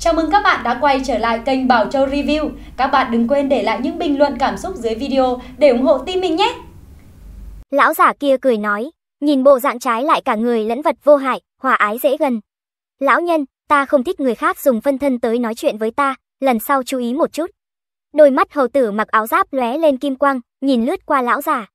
Chào mừng các bạn đã quay trở lại kênh Bảo Châu Review. Các bạn đừng quên để lại những bình luận cảm xúc dưới video để ủng hộ team mình nhé. Lão giả kia cười nói, nhìn bộ dạng trái lại cả người lẫn vật vô hại, hòa ái dễ gần. Lão nhân, ta không thích người khác dùng phân thân tới nói chuyện với ta, lần sau chú ý một chút. Đôi mắt hầu tử mặc áo giáp lóe lên kim quang, nhìn lướt qua lão giả.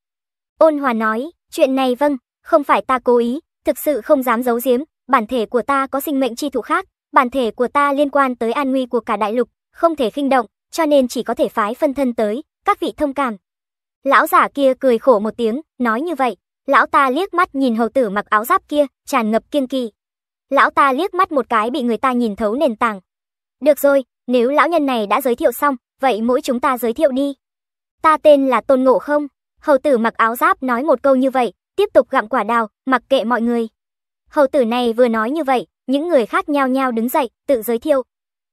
Ôn hòa nói, chuyện này vâng, không phải ta cố ý, thực sự không dám giấu giếm, bản thể của ta có sinh mệnh chi thụ khác, bản thể của ta liên quan tới an nguy của cả đại lục, không thể khinh động, cho nên chỉ có thể phái phân thân tới, các vị thông cảm. Lão giả kia cười khổ một tiếng, nói như vậy, lão ta liếc mắt nhìn hầu tử mặc áo giáp kia, tràn ngập kiên kỳ. Lão ta liếc mắt một cái bị người ta nhìn thấu nền tảng. Được rồi, nếu lão nhân này đã giới thiệu xong, vậy mỗi chúng ta giới thiệu đi. Ta tên là Tôn Ngộ Không, hầu tử mặc áo giáp nói một câu như vậy, tiếp tục gặm quả đào, mặc kệ mọi người. Hầu tử này vừa nói như vậy, những người khác nhao nhao đứng dậy, tự giới thiệu.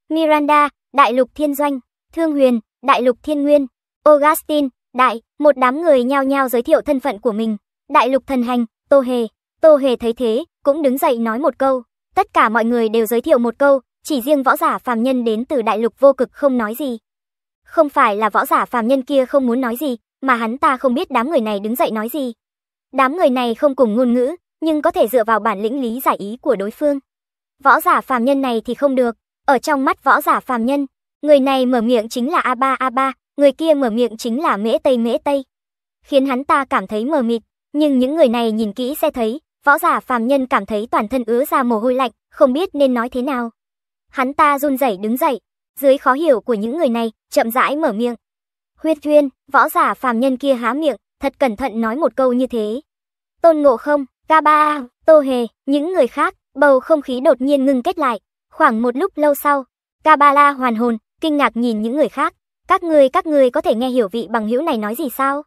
Miranda, Đại lục Thiên Doanh, Thương Huyền, Đại lục Thiên Nguyên, Augustine, Đại, một đám người nhao nhao giới thiệu thân phận của mình. Đại lục Thần Hành, Tô Hề. Tô Hề thấy thế, cũng đứng dậy nói một câu. Tất cả mọi người đều giới thiệu một câu, chỉ riêng võ giả phàm nhân đến từ Đại lục vô cực không nói gì. Không phải là võ giả phàm nhân kia không muốn nói gì, mà hắn ta không biết đám người này đứng dậy nói gì. Đám người này không cùng ngôn ngữ, nhưng có thể dựa vào bản lĩnh lý giải ý của đối phương võ giả phàm nhân này thì không được. Ở trong mắt võ giả phàm nhân, người này mở miệng chính là A3 A3, người kia mở miệng chính là Mễ Tây Mễ Tây. Khiến hắn ta cảm thấy mờ mịt, nhưng những người này nhìn kỹ sẽ thấy, võ giả phàm nhân cảm thấy toàn thân ứa ra mồ hôi lạnh, không biết nên nói thế nào. Hắn ta run rẩy đứng dậy, dưới khó hiểu của những người này, chậm rãi mở miệng. Huyết huyên võ giả phàm nhân kia há miệng, thật cẩn thận nói một câu như thế. Tôn Ngộ Không, Ga Ba, Tô Hề, những người khác Bầu không khí đột nhiên ngưng kết lại, khoảng một lúc lâu sau, Kabala hoàn hồn, kinh ngạc nhìn những người khác. Các người các người có thể nghe hiểu vị bằng hữu này nói gì sao?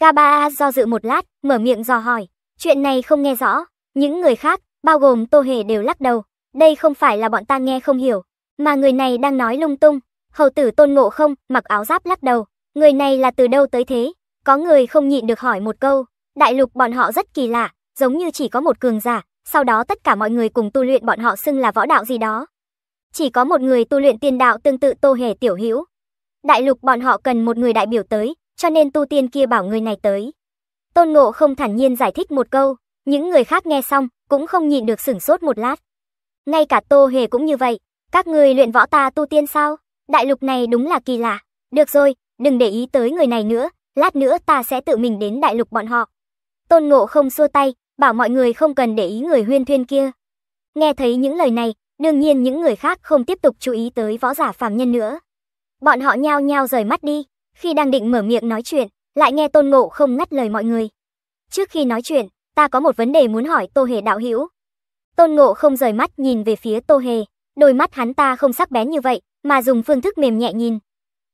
Kabala do dự một lát, mở miệng dò hỏi. Chuyện này không nghe rõ, những người khác, bao gồm Tô Hề đều lắc đầu. Đây không phải là bọn ta nghe không hiểu, mà người này đang nói lung tung. Hầu tử tôn ngộ không, mặc áo giáp lắc đầu. Người này là từ đâu tới thế? Có người không nhịn được hỏi một câu. Đại lục bọn họ rất kỳ lạ, giống như chỉ có một cường giả, sau đó tất cả mọi người cùng tu luyện bọn họ xưng là võ đạo gì đó. Chỉ có một người tu luyện tiên đạo tương tự Tô Hề Tiểu Hữu. Đại lục bọn họ cần một người đại biểu tới, cho nên tu tiên kia bảo người này tới. Tôn Ngộ không thản nhiên giải thích một câu, những người khác nghe xong cũng không nhịn được sửng sốt một lát. Ngay cả Tô Hề cũng như vậy, các người luyện võ ta tu tiên sao? Đại lục này đúng là kỳ lạ. Được rồi, đừng để ý tới người này nữa, lát nữa ta sẽ tự mình đến đại lục bọn họ. Tôn Ngộ không xua tay, bảo mọi người không cần để ý người huyên thuyên kia. Nghe thấy những lời này, đương nhiên những người khác không tiếp tục chú ý tới võ giả phàm nhân nữa. Bọn họ nhao nhao rời mắt đi, khi đang định mở miệng nói chuyện, lại nghe Tôn Ngộ không ngắt lời mọi người. Trước khi nói chuyện, ta có một vấn đề muốn hỏi Tô Hề đạo hữu. Tôn Ngộ không rời mắt nhìn về phía Tô Hề, đôi mắt hắn ta không sắc bén như vậy, mà dùng phương thức mềm nhẹ nhìn.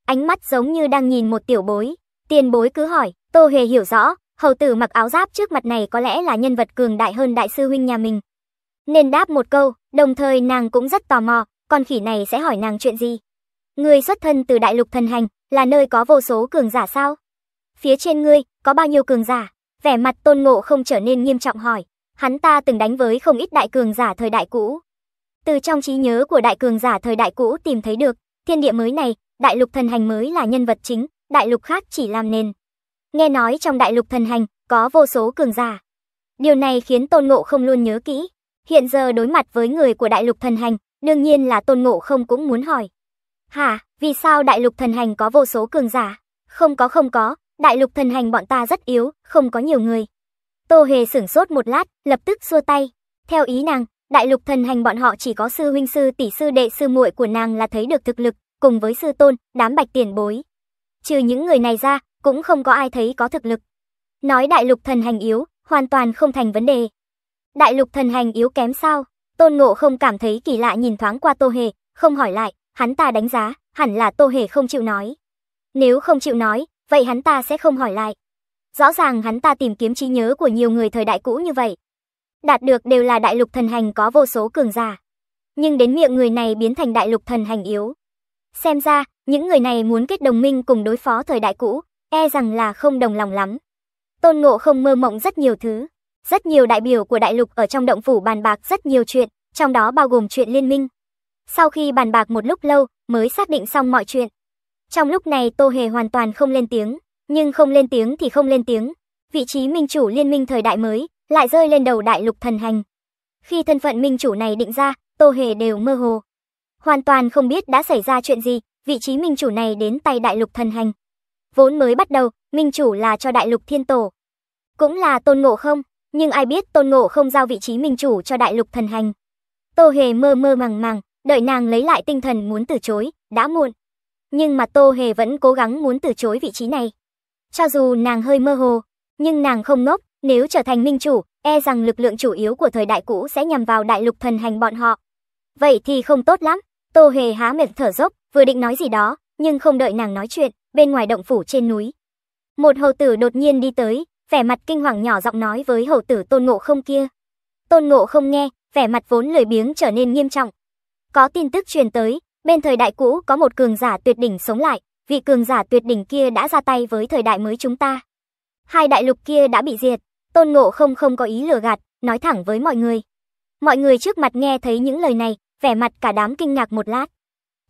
Ánh mắt giống như đang nhìn một tiểu bối, tiền bối cứ hỏi, Tô Hề hiểu rõ, hầu tử mặc áo giáp trước mặt này có lẽ là nhân vật cường đại hơn đại sư huynh nhà mình. Nên đáp một câu, đồng thời nàng cũng rất tò mò, con khỉ này sẽ hỏi nàng chuyện gì. Ngươi xuất thân từ đại lục thần hành, là nơi có vô số cường giả sao? Phía trên ngươi, có bao nhiêu cường giả? Vẻ mặt tôn ngộ không trở nên nghiêm trọng hỏi. Hắn ta từng đánh với không ít đại cường giả thời đại cũ. Từ trong trí nhớ của đại cường giả thời đại cũ tìm thấy được, thiên địa mới này, đại lục thần hành mới là nhân vật chính, đại lục khác chỉ làm nền. Nghe nói trong đại lục thần hành, có vô số cường giả. Điều này khiến Tôn Ngộ không luôn nhớ kỹ. Hiện giờ đối mặt với người của đại lục thần hành, đương nhiên là Tôn Ngộ không cũng muốn hỏi. Hả, vì sao đại lục thần hành có vô số cường giả? Không có không có, đại lục thần hành bọn ta rất yếu, không có nhiều người. Tô Hề sửng sốt một lát, lập tức xua tay. Theo ý nàng, đại lục thần hành bọn họ chỉ có sư huynh sư tỷ sư đệ sư muội của nàng là thấy được thực lực, cùng với sư tôn, đám bạch tiền bối. Trừ những người này ra, cũng không có ai thấy có thực lực. Nói đại lục thần hành yếu, hoàn toàn không thành vấn đề. Đại lục thần hành yếu kém sao? Tôn Ngộ không cảm thấy kỳ lạ nhìn thoáng qua Tô Hề, không hỏi lại, hắn ta đánh giá, hẳn là Tô Hề không chịu nói. Nếu không chịu nói, vậy hắn ta sẽ không hỏi lại. Rõ ràng hắn ta tìm kiếm trí nhớ của nhiều người thời đại cũ như vậy. Đạt được đều là đại lục thần hành có vô số cường giả. Nhưng đến miệng người này biến thành đại lục thần hành yếu. Xem ra, những người này muốn kết đồng minh cùng đối phó thời đại cũ, e rằng là không đồng lòng lắm. Tôn Ngộ không mơ mộng rất nhiều thứ, rất nhiều đại biểu của đại lục ở trong động phủ bàn bạc rất nhiều chuyện, trong đó bao gồm chuyện liên minh. Sau khi bàn bạc một lúc lâu, mới xác định xong mọi chuyện. Trong lúc này Tô Hề hoàn toàn không lên tiếng, nhưng không lên tiếng thì không lên tiếng. Vị trí minh chủ liên minh thời đại mới lại rơi lên đầu đại lục thần hành. Khi thân phận minh chủ này định ra, Tô Hề đều mơ hồ. Hoàn toàn không biết đã xảy ra chuyện gì, vị trí minh chủ này đến tay đại lục thần hành. Vốn mới bắt đầu, minh chủ là cho đại lục thiên tổ. Cũng là tôn ngộ không, nhưng ai biết tôn ngộ không giao vị trí minh chủ cho đại lục thần hành. Tô Hề mơ mơ màng màng, đợi nàng lấy lại tinh thần muốn từ chối, đã muộn. Nhưng mà Tô Hề vẫn cố gắng muốn từ chối vị trí này. Cho dù nàng hơi mơ hồ, nhưng nàng không ngốc, nếu trở thành minh chủ, e rằng lực lượng chủ yếu của thời đại cũ sẽ nhằm vào đại lục thần hành bọn họ. Vậy thì không tốt lắm, Tô Hề há miệng thở dốc, vừa định nói gì đó, nhưng không đợi nàng nói chuyện, bên ngoài động phủ trên núi. Một hầu tử đột nhiên đi tới, vẻ mặt kinh hoàng nhỏ giọng nói với hầu tử tôn ngộ không kia. Tôn ngộ không nghe, vẻ mặt vốn lười biếng trở nên nghiêm trọng. Có tin tức truyền tới, bên thời đại cũ có một cường giả tuyệt đỉnh sống lại, vị cường giả tuyệt đỉnh kia đã ra tay với thời đại mới chúng ta. Hai đại lục kia đã bị diệt, tôn ngộ không không có ý lừa gạt, nói thẳng với mọi người. Mọi người trước mặt nghe thấy những lời này, vẻ mặt cả đám kinh ngạc một lát.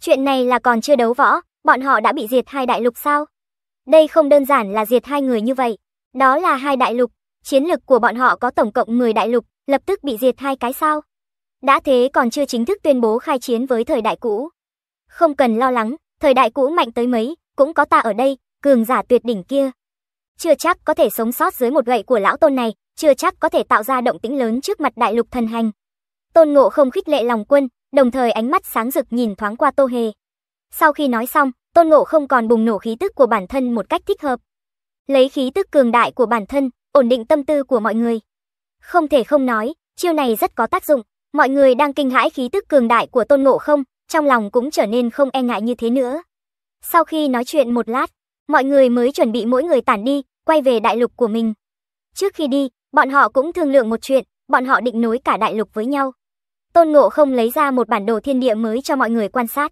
Chuyện này là còn chưa đấu võ, Bọn họ đã bị diệt hai đại lục sao? Đây không đơn giản là diệt hai người như vậy. Đó là hai đại lục, chiến lực của bọn họ có tổng cộng 10 đại lục, lập tức bị diệt hai cái sao? Đã thế còn chưa chính thức tuyên bố khai chiến với thời đại cũ. Không cần lo lắng, thời đại cũ mạnh tới mấy, cũng có ta ở đây, cường giả tuyệt đỉnh kia. Chưa chắc có thể sống sót dưới một gậy của lão tôn này, chưa chắc có thể tạo ra động tĩnh lớn trước mặt đại lục thần hành. Tôn Ngộ không khích lệ lòng quân, đồng thời ánh mắt sáng rực nhìn thoáng qua Tô Hề. Sau khi nói xong, Tôn Ngộ không còn bùng nổ khí tức của bản thân một cách thích hợp. Lấy khí tức cường đại của bản thân, ổn định tâm tư của mọi người. Không thể không nói, chiêu này rất có tác dụng. Mọi người đang kinh hãi khí tức cường đại của Tôn Ngộ không, trong lòng cũng trở nên không e ngại như thế nữa. Sau khi nói chuyện một lát, mọi người mới chuẩn bị mỗi người tản đi, quay về đại lục của mình. Trước khi đi, bọn họ cũng thương lượng một chuyện, bọn họ định nối cả đại lục với nhau. Tôn Ngộ không lấy ra một bản đồ thiên địa mới cho mọi người quan sát.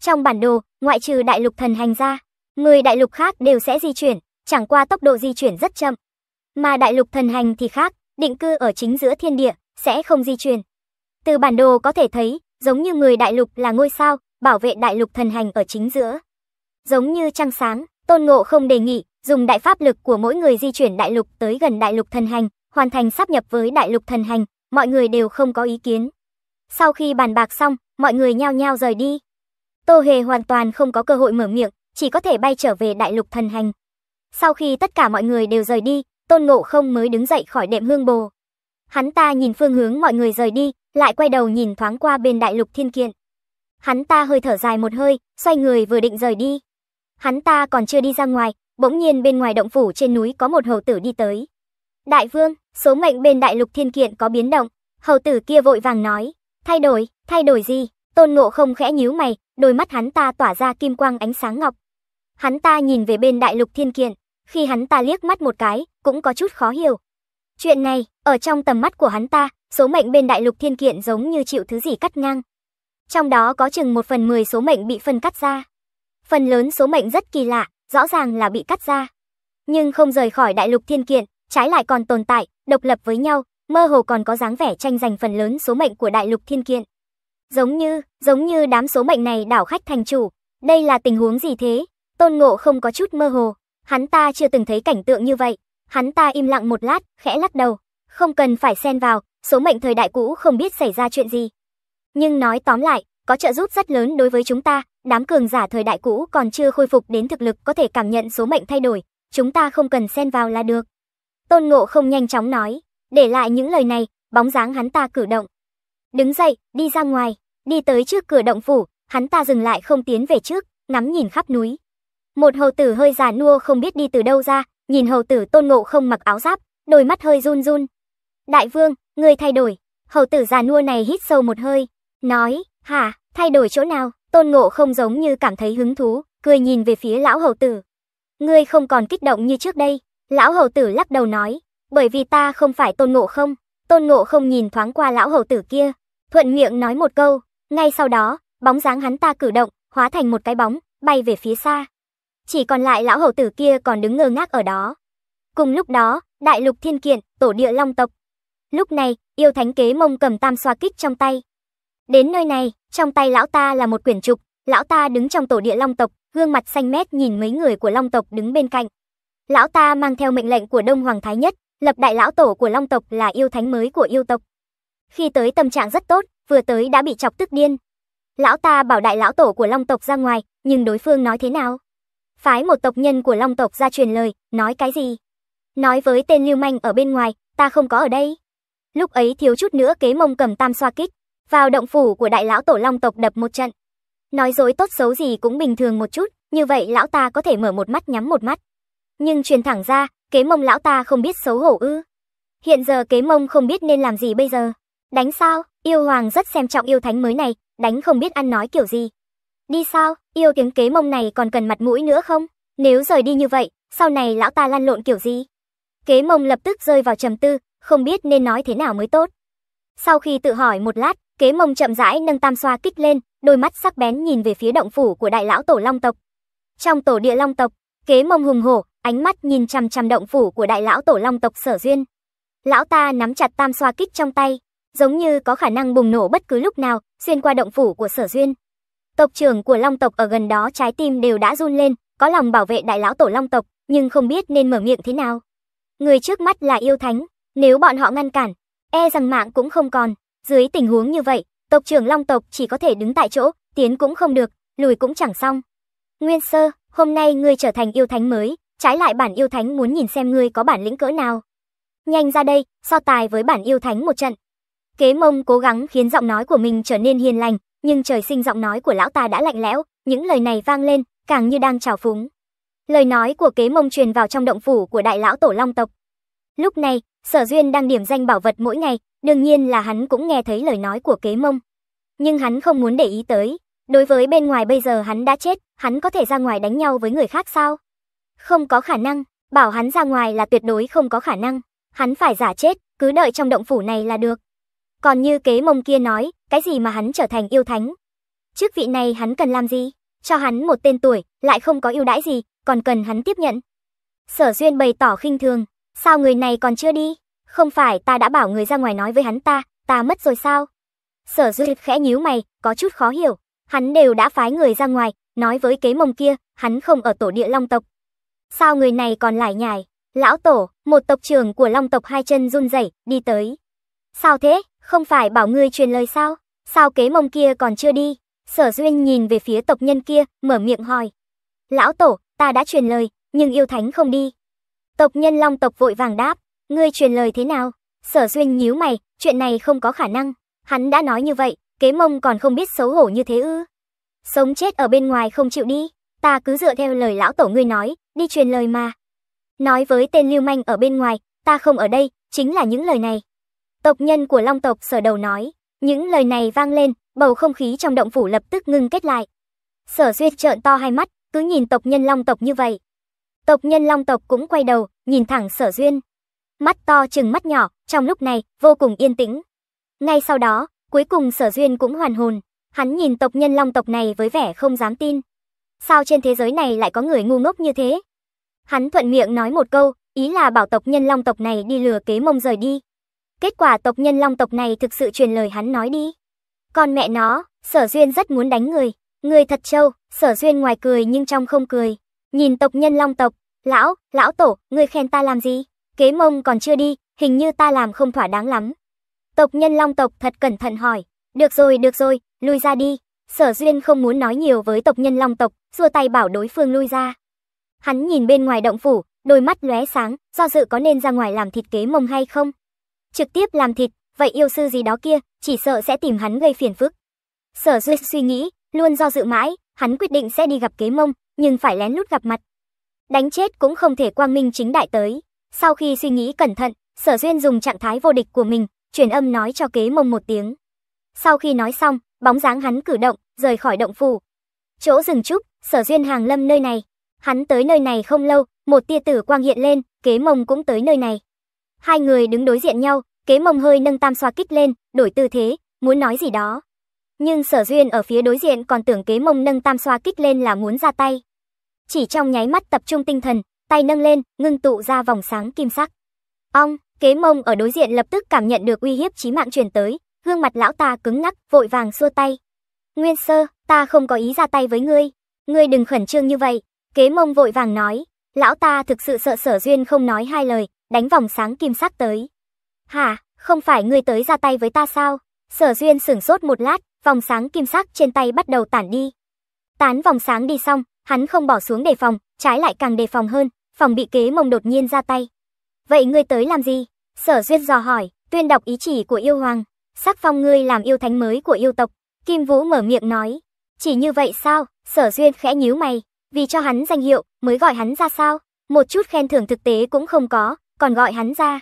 Trong bản đồ, ngoại trừ đại lục thần hành ra, người đại lục khác đều sẽ di chuyển, chẳng qua tốc độ di chuyển rất chậm. Mà đại lục thần hành thì khác, định cư ở chính giữa thiên địa, sẽ không di chuyển. Từ bản đồ có thể thấy, giống như người đại lục là ngôi sao, bảo vệ đại lục thần hành ở chính giữa. Giống như trăng sáng, Tôn Ngộ không đề nghị, dùng đại pháp lực của mỗi người di chuyển đại lục tới gần đại lục thần hành, hoàn thành sắp nhập với đại lục thần hành, mọi người đều không có ý kiến. Sau khi bàn bạc xong, mọi người nhao nhao rời đi. Tô Hề hoàn toàn không có cơ hội mở miệng, chỉ có thể bay trở về đại lục thần hành. Sau khi tất cả mọi người đều rời đi, Tôn Ngộ Không mới đứng dậy khỏi đệm hương bồ. Hắn ta nhìn phương hướng mọi người rời đi, lại quay đầu nhìn thoáng qua bên đại lục thiên kiện. Hắn ta hơi thở dài một hơi, xoay người vừa định rời đi. Hắn ta còn chưa đi ra ngoài, bỗng nhiên bên ngoài động phủ trên núi có một hầu tử đi tới. Đại vương, số mệnh bên đại lục thiên kiện có biến động, hầu tử kia vội vàng nói, thay đổi, thay đổi gì, Tôn Ngộ không khẽ nhíu mày, đôi mắt hắn ta tỏa ra kim quang ánh sáng ngọc. Hắn ta nhìn về bên đại lục thiên kiện, khi hắn ta liếc mắt một cái, cũng có chút khó hiểu. Chuyện này, ở trong tầm mắt của hắn ta, số mệnh bên đại lục thiên kiện giống như chịu thứ gì cắt ngang. Trong đó có chừng một phần mười số mệnh bị phân cắt ra. Phần lớn số mệnh rất kỳ lạ, rõ ràng là bị cắt ra. Nhưng không rời khỏi đại lục thiên kiện, trái lại còn tồn tại, độc lập với nhau, mơ hồ còn có dáng vẻ tranh giành phần lớn số mệnh của đại lục thiên kiện. Giống như, giống như đám số mệnh này đảo khách thành chủ. Đây là tình huống gì thế? Tôn Ngộ không có chút mơ hồ. Hắn ta chưa từng thấy cảnh tượng như vậy. Hắn ta im lặng một lát, khẽ lắc đầu. Không cần phải xen vào, số mệnh thời đại cũ không biết xảy ra chuyện gì. Nhưng nói tóm lại, có trợ giúp rất lớn đối với chúng ta, đám cường giả thời đại cũ còn chưa khôi phục đến thực lực có thể cảm nhận số mệnh thay đổi, chúng ta không cần xen vào là được. Tôn Ngộ không nhanh chóng nói, để lại những lời này, bóng dáng hắn ta cử động, Đứng dậy, đi ra ngoài, đi tới trước cửa động phủ, hắn ta dừng lại không tiến về trước, ngắm nhìn khắp núi. Một hầu tử hơi già nua không biết đi từ đâu ra, nhìn hầu tử tôn ngộ không mặc áo giáp, đôi mắt hơi run run. Đại vương, người thay đổi. Hầu tử già nua này hít sâu một hơi, nói, hả, thay đổi chỗ nào? Tôn ngộ không giống như cảm thấy hứng thú, cười nhìn về phía lão hầu tử. Ngươi không còn kích động như trước đây, lão hầu tử lắc đầu nói, bởi vì ta không phải tôn ngộ không. Tôn ngộ không nhìn thoáng qua lão hầu tử kia, Thuận miệng nói một câu, ngay sau đó, bóng dáng hắn ta cử động, hóa thành một cái bóng, bay về phía xa. Chỉ còn lại lão hầu tử kia còn đứng ngơ ngác ở đó. Cùng lúc đó, đại lục thiên kiện, tổ địa long tộc. Lúc này, yêu thánh kế mông cầm tam xoa kích trong tay. Đến nơi này, trong tay lão ta là một quyển trục, lão ta đứng trong tổ địa long tộc, gương mặt xanh mét nhìn mấy người của long tộc đứng bên cạnh. Lão ta mang theo mệnh lệnh của Đông Hoàng Thái Nhất, lập đại lão tổ của long tộc là yêu thánh mới của yêu tộc. Khi tới tâm trạng rất tốt, vừa tới đã bị chọc tức điên. Lão ta bảo đại lão tổ của Long tộc ra ngoài, nhưng đối phương nói thế nào? Phái một tộc nhân của Long tộc ra truyền lời, nói cái gì? Nói với tên lưu manh ở bên ngoài, ta không có ở đây. Lúc ấy thiếu chút nữa kế mông cầm tam xoa kích, vào động phủ của đại lão tổ Long tộc đập một trận. Nói dối tốt xấu gì cũng bình thường một chút, như vậy lão ta có thể mở một mắt nhắm một mắt. Nhưng truyền thẳng ra, kế mông lão ta không biết xấu hổ ư. Hiện giờ kế mông không biết nên làm gì bây giờ. Đánh sao? Yêu hoàng rất xem trọng yêu thánh mới này, đánh không biết ăn nói kiểu gì. Đi sao? Yêu tiếng kế mông này còn cần mặt mũi nữa không? Nếu rời đi như vậy, sau này lão ta lăn lộn kiểu gì? Kế mông lập tức rơi vào trầm tư, không biết nên nói thế nào mới tốt. Sau khi tự hỏi một lát, kế mông chậm rãi nâng tam xoa kích lên, đôi mắt sắc bén nhìn về phía động phủ của đại lão tổ long tộc. Trong tổ địa long tộc, kế mông hùng hổ, ánh mắt nhìn chằm chằm động phủ của đại lão tổ long tộc sở duyên. Lão ta nắm chặt tam xoa kích trong tay, giống như có khả năng bùng nổ bất cứ lúc nào, xuyên qua động phủ của sở duyên. Tộc trưởng của Long tộc ở gần đó trái tim đều đã run lên, có lòng bảo vệ đại lão tổ Long tộc, nhưng không biết nên mở miệng thế nào. Người trước mắt là yêu thánh, nếu bọn họ ngăn cản, e rằng mạng cũng không còn. Dưới tình huống như vậy, tộc trưởng Long tộc chỉ có thể đứng tại chỗ, tiến cũng không được, lùi cũng chẳng xong. Nguyên sơ, hôm nay ngươi trở thành yêu thánh mới, trái lại bản yêu thánh muốn nhìn xem ngươi có bản lĩnh cỡ nào. Nhanh ra đây, so tài với bản yêu thánh một trận, Kế mông cố gắng khiến giọng nói của mình trở nên hiền lành, nhưng trời sinh giọng nói của lão ta đã lạnh lẽo, những lời này vang lên, càng như đang trào phúng. Lời nói của kế mông truyền vào trong động phủ của đại lão tổ long tộc. Lúc này, sở duyên đang điểm danh bảo vật mỗi ngày, đương nhiên là hắn cũng nghe thấy lời nói của kế mông. Nhưng hắn không muốn để ý tới, đối với bên ngoài bây giờ hắn đã chết, hắn có thể ra ngoài đánh nhau với người khác sao? Không có khả năng, bảo hắn ra ngoài là tuyệt đối không có khả năng, hắn phải giả chết, cứ đợi trong động phủ này là được. Còn như kế mông kia nói, cái gì mà hắn trở thành yêu thánh? Trước vị này hắn cần làm gì? Cho hắn một tên tuổi, lại không có ưu đãi gì, còn cần hắn tiếp nhận. Sở Duyên bày tỏ khinh thường, sao người này còn chưa đi? Không phải ta đã bảo người ra ngoài nói với hắn ta, ta mất rồi sao? Sở Duyên khẽ nhíu mày, có chút khó hiểu. Hắn đều đã phái người ra ngoài, nói với kế mông kia, hắn không ở tổ địa long tộc. Sao người này còn lải nhải? Lão tổ, một tộc trưởng của long tộc hai chân run rẩy đi tới. Sao thế? Không phải bảo ngươi truyền lời sao? Sao kế mông kia còn chưa đi? Sở Duyên nhìn về phía tộc nhân kia, mở miệng hỏi. Lão tổ, ta đã truyền lời, nhưng yêu thánh không đi. Tộc nhân long tộc vội vàng đáp, ngươi truyền lời thế nào? Sở Duyên nhíu mày, chuyện này không có khả năng. Hắn đã nói như vậy, kế mông còn không biết xấu hổ như thế ư. Sống chết ở bên ngoài không chịu đi, ta cứ dựa theo lời lão tổ ngươi nói, đi truyền lời mà. Nói với tên lưu manh ở bên ngoài, ta không ở đây, chính là những lời này. Tộc nhân của Long tộc sở đầu nói, những lời này vang lên, bầu không khí trong động phủ lập tức ngưng kết lại. Sở Duyệt trợn to hai mắt, cứ nhìn tộc nhân Long tộc như vậy. Tộc nhân Long tộc cũng quay đầu, nhìn thẳng Sở Duyên. Mắt to chừng mắt nhỏ, trong lúc này, vô cùng yên tĩnh. Ngay sau đó, cuối cùng Sở Duyên cũng hoàn hồn, hắn nhìn tộc nhân Long tộc này với vẻ không dám tin. Sao trên thế giới này lại có người ngu ngốc như thế? Hắn thuận miệng nói một câu, ý là bảo tộc nhân Long tộc này đi lừa kế mông rời đi. Kết quả tộc nhân long tộc này thực sự truyền lời hắn nói đi. Con mẹ nó, sở duyên rất muốn đánh người. Người thật trâu, sở duyên ngoài cười nhưng trong không cười. Nhìn tộc nhân long tộc, lão, lão tổ, người khen ta làm gì? Kế mông còn chưa đi, hình như ta làm không thỏa đáng lắm. Tộc nhân long tộc thật cẩn thận hỏi. Được rồi, được rồi, lui ra đi. Sở duyên không muốn nói nhiều với tộc nhân long tộc, xua tay bảo đối phương lui ra. Hắn nhìn bên ngoài động phủ, đôi mắt lóe sáng, do dự có nên ra ngoài làm thịt kế mông hay không? trực tiếp làm thịt, vậy yêu sư gì đó kia, chỉ sợ sẽ tìm hắn gây phiền phức. Sở Duyệt suy nghĩ, luôn do dự mãi, hắn quyết định sẽ đi gặp kế mông, nhưng phải lén lút gặp mặt. Đánh chết cũng không thể quang minh chính đại tới. Sau khi suy nghĩ cẩn thận, Sở Duyên dùng trạng thái vô địch của mình, truyền âm nói cho kế mông một tiếng. Sau khi nói xong, bóng dáng hắn cử động, rời khỏi động phủ. Chỗ rừng trúc, Sở Duyên hàng lâm nơi này. Hắn tới nơi này không lâu, một tia tử quang hiện lên, kế mông cũng tới nơi này. Hai người đứng đối diện nhau, kế mông hơi nâng tam xoa kích lên, đổi tư thế, muốn nói gì đó. Nhưng sở duyên ở phía đối diện còn tưởng kế mông nâng tam xoa kích lên là muốn ra tay. Chỉ trong nháy mắt tập trung tinh thần, tay nâng lên, ngưng tụ ra vòng sáng kim sắc. Ong, kế mông ở đối diện lập tức cảm nhận được uy hiếp chí mạng truyền tới, gương mặt lão ta cứng ngắc, vội vàng xua tay. Nguyên sơ, ta không có ý ra tay với ngươi, ngươi đừng khẩn trương như vậy, kế mông vội vàng nói. Lão ta thực sự sợ sở duyên không nói hai lời, đánh vòng sáng kim sắc tới. hà, không phải ngươi tới ra tay với ta sao? Sở Duyên sửng sốt một lát, vòng sáng kim sắc trên tay bắt đầu tản đi. Tán vòng sáng đi xong, hắn không bỏ xuống đề phòng, trái lại càng đề phòng hơn, phòng bị kế mông đột nhiên ra tay. Vậy ngươi tới làm gì? Sở Duyên dò hỏi, tuyên đọc ý chỉ của yêu hoàng, sắc phong ngươi làm yêu thánh mới của yêu tộc. Kim Vũ mở miệng nói, chỉ như vậy sao? Sở Duyên khẽ nhíu mày, vì cho hắn danh hiệu mới gọi hắn ra sao? Một chút khen thưởng thực tế cũng không có, còn gọi hắn ra.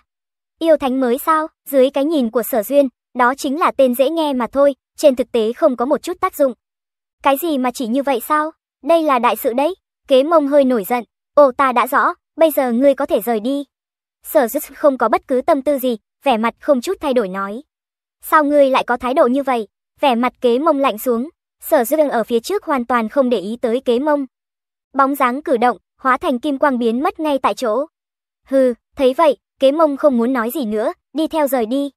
Yêu thánh mới sao, dưới cái nhìn của sở duyên, đó chính là tên dễ nghe mà thôi, trên thực tế không có một chút tác dụng. Cái gì mà chỉ như vậy sao? Đây là đại sự đấy. Kế mông hơi nổi giận. Ồ ta đã rõ, bây giờ ngươi có thể rời đi. Sở duyên không có bất cứ tâm tư gì, vẻ mặt không chút thay đổi nói. Sao ngươi lại có thái độ như vậy? Vẻ mặt kế mông lạnh xuống. Sở duyên ở phía trước hoàn toàn không để ý tới kế mông. Bóng dáng cử động, hóa thành kim quang biến mất ngay tại chỗ. Hừ, Thấy vậy, kế mông không muốn nói gì nữa, đi theo rời đi.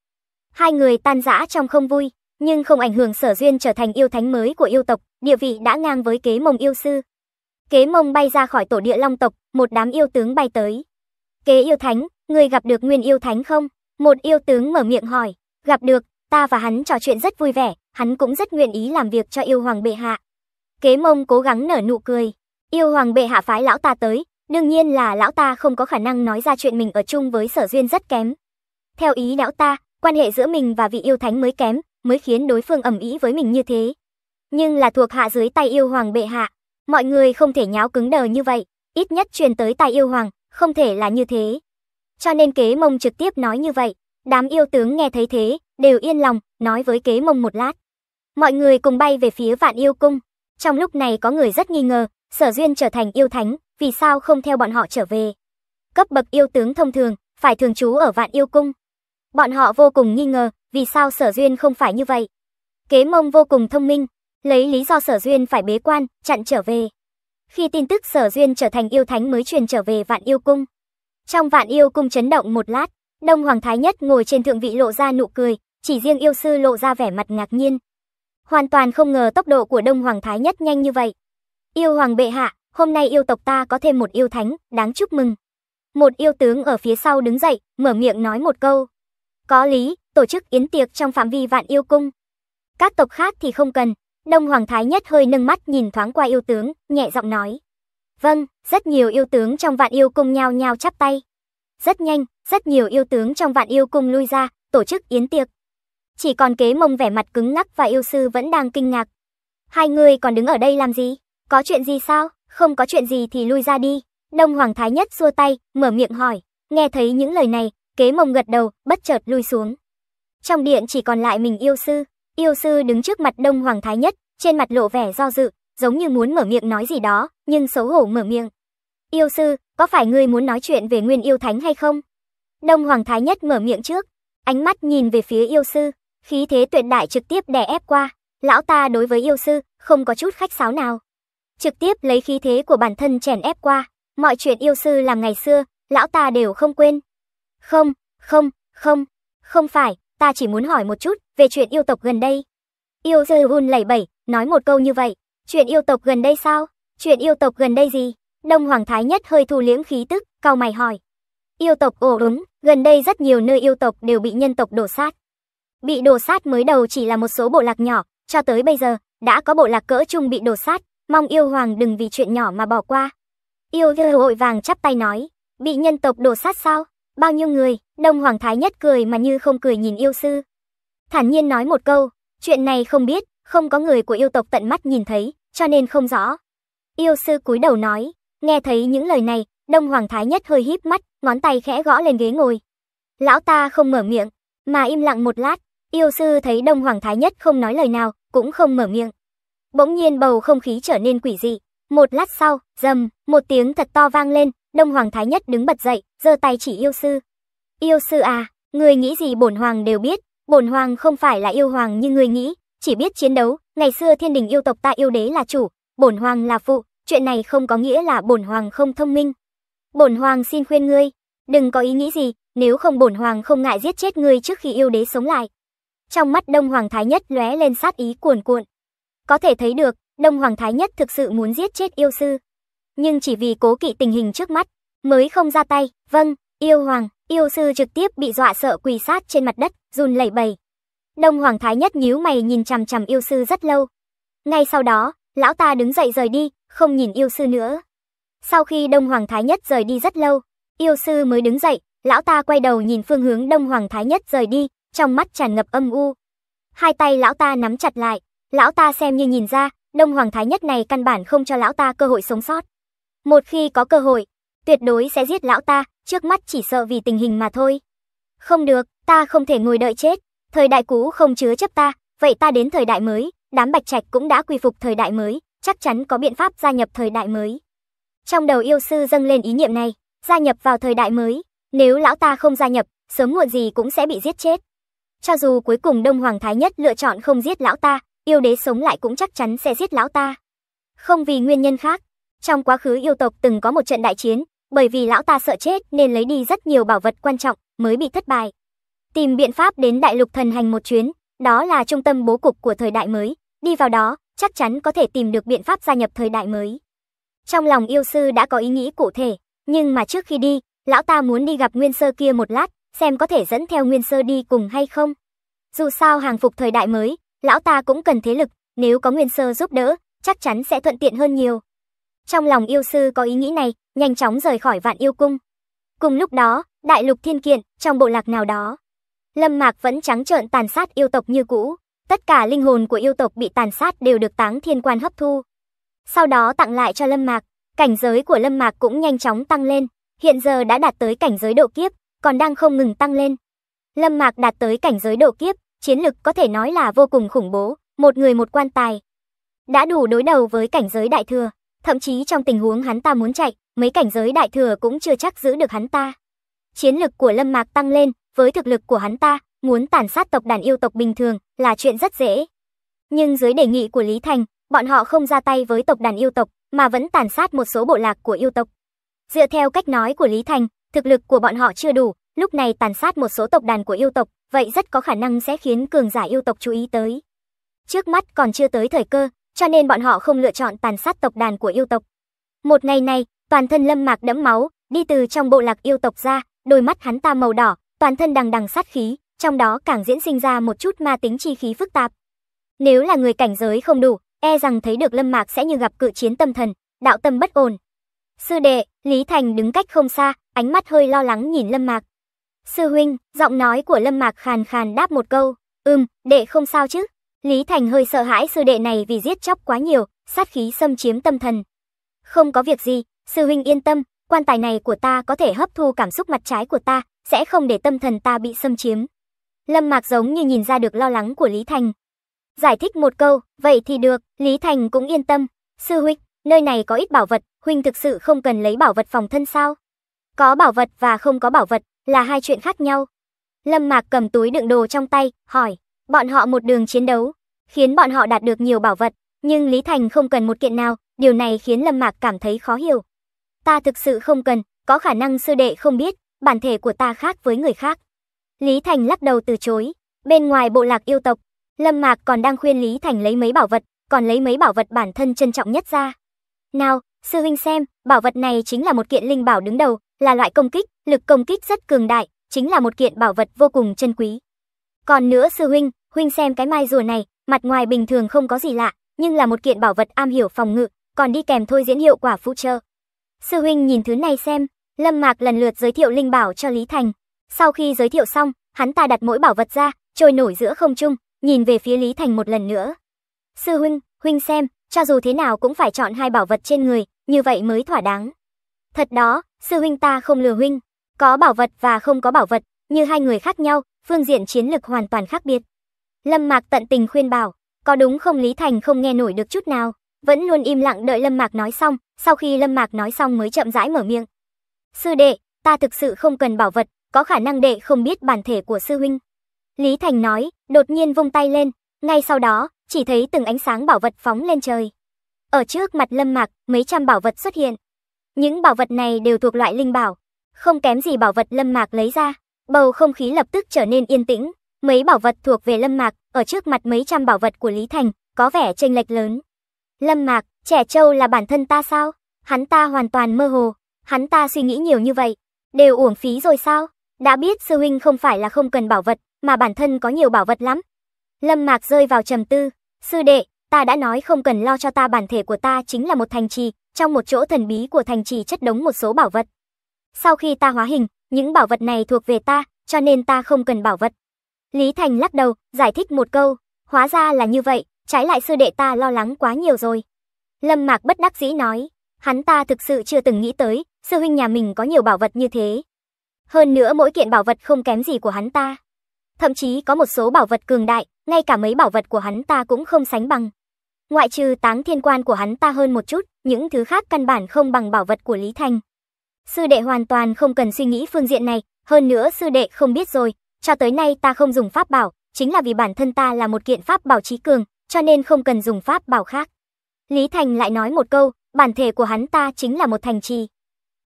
Hai người tan rã trong không vui, nhưng không ảnh hưởng sở duyên trở thành yêu thánh mới của yêu tộc, địa vị đã ngang với kế mông yêu sư. Kế mông bay ra khỏi tổ địa long tộc, một đám yêu tướng bay tới. Kế yêu thánh, người gặp được nguyên yêu thánh không? Một yêu tướng mở miệng hỏi, gặp được, ta và hắn trò chuyện rất vui vẻ, hắn cũng rất nguyện ý làm việc cho yêu hoàng bệ hạ. Kế mông cố gắng nở nụ cười, yêu hoàng bệ hạ phái lão ta tới, Đương nhiên là lão ta không có khả năng nói ra chuyện mình ở chung với sở duyên rất kém. Theo ý lão ta, quan hệ giữa mình và vị yêu thánh mới kém, mới khiến đối phương ẩm ý với mình như thế. Nhưng là thuộc hạ dưới tay yêu hoàng bệ hạ, mọi người không thể nháo cứng đờ như vậy, ít nhất truyền tới tay yêu hoàng, không thể là như thế. Cho nên kế mông trực tiếp nói như vậy, đám yêu tướng nghe thấy thế, đều yên lòng, nói với kế mông một lát. Mọi người cùng bay về phía vạn yêu cung. Trong lúc này có người rất nghi ngờ, sở duyên trở thành yêu thánh, vì sao không theo bọn họ trở về. Cấp bậc yêu tướng thông thường, phải thường trú ở vạn yêu cung. Bọn họ vô cùng nghi ngờ, vì sao sở duyên không phải như vậy. Kế mông vô cùng thông minh, lấy lý do sở duyên phải bế quan, chặn trở về. Khi tin tức sở duyên trở thành yêu thánh mới truyền trở về vạn yêu cung. Trong vạn yêu cung chấn động một lát, Đông Hoàng Thái Nhất ngồi trên thượng vị lộ ra nụ cười, chỉ riêng yêu sư lộ ra vẻ mặt ngạc nhiên. Hoàn toàn không ngờ tốc độ của Đông Hoàng Thái Nhất nhanh như vậy. Yêu Hoàng bệ hạ, Hôm nay yêu tộc ta có thêm một yêu thánh, đáng chúc mừng. Một yêu tướng ở phía sau đứng dậy, mở miệng nói một câu. Có lý, tổ chức yến tiệc trong phạm vi vạn yêu cung. Các tộc khác thì không cần. Đông Hoàng Thái Nhất hơi nâng mắt nhìn thoáng qua yêu tướng, nhẹ giọng nói. Vâng, rất nhiều yêu tướng trong vạn yêu cung nhao nhao chắp tay. Rất nhanh, rất nhiều yêu tướng trong vạn yêu cung lui ra, tổ chức yến tiệc. Chỉ còn kế mông vẻ mặt cứng ngắc và yêu sư vẫn đang kinh ngạc. Hai người còn đứng ở đây làm gì? Có chuyện gì sao? không có chuyện gì thì lui ra đi. Đông Hoàng Thái Nhất xua tay, mở miệng hỏi, nghe thấy những lời này, kế mông gật đầu, bất chợt lui xuống. Trong điện chỉ còn lại mình yêu sư, yêu sư đứng trước mặt Đông Hoàng Thái Nhất, trên mặt lộ vẻ do dự, giống như muốn mở miệng nói gì đó, nhưng xấu hổ mở miệng. Yêu sư, có phải ngươi muốn nói chuyện về nguyên yêu thánh hay không? Đông Hoàng Thái Nhất mở miệng trước, ánh mắt nhìn về phía yêu sư, khí thế tuyệt đại trực tiếp đè ép qua, lão ta đối với yêu sư, không có chút khách sáo nào trực tiếp lấy khí thế của bản thân chèn ép qua, mọi chuyện yêu sư làm ngày xưa, lão ta đều không quên. Không, không, không, không phải, ta chỉ muốn hỏi một chút về chuyện yêu tộc gần đây. Yêu sư hun lẩy bẩy, nói một câu như vậy, chuyện yêu tộc gần đây sao? Chuyện yêu tộc gần đây gì? Đông Hoàng Thái Nhất hơi thu liễm khí tức, cau mày hỏi. Yêu tộc ồ đúng, gần đây rất nhiều nơi yêu tộc đều bị nhân tộc đổ sát. Bị đổ sát mới đầu chỉ là một số bộ lạc nhỏ, cho tới bây giờ, đã có bộ lạc cỡ trung bị đổ sát, mong yêu hoàng đừng vì chuyện nhỏ mà bỏ qua. Yêu thơ hội vàng chắp tay nói, bị nhân tộc đổ sát sao? Bao nhiêu người, đông hoàng thái nhất cười mà như không cười nhìn yêu sư. Thản nhiên nói một câu, chuyện này không biết, không có người của yêu tộc tận mắt nhìn thấy, cho nên không rõ. Yêu sư cúi đầu nói, nghe thấy những lời này, đông hoàng thái nhất hơi híp mắt, ngón tay khẽ gõ lên ghế ngồi. Lão ta không mở miệng, mà im lặng một lát, yêu sư thấy đông hoàng thái nhất không nói lời nào, cũng không mở miệng. Bỗng nhiên bầu không khí trở nên quỷ dị. Một lát sau, rầm, một tiếng thật to vang lên, Đông Hoàng Thái Nhất đứng bật dậy, giơ tay chỉ yêu sư. Yêu sư à, người nghĩ gì bổn hoàng đều biết, bổn hoàng không phải là yêu hoàng như người nghĩ, chỉ biết chiến đấu, ngày xưa thiên đình yêu tộc ta yêu đế là chủ, bổn hoàng là phụ, chuyện này không có nghĩa là bổn hoàng không thông minh. Bổn hoàng xin khuyên ngươi, đừng có ý nghĩ gì, nếu không bổn hoàng không ngại giết chết ngươi trước khi yêu đế sống lại. Trong mắt Đông Hoàng Thái Nhất lóe lên sát ý cuồn cuộn. Có thể thấy được, Đông Hoàng Thái Nhất thực sự muốn giết chết yêu sư. Nhưng chỉ vì cố kỵ tình hình trước mắt, mới không ra tay, vâng, yêu hoàng, yêu sư trực tiếp bị dọa sợ quỳ sát trên mặt đất, run lẩy bẩy. Đông Hoàng Thái Nhất nhíu mày nhìn chằm chằm yêu sư rất lâu. Ngay sau đó, lão ta đứng dậy rời đi, không nhìn yêu sư nữa. Sau khi Đông Hoàng Thái Nhất rời đi rất lâu, yêu sư mới đứng dậy, lão ta quay đầu nhìn phương hướng Đông Hoàng Thái Nhất rời đi, trong mắt tràn ngập âm u. Hai tay lão ta nắm chặt lại, Lão ta xem như nhìn ra, Đông Hoàng Thái Nhất này căn bản không cho lão ta cơ hội sống sót. Một khi có cơ hội, tuyệt đối sẽ giết lão ta, trước mắt chỉ sợ vì tình hình mà thôi. Không được, ta không thể ngồi đợi chết, thời đại cũ không chứa chấp ta, vậy ta đến thời đại mới, đám bạch trạch cũng đã quy phục thời đại mới, chắc chắn có biện pháp gia nhập thời đại mới. Trong đầu yêu sư dâng lên ý niệm này, gia nhập vào thời đại mới, nếu lão ta không gia nhập, sớm muộn gì cũng sẽ bị giết chết. Cho dù cuối cùng Đông Hoàng Thái Nhất lựa chọn không giết lão ta, yêu đế sống lại cũng chắc chắn sẽ giết lão ta. Không vì nguyên nhân khác, trong quá khứ yêu tộc từng có một trận đại chiến, bởi vì lão ta sợ chết nên lấy đi rất nhiều bảo vật quan trọng mới bị thất bại. Tìm biện pháp đến đại lục thần hành một chuyến, đó là trung tâm bố cục của thời đại mới, đi vào đó, chắc chắn có thể tìm được biện pháp gia nhập thời đại mới. Trong lòng yêu sư đã có ý nghĩ cụ thể, nhưng mà trước khi đi, lão ta muốn đi gặp nguyên sơ kia một lát, xem có thể dẫn theo nguyên sơ đi cùng hay không. Dù sao hàng phục thời đại mới, lão ta cũng cần thế lực, nếu có nguyên sơ giúp đỡ, chắc chắn sẽ thuận tiện hơn nhiều. Trong lòng yêu sư có ý nghĩ này, nhanh chóng rời khỏi vạn yêu cung. Cùng lúc đó, đại lục thiên kiện, trong bộ lạc nào đó. Lâm Mạc vẫn trắng trợn tàn sát yêu tộc như cũ. Tất cả linh hồn của yêu tộc bị tàn sát đều được táng thiên quan hấp thu. Sau đó tặng lại cho Lâm Mạc, cảnh giới của Lâm Mạc cũng nhanh chóng tăng lên. Hiện giờ đã đạt tới cảnh giới độ kiếp, còn đang không ngừng tăng lên. Lâm Mạc đạt tới cảnh giới độ kiếp, chiến lực có thể nói là vô cùng khủng bố, một người một quan tài. Đã đủ đối đầu với cảnh giới đại thừa, thậm chí trong tình huống hắn ta muốn chạy, mấy cảnh giới đại thừa cũng chưa chắc giữ được hắn ta. Chiến lực của Lâm Mạc tăng lên, với thực lực của hắn ta, muốn tàn sát tộc đàn yêu tộc bình thường là chuyện rất dễ. Nhưng dưới đề nghị của Lý Thành, bọn họ không ra tay với tộc đàn yêu tộc, mà vẫn tàn sát một số bộ lạc của yêu tộc. Dựa theo cách nói của Lý Thành, thực lực của bọn họ chưa đủ, lúc này tàn sát một số tộc đàn của yêu tộc, vậy rất có khả năng sẽ khiến cường giả yêu tộc chú ý tới. Trước mắt còn chưa tới thời cơ, cho nên bọn họ không lựa chọn tàn sát tộc đàn của yêu tộc. Một ngày này, toàn thân Lâm Mạc đẫm máu, đi từ trong bộ lạc yêu tộc ra, đôi mắt hắn ta màu đỏ, toàn thân đằng đằng sát khí, trong đó càng diễn sinh ra một chút ma tính chi khí phức tạp. Nếu là người cảnh giới không đủ, e rằng thấy được Lâm Mạc sẽ như gặp cự chiến tâm thần, đạo tâm bất ổn. Sư đệ, Lý Thành đứng cách không xa, ánh mắt hơi lo lắng nhìn Lâm Mạc. Sư huynh, giọng nói của Lâm Mạc khàn khàn đáp một câu, ừm, đệ không sao chứ. Lý Thành hơi sợ hãi sư đệ này vì giết chóc quá nhiều, sát khí xâm chiếm tâm thần. Không có việc gì, sư huynh yên tâm, quan tài này của ta có thể hấp thu cảm xúc mặt trái của ta, sẽ không để tâm thần ta bị xâm chiếm. Lâm Mạc giống như nhìn ra được lo lắng của Lý Thành. Giải thích một câu, vậy thì được, Lý Thành cũng yên tâm. Sư huynh, nơi này có ít bảo vật, huynh thực sự không cần lấy bảo vật phòng thân sao? Có bảo vật và không có bảo vật, là hai chuyện khác nhau. Lâm Mạc cầm túi đựng đồ trong tay, hỏi, bọn họ một đường chiến đấu, khiến bọn họ đạt được nhiều bảo vật, nhưng Lý Thành không cần một kiện nào, điều này khiến Lâm Mạc cảm thấy khó hiểu. Ta thực sự không cần, có khả năng sư đệ không biết, bản thể của ta khác với người khác. Lý Thành lắc đầu từ chối, bên ngoài bộ lạc yêu tộc, Lâm Mạc còn đang khuyên Lý Thành lấy mấy bảo vật, còn lấy mấy bảo vật bản thân trân trọng nhất ra. Nào, sư huynh xem, bảo vật này chính là một kiện linh bảo đứng đầu, là loại công kích, lực công kích rất cường đại, chính là một kiện bảo vật vô cùng chân quý. Còn nữa sư huynh, huynh xem cái mai rùa này, mặt ngoài bình thường không có gì lạ, nhưng là một kiện bảo vật am hiểu phòng ngự, còn đi kèm thôi diễn hiệu quả phụ trợ. Sư huynh nhìn thứ này xem, Lâm Mạc lần lượt giới thiệu linh bảo cho Lý Thành. Sau khi giới thiệu xong, hắn ta đặt mỗi bảo vật ra, trôi nổi giữa không trung, nhìn về phía Lý Thành một lần nữa. Sư huynh, huynh xem, cho dù thế nào cũng phải chọn hai bảo vật trên người, như vậy mới thỏa đáng. Thật đó, sư huynh ta không lừa huynh. Có bảo vật và không có bảo vật, như hai người khác nhau, phương diện chiến lực hoàn toàn khác biệt. Lâm Mạc tận tình khuyên bảo, có đúng không Lý Thành không nghe nổi được chút nào, vẫn luôn im lặng đợi Lâm Mạc nói xong, sau khi Lâm Mạc nói xong mới chậm rãi mở miệng. Sư đệ, ta thực sự không cần bảo vật, có khả năng đệ không biết bản thể của sư huynh. Lý Thành nói, đột nhiên vung tay lên, ngay sau đó, chỉ thấy từng ánh sáng bảo vật phóng lên trời. Ở trước mặt Lâm Mạc, mấy trăm bảo vật xuất hiện, những bảo vật này đều thuộc loại linh bảo, không kém gì bảo vật lâm mạc lấy ra. Bầu không khí lập tức trở nên yên tĩnh, mấy bảo vật thuộc về lâm mạc, ở trước mặt mấy trăm bảo vật của Lý Thành, có vẻ chênh lệch lớn. Lâm mạc, trẻ trâu là bản thân ta sao? Hắn ta hoàn toàn mơ hồ, hắn ta suy nghĩ nhiều như vậy, đều uổng phí rồi sao? Đã biết sư huynh không phải là không cần bảo vật, mà bản thân có nhiều bảo vật lắm. Lâm Mạc rơi vào trầm tư, sư đệ, ta đã nói không cần lo cho ta bản thể của ta chính là một thành trì, trong một chỗ thần bí của thành trì chất đống một số bảo vật. Sau khi ta hóa hình, những bảo vật này thuộc về ta, cho nên ta không cần bảo vật. Lý Thành lắc đầu, giải thích một câu, hóa ra là như vậy, trái lại sư đệ ta lo lắng quá nhiều rồi. Lâm Mạc bất đắc dĩ nói, hắn ta thực sự chưa từng nghĩ tới, sư huynh nhà mình có nhiều bảo vật như thế. Hơn nữa mỗi kiện bảo vật không kém gì của hắn ta. Thậm chí có một số bảo vật cường đại, ngay cả mấy bảo vật của hắn ta cũng không sánh bằng. Ngoại trừ táng thiên quan của hắn ta hơn một chút, những thứ khác căn bản không bằng bảo vật của Lý Thanh Sư đệ hoàn toàn không cần suy nghĩ phương diện này, hơn nữa sư đệ không biết rồi, cho tới nay ta không dùng pháp bảo, chính là vì bản thân ta là một kiện pháp bảo trí cường, cho nên không cần dùng pháp bảo khác. Lý Thành lại nói một câu, bản thể của hắn ta chính là một thành trì.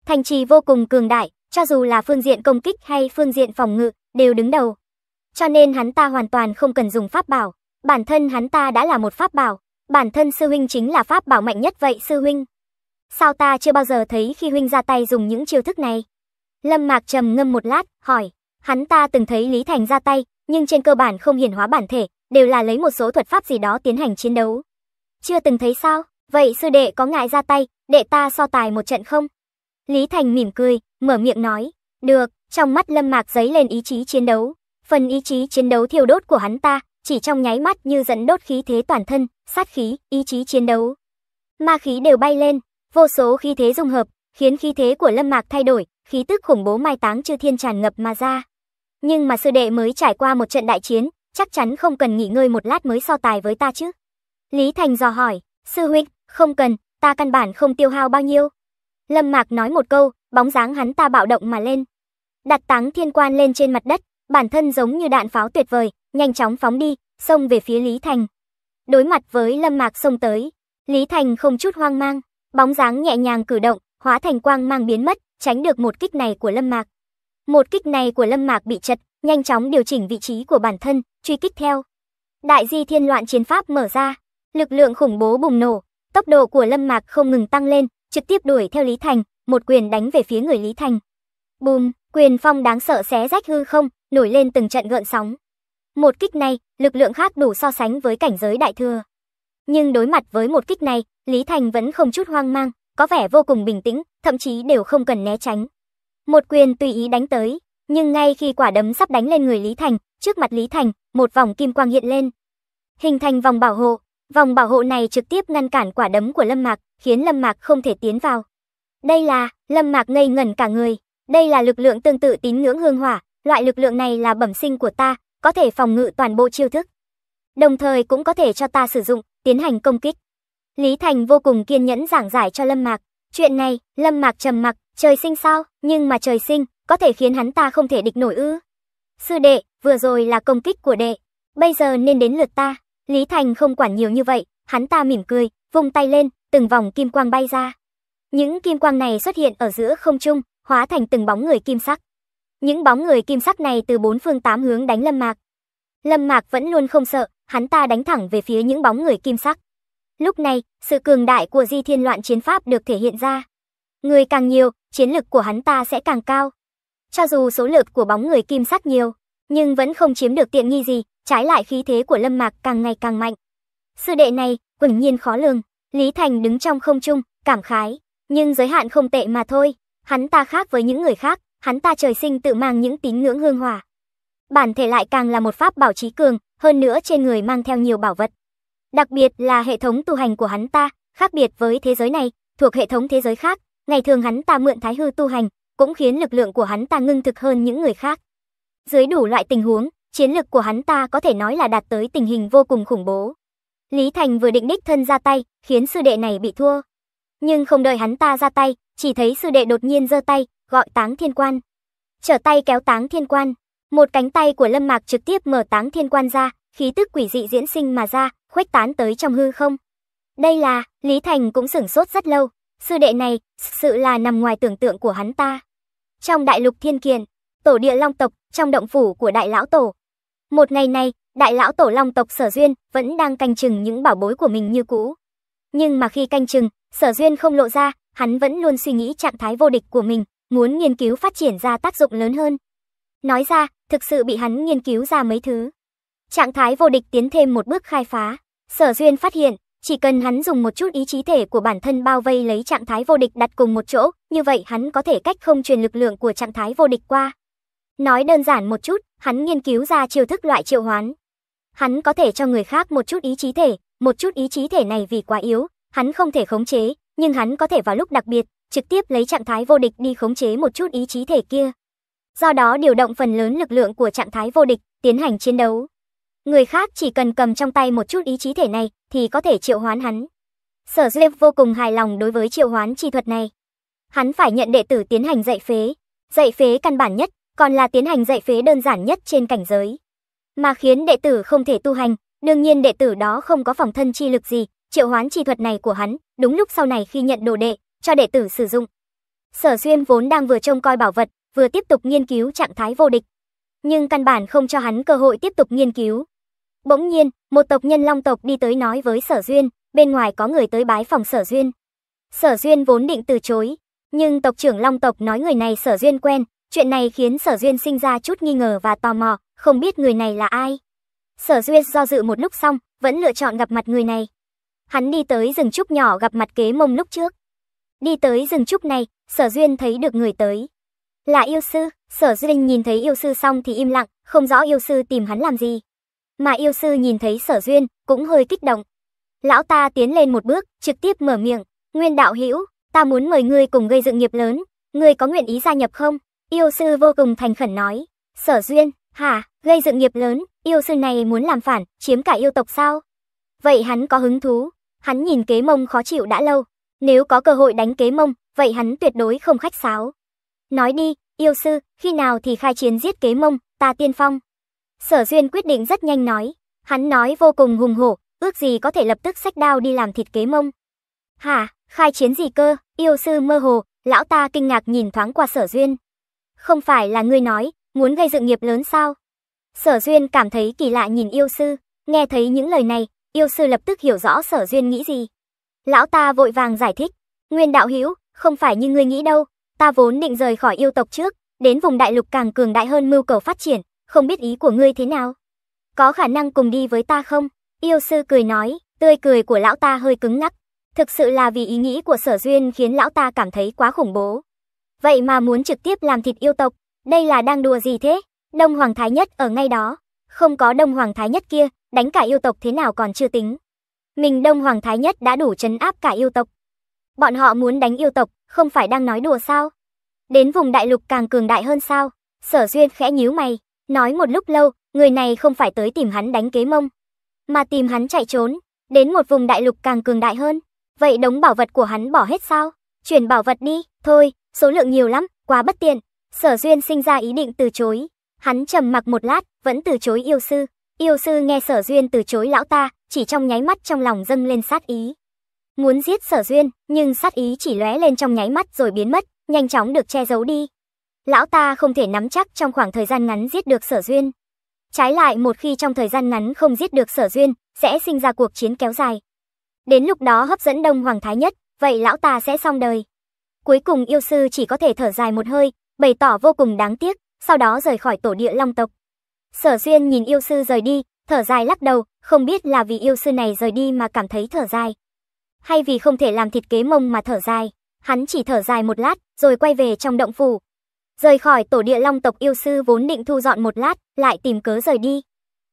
Thành trì vô cùng cường đại, cho dù là phương diện công kích hay phương diện phòng ngự, đều đứng đầu. Cho nên hắn ta hoàn toàn không cần dùng pháp bảo, bản thân hắn ta đã là một pháp bảo, Bản thân sư huynh chính là pháp bảo mạnh nhất vậy sư huynh. Sao ta chưa bao giờ thấy khi huynh ra tay dùng những chiêu thức này? Lâm Mạc trầm ngâm một lát, hỏi. Hắn ta từng thấy Lý Thành ra tay, nhưng trên cơ bản không hiển hóa bản thể, đều là lấy một số thuật pháp gì đó tiến hành chiến đấu. Chưa từng thấy sao? Vậy sư đệ có ngại ra tay, đệ ta so tài một trận không? Lý Thành mỉm cười, mở miệng nói. Được, trong mắt Lâm Mạc giấy lên ý chí chiến đấu. Phần ý chí chiến đấu thiêu đốt của hắn ta, chỉ trong nháy mắt như dẫn đốt khí thế toàn thân, sát khí, ý chí chiến đấu. Ma khí đều bay lên, vô số khí thế dung hợp, khiến khí thế của Lâm Mạc thay đổi, khí tức khủng bố mai táng chư thiên tràn ngập mà ra. Nhưng mà sư đệ mới trải qua một trận đại chiến, chắc chắn không cần nghỉ ngơi một lát mới so tài với ta chứ. Lý Thành dò hỏi, sư huynh, không cần, ta căn bản không tiêu hao bao nhiêu. Lâm Mạc nói một câu, bóng dáng hắn ta bạo động mà lên. Đặt táng thiên quan lên trên mặt đất, bản thân giống như đạn pháo tuyệt vời, nhanh chóng phóng đi, xông về phía Lý Thành. Đối mặt với Lâm Mạc xông tới, Lý Thành không chút hoang mang, bóng dáng nhẹ nhàng cử động, hóa thành quang mang biến mất, tránh được một kích này của Lâm Mạc. Một kích này của Lâm Mạc bị chật, nhanh chóng điều chỉnh vị trí của bản thân, truy kích theo. Đại di thiên loạn chiến pháp mở ra, lực lượng khủng bố bùng nổ, tốc độ của Lâm Mạc không ngừng tăng lên, trực tiếp đuổi theo Lý Thành, một quyền đánh về phía người Lý Thành. Bùm, quyền phong đáng sợ xé rách hư không, nổi lên từng trận gợn sóng. Một kích này, lực lượng khác đủ so sánh với cảnh giới đại thừa. Nhưng đối mặt với một kích này, Lý Thành vẫn không chút hoang mang, có vẻ vô cùng bình tĩnh, thậm chí đều không cần né tránh. Một quyền tùy ý đánh tới, nhưng ngay khi quả đấm sắp đánh lên người Lý Thành, trước mặt Lý Thành, một vòng kim quang hiện lên. Hình thành vòng bảo hộ, vòng bảo hộ này trực tiếp ngăn cản quả đấm của Lâm Mạc, khiến Lâm Mạc không thể tiến vào. Đây là, Lâm Mạc ngây ngẩn cả người, đây là lực lượng tương tự tín ngưỡng hương hỏa, Loại lực lượng này là bẩm sinh của ta, có thể phòng ngự toàn bộ chiêu thức. Đồng thời cũng có thể cho ta sử dụng, tiến hành công kích. Lý Thành vô cùng kiên nhẫn giảng giải cho Lâm Mạc. Chuyện này, Lâm Mạc trầm mặc, trời sinh sao, nhưng mà trời sinh, có thể khiến hắn ta không thể địch nổi ư. Sư đệ, vừa rồi là công kích của đệ, bây giờ nên đến lượt ta. Lý Thành không quản nhiều như vậy, hắn ta mỉm cười, vung tay lên, từng vòng kim quang bay ra. Những kim quang này xuất hiện ở giữa không trung, hóa thành từng bóng người kim sắc. Những bóng người kim sắc này từ bốn phương tám hướng đánh Lâm Mạc. Lâm Mạc vẫn luôn không sợ, hắn ta đánh thẳng về phía những bóng người kim sắc. Lúc này, sự cường đại của Di Thiên Loạn Chiến Pháp được thể hiện ra. Người càng nhiều, chiến lực của hắn ta sẽ càng cao. Cho dù số lượng của bóng người kim sắc nhiều, nhưng vẫn không chiếm được tiện nghi gì, trái lại khí thế của Lâm Mạc càng ngày càng mạnh. Sư đệ này, quả nhiên khó lường, Lý Thành đứng trong không trung, cảm khái, nhưng giới hạn không tệ mà thôi, hắn ta khác với những người khác, hắn ta trời sinh tự mang những tín ngưỡng hương hỏa. Bản thể lại càng là một pháp bảo trí cường, hơn nữa trên người mang theo nhiều bảo vật. Đặc biệt là hệ thống tu hành của hắn ta, khác biệt với thế giới này, thuộc hệ thống thế giới khác, ngày thường hắn ta mượn thái hư tu hành, cũng khiến lực lượng của hắn ta ngưng thực hơn những người khác. Dưới đủ loại tình huống, chiến lực của hắn ta có thể nói là đạt tới tình hình vô cùng khủng bố. Lý Thành vừa định đích thân ra tay, khiến sư đệ này bị thua. Nhưng không đợi hắn ta ra tay, chỉ thấy sư đệ đột nhiên giơ tay, gọi táng thiên quan. Trở tay kéo táng thiên quan, một cánh tay của lâm mạc trực tiếp mở táng thiên quan ra, khí tức quỷ dị diễn sinh mà ra, khuếch tán tới trong hư không. Đây là, Lý Thành cũng sửng sốt rất lâu, sư đệ này, sự là nằm ngoài tưởng tượng của hắn ta. Trong đại lục thiên kiền, tổ địa long tộc, trong động phủ của đại lão tổ. Một ngày này, đại lão tổ long tộc sở duyên vẫn đang canh chừng những bảo bối của mình như cũ. Nhưng mà khi canh chừng, sở duyên không lộ ra, hắn vẫn luôn suy nghĩ trạng thái vô địch của mình, muốn nghiên cứu phát triển ra tác dụng lớn hơn. Nói ra, thực sự bị hắn nghiên cứu ra mấy thứ. Trạng thái vô địch tiến thêm một bước khai phá. Sở Duyên phát hiện, chỉ cần hắn dùng một chút ý chí thể của bản thân bao vây lấy trạng thái vô địch đặt cùng một chỗ, như vậy hắn có thể cách không truyền lực lượng của trạng thái vô địch qua. Nói đơn giản một chút, hắn nghiên cứu ra chiêu thức loại triệu hoán. Hắn có thể cho người khác một chút ý chí thể, một chút ý chí thể này vì quá yếu, hắn không thể khống chế, nhưng hắn có thể vào lúc đặc biệt, trực tiếp lấy trạng thái vô địch đi khống chế một chút ý chí thể kia. Do đó điều động phần lớn lực lượng của trạng thái vô địch, tiến hành chiến đấu. Người khác chỉ cần cầm trong tay một chút ý chí thể này thì có thể triệu hoán hắn. Sở Duyệt vô cùng hài lòng đối với triệu hoán chi thuật này. Hắn phải nhận đệ tử tiến hành dạy phế, dạy phế căn bản nhất, còn là tiến hành dạy phế đơn giản nhất trên cảnh giới. Mà khiến đệ tử không thể tu hành, đương nhiên đệ tử đó không có phòng thân chi lực gì, triệu hoán chi thuật này của hắn, đúng lúc sau này khi nhận đồ đệ, cho đệ tử sử dụng. Sở Xuyên vốn đang vừa trông coi bảo vật, vừa tiếp tục nghiên cứu trạng thái vô địch, nhưng căn bản không cho hắn cơ hội tiếp tục nghiên cứu. Bỗng nhiên, một tộc nhân Long tộc đi tới nói với Sở Duyên, bên ngoài có người tới bái phòng Sở Duyên. Sở Duyên vốn định từ chối, nhưng tộc trưởng Long tộc nói người này Sở Duyên quen, chuyện này khiến Sở Duyên sinh ra chút nghi ngờ và tò mò, không biết người này là ai. Sở Duyên do dự một lúc xong, vẫn lựa chọn gặp mặt người này. Hắn đi tới rừng trúc nhỏ gặp mặt kế mông lúc trước. Đi tới rừng trúc này, sở duyên thấy được người tới. Là yêu sư, sở duyên nhìn thấy yêu sư xong thì im lặng, không rõ yêu sư tìm hắn làm gì. Mà yêu sư nhìn thấy sở duyên, cũng hơi kích động. Lão ta tiến lên một bước, trực tiếp mở miệng. Nguyên đạo hữu ta muốn mời ngươi cùng gây dựng nghiệp lớn, ngươi có nguyện ý gia nhập không? Yêu sư vô cùng thành khẩn nói. Sở duyên, hả, gây dựng nghiệp lớn, yêu sư này muốn làm phản, chiếm cả yêu tộc sao? Vậy hắn có hứng thú, hắn nhìn kế mông khó chịu đã lâu, nếu có cơ hội đánh kế mông, vậy hắn tuyệt đối không khách sáo. Nói đi, yêu sư, khi nào thì khai chiến giết kế mông, ta tiên phong. Sở duyên quyết định rất nhanh nói. Hắn nói vô cùng hùng hổ, ước gì có thể lập tức sách đao đi làm thịt kế mông. Hả, khai chiến gì cơ, yêu sư mơ hồ, lão ta kinh ngạc nhìn thoáng qua sở duyên. Không phải là ngươi nói, muốn gây dựng nghiệp lớn sao? Sở duyên cảm thấy kỳ lạ nhìn yêu sư, nghe thấy những lời này, yêu sư lập tức hiểu rõ sở duyên nghĩ gì. Lão ta vội vàng giải thích, "Nguyên đạo hữu, không phải như ngươi nghĩ đâu, ta vốn định rời khỏi yêu tộc trước, đến vùng đại lục càng cường đại hơn mưu cầu phát triển, không biết ý của ngươi thế nào? Có khả năng cùng đi với ta không?" Yêu sư cười nói, tươi cười của lão ta hơi cứng ngắc, thực sự là vì ý nghĩ của Sở Duyên khiến lão ta cảm thấy quá khủng bố. Vậy mà muốn trực tiếp làm thịt yêu tộc, đây là đang đùa gì thế? Đông Hoàng Thái Nhất ở ngay đó, không có Đông Hoàng Thái Nhất kia, đánh cả yêu tộc thế nào còn chưa tính. Mình Đông Hoàng Thái Nhất đã đủ chấn áp cả yêu tộc. Bọn họ muốn đánh yêu tộc, không phải đang nói đùa sao? Đến vùng đại lục càng cường đại hơn sao? Sở Duyên khẽ nhíu mày, nói một lúc lâu, người này không phải tới tìm hắn đánh kế mông, mà tìm hắn chạy trốn, đến một vùng đại lục càng cường đại hơn. Vậy đống bảo vật của hắn bỏ hết sao? Chuyển bảo vật đi, thôi, số lượng nhiều lắm, quá bất tiện. Sở Duyên sinh ra ý định từ chối. Hắn trầm mặc một lát, vẫn từ chối yêu sư. Yêu sư nghe Sở Duyên từ chối lão ta, chỉ trong nháy mắt trong lòng dâng lên sát ý. Muốn giết sở duyên, nhưng sát ý chỉ lóe lên trong nháy mắt rồi biến mất, nhanh chóng được che giấu đi. Lão ta không thể nắm chắc trong khoảng thời gian ngắn giết được sở duyên. Trái lại một khi trong thời gian ngắn không giết được sở duyên, sẽ sinh ra cuộc chiến kéo dài. Đến lúc đó hấp dẫn đông hoàng thái nhất, vậy lão ta sẽ xong đời. Cuối cùng yêu sư chỉ có thể thở dài một hơi, bày tỏ vô cùng đáng tiếc, sau đó rời khỏi tổ địa long tộc. Sở duyên nhìn yêu sư rời đi, thở dài lắc đầu, không biết là vì yêu sư này rời đi mà cảm thấy thở dài. Hay vì không thể làm thịt kế mông mà thở dài, hắn chỉ thở dài một lát, rồi quay về trong động phủ. Rời khỏi tổ địa long tộc yêu sư vốn định thu dọn một lát, lại tìm cớ rời đi.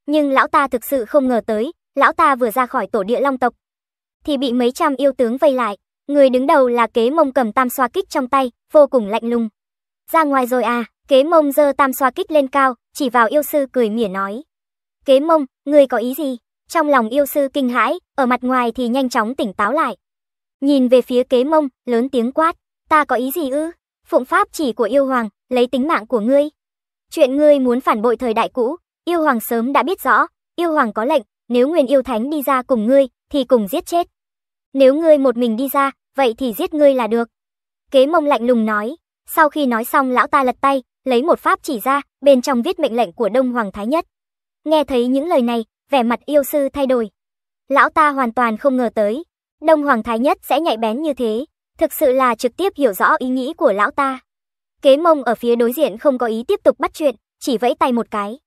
Nhưng lão ta thực sự không ngờ tới, lão ta vừa ra khỏi tổ địa long tộc. Thì bị mấy trăm yêu tướng vây lại, người đứng đầu là kế mông cầm tam xoa kích trong tay, vô cùng lạnh lùng. Ra ngoài rồi à, kế mông giơ tam xoa kích lên cao, chỉ vào yêu sư cười mỉa nói. Kế mông, ngươi có ý gì? Trong lòng yêu sư kinh hãi, ở mặt ngoài thì nhanh chóng tỉnh táo lại. Nhìn về phía kế mông, lớn tiếng quát, ta có ý gì ư? Phụng pháp chỉ của yêu hoàng, lấy tính mạng của ngươi. Chuyện ngươi muốn phản bội thời đại cũ, yêu hoàng sớm đã biết rõ, yêu hoàng có lệnh, nếu nguyên yêu thánh đi ra cùng ngươi, thì cùng giết chết. Nếu ngươi một mình đi ra, vậy thì giết ngươi là được. Kế mông lạnh lùng nói, sau khi nói xong lão ta lật tay, lấy một pháp chỉ ra, bên trong viết mệnh lệnh của Đông Hoàng Thái Nhất. Nghe thấy những lời này, vẻ mặt yêu sư thay đổi. Lão ta hoàn toàn không ngờ tới, Đông Hoàng Thái Nhất sẽ nhạy bén như thế, thực sự là trực tiếp hiểu rõ ý nghĩ của lão ta. Kế mông ở phía đối diện không có ý tiếp tục bắt chuyện, chỉ vẫy tay một cái.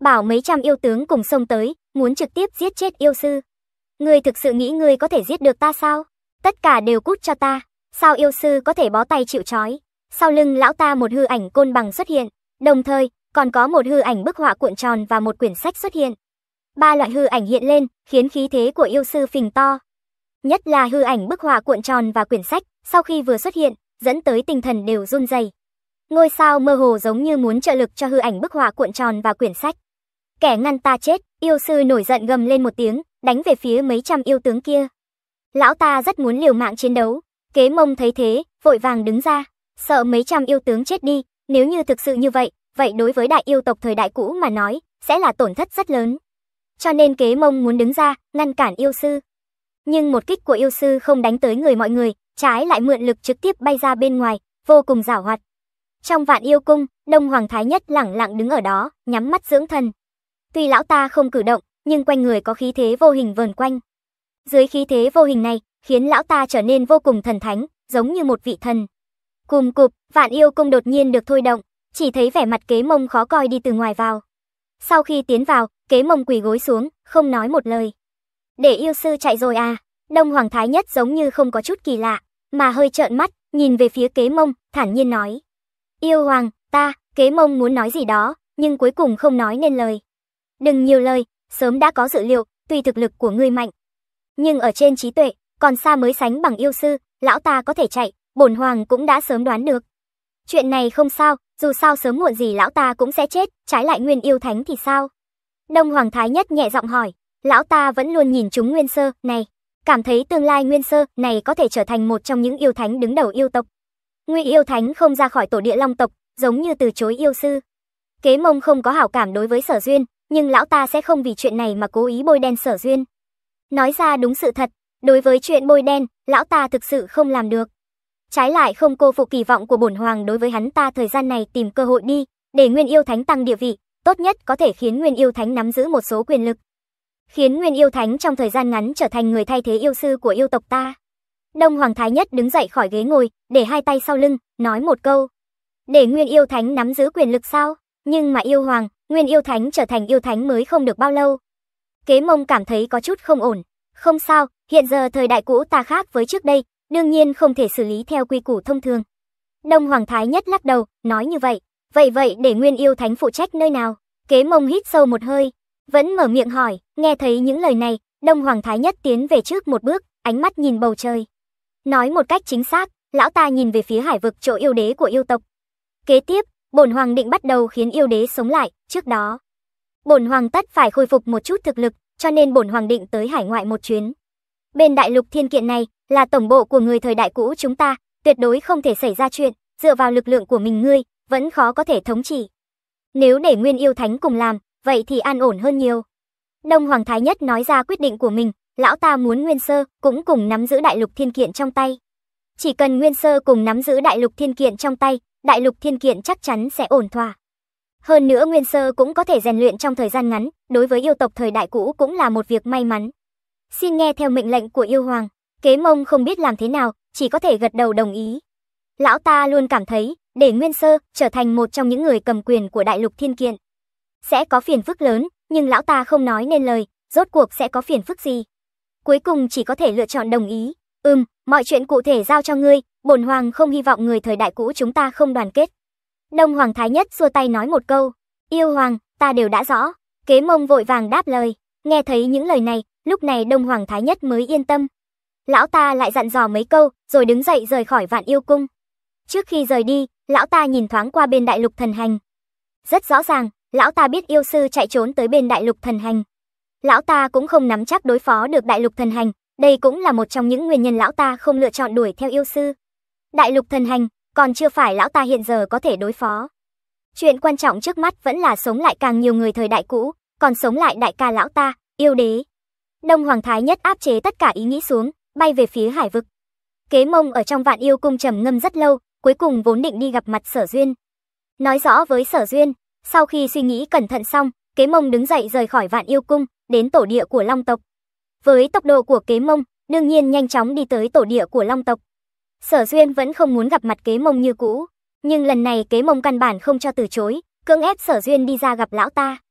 Bảo mấy trăm yêu tướng cùng xông tới, muốn trực tiếp giết chết yêu sư. Ngươi thực sự nghĩ ngươi có thể giết được ta sao? Tất cả đều cút cho ta, sao yêu sư có thể bó tay chịu trói? Sau lưng lão ta một hư ảnh côn bằng xuất hiện, đồng thời, còn có một hư ảnh bức họa cuộn tròn và một quyển sách xuất hiện. Ba loại hư ảnh hiện lên, khiến khí thế của yêu sư phình to. Nhất là hư ảnh bức họa cuộn tròn và quyển sách, sau khi vừa xuất hiện, dẫn tới tinh thần đều run rẩy. Ngôi sao mơ hồ giống như muốn trợ lực cho hư ảnh bức họa cuộn tròn và quyển sách. Kẻ ngăn ta chết, yêu sư nổi giận gầm lên một tiếng, đánh về phía mấy trăm yêu tướng kia. Lão ta rất muốn liều mạng chiến đấu, kế mông thấy thế, vội vàng đứng ra, sợ mấy trăm yêu tướng chết đi, nếu như thực sự như vậy, vậy đối với đại yêu tộc thời đại cũ mà nói, sẽ là tổn thất rất lớn. Cho nên kế mông muốn đứng ra, ngăn cản yêu sư. Nhưng một kích của yêu sư không đánh tới người mọi người, trái lại mượn lực trực tiếp bay ra bên ngoài, vô cùng giảo hoạt. Trong vạn yêu cung, Đông Hoàng Thái Nhất lẳng lặng đứng ở đó, nhắm mắt dưỡng thần. Tuy lão ta không cử động, nhưng quanh người có khí thế vô hình vờn quanh. Dưới khí thế vô hình này, khiến lão ta trở nên vô cùng thần thánh, giống như một vị thần. Cùng cụp, vạn yêu cung đột nhiên được thôi động, chỉ thấy vẻ mặt kế mông khó coi đi từ ngoài vào. Sau khi tiến vào, kế mông quỳ gối xuống, không nói một lời. Để yêu sư chạy rồi à, Đông Hoàng Thái Nhất giống như không có chút kỳ lạ, mà hơi trợn mắt, nhìn về phía kế mông, thản nhiên nói. Yêu Hoàng, ta, kế mông muốn nói gì đó, nhưng cuối cùng không nói nên lời. Đừng nhiều lời, sớm đã có dự liệu, tuy thực lực của ngươi mạnh. Nhưng ở trên trí tuệ, còn xa mới sánh bằng yêu sư, lão ta có thể chạy, bổn hoàng cũng đã sớm đoán được. Chuyện này không sao, dù sao sớm muộn gì lão ta cũng sẽ chết, trái lại nguyên yêu thánh thì sao? Đông Hoàng Thái Nhất nhẹ giọng hỏi, lão ta vẫn luôn nhìn chúng nguyên sơ, này, cảm thấy tương lai nguyên sơ này có thể trở thành một trong những yêu thánh đứng đầu yêu tộc. Nguy yêu thánh không ra khỏi tổ địa long tộc, giống như từ chối yêu sư. Kế mông không có hảo cảm đối với sở duyên, nhưng lão ta sẽ không vì chuyện này mà cố ý bôi đen sở duyên. Nói ra đúng sự thật, đối với chuyện bôi đen, lão ta thực sự không làm được. Trái lại không cô phục kỳ vọng của bổn hoàng đối với hắn ta thời gian này tìm cơ hội đi, để Nguyên Yêu Thánh tăng địa vị, tốt nhất có thể khiến Nguyên Yêu Thánh nắm giữ một số quyền lực. Khiến Nguyên Yêu Thánh trong thời gian ngắn trở thành người thay thế yêu sư của yêu tộc ta. Đông Hoàng Thái Nhất đứng dậy khỏi ghế ngồi, để hai tay sau lưng, nói một câu. Để Nguyên Yêu Thánh nắm giữ quyền lực sao? Nhưng mà yêu hoàng, Nguyên Yêu Thánh trở thành yêu thánh mới không được bao lâu. Kế mông cảm thấy có chút không ổn. Không sao, hiện giờ thời đại cũ ta khác với trước đây, đương nhiên không thể xử lý theo quy củ thông thường. Đông Hoàng Thái Nhất lắc đầu, nói như vậy. Vậy vậy để Nguyên Yêu Thánh phụ trách nơi nào? Kế mông hít sâu một hơi, vẫn mở miệng hỏi, nghe thấy những lời này, Đông Hoàng Thái Nhất tiến về trước một bước, ánh mắt nhìn bầu trời. Nói một cách chính xác, lão ta nhìn về phía hải vực chỗ yêu đế của yêu tộc. Kế tiếp, bổn hoàng định bắt đầu khiến yêu đế sống lại, trước đó. Bổn hoàng tất phải khôi phục một chút thực lực, cho nên bổn hoàng định tới hải ngoại một chuyến. Bên đại lục thiên kiện này, là tổng bộ của người thời đại cũ chúng ta, tuyệt đối không thể xảy ra chuyện, dựa vào lực lượng của mình ngươi, vẫn khó có thể thống trị. Nếu để Nguyên Yêu Thánh cùng làm, vậy thì an ổn hơn nhiều. Đông Hoàng Thái Nhất nói ra quyết định của mình, lão ta muốn Nguyên Sơ cũng cùng nắm giữ đại lục thiên kiện trong tay. Chỉ cần Nguyên Sơ cùng nắm giữ đại lục thiên kiện trong tay, đại lục thiên kiện chắc chắn sẽ ổn thỏa. Hơn nữa Nguyên Sơ cũng có thể rèn luyện trong thời gian ngắn, đối với yêu tộc thời đại cũ cũng là một việc may mắn xin nghe theo mệnh lệnh của yêu hoàng. Kế mông không biết làm thế nào, chỉ có thể gật đầu đồng ý. Lão ta luôn cảm thấy, để Nguyên Sơ trở thành một trong những người cầm quyền của đại lục thiên kiện. Sẽ có phiền phức lớn, nhưng lão ta không nói nên lời, rốt cuộc sẽ có phiền phức gì. Cuối cùng chỉ có thể lựa chọn đồng ý. Ừm, mọi chuyện cụ thể giao cho ngươi, bổn hoàng không hy vọng người thời đại cũ chúng ta không đoàn kết. Đông Hoàng Thái Nhất xua tay nói một câu. Yêu Hoàng, ta đều đã rõ. Kế mông vội vàng đáp lời. Nghe thấy những lời này, lúc này Đông Hoàng Thái Nhất mới yên tâm. Lão ta lại dặn dò mấy câu, rồi đứng dậy rời khỏi vạn yêu cung. Trước khi rời đi, lão ta nhìn thoáng qua bên đại lục thần hành. Rất rõ ràng, lão ta biết yêu sư chạy trốn tới bên đại lục thần hành. Lão ta cũng không nắm chắc đối phó được đại lục thần hành, đây cũng là một trong những nguyên nhân lão ta không lựa chọn đuổi theo yêu sư. Đại lục thần hành, còn chưa phải lão ta hiện giờ có thể đối phó. Chuyện quan trọng trước mắt vẫn là sống lại càng nhiều người thời đại cũ, còn sống lại đại ca lão ta, yêu đế. Đông Hoàng Thái Nhất áp chế tất cả ý nghĩ xuống, bay về phía hải vực. Kế mông ở trong vạn yêu cung trầm ngâm rất lâu, cuối cùng vốn định đi gặp mặt sở duyên. Nói rõ với sở duyên, sau khi suy nghĩ cẩn thận xong, kế mông đứng dậy rời khỏi vạn yêu cung, đến tổ địa của Long tộc. Với tốc độ của kế mông, đương nhiên nhanh chóng đi tới tổ địa của Long tộc. Sở duyên vẫn không muốn gặp mặt kế mông như cũ, nhưng lần này kế mông căn bản không cho từ chối, cưỡng ép sở duyên đi ra gặp lão ta.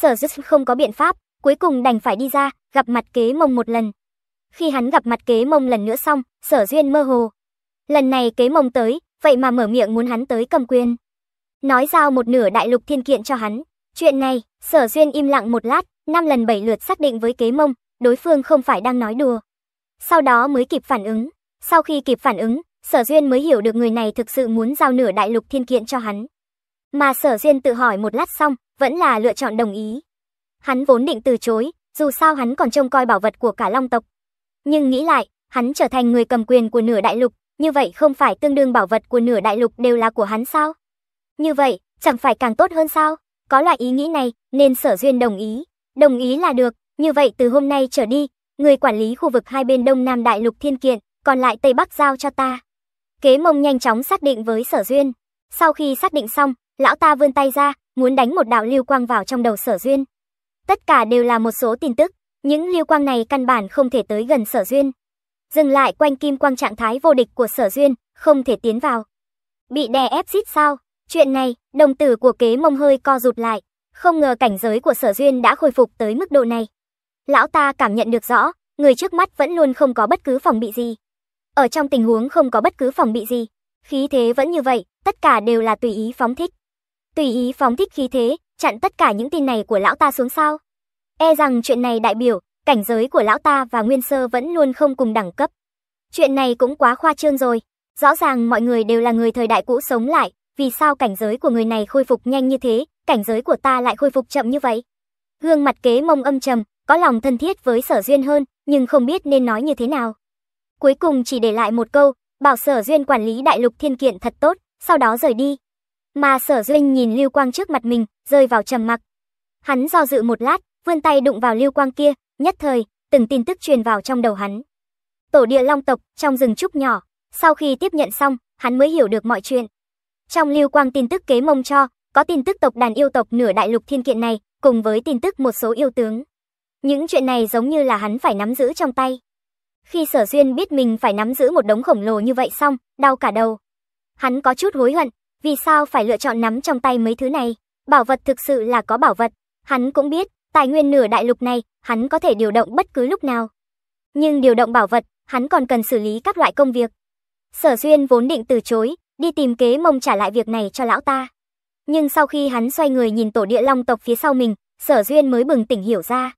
Sở Dứt không có biện pháp, cuối cùng đành phải đi ra, gặp mặt kế mông một lần. Khi hắn gặp mặt kế mông lần nữa xong, sở duyên mơ hồ. Lần này kế mông tới, vậy mà mở miệng muốn hắn tới cầm quyền. Nói giao một nửa đại lục thiên kiện cho hắn. Chuyện này, sở duyên im lặng một lát, năm lần bảy lượt xác định với kế mông, đối phương không phải đang nói đùa. Sau đó mới kịp phản ứng. Sau khi kịp phản ứng, sở duyên mới hiểu được người này thực sự muốn giao nửa đại lục thiên kiện cho hắn. Mà sở duyên tự hỏi một lát xong, vẫn là lựa chọn đồng ý. Hắn vốn định từ chối, dù sao hắn còn trông coi bảo vật của cả long tộc. Nhưng nghĩ lại, hắn trở thành người cầm quyền của nửa đại lục, như vậy không phải tương đương bảo vật của nửa đại lục đều là của hắn sao? Như vậy, chẳng phải càng tốt hơn sao? Có loại ý nghĩ này, nên sở duyên đồng ý. Đồng ý là được, như vậy từ hôm nay trở đi, người quản lý khu vực hai bên đông nam đại lục thiên kiện, còn lại tây bắc giao cho ta. Kế mông nhanh chóng xác định với sở duyên. Sau khi xác định xong, lão ta vươn tay ra, muốn đánh một đạo lưu quang vào trong đầu sở duyên. Tất cả đều là một số tin tức, những lưu quang này căn bản không thể tới gần sở duyên. Dừng lại quanh kim quang trạng thái vô địch của sở duyên, không thể tiến vào. Bị đè ép xít sao? Chuyện này, đồng tử của kế mông hơi co rụt lại. Không ngờ cảnh giới của sở duyên đã khôi phục tới mức độ này. Lão ta cảm nhận được rõ, người trước mắt vẫn luôn không có bất cứ phòng bị gì. Ở trong tình huống không có bất cứ phòng bị gì, khí thế vẫn như vậy, tất cả đều là tùy ý phóng thích tùy ý phóng thích khí thế, chặn tất cả những tin này của lão ta xuống sao? E rằng chuyện này đại biểu, cảnh giới của lão ta và Nguyên Sơ vẫn luôn không cùng đẳng cấp. Chuyện này cũng quá khoa trương rồi, rõ ràng mọi người đều là người thời đại cũ sống lại, vì sao cảnh giới của người này khôi phục nhanh như thế, cảnh giới của ta lại khôi phục chậm như vậy? Gương mặt kế mông âm trầm, có lòng thân thiết với sở duyên hơn, nhưng không biết nên nói như thế nào. Cuối cùng chỉ để lại một câu, bảo sở duyên quản lý đại lục thiên kiện thật tốt, sau đó rời đi. Mà sở duyên nhìn lưu quang trước mặt mình, rơi vào trầm mặc. Hắn do dự một lát, vươn tay đụng vào lưu quang kia, nhất thời, từng tin tức truyền vào trong đầu hắn. Tổ địa long tộc, trong rừng trúc nhỏ, sau khi tiếp nhận xong, hắn mới hiểu được mọi chuyện. Trong lưu quang tin tức kế mông cho, có tin tức tộc đàn yêu tộc nửa đại lục thiên kiện này, cùng với tin tức một số yêu tướng. Những chuyện này giống như là hắn phải nắm giữ trong tay. Khi sở duyên biết mình phải nắm giữ một đống khổng lồ như vậy xong, đau cả đầu. Hắn có chút hối hận, vì sao phải lựa chọn nắm trong tay mấy thứ này? Bảo vật thực sự là có bảo vật. Hắn cũng biết, tài nguyên nửa đại lục này, hắn có thể điều động bất cứ lúc nào. Nhưng điều động bảo vật, hắn còn cần xử lý các loại công việc. Sở Duyên vốn định từ chối, đi tìm kế mông trả lại việc này cho lão ta. Nhưng sau khi hắn xoay người nhìn tổ địa long tộc phía sau mình, Sở Duyên mới bừng tỉnh hiểu ra.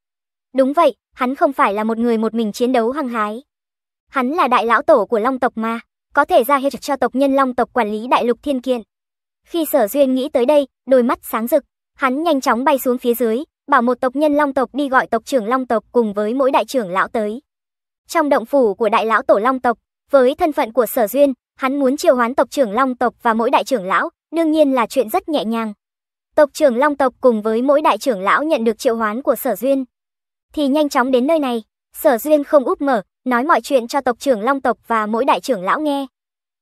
Đúng vậy, hắn không phải là một người một mình chiến đấu hăng hái. Hắn là đại lão tổ của long tộc mà có thể ra hiệu cho tộc nhân long tộc quản lý đại lục thiên kiện Khi sở duyên nghĩ tới đây, đôi mắt sáng rực, hắn nhanh chóng bay xuống phía dưới, bảo một tộc nhân long tộc đi gọi tộc trưởng long tộc cùng với mỗi đại trưởng lão tới. Trong động phủ của đại lão tổ long tộc, với thân phận của sở duyên, hắn muốn triệu hoán tộc trưởng long tộc và mỗi đại trưởng lão, đương nhiên là chuyện rất nhẹ nhàng. Tộc trưởng long tộc cùng với mỗi đại trưởng lão nhận được triệu hoán của sở duyên, thì nhanh chóng đến nơi này. Sở Duyên không úp mở, nói mọi chuyện cho tộc trưởng Long tộc và mỗi đại trưởng lão nghe.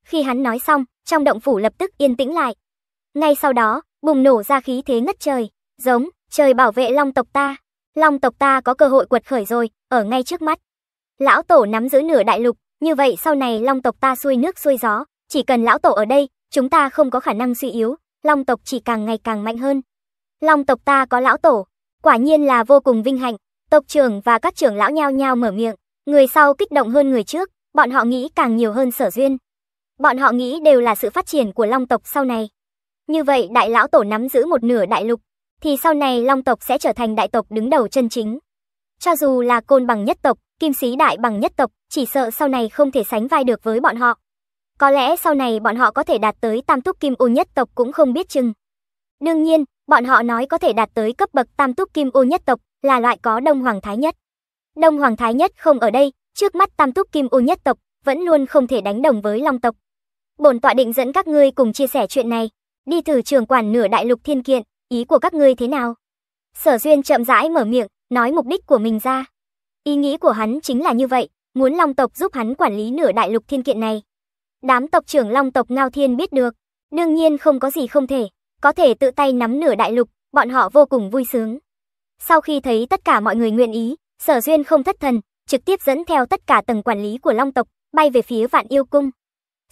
Khi hắn nói xong, trong động phủ lập tức yên tĩnh lại. Ngay sau đó, bùng nổ ra khí thế ngất trời, giống, trời bảo vệ Long tộc ta. Long tộc ta có cơ hội quật khởi rồi, ở ngay trước mắt. Lão tổ nắm giữ nửa đại lục, như vậy sau này Long tộc ta xuôi nước xuôi gió, chỉ cần lão tổ ở đây, chúng ta không có khả năng suy yếu, Long tộc chỉ càng ngày càng mạnh hơn. Long tộc ta có lão tổ, quả nhiên là vô cùng vinh hạnh. Tộc trưởng và các trưởng lão nhao nhao mở miệng, người sau kích động hơn người trước, bọn họ nghĩ càng nhiều hơn sở duyên. Bọn họ nghĩ đều là sự phát triển của long tộc sau này. Như vậy đại lão tổ nắm giữ một nửa đại lục, thì sau này long tộc sẽ trở thành đại tộc đứng đầu chân chính. Cho dù là côn bằng nhất tộc, kim sĩ đại bằng nhất tộc, chỉ sợ sau này không thể sánh vai được với bọn họ. Có lẽ sau này bọn họ có thể đạt tới tam túc kim ô nhất tộc cũng không biết chừng. Đương nhiên, bọn họ nói có thể đạt tới cấp bậc tam túc kim ô nhất tộc là loại có Đông Hoàng Thái Nhất. Đông Hoàng Thái Nhất không ở đây, trước mắt Tam Túc Kim U nhất tộc vẫn luôn không thể đánh đồng với Long tộc. Bổn tọa định dẫn các ngươi cùng chia sẻ chuyện này, đi thử trường quản nửa đại lục thiên kiện, ý của các ngươi thế nào? Sở Duyên chậm rãi mở miệng, nói mục đích của mình ra. Ý nghĩ của hắn chính là như vậy, muốn Long tộc giúp hắn quản lý nửa đại lục thiên kiện này. Đám tộc trưởng Long tộc Ngao Thiên biết được, đương nhiên không có gì không thể, có thể tự tay nắm nửa đại lục, bọn họ vô cùng vui sướng. Sau khi thấy tất cả mọi người nguyện ý, Sở Duyên không thất thần, trực tiếp dẫn theo tất cả tầng quản lý của Long tộc, bay về phía Vạn Yêu Cung.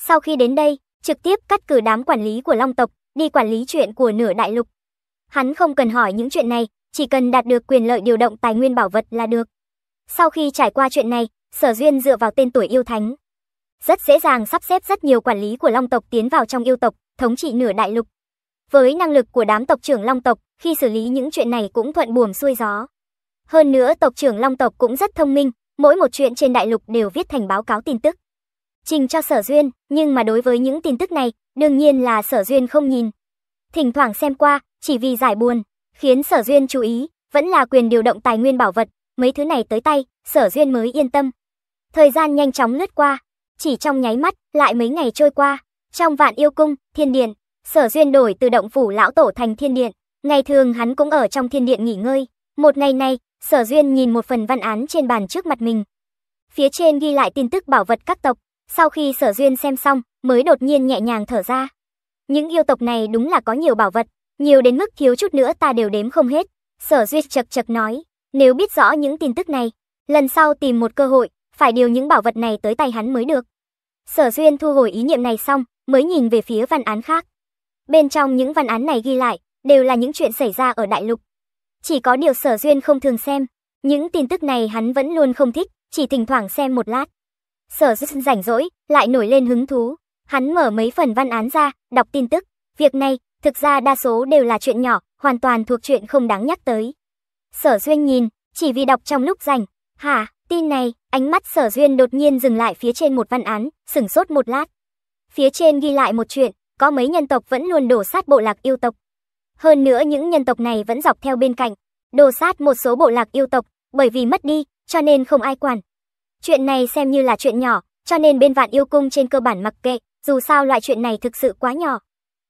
Sau khi đến đây, trực tiếp cắt cử đám quản lý của Long tộc, đi quản lý chuyện của nửa đại lục. Hắn không cần hỏi những chuyện này, chỉ cần đạt được quyền lợi điều động tài nguyên bảo vật là được. Sau khi trải qua chuyện này, Sở Duyên dựa vào tên tuổi yêu thánh. Rất dễ dàng sắp xếp rất nhiều quản lý của Long tộc tiến vào trong yêu tộc, thống trị nửa đại lục. Với năng lực của đám tộc trưởng Long tộc, khi xử lý những chuyện này cũng thuận buồm xuôi gió. Hơn nữa tộc trưởng Long tộc cũng rất thông minh, mỗi một chuyện trên đại lục đều viết thành báo cáo tin tức. Trình cho Sở Duyên, nhưng mà đối với những tin tức này, đương nhiên là Sở Duyên không nhìn. Thỉnh thoảng xem qua, chỉ vì giải buồn, khiến Sở Duyên chú ý, vẫn là quyền điều động tài nguyên bảo vật, mấy thứ này tới tay, Sở Duyên mới yên tâm. Thời gian nhanh chóng lướt qua, chỉ trong nháy mắt, lại mấy ngày trôi qua. Trong vạn yêu cung, thiên điện, Sở Duyên đổi từ động phủ lão tổ thành thiên điện. Ngày thường hắn cũng ở trong thiên điện nghỉ ngơi. Một ngày này, Sở Duyên nhìn một phần văn án trên bàn trước mặt mình. Phía trên ghi lại tin tức bảo vật các tộc. Sau khi Sở Duyên xem xong, mới đột nhiên nhẹ nhàng thở ra. Những yêu tộc này đúng là có nhiều bảo vật, nhiều đến mức thiếu chút nữa ta đều đếm không hết. Sở Duyệt chật chật nói, nếu biết rõ những tin tức này, lần sau tìm một cơ hội, phải điều những bảo vật này tới tay hắn mới được. Sở Duyên thu hồi ý niệm này xong, mới nhìn về phía văn án khác. Bên trong những văn án này ghi lại, đều là những chuyện xảy ra ở đại lục. Chỉ có điều sở duyên không thường xem, những tin tức này hắn vẫn luôn không thích, chỉ thỉnh thoảng xem một lát. Sở duyên rảnh rỗi, lại nổi lên hứng thú. Hắn mở mấy phần văn án ra, đọc tin tức. Việc này, thực ra đa số đều là chuyện nhỏ, hoàn toàn thuộc chuyện không đáng nhắc tới. Sở duyên nhìn, chỉ vì đọc trong lúc rảnh. Hả, tin này, ánh mắt sở duyên đột nhiên dừng lại phía trên một văn án, sửng sốt một lát. Phía trên ghi lại một chuyện, có mấy nhân tộc vẫn luôn đổ sát bộ lạc yêu tộc, hơn nữa những nhân tộc này vẫn dọc theo bên cạnh, đồ sát một số bộ lạc yêu tộc, bởi vì mất đi, cho nên không ai quản. Chuyện này xem như là chuyện nhỏ, cho nên bên vạn yêu cung trên cơ bản mặc kệ, dù sao loại chuyện này thực sự quá nhỏ.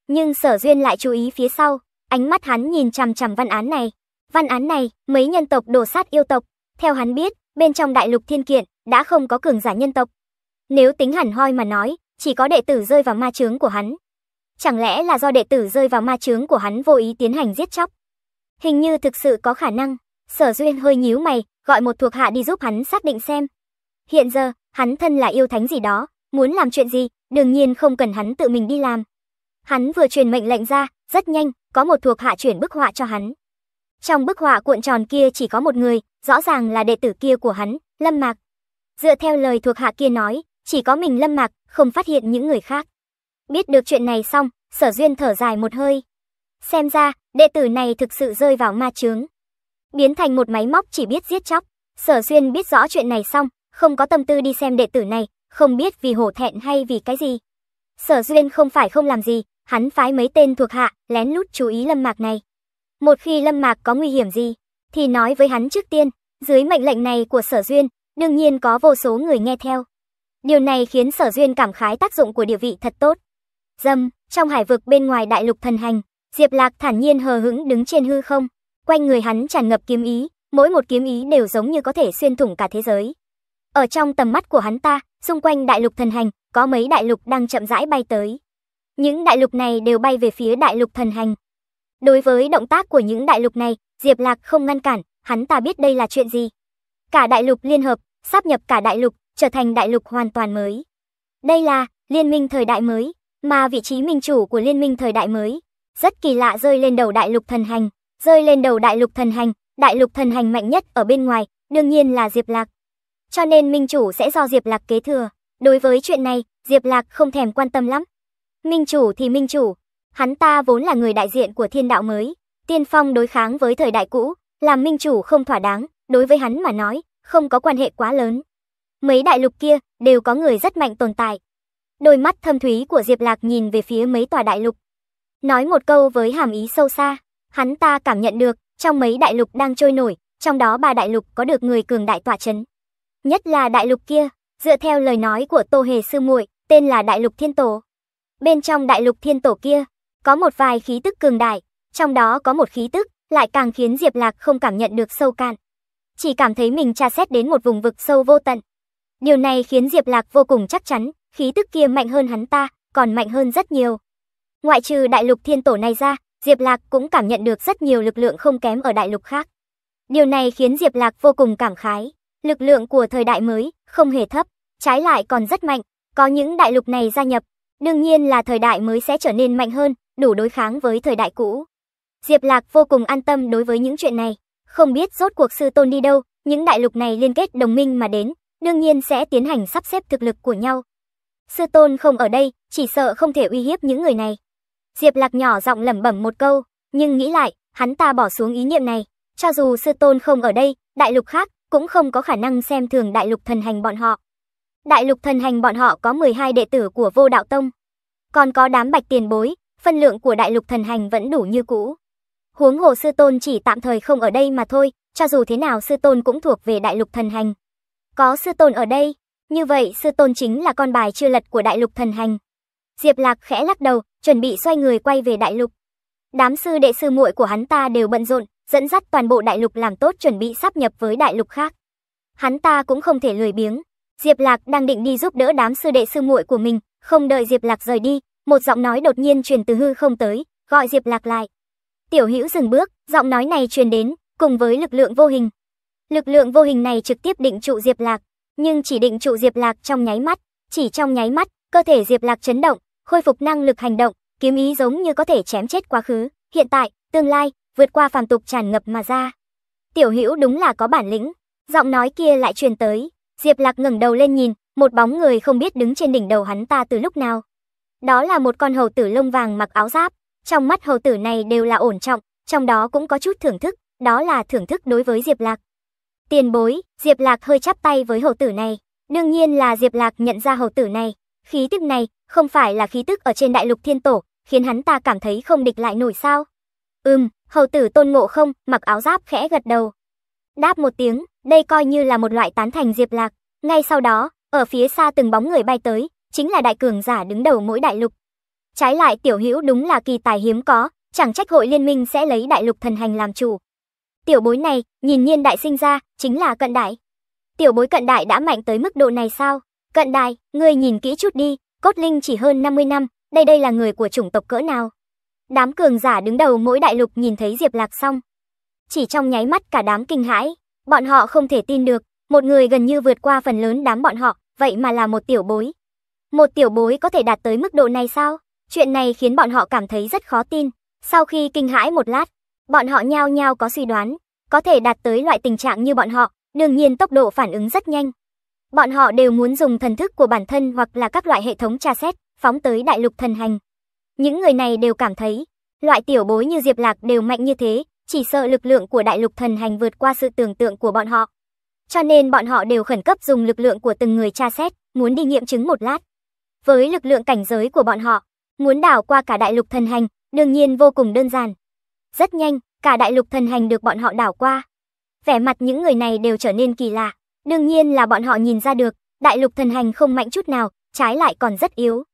Nhưng sở duyên lại chú ý phía sau, ánh mắt hắn nhìn chằm chằm văn án này. Văn án này, mấy nhân tộc đồ sát yêu tộc, theo hắn biết, bên trong đại lục thiên kiện, đã không có cường giả nhân tộc. Nếu tính hẳn hoi mà nói, chỉ có đệ tử rơi vào ma chướng của hắn, Chẳng lẽ là do đệ tử rơi vào ma chướng của hắn vô ý tiến hành giết chóc? Hình như thực sự có khả năng. Sở Duyên hơi nhíu mày, gọi một thuộc hạ đi giúp hắn xác định xem. Hiện giờ, hắn thân là yêu thánh gì đó, muốn làm chuyện gì, đương nhiên không cần hắn tự mình đi làm. Hắn vừa truyền mệnh lệnh ra, rất nhanh, có một thuộc hạ chuyển bức họa cho hắn. Trong bức họa cuộn tròn kia chỉ có một người, rõ ràng là đệ tử kia của hắn, Lâm Mạc. Dựa theo lời thuộc hạ kia nói, chỉ có mình Lâm Mạc không phát hiện những người khác. Biết được chuyện này xong, sở duyên thở dài một hơi. Xem ra, đệ tử này thực sự rơi vào ma chướng. Biến thành một máy móc chỉ biết giết chóc. Sở duyên biết rõ chuyện này xong, không có tâm tư đi xem đệ tử này, không biết vì hổ thẹn hay vì cái gì. Sở duyên không phải không làm gì, hắn phái mấy tên thuộc hạ, lén lút chú ý lâm mạc này. Một khi lâm mạc có nguy hiểm gì, thì nói với hắn trước tiên, dưới mệnh lệnh này của sở duyên, đương nhiên có vô số người nghe theo. Điều này khiến sở duyên cảm khái tác dụng của địa vị thật tốt. Dầm, trong hải vực bên ngoài đại lục thần hành, Diệp Lạc thản nhiên hờ hững đứng trên hư không, quanh người hắn tràn ngập kiếm ý, mỗi một kiếm ý đều giống như có thể xuyên thủng cả thế giới. Ở trong tầm mắt của hắn ta, xung quanh đại lục thần hành, có mấy đại lục đang chậm rãi bay tới. Những đại lục này đều bay về phía đại lục thần hành. Đối với động tác của những đại lục này, Diệp Lạc không ngăn cản, hắn ta biết đây là chuyện gì. Cả đại lục liên hợp, sáp nhập cả đại lục, trở thành đại lục hoàn toàn mới. Đây là liên minh thời đại mới, mà vị trí minh chủ của liên minh thời đại mới rất kỳ lạ rơi lên đầu đại lục thần hành, rơi lên đầu đại lục thần hành, đại lục thần hành mạnh nhất ở bên ngoài, đương nhiên là Diệp Lạc. Cho nên minh chủ sẽ do Diệp Lạc kế thừa, đối với chuyện này, Diệp Lạc không thèm quan tâm lắm. Minh chủ thì minh chủ, hắn ta vốn là người đại diện của thiên đạo mới, tiên phong đối kháng với thời đại cũ, làm minh chủ không thỏa đáng, đối với hắn mà nói, không có quan hệ quá lớn. Mấy đại lục kia đều có người rất mạnh tồn tại, Đôi mắt thâm thúy của Diệp Lạc nhìn về phía mấy tòa đại lục. Nói một câu với hàm ý sâu xa, hắn ta cảm nhận được, trong mấy đại lục đang trôi nổi, trong đó ba đại lục có được người cường đại tỏa chấn. Nhất là đại lục kia, dựa theo lời nói của Tô Hề Sư muội tên là Đại Lục Thiên Tổ. Bên trong Đại Lục Thiên Tổ kia, có một vài khí tức cường đại, trong đó có một khí tức lại càng khiến Diệp Lạc không cảm nhận được sâu cạn. Chỉ cảm thấy mình tra xét đến một vùng vực sâu vô tận. Điều này khiến Diệp Lạc vô cùng chắc chắn, khí tức kia mạnh hơn hắn ta, còn mạnh hơn rất nhiều. Ngoại trừ đại lục thiên tổ này ra, Diệp Lạc cũng cảm nhận được rất nhiều lực lượng không kém ở đại lục khác. Điều này khiến Diệp Lạc vô cùng cảm khái, lực lượng của thời đại mới không hề thấp, trái lại còn rất mạnh, có những đại lục này gia nhập, đương nhiên là thời đại mới sẽ trở nên mạnh hơn, đủ đối kháng với thời đại cũ. Diệp Lạc vô cùng an tâm đối với những chuyện này, không biết rốt cuộc sư tôn đi đâu, những đại lục này liên kết đồng minh mà đến, đương nhiên sẽ tiến hành sắp xếp thực lực của nhau, sư tôn không ở đây, chỉ sợ không thể uy hiếp những người này. Diệp Lạc nhỏ giọng lẩm bẩm một câu, nhưng nghĩ lại, hắn ta bỏ xuống ý niệm này. Cho dù sư tôn không ở đây, đại lục khác cũng không có khả năng xem thường đại lục thần hành bọn họ. Đại lục thần hành bọn họ có 12 đệ tử của vô đạo tông. Còn có đám bạch tiền bối, phân lượng của đại lục thần hành vẫn đủ như cũ. Huống hồ sư tôn chỉ tạm thời không ở đây mà thôi, cho dù thế nào sư tôn cũng thuộc về đại lục thần hành. Có sư tôn ở đây, như vậy sư tôn chính là con bài chưa lật của đại lục thần hành. Diệp Lạc khẽ lắc đầu, chuẩn bị xoay người quay về đại lục. Đám sư đệ sư muội của hắn ta đều bận rộn, dẫn dắt toàn bộ đại lục làm tốt chuẩn bị sắp nhập với đại lục khác. Hắn ta cũng không thể lười biếng. Diệp Lạc đang định đi giúp đỡ đám sư đệ sư muội của mình, không đợi Diệp Lạc rời đi, một giọng nói đột nhiên truyền từ hư không tới, gọi Diệp Lạc lại. Tiểu Hữu dừng bước, giọng nói này truyền đến, cùng với lực lượng vô hình. Lực lượng vô hình này trực tiếp định trụ Diệp Lạc, nhưng chỉ định trụ Diệp Lạc trong nháy mắt, chỉ trong nháy mắt, cơ thể Diệp Lạc chấn động, khôi phục năng lực hành động, kiếm ý giống như có thể chém chết quá khứ, hiện tại, tương lai, vượt qua phàm tục tràn ngập mà ra. Tiểu Hữu đúng là có bản lĩnh, giọng nói kia lại truyền tới, Diệp Lạc ngẩng đầu lên nhìn, một bóng người không biết đứng trên đỉnh đầu hắn ta từ lúc nào. Đó là một con hầu tử lông vàng mặc áo giáp, trong mắt hầu tử này đều là ổn trọng, trong đó cũng có chút thưởng thức, đó là thưởng thức đối với Diệp Lạc. Tiền bối, Diệp Lạc hơi chắp tay với hầu tử này. Đương nhiên là Diệp Lạc nhận ra hầu tử này. Khí tức này không phải là khí tức ở trên đại lục thiên tổ, khiến hắn ta cảm thấy không địch lại nổi sao. Ừm, hầu tử tôn ngộ không, mặc áo giáp khẽ gật đầu. Đáp một tiếng, đây coi như là một loại tán thành Diệp Lạc. Ngay sau đó, ở phía xa từng bóng người bay tới, chính là đại cường giả đứng đầu mỗi đại lục. Trái lại tiểu hữu đúng là kỳ tài hiếm có, chẳng trách hội liên minh sẽ lấy đại lục thần hành làm chủ. Tiểu bối này, nhìn nhiên đại sinh ra, chính là cận đại. Tiểu bối cận đại đã mạnh tới mức độ này sao? Cận đại, ngươi nhìn kỹ chút đi, cốt linh chỉ hơn 50 năm, đây đây là người của chủng tộc cỡ nào? Đám cường giả đứng đầu mỗi đại lục nhìn thấy Diệp Lạc xong. Chỉ trong nháy mắt cả đám kinh hãi, bọn họ không thể tin được, một người gần như vượt qua phần lớn đám bọn họ, vậy mà là một tiểu bối. Một tiểu bối có thể đạt tới mức độ này sao? Chuyện này khiến bọn họ cảm thấy rất khó tin. Sau khi kinh hãi một lát, Bọn họ nhao nhao có suy đoán, có thể đạt tới loại tình trạng như bọn họ, đương nhiên tốc độ phản ứng rất nhanh. Bọn họ đều muốn dùng thần thức của bản thân hoặc là các loại hệ thống tra xét, phóng tới đại lục thần hành. Những người này đều cảm thấy, loại tiểu bối như Diệp Lạc đều mạnh như thế, chỉ sợ lực lượng của đại lục thần hành vượt qua sự tưởng tượng của bọn họ. Cho nên bọn họ đều khẩn cấp dùng lực lượng của từng người tra xét, muốn đi nghiệm chứng một lát. Với lực lượng cảnh giới của bọn họ, muốn đảo qua cả đại lục thần hành, đương nhiên vô cùng đơn giản. Rất nhanh, cả đại lục thần hành được bọn họ đảo qua. Vẻ mặt những người này đều trở nên kỳ lạ. Đương nhiên là bọn họ nhìn ra được, đại lục thần hành không mạnh chút nào, trái lại còn rất yếu.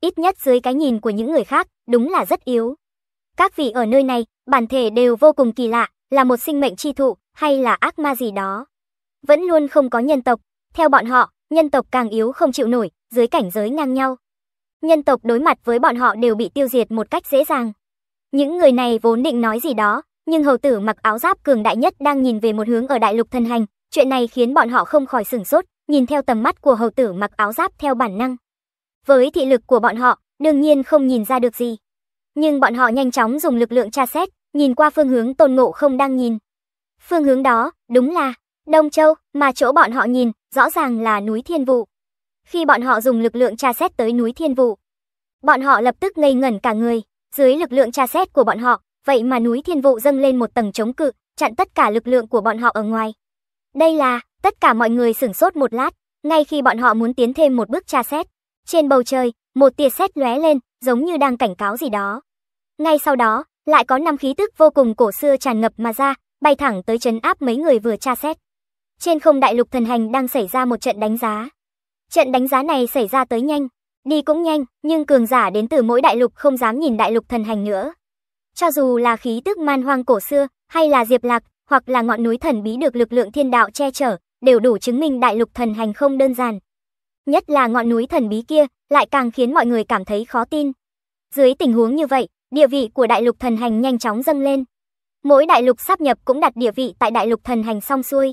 Ít nhất dưới cái nhìn của những người khác, đúng là rất yếu. Các vị ở nơi này, bản thể đều vô cùng kỳ lạ, là một sinh mệnh chi thụ, hay là ác ma gì đó. Vẫn luôn không có nhân tộc, theo bọn họ, nhân tộc càng yếu không chịu nổi, dưới cảnh giới ngang nhau. Nhân tộc đối mặt với bọn họ đều bị tiêu diệt một cách dễ dàng. Những người này vốn định nói gì đó, nhưng hầu tử mặc áo giáp cường đại nhất đang nhìn về một hướng ở đại lục Thần hành. Chuyện này khiến bọn họ không khỏi sửng sốt, nhìn theo tầm mắt của hầu tử mặc áo giáp theo bản năng. Với thị lực của bọn họ, đương nhiên không nhìn ra được gì. Nhưng bọn họ nhanh chóng dùng lực lượng tra xét, nhìn qua phương hướng tôn ngộ không đang nhìn. Phương hướng đó, đúng là Đông Châu, mà chỗ bọn họ nhìn, rõ ràng là núi Thiên Vụ. Khi bọn họ dùng lực lượng tra xét tới núi Thiên Vụ, bọn họ lập tức ngây ngẩn cả người. Dưới lực lượng tra xét của bọn họ, vậy mà núi thiên vụ dâng lên một tầng chống cự, chặn tất cả lực lượng của bọn họ ở ngoài. Đây là, tất cả mọi người sửng sốt một lát, ngay khi bọn họ muốn tiến thêm một bước tra xét. Trên bầu trời, một tia xét lóe lên, giống như đang cảnh cáo gì đó. Ngay sau đó, lại có năm khí tức vô cùng cổ xưa tràn ngập mà ra, bay thẳng tới chấn áp mấy người vừa tra xét. Trên không đại lục thần hành đang xảy ra một trận đánh giá. Trận đánh giá này xảy ra tới nhanh, Đi cũng nhanh, nhưng cường giả đến từ mỗi đại lục không dám nhìn đại lục thần hành nữa. Cho dù là khí tức man hoang cổ xưa, hay là diệp lạc, hoặc là ngọn núi thần bí được lực lượng thiên đạo che chở, đều đủ chứng minh đại lục thần hành không đơn giản. Nhất là ngọn núi thần bí kia, lại càng khiến mọi người cảm thấy khó tin. Dưới tình huống như vậy, địa vị của đại lục thần hành nhanh chóng dâng lên. Mỗi đại lục sắp nhập cũng đặt địa vị tại đại lục thần hành song xuôi.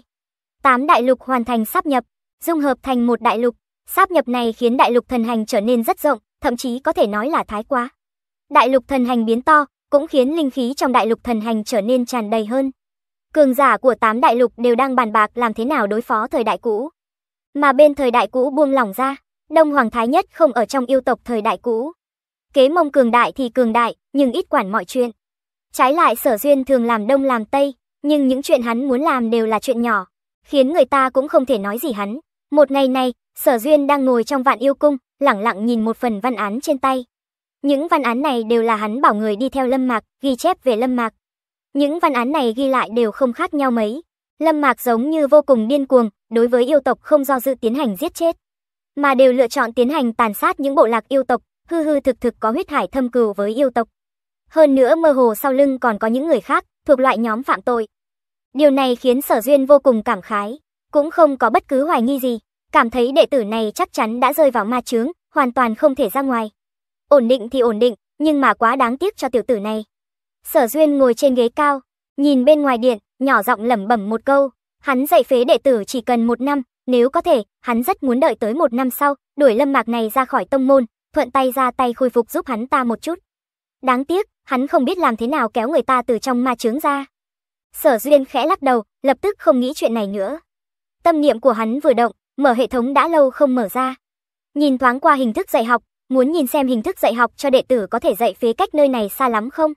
Tám đại lục hoàn thành sắp nhập, dung hợp thành một đại lục. Sáp nhập này khiến đại lục thần hành trở nên rất rộng, thậm chí có thể nói là thái quá. Đại lục thần hành biến to, cũng khiến linh khí trong đại lục thần hành trở nên tràn đầy hơn. Cường giả của tám đại lục đều đang bàn bạc làm thế nào đối phó thời đại cũ. Mà bên thời đại cũ buông lỏng ra, Đông Hoàng Thái Nhất không ở trong yêu tộc thời đại cũ. Kế mông cường đại thì cường đại, nhưng ít quản mọi chuyện. Trái lại sở duyên thường làm đông làm tây, nhưng những chuyện hắn muốn làm đều là chuyện nhỏ, khiến người ta cũng không thể nói gì hắn, một ngày này, Sở Duyên đang ngồi trong vạn yêu cung, lẳng lặng nhìn một phần văn án trên tay. Những văn án này đều là hắn bảo người đi theo Lâm Mạc, ghi chép về Lâm Mạc. Những văn án này ghi lại đều không khác nhau mấy. Lâm Mạc giống như vô cùng điên cuồng, đối với yêu tộc không do dự tiến hành giết chết, mà đều lựa chọn tiến hành tàn sát những bộ lạc yêu tộc, hư hư thực thực có huyết hải thâm cừu với yêu tộc. Hơn nữa mơ hồ sau lưng còn có những người khác, thuộc loại nhóm phạm tội. Điều này khiến Sở Duyên vô cùng cảm khái cũng không có bất cứ hoài nghi gì, cảm thấy đệ tử này chắc chắn đã rơi vào ma chướng, hoàn toàn không thể ra ngoài. Ổn định thì ổn định, nhưng mà quá đáng tiếc cho tiểu tử này. Sở Duyên ngồi trên ghế cao, nhìn bên ngoài điện, nhỏ giọng lẩm bẩm một câu, hắn dạy phế đệ tử chỉ cần một năm, nếu có thể, hắn rất muốn đợi tới một năm sau, đuổi lâm mạc này ra khỏi tông môn, thuận tay ra tay khôi phục giúp hắn ta một chút. Đáng tiếc, hắn không biết làm thế nào kéo người ta từ trong ma chướng ra. Sở Duyên khẽ lắc đầu, lập tức không nghĩ chuyện này nữa. Tâm niệm của hắn vừa động, mở hệ thống đã lâu không mở ra. Nhìn thoáng qua hình thức dạy học, muốn nhìn xem hình thức dạy học cho đệ tử có thể dạy phế cách nơi này xa lắm không?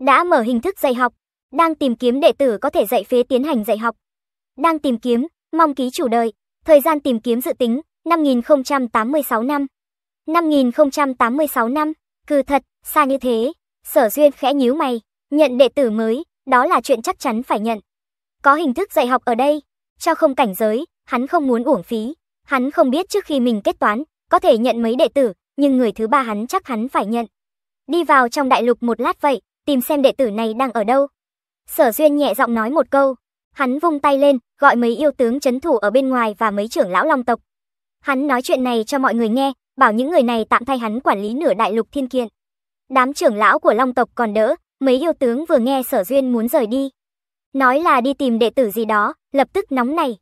Đã mở hình thức dạy học, đang tìm kiếm đệ tử có thể dạy phế tiến hành dạy học. Đang tìm kiếm, mong ký chủ đời. thời gian tìm kiếm dự tính 5086 năm. 5086 năm, cư thật, xa như thế, sở duyên khẽ nhíu mày, nhận đệ tử mới, đó là chuyện chắc chắn phải nhận. Có hình thức dạy học ở đây, trao không cảnh giới, hắn không muốn uổng phí. Hắn không biết trước khi mình kết toán, có thể nhận mấy đệ tử, nhưng người thứ ba hắn chắc hắn phải nhận. Đi vào trong đại lục một lát vậy, tìm xem đệ tử này đang ở đâu. Sở Duyên nhẹ giọng nói một câu, hắn vung tay lên, gọi mấy yêu tướng chấn thủ ở bên ngoài và mấy trưởng lão long tộc. Hắn nói chuyện này cho mọi người nghe, bảo những người này tạm thay hắn quản lý nửa đại lục thiên kiện. Đám trưởng lão của long tộc còn đỡ, mấy yêu tướng vừa nghe Sở Duyên muốn rời đi, Nói là đi tìm đệ tử gì đó, lập tức nóng này.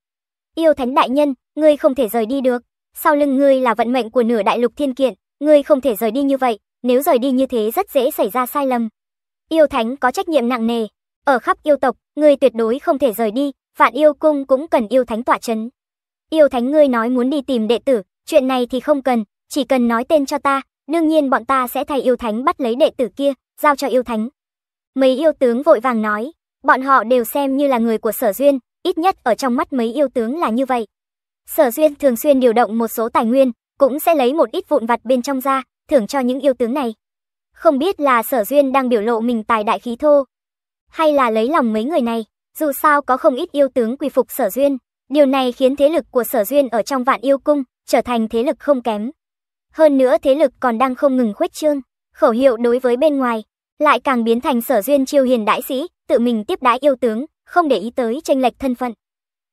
Yêu thánh đại nhân, ngươi không thể rời đi được. Sau lưng ngươi là vận mệnh của nửa đại lục thiên kiện, ngươi không thể rời đi như vậy, nếu rời đi như thế rất dễ xảy ra sai lầm. Yêu thánh có trách nhiệm nặng nề. Ở khắp yêu tộc, ngươi tuyệt đối không thể rời đi, vạn yêu cung cũng cần yêu thánh tỏa chấn. Yêu thánh ngươi nói muốn đi tìm đệ tử, chuyện này thì không cần, chỉ cần nói tên cho ta, đương nhiên bọn ta sẽ thay yêu thánh bắt lấy đệ tử kia, giao cho yêu thánh. Mấy yêu tướng vội vàng nói, Bọn họ đều xem như là người của sở duyên, ít nhất ở trong mắt mấy yêu tướng là như vậy. Sở duyên thường xuyên điều động một số tài nguyên, cũng sẽ lấy một ít vụn vặt bên trong ra, thưởng cho những yêu tướng này. Không biết là sở duyên đang biểu lộ mình tài đại khí thô, hay là lấy lòng mấy người này, dù sao có không ít yêu tướng quy phục sở duyên. Điều này khiến thế lực của sở duyên ở trong vạn yêu cung trở thành thế lực không kém. Hơn nữa thế lực còn đang không ngừng khuếch trương, khẩu hiệu đối với bên ngoài, lại càng biến thành sở duyên chiêu hiền đại sĩ, tự mình tiếp đãi yêu tướng, không để ý tới tranh lệch thân phận.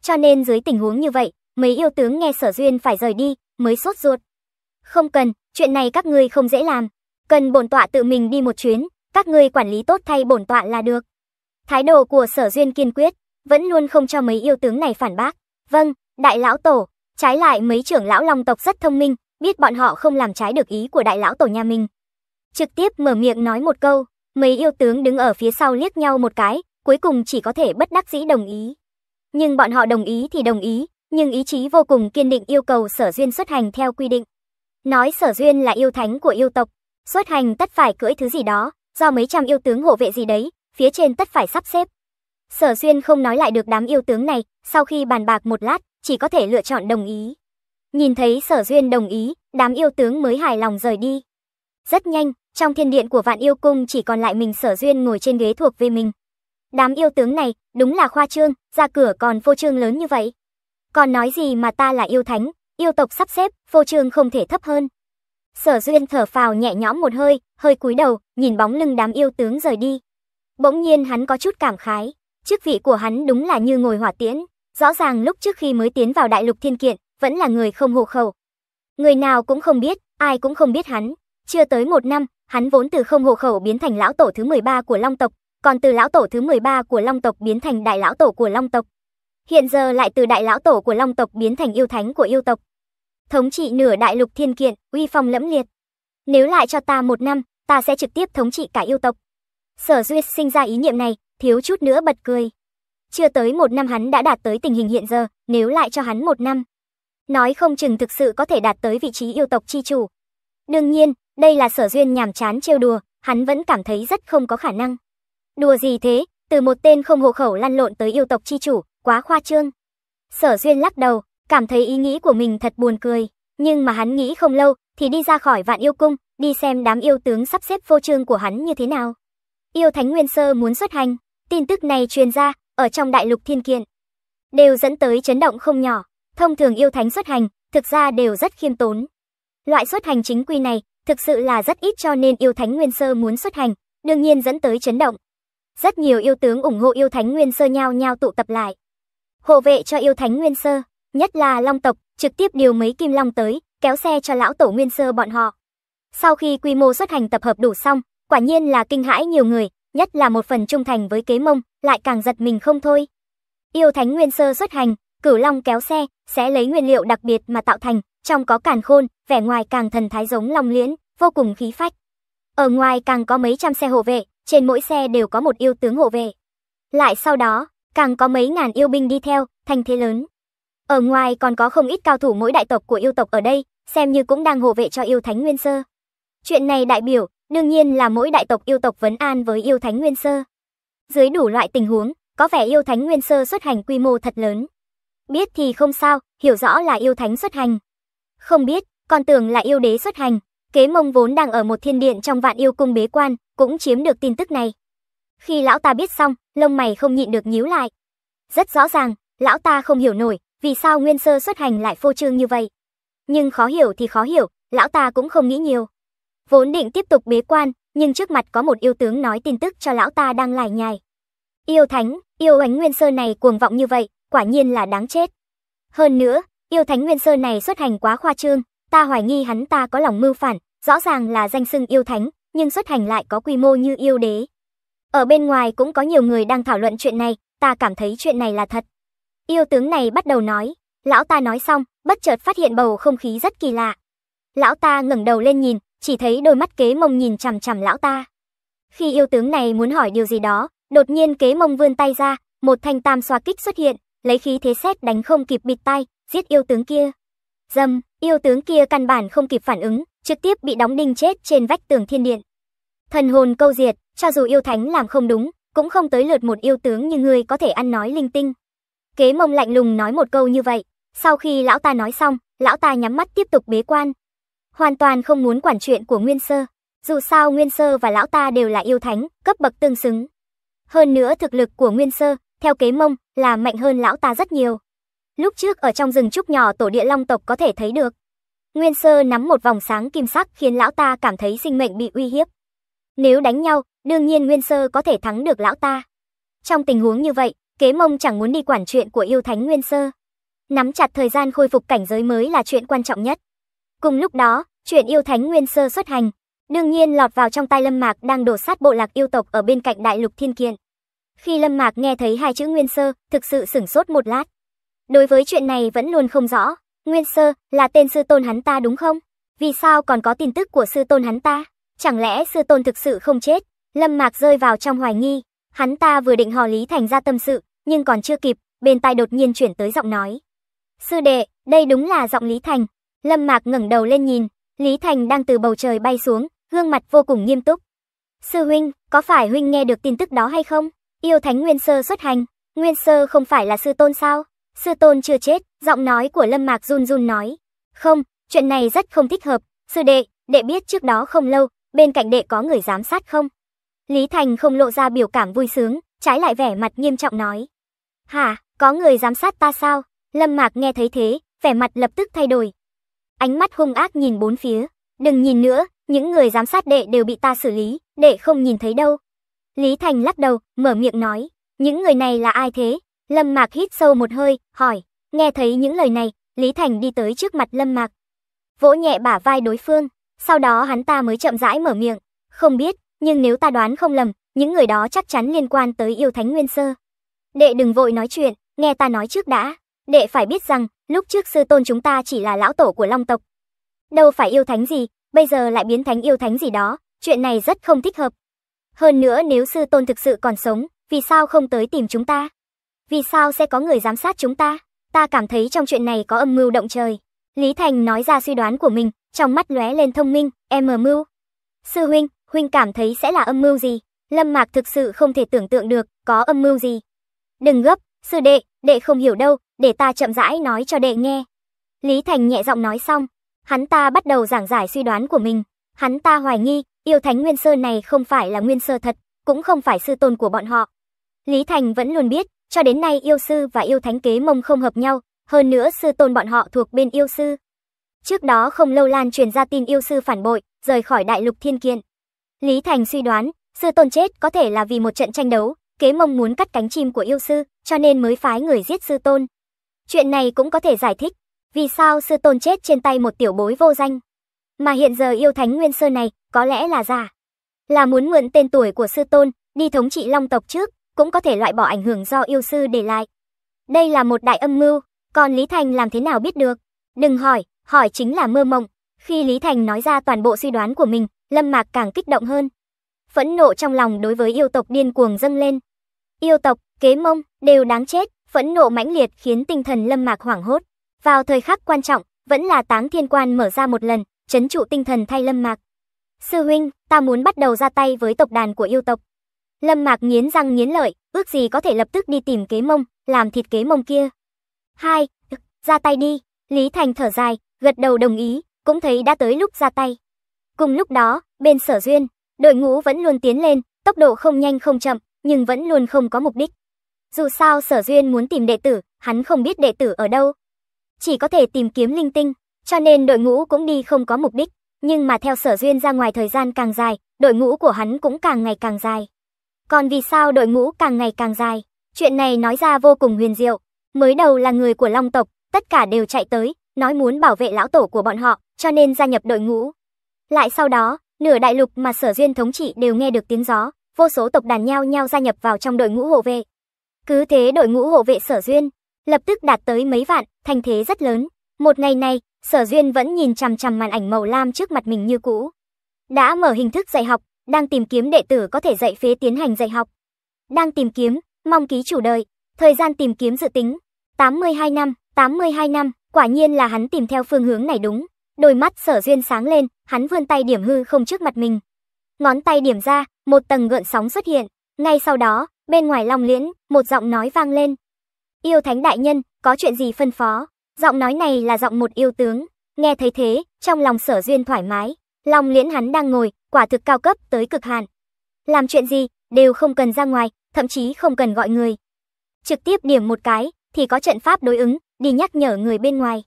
Cho nên dưới tình huống như vậy, mấy yêu tướng nghe sở duyên phải rời đi, mới sốt ruột. Không cần, chuyện này các ngươi không dễ làm, cần bổn tọa tự mình đi một chuyến, các ngươi quản lý tốt thay bổn tọa là được. Thái độ của sở duyên kiên quyết, vẫn luôn không cho mấy yêu tướng này phản bác. Vâng, đại lão tổ, trái lại mấy trưởng lão long tộc rất thông minh, biết bọn họ không làm trái được ý của đại lão tổ nhà mình. Trực tiếp mở miệng nói một câu, Mấy yêu tướng đứng ở phía sau liếc nhau một cái, cuối cùng chỉ có thể bất đắc dĩ đồng ý. Nhưng bọn họ đồng ý thì đồng ý, nhưng ý chí vô cùng kiên định yêu cầu sở duyên xuất hành theo quy định. Nói sở duyên là yêu thánh của yêu tộc, xuất hành tất phải cưỡi thứ gì đó, do mấy trăm yêu tướng hộ vệ gì đấy, phía trên tất phải sắp xếp. Sở duyên không nói lại được đám yêu tướng này, sau khi bàn bạc một lát, chỉ có thể lựa chọn đồng ý. Nhìn thấy sở duyên đồng ý, đám yêu tướng mới hài lòng rời đi. Rất nhanh, trong thiên điện của vạn yêu cung chỉ còn lại mình sở duyên ngồi trên ghế thuộc về mình. Đám yêu tướng này, đúng là khoa trương, ra cửa còn phô trương lớn như vậy. Còn nói gì mà ta là yêu thánh, yêu tộc sắp xếp, phô trương không thể thấp hơn. Sở duyên thở phào nhẹ nhõm một hơi, hơi cúi đầu, nhìn bóng lưng đám yêu tướng rời đi. Bỗng nhiên hắn có chút cảm khái, chức vị của hắn đúng là như ngồi hỏa tiễn, rõ ràng lúc trước khi mới tiến vào đại lục thiên kiện, vẫn là người không hộ khẩu. Người nào cũng không biết, ai cũng không biết hắn, chưa tới một năm, hắn vốn từ không hộ khẩu biến thành lão tổ thứ 13 của Long tộc, còn từ lão tổ thứ 13 của Long tộc biến thành đại lão tổ của Long tộc. Hiện giờ lại từ đại lão tổ của Long tộc biến thành yêu thánh của yêu tộc. Thống trị nửa đại lục thiên kiện, uy phong lẫm liệt. Nếu lại cho ta một năm, ta sẽ trực tiếp thống trị cả yêu tộc. Sở Duyệt sinh ra ý niệm này, thiếu chút nữa bật cười. Chưa tới một năm hắn đã đạt tới tình hình hiện giờ, nếu lại cho hắn một năm. Nói không chừng thực sự có thể đạt tới vị trí yêu tộc chi chủ, Đương nhiên, đây là sở duyên nhàm chán trêu đùa, hắn vẫn cảm thấy rất không có khả năng. Đùa gì thế, từ một tên không hộ khẩu lăn lộn tới yêu tộc chi chủ, quá khoa trương. Sở duyên lắc đầu, cảm thấy ý nghĩ của mình thật buồn cười, nhưng mà hắn nghĩ không lâu thì đi ra khỏi vạn yêu cung, đi xem đám yêu tướng sắp xếp phô trương của hắn như thế nào. Yêu Thánh Nguyên Sơ muốn xuất hành, tin tức này truyền ra, ở trong đại lục thiên kiện, đều dẫn tới chấn động không nhỏ. Thông thường yêu thánh xuất hành, thực ra đều rất khiêm tốn, Loại xuất hành chính quy này thực sự là rất ít cho nên yêu thánh Nguyên Sơ muốn xuất hành, đương nhiên dẫn tới chấn động. Rất nhiều yêu tướng ủng hộ yêu thánh Nguyên Sơ nhao nhao tụ tập lại. Hộ vệ cho yêu thánh Nguyên Sơ, nhất là Long tộc, trực tiếp điều mấy kim long tới, kéo xe cho lão tổ Nguyên Sơ bọn họ. Sau khi quy mô xuất hành tập hợp đủ xong, quả nhiên là kinh hãi nhiều người, nhất là một phần trung thành với kế mông, lại càng giật mình không thôi. Yêu thánh Nguyên Sơ xuất hành, cửu long kéo xe, sẽ lấy nguyên liệu đặc biệt mà tạo thành, trong có càn khôn, vẻ ngoài càng thần thái giống Long Liễn, vô cùng khí phách. Ở ngoài càng có mấy trăm xe hộ vệ, trên mỗi xe đều có một yêu tướng hộ vệ. Lại sau đó, càng có mấy ngàn yêu binh đi theo, thành thế lớn. Ở ngoài còn có không ít cao thủ mỗi đại tộc của yêu tộc ở đây, xem như cũng đang hộ vệ cho yêu thánh nguyên sơ. Chuyện này đại biểu, đương nhiên là mỗi đại tộc yêu tộc vấn an với yêu thánh nguyên sơ. Dưới đủ loại tình huống, có vẻ yêu thánh nguyên sơ xuất hành quy mô thật lớn. Biết thì không sao, hiểu rõ là yêu thánh xuất hành, không biết, còn tưởng là yêu đế xuất hành, kế mông vốn đang ở một thiên điện trong vạn yêu cung bế quan, cũng chiếm được tin tức này. Khi lão ta biết xong, lông mày không nhịn được nhíu lại. Rất rõ ràng, lão ta không hiểu nổi, vì sao nguyên sơ xuất hành lại phô trương như vậy. Nhưng khó hiểu thì khó hiểu, lão ta cũng không nghĩ nhiều. Vốn định tiếp tục bế quan, nhưng trước mặt có một yêu tướng nói tin tức cho lão ta đang lải nhải. Yêu thánh, yêu ánh nguyên sơ này cuồng vọng như vậy, quả nhiên là đáng chết. Hơn nữa, Yêu Thánh Nguyên sơ này xuất hành quá khoa trương, ta hoài nghi hắn ta có lòng mưu phản, rõ ràng là danh xưng yêu thánh, nhưng xuất hành lại có quy mô như yêu đế. Ở bên ngoài cũng có nhiều người đang thảo luận chuyện này, ta cảm thấy chuyện này là thật. Yêu tướng này bắt đầu nói, lão ta nói xong, bất chợt phát hiện bầu không khí rất kỳ lạ. Lão ta ngẩng đầu lên nhìn, chỉ thấy đôi mắt kế mông nhìn chằm chằm lão ta. Khi yêu tướng này muốn hỏi điều gì đó, đột nhiên kế mông vươn tay ra, một thanh tam xoa kích xuất hiện, lấy khí thế xét đánh không kịp bịt tay, giết yêu tướng kia. Dầm, yêu tướng kia căn bản không kịp phản ứng, trực tiếp bị đóng đinh chết trên vách tường thiên điện. Thần hồn câu diệt, cho dù yêu thánh làm không đúng, cũng không tới lượt một yêu tướng như ngươi có thể ăn nói linh tinh. Kế mông lạnh lùng nói một câu như vậy, sau khi lão ta nói xong, lão ta nhắm mắt tiếp tục bế quan. Hoàn toàn không muốn quản chuyện của Nguyên Sơ, dù sao Nguyên Sơ và lão ta đều là yêu thánh, cấp bậc tương xứng. Hơn nữa thực lực của Nguyên Sơ, theo kế mông, là mạnh hơn lão ta rất nhiều. Lúc trước ở trong rừng trúc nhỏ tổ địa long tộc có thể thấy được. Nguyên sơ nắm một vòng sáng kim sắc khiến lão ta cảm thấy sinh mệnh bị uy hiếp. Nếu đánh nhau, đương nhiên Nguyên sơ có thể thắng được lão ta. Trong tình huống như vậy, kế mông chẳng muốn đi quản chuyện của yêu thánh Nguyên sơ. Nắm chặt thời gian khôi phục cảnh giới mới là chuyện quan trọng nhất. Cùng lúc đó, chuyện yêu thánh Nguyên sơ xuất hành, đương nhiên lọt vào trong tai Lâm Mạc đang đổ sát bộ lạc yêu tộc ở bên cạnh đại lục thiên kiện. Khi Lâm Mạc nghe thấy hai chữ Nguyên Sơ, thực sự sửng sốt một lát. Đối với chuyện này vẫn luôn không rõ, Nguyên Sơ là tên sư tôn hắn ta đúng không? Vì sao còn có tin tức của sư tôn hắn ta? Chẳng lẽ sư tôn thực sự không chết? Lâm Mạc rơi vào trong hoài nghi, hắn ta vừa định hò Lý Thành ra tâm sự, nhưng còn chưa kịp, bên tai đột nhiên chuyển tới giọng nói. Sư đệ, đây đúng là giọng Lý Thành. Lâm Mạc ngẩng đầu lên nhìn, Lý Thành đang từ bầu trời bay xuống, gương mặt vô cùng nghiêm túc. Sư huynh, có phải huynh nghe được tin tức đó hay không? Yêu Thánh Nguyên Sơ xuất hành, Nguyên Sơ không phải là sư tôn sao? Sư tôn chưa chết, giọng nói của Lâm Mạc run run nói. Không, chuyện này rất không thích hợp, sư đệ, đệ biết trước đó không lâu, bên cạnh đệ có người giám sát không? Lý Thành không lộ ra biểu cảm vui sướng, trái lại vẻ mặt nghiêm trọng nói. Hả, có người giám sát ta sao? Lâm Mạc nghe thấy thế, vẻ mặt lập tức thay đổi. Ánh mắt hung ác nhìn bốn phía. Đừng nhìn nữa, những người giám sát đệ đều bị ta xử lý, đệ không nhìn thấy đâu. Lý Thành lắc đầu, mở miệng nói. Những người này là ai thế? Lâm Mạc hít sâu một hơi, hỏi, nghe thấy những lời này, Lý Thành đi tới trước mặt Lâm Mạc. Vỗ nhẹ bả vai đối phương, sau đó hắn ta mới chậm rãi mở miệng, không biết, nhưng nếu ta đoán không lầm, những người đó chắc chắn liên quan tới yêu thánh nguyên sơ. Đệ đừng vội nói chuyện, nghe ta nói trước đã, đệ phải biết rằng, lúc trước sư tôn chúng ta chỉ là lão tổ của long tộc. Đâu phải yêu thánh gì, bây giờ lại biến thánh yêu thánh gì đó, chuyện này rất không thích hợp. Hơn nữa nếu sư tôn thực sự còn sống, vì sao không tới tìm chúng ta? Vì sao sẽ có người giám sát chúng ta? Ta cảm thấy trong chuyện này có âm mưu động trời. Lý Thành nói ra suy đoán của mình, trong mắt lóe lên thông minh, em mờ mưu. Sư huynh, huynh cảm thấy sẽ là âm mưu gì? Lâm Mạc thực sự không thể tưởng tượng được, có âm mưu gì? Đừng gấp, sư đệ, đệ không hiểu đâu, để ta chậm rãi nói cho đệ nghe. Lý Thành nhẹ giọng nói xong, hắn ta bắt đầu giảng giải suy đoán của mình. Hắn ta hoài nghi, yêu thánh nguyên sơ này không phải là nguyên sơ thật, cũng không phải sư tôn của bọn họ. Lý Thành vẫn luôn biết, cho đến nay yêu sư và yêu thánh kế mông không hợp nhau, hơn nữa sư tôn bọn họ thuộc bên yêu sư. Trước đó không lâu lan truyền ra tin yêu sư phản bội, rời khỏi đại lục thiên kiện. Lý Thành suy đoán, sư tôn chết có thể là vì một trận tranh đấu, kế mông muốn cắt cánh chim của yêu sư, cho nên mới phái người giết sư tôn. Chuyện này cũng có thể giải thích, vì sao sư tôn chết trên tay một tiểu bối vô danh. Mà hiện giờ yêu thánh nguyên sơ này, có lẽ là giả. Là muốn mượn tên tuổi của sư tôn, đi thống trị long tộc trước, cũng có thể loại bỏ ảnh hưởng do yêu sư để lại. Đây là một đại âm mưu, còn Lý Thành làm thế nào biết được? Đừng hỏi, hỏi chính là mơ mộng. Khi Lý Thành nói ra toàn bộ suy đoán của mình, Lâm Mạc càng kích động hơn. Phẫn nộ trong lòng đối với yêu tộc điên cuồng dâng lên. Yêu tộc, kế mông, đều đáng chết, phẫn nộ mãnh liệt khiến tinh thần Lâm Mạc hoảng hốt. Vào thời khắc quan trọng, vẫn là Táng Thiên Quan mở ra một lần, chấn trụ tinh thần thay Lâm Mạc. Sư huynh, ta muốn bắt đầu ra tay với tộc đàn của yêu tộc. Lâm Mạc nghiến răng nghiến lợi, ước gì có thể lập tức đi tìm kế mông, làm thịt kế mông kia. Hai, ra tay đi, Lý Thành thở dài, gật đầu đồng ý, cũng thấy đã tới lúc ra tay. Cùng lúc đó, bên sở duyên, đội ngũ vẫn luôn tiến lên, tốc độ không nhanh không chậm, nhưng vẫn luôn không có mục đích. Dù sao sở duyên muốn tìm đệ tử, hắn không biết đệ tử ở đâu. Chỉ có thể tìm kiếm linh tinh, cho nên đội ngũ cũng đi không có mục đích. Nhưng mà theo sở duyên ra ngoài thời gian càng dài, đội ngũ của hắn cũng càng ngày càng dài. Còn vì sao đội ngũ càng ngày càng dài? Chuyện này nói ra vô cùng huyền diệu. Mới đầu là người của Long tộc, tất cả đều chạy tới, nói muốn bảo vệ lão tổ của bọn họ, cho nên gia nhập đội ngũ. Lại sau đó, nửa đại lục mà Sở Duyên thống trị đều nghe được tiếng gió, vô số tộc đàn nhau nhau gia nhập vào trong đội ngũ hộ vệ. Cứ thế đội ngũ hộ vệ Sở Duyên lập tức đạt tới mấy vạn, thành thế rất lớn. Một ngày này, Sở Duyên vẫn nhìn chằm chằm màn ảnh màu lam trước mặt mình như cũ. Đã mở hình thức dạy học, đang tìm kiếm đệ tử có thể dạy phế tiến hành dạy học. Đang tìm kiếm, mong ký chủ đời. thời gian tìm kiếm dự tính, 82 năm, 82 năm, quả nhiên là hắn tìm theo phương hướng này đúng. Đôi mắt sở duyên sáng lên, hắn vươn tay điểm hư không trước mặt mình. Ngón tay điểm ra, một tầng gợn sóng xuất hiện, ngay sau đó, bên ngoài long liễn, một giọng nói vang lên. Yêu thánh đại nhân, có chuyện gì phân phó? Giọng nói này là giọng một yêu tướng. Nghe thấy thế, trong lòng sở duyên thoải mái, Long Liễn hắn đang ngồi, quả thực cao cấp tới cực hạn. Làm chuyện gì, đều không cần ra ngoài, thậm chí không cần gọi người. Trực tiếp điểm một cái, thì có trận pháp đối ứng, đi nhắc nhở người bên ngoài.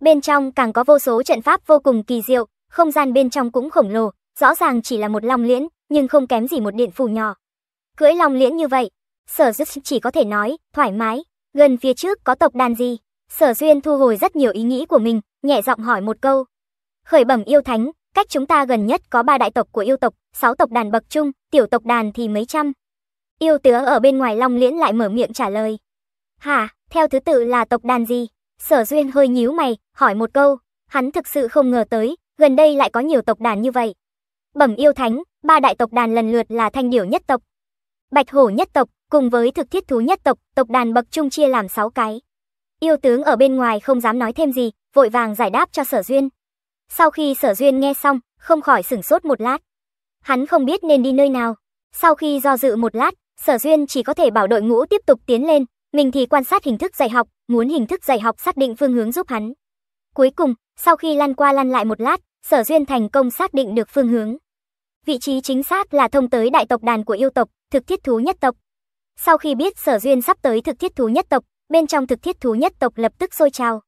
Bên trong càng có vô số trận pháp vô cùng kỳ diệu, không gian bên trong cũng khổng lồ, rõ ràng chỉ là một long liễn, nhưng không kém gì một điện phủ nhỏ. Cưỡi long liễn như vậy, sở dứt chỉ có thể nói, thoải mái, gần phía trước có tộc đàn gì. Sở duyên thu hồi rất nhiều ý nghĩ của mình, nhẹ giọng hỏi một câu. Khởi bẩm yêu thánh, Cách chúng ta gần nhất có ba đại tộc của yêu tộc, sáu tộc đàn bậc trung, tiểu tộc đàn thì mấy trăm. Yêu tứa ở bên ngoài Long Liễn lại mở miệng trả lời. Hả, theo thứ tự là tộc đàn gì? Sở Duyên hơi nhíu mày, hỏi một câu. Hắn thực sự không ngờ tới, gần đây lại có nhiều tộc đàn như vậy. Bẩm yêu thánh, ba đại tộc đàn lần lượt là thanh điểu nhất tộc, bạch hổ nhất tộc, cùng với thực thiết thú nhất tộc, tộc đàn bậc trung chia làm 6 cái. Yêu tướng ở bên ngoài không dám nói thêm gì, vội vàng giải đáp cho sở duyên. Sau khi sở duyên nghe xong, không khỏi sửng sốt một lát. Hắn không biết nên đi nơi nào. Sau khi do dự một lát, sở duyên chỉ có thể bảo đội ngũ tiếp tục tiến lên, mình thì quan sát hình thức dạy học, muốn hình thức dạy học xác định phương hướng giúp hắn. Cuối cùng, sau khi lăn qua lăn lại một lát, sở duyên thành công xác định được phương hướng. Vị trí chính xác là thông tới đại tộc đàn của yêu tộc, thực thiết thú nhất tộc. Sau khi biết sở duyên sắp tới thực thiết thú nhất tộc, bên trong thực thiết thú nhất tộc lập tức sôi trào.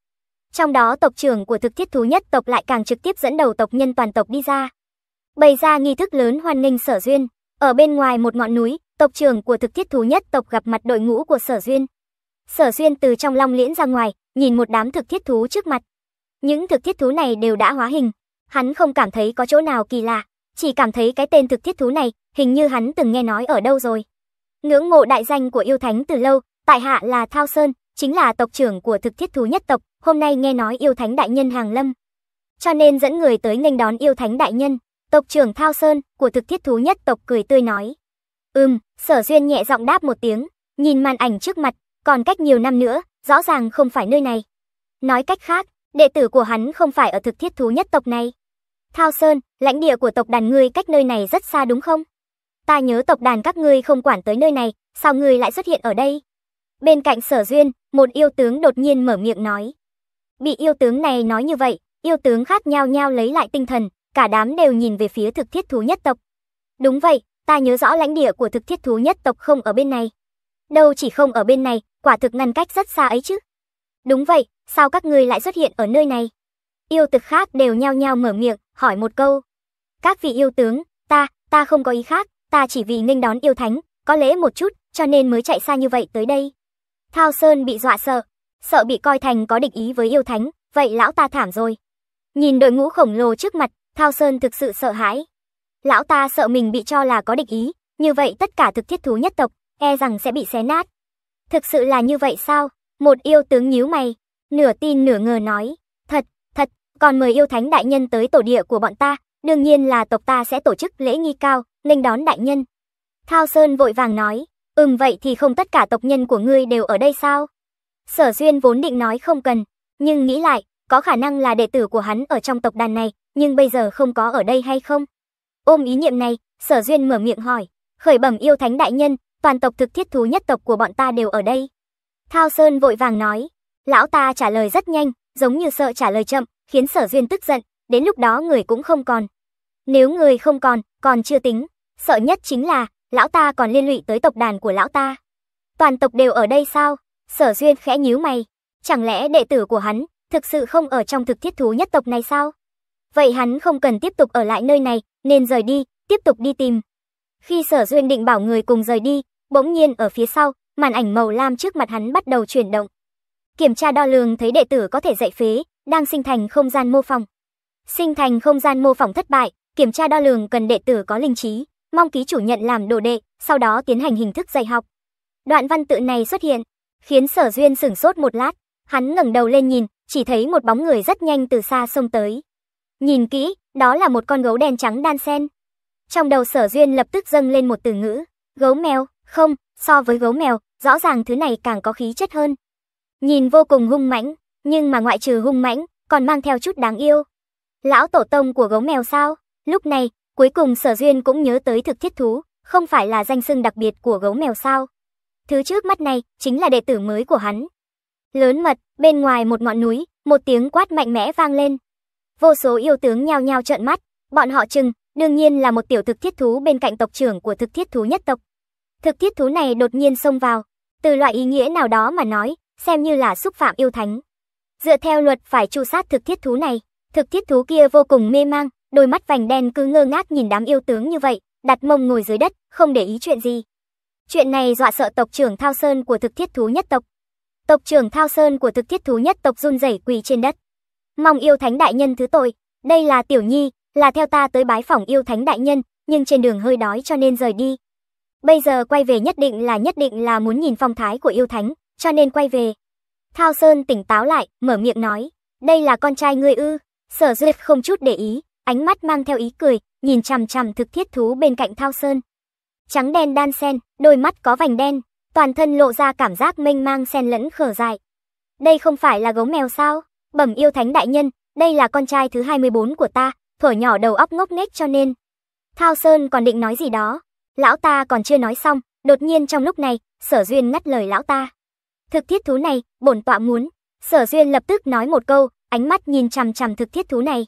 Trong đó tộc trưởng của thực thiết thú nhất tộc lại càng trực tiếp dẫn đầu tộc nhân toàn tộc đi ra. Bày ra nghi thức lớn hoan nghênh sở duyên. Ở bên ngoài một ngọn núi, tộc trưởng của thực thiết thú nhất tộc gặp mặt đội ngũ của sở duyên. Sở duyên từ trong long liễn ra ngoài, nhìn một đám thực thiết thú trước mặt. Những thực thiết thú này đều đã hóa hình. Hắn không cảm thấy có chỗ nào kỳ lạ, chỉ cảm thấy cái tên thực thiết thú này hình như hắn từng nghe nói ở đâu rồi. Ngưỡng mộ đại danh của yêu thánh từ lâu, tại hạ là Thao Sơn, chính là tộc trưởng của thực thiết thú nhất tộc, hôm nay nghe nói yêu thánh đại nhân hàng lâm. Cho nên dẫn người tới nghênh đón yêu thánh đại nhân, tộc trưởng Thao Sơn của thực thiết thú nhất tộc cười tươi nói. Ừm, sở duyên nhẹ giọng đáp một tiếng, nhìn màn ảnh trước mặt, còn cách nhiều năm nữa, rõ ràng không phải nơi này. Nói cách khác, đệ tử của hắn không phải ở thực thiết thú nhất tộc này. Thao Sơn, lãnh địa của tộc đàn ngươi cách nơi này rất xa đúng không? Ta nhớ tộc đàn các ngươi không quản tới nơi này, sao ngươi lại xuất hiện ở đây? Bên cạnh sở duyên, một yêu tướng đột nhiên mở miệng nói. Bị yêu tướng này nói như vậy, yêu tướng khác nhau nhau lấy lại tinh thần, cả đám đều nhìn về phía thực thiết thú nhất tộc. Đúng vậy, ta nhớ rõ lãnh địa của thực thiết thú nhất tộc không ở bên này. Đâu chỉ không ở bên này, quả thực ngăn cách rất xa ấy chứ. Đúng vậy, sao các ngươi lại xuất hiện ở nơi này? Yêu thực khác đều nhao nhao mở miệng, hỏi một câu. Các vị yêu tướng, ta, ta không có ý khác, ta chỉ vì nghênh đón yêu thánh, có lẽ một chút, cho nên mới chạy xa như vậy tới đây. Thao Sơn bị dọa sợ, sợ bị coi thành có địch ý với yêu thánh, vậy lão ta thảm rồi. Nhìn đội ngũ khổng lồ trước mặt, Thao Sơn thực sự sợ hãi. Lão ta sợ mình bị cho là có địch ý, như vậy tất cả thực thiết thú nhất tộc, e rằng sẽ bị xé nát. Thực sự là như vậy sao? Một yêu tướng nhíu mày, nửa tin nửa ngờ nói. Thật, thật, còn mời yêu thánh đại nhân tới tổ địa của bọn ta, đương nhiên là tộc ta sẽ tổ chức lễ nghi cao, nghênh đón đại nhân. Thao Sơn vội vàng nói, ừm vậy thì không tất cả tộc nhân của ngươi đều ở đây sao? Sở Duyên vốn định nói không cần, nhưng nghĩ lại, có khả năng là đệ tử của hắn ở trong tộc đàn này, nhưng bây giờ không có ở đây hay không? Ôm ý niệm này, Sở Duyên mở miệng hỏi, khởi bẩm yêu thánh đại nhân, toàn tộc thực thiết thú nhất tộc của bọn ta đều ở đây. Thao Sơn vội vàng nói, lão ta trả lời rất nhanh, giống như sợ trả lời chậm, khiến Sở Duyên tức giận, đến lúc đó người cũng không còn. Nếu người không còn, còn chưa tính, sợ nhất chính là, lão ta còn liên lụy tới tộc đàn của lão ta. Toàn tộc đều ở đây sao? Sở Duyên khẽ nhíu mày, chẳng lẽ đệ tử của hắn thực sự không ở trong thực thiết thú nhất tộc này sao? Vậy hắn không cần tiếp tục ở lại nơi này, nên rời đi, tiếp tục đi tìm. Khi Sở Duyên định bảo người cùng rời đi, bỗng nhiên ở phía sau, màn ảnh màu lam trước mặt hắn bắt đầu chuyển động. Kiểm tra đo lường thấy đệ tử có thể dạy phế, đang sinh thành không gian mô phỏng. Sinh thành không gian mô phỏng thất bại, kiểm tra đo lường cần đệ tử có linh trí, mong ký chủ nhận làm đồ đệ, sau đó tiến hành hình thức dạy học. Đoạn văn tự này xuất hiện, khiến sở duyên sửng sốt một lát. Hắn ngẩng đầu lên nhìn, chỉ thấy một bóng người rất nhanh từ xa xông tới. Nhìn kỹ, đó là một con gấu đen trắng đan sen. Trong đầu sở duyên lập tức dâng lên một từ ngữ. Gấu mèo, không, so với gấu mèo, rõ ràng thứ này càng có khí chất hơn. Nhìn vô cùng hung mãnh, nhưng mà ngoại trừ hung mãnh, còn mang theo chút đáng yêu. Lão tổ tông của gấu mèo sao? Lúc này, cuối cùng sở duyên cũng nhớ tới thực thiết thú, không phải là danh xưng đặc biệt của gấu mèo sao? Thứ trước mắt này chính là đệ tử mới của hắn. Lớn mật, bên ngoài một ngọn núi, một tiếng quát mạnh mẽ vang lên. Vô số yêu tướng nhao nhao trợn mắt, bọn họ chừng, đương nhiên là một tiểu thực thiết thú bên cạnh tộc trưởng của thực thiết thú nhất tộc. Thực thiết thú này đột nhiên xông vào, từ loại ý nghĩa nào đó mà nói, xem như là xúc phạm yêu thánh. Dựa theo luật phải tru sát thực thiết thú này, thực thiết thú kia vô cùng mê mang, đôi mắt vành đen cứ ngơ ngác nhìn đám yêu tướng như vậy, đặt mông ngồi dưới đất, không để ý chuyện gì. Chuyện này dọa sợ tộc trưởng Thao Sơn của thực thiết thú nhất tộc. Tộc trưởng Thao Sơn của thực thiết thú nhất tộc run rẩy quỳ trên đất. Mong yêu thánh đại nhân thứ tội, đây là Tiểu Nhi, là theo ta tới bái phỏng yêu thánh đại nhân, nhưng trên đường hơi đói cho nên rời đi. Bây giờ quay về nhất định là nhất định là muốn nhìn phong thái của yêu thánh, cho nên quay về. Thao Sơn tỉnh táo lại, mở miệng nói, đây là con trai ngươi ư, sở duyệt không chút để ý, ánh mắt mang theo ý cười, nhìn chằm chằm thực thiết thú bên cạnh Thao Sơn trắng đen đan sen, đôi mắt có vành đen, toàn thân lộ ra cảm giác mênh mang xen lẫn khở dại. Đây không phải là gấu mèo sao? Bẩm yêu thánh đại nhân, đây là con trai thứ 24 của ta, thở nhỏ đầu óc ngốc nghếch cho nên. Thao Sơn còn định nói gì đó, lão ta còn chưa nói xong, đột nhiên trong lúc này, Sở Duyên ngắt lời lão ta. Thực thiết thú này, bổn tọa muốn. Sở Duyên lập tức nói một câu, ánh mắt nhìn chằm chằm thực thiết thú này.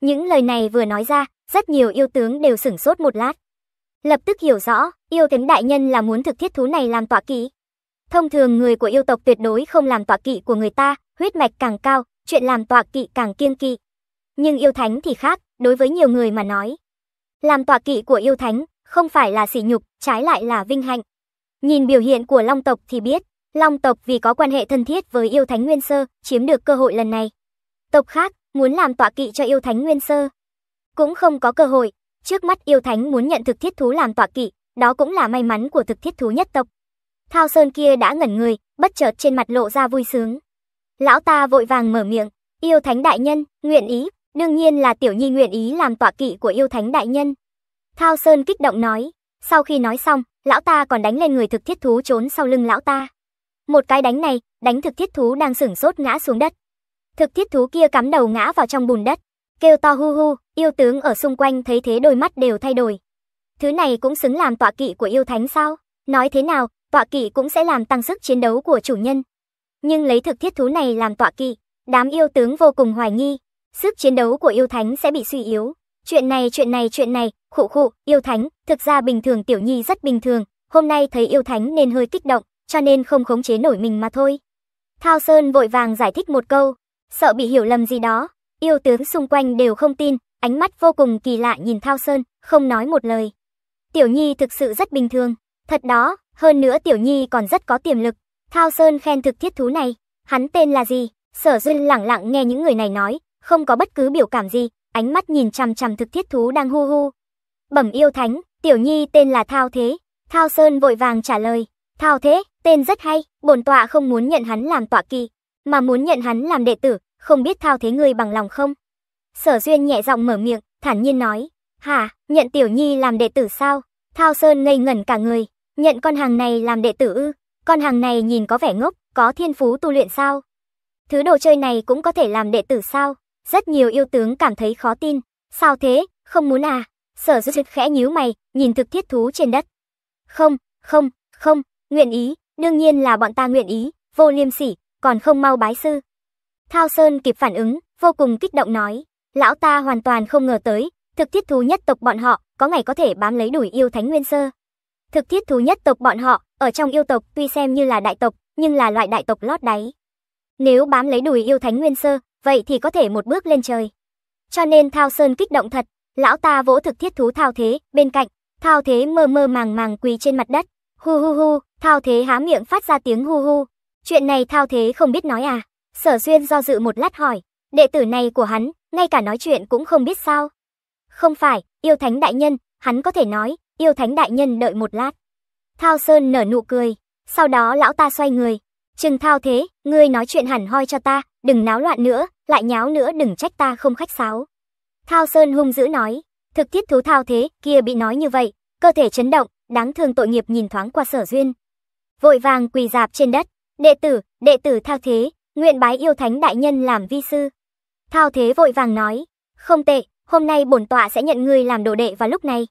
Những lời này vừa nói ra, rất nhiều yêu tướng đều sửng sốt một lát. Lập tức hiểu rõ, yêu thánh đại nhân là muốn thực thiết thú này làm tọa kỵ. Thông thường người của yêu tộc tuyệt đối không làm tọa kỵ của người ta, huyết mạch càng cao, chuyện làm tọa kỵ càng kiêng kỵ. Nhưng yêu thánh thì khác, đối với nhiều người mà nói. Làm tọa kỵ của yêu thánh, không phải là sỉ nhục, trái lại là vinh hạnh. Nhìn biểu hiện của Long tộc thì biết, Long tộc vì có quan hệ thân thiết với yêu thánh Nguyên Sơ, chiếm được cơ hội lần này. Tộc khác muốn làm tọa kỵ cho yêu thánh Nguyên Sơ, cũng không có cơ hội. Trước mắt yêu thánh muốn nhận thực thiết thú làm tọa kỵ, đó cũng là may mắn của thực thiết thú nhất tộc. Thao Sơn kia đã ngẩn người, bất chợt trên mặt lộ ra vui sướng. Lão ta vội vàng mở miệng, yêu thánh đại nhân, nguyện ý, đương nhiên là tiểu nhi nguyện ý làm tọa kỵ của yêu thánh đại nhân. Thao Sơn kích động nói, sau khi nói xong, lão ta còn đánh lên người thực thiết thú trốn sau lưng lão ta. Một cái đánh này, đánh thực thiết thú đang sửng sốt ngã xuống đất. Thực thiết thú kia cắm đầu ngã vào trong bùn đất. Kêu to hu hu, yêu tướng ở xung quanh thấy thế đôi mắt đều thay đổi. Thứ này cũng xứng làm tọa kỵ của yêu thánh sao? Nói thế nào, tọa kỵ cũng sẽ làm tăng sức chiến đấu của chủ nhân. Nhưng lấy thực thiết thú này làm tọa kỵ, đám yêu tướng vô cùng hoài nghi, sức chiến đấu của yêu thánh sẽ bị suy yếu. Chuyện này chuyện này chuyện này, khụ khụ, yêu thánh, thực ra bình thường tiểu nhi rất bình thường, hôm nay thấy yêu thánh nên hơi kích động, cho nên không khống chế nổi mình mà thôi. Thao Sơn vội vàng giải thích một câu, sợ bị hiểu lầm gì đó. Yêu tướng xung quanh đều không tin, ánh mắt vô cùng kỳ lạ nhìn Thao Sơn, không nói một lời. Tiểu Nhi thực sự rất bình thường, thật đó, hơn nữa Tiểu Nhi còn rất có tiềm lực. Thao Sơn khen thực thiết thú này, hắn tên là gì? Sở Duyên lẳng lặng nghe những người này nói, không có bất cứ biểu cảm gì, ánh mắt nhìn chằm chằm thực thiết thú đang hu hu. Bẩm yêu thánh, Tiểu Nhi tên là Thao Thế. Thao Sơn vội vàng trả lời, Thao Thế, tên rất hay, bổn tọa không muốn nhận hắn làm tọa kỳ, mà muốn nhận hắn làm đệ tử, không biết thao thế ngươi bằng lòng không? Sở Duyên nhẹ giọng mở miệng, thản nhiên nói, hả, nhận Tiểu Nhi làm đệ tử sao? Thao Sơn ngây ngẩn cả người, nhận con hàng này làm đệ tử ư, con hàng này nhìn có vẻ ngốc, có thiên phú tu luyện sao? Thứ đồ chơi này cũng có thể làm đệ tử sao? Rất nhiều yêu tướng cảm thấy khó tin, sao thế, không muốn à? Sở Duyên khẽ nhíu mày, nhìn thực thiết thú trên đất. Không, không, không, nguyện ý, đương nhiên là bọn ta nguyện ý, vô liêm sỉ, còn không mau bái sư. Thao Sơn kịp phản ứng, vô cùng kích động nói, lão ta hoàn toàn không ngờ tới, thực thiết thú nhất tộc bọn họ có ngày có thể bám lấy đuổi yêu thánh nguyên sơ. Thực thiết thú nhất tộc bọn họ, ở trong yêu tộc tuy xem như là đại tộc, nhưng là loại đại tộc lót đáy. Nếu bám lấy đuổi yêu thánh nguyên sơ, vậy thì có thể một bước lên trời. Cho nên Thao Sơn kích động thật, lão ta vỗ thực thiết thú Thao Thế, bên cạnh, Thao Thế mơ mơ màng màng quỳ trên mặt đất. Hu hu hu, Thao Thế há miệng phát ra tiếng hu hu. Chuyện này Thao Thế không biết nói à. Sở Duyên do dự một lát hỏi, đệ tử này của hắn, ngay cả nói chuyện cũng không biết sao. Không phải, yêu thánh đại nhân, hắn có thể nói, yêu thánh đại nhân đợi một lát. Thao Sơn nở nụ cười, sau đó lão ta xoay người. Trừng thao thế, ngươi nói chuyện hẳn hoi cho ta, đừng náo loạn nữa, lại nháo nữa đừng trách ta không khách sáo. Thao Sơn hung dữ nói, thực thiết thú thao thế, kia bị nói như vậy, cơ thể chấn động, đáng thương tội nghiệp nhìn thoáng qua sở duyên. Vội vàng quỳ dạp trên đất, đệ tử, đệ tử thao thế, nguyện bái yêu thánh đại nhân làm vi sư. Thao thế vội vàng nói, không tệ, hôm nay bổn tọa sẽ nhận ngươi làm đồ đệ vào lúc này.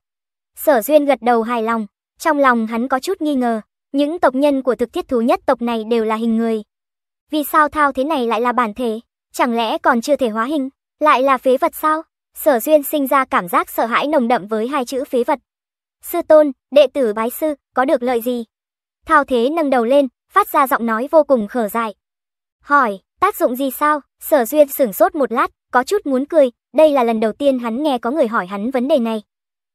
Sở duyên gật đầu hài lòng, trong lòng hắn có chút nghi ngờ, những tộc nhân của thực thiết thú nhất tộc này đều là hình người. Vì sao thao thế này lại là bản thể, chẳng lẽ còn chưa thể hóa hình, lại là phế vật sao? Sở duyên sinh ra cảm giác sợ hãi nồng đậm với hai chữ phế vật. Sư tôn, đệ tử bái sư, có được lợi gì? Thao thế nâng đầu lên, phát ra giọng nói vô cùng khở dại, hỏi, tác dụng gì sao? Sở Duyên sửng sốt một lát, có chút muốn cười, đây là lần đầu tiên hắn nghe có người hỏi hắn vấn đề này.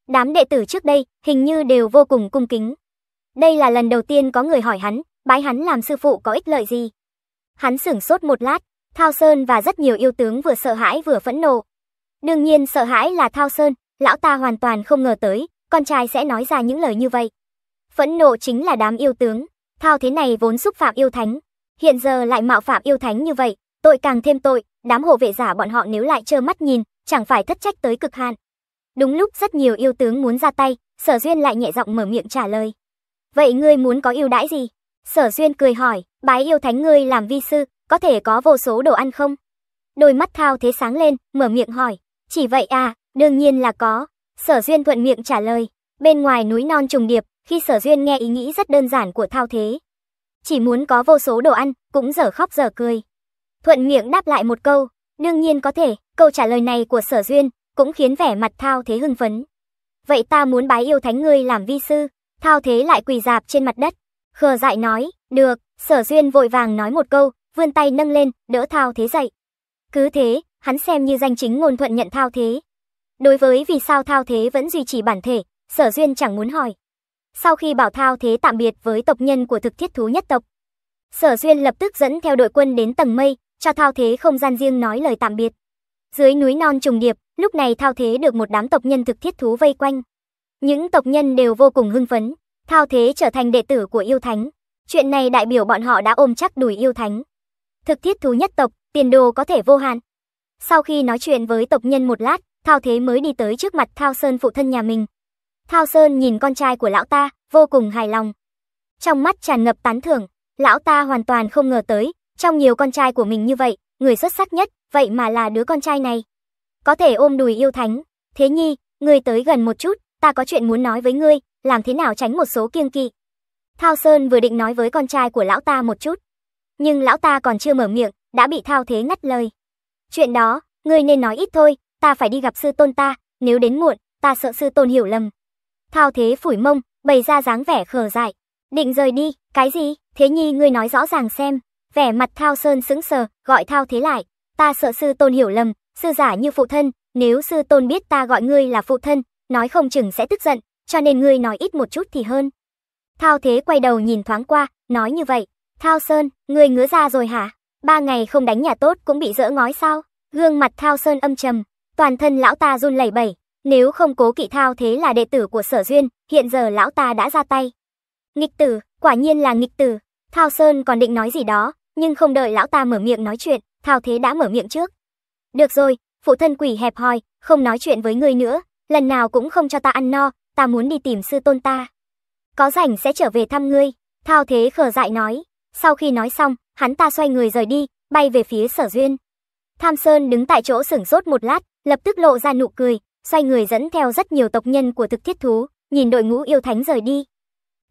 Đám đệ tử trước đây, hình như đều vô cùng cung kính. Đây là lần đầu tiên có người hỏi hắn, bái hắn làm sư phụ có ích lợi gì. Hắn sửng sốt một lát, Thao Sơn và rất nhiều yêu tướng vừa sợ hãi vừa phẫn nộ. Đương nhiên sợ hãi là Thao Sơn, lão ta hoàn toàn không ngờ tới, con trai sẽ nói ra những lời như vậy. Phẫn nộ chính là đám yêu tướng, Thao thế này vốn xúc phạm yêu thánh, hiện giờ lại mạo phạm yêu thánh như vậy, tội càng thêm tội, đám hộ vệ giả bọn họ nếu lại trơ mắt nhìn, chẳng phải thất trách tới cực hạn. Đúng lúc rất nhiều yêu tướng muốn ra tay, Sở Duyên lại nhẹ giọng mở miệng trả lời. Vậy ngươi muốn có yêu đãi gì? Sở Duyên cười hỏi, bái yêu thánh ngươi làm vi sư, có thể có vô số đồ ăn không? Đôi mắt thao thế sáng lên, mở miệng hỏi, chỉ vậy à, đương nhiên là có. Sở Duyên thuận miệng trả lời, bên ngoài núi non trùng điệp, khi Sở Duyên nghe ý nghĩ rất đơn giản của thao thế, chỉ muốn có vô số đồ ăn, cũng dở khóc dở cười. Thuận miệng đáp lại một câu, đương nhiên có thể, câu trả lời này của sở duyên, cũng khiến vẻ mặt thao thế hưng phấn. Vậy ta muốn bái yêu thánh ngươi làm vi sư, thao thế lại quỳ dạp trên mặt đất. Khờ dại nói, được, sở duyên vội vàng nói một câu, vươn tay nâng lên, đỡ thao thế dậy. Cứ thế, hắn xem như danh chính ngôn thuận nhận thao thế. Đối với vì sao thao thế vẫn duy trì bản thể, sở duyên chẳng muốn hỏi. Sau khi Bảo Thao Thế tạm biệt với tộc nhân của thực thiết thú nhất tộc, Sở Duyên lập tức dẫn theo đội quân đến tầng mây, cho Thao Thế không gian riêng nói lời tạm biệt. Dưới núi non trùng điệp, lúc này Thao Thế được một đám tộc nhân thực thiết thú vây quanh. Những tộc nhân đều vô cùng hưng phấn, Thao Thế trở thành đệ tử của yêu thánh. Chuyện này đại biểu bọn họ đã ôm chắc đùi yêu thánh. Thực thiết thú nhất tộc, tiền đồ có thể vô hạn. Sau khi nói chuyện với tộc nhân một lát, Thao Thế mới đi tới trước mặt Thao Sơn phụ thân nhà mình, Thao Sơn nhìn con trai của lão ta, vô cùng hài lòng. Trong mắt tràn ngập tán thưởng, lão ta hoàn toàn không ngờ tới, trong nhiều con trai của mình như vậy, người xuất sắc nhất, vậy mà là đứa con trai này. Có thể ôm đùi yêu thánh, thế nhi, người tới gần một chút, ta có chuyện muốn nói với ngươi, làm thế nào tránh một số kiêng kỵ. Thao Sơn vừa định nói với con trai của lão ta một chút, nhưng lão ta còn chưa mở miệng, đã bị Thao Thế ngắt lời. Chuyện đó, ngươi nên nói ít thôi, ta phải đi gặp sư tôn ta, nếu đến muộn, ta sợ sư tôn hiểu lầm. Thao thế phủi mông, bày ra dáng vẻ khờ dại. Định rời đi, cái gì? Thế nhi ngươi nói rõ ràng xem. Vẻ mặt Thao Sơn sững sờ, gọi Thao thế lại. Ta sợ sư tôn hiểu lầm, sư giả như phụ thân. Nếu sư tôn biết ta gọi ngươi là phụ thân, nói không chừng sẽ tức giận, cho nên ngươi nói ít một chút thì hơn. Thao thế quay đầu nhìn thoáng qua, nói như vậy. Thao Sơn, ngươi ngứa ra rồi hả? Ba ngày không đánh nhà tốt cũng bị dỡ ngói sao? Gương mặt Thao Sơn âm trầm, toàn thân lão ta run lẩy bẩy, nếu không cố kỵ thao thế là đệ tử của sở duyên, hiện giờ lão ta đã ra tay. Nghịch tử, quả nhiên là nghịch tử. Thao Sơn còn định nói gì đó, nhưng không đợi lão ta mở miệng nói chuyện, thao thế đã mở miệng trước. Được rồi, phụ thân quỷ hẹp hòi, không nói chuyện với ngươi nữa, lần nào cũng không cho ta ăn no, ta muốn đi tìm sư tôn ta. Có rảnh sẽ trở về thăm ngươi, thao thế khờ dại nói. Sau khi nói xong, hắn ta xoay người rời đi, bay về phía sở duyên. Tham Sơn đứng tại chỗ sửng sốt một lát, lập tức lộ ra nụ cười, xoay người dẫn theo rất nhiều tộc nhân của thực thiết thú, nhìn đội ngũ yêu thánh rời đi.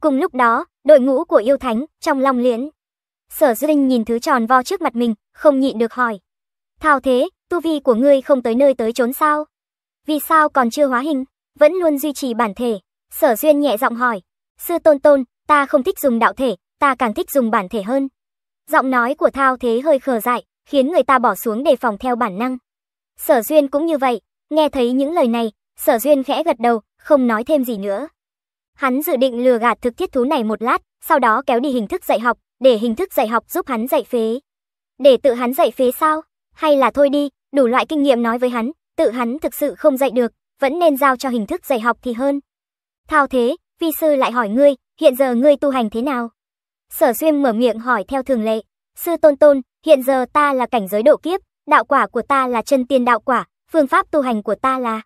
Cùng lúc đó, đội ngũ của yêu thánh, trong long liễn. Sở Du Linh nhìn thứ tròn vo trước mặt mình, không nhịn được hỏi. Thao thế, tu vi của ngươi không tới nơi tới trốn sao? Vì sao còn chưa hóa hình, vẫn luôn duy trì bản thể? Sở Duyên nhẹ giọng hỏi. Sư tôn tôn, ta không thích dùng đạo thể, ta càng thích dùng bản thể hơn. Giọng nói của Thao thế hơi khờ dại, khiến người ta bỏ xuống đề phòng theo bản năng. Sở Duyên cũng như vậy, Nghe thấy những lời này, sở duyên khẽ gật đầu, không nói thêm gì nữa. Hắn dự định lừa gạt thực thiết thú này một lát, sau đó kéo đi hình thức dạy học, để hình thức dạy học giúp hắn dạy phế. Để tự hắn dạy phế sao? Hay là thôi đi, đủ loại kinh nghiệm nói với hắn, tự hắn thực sự không dạy được, vẫn nên giao cho hình thức dạy học thì hơn. Thao thế, vi sư lại hỏi ngươi, hiện giờ ngươi tu hành thế nào? Sở Xuyên mở miệng hỏi theo thường lệ, sư tôn tôn, hiện giờ ta là cảnh giới độ kiếp, đạo quả của ta là chân tiên đạo quả, phương pháp tu hành của ta là.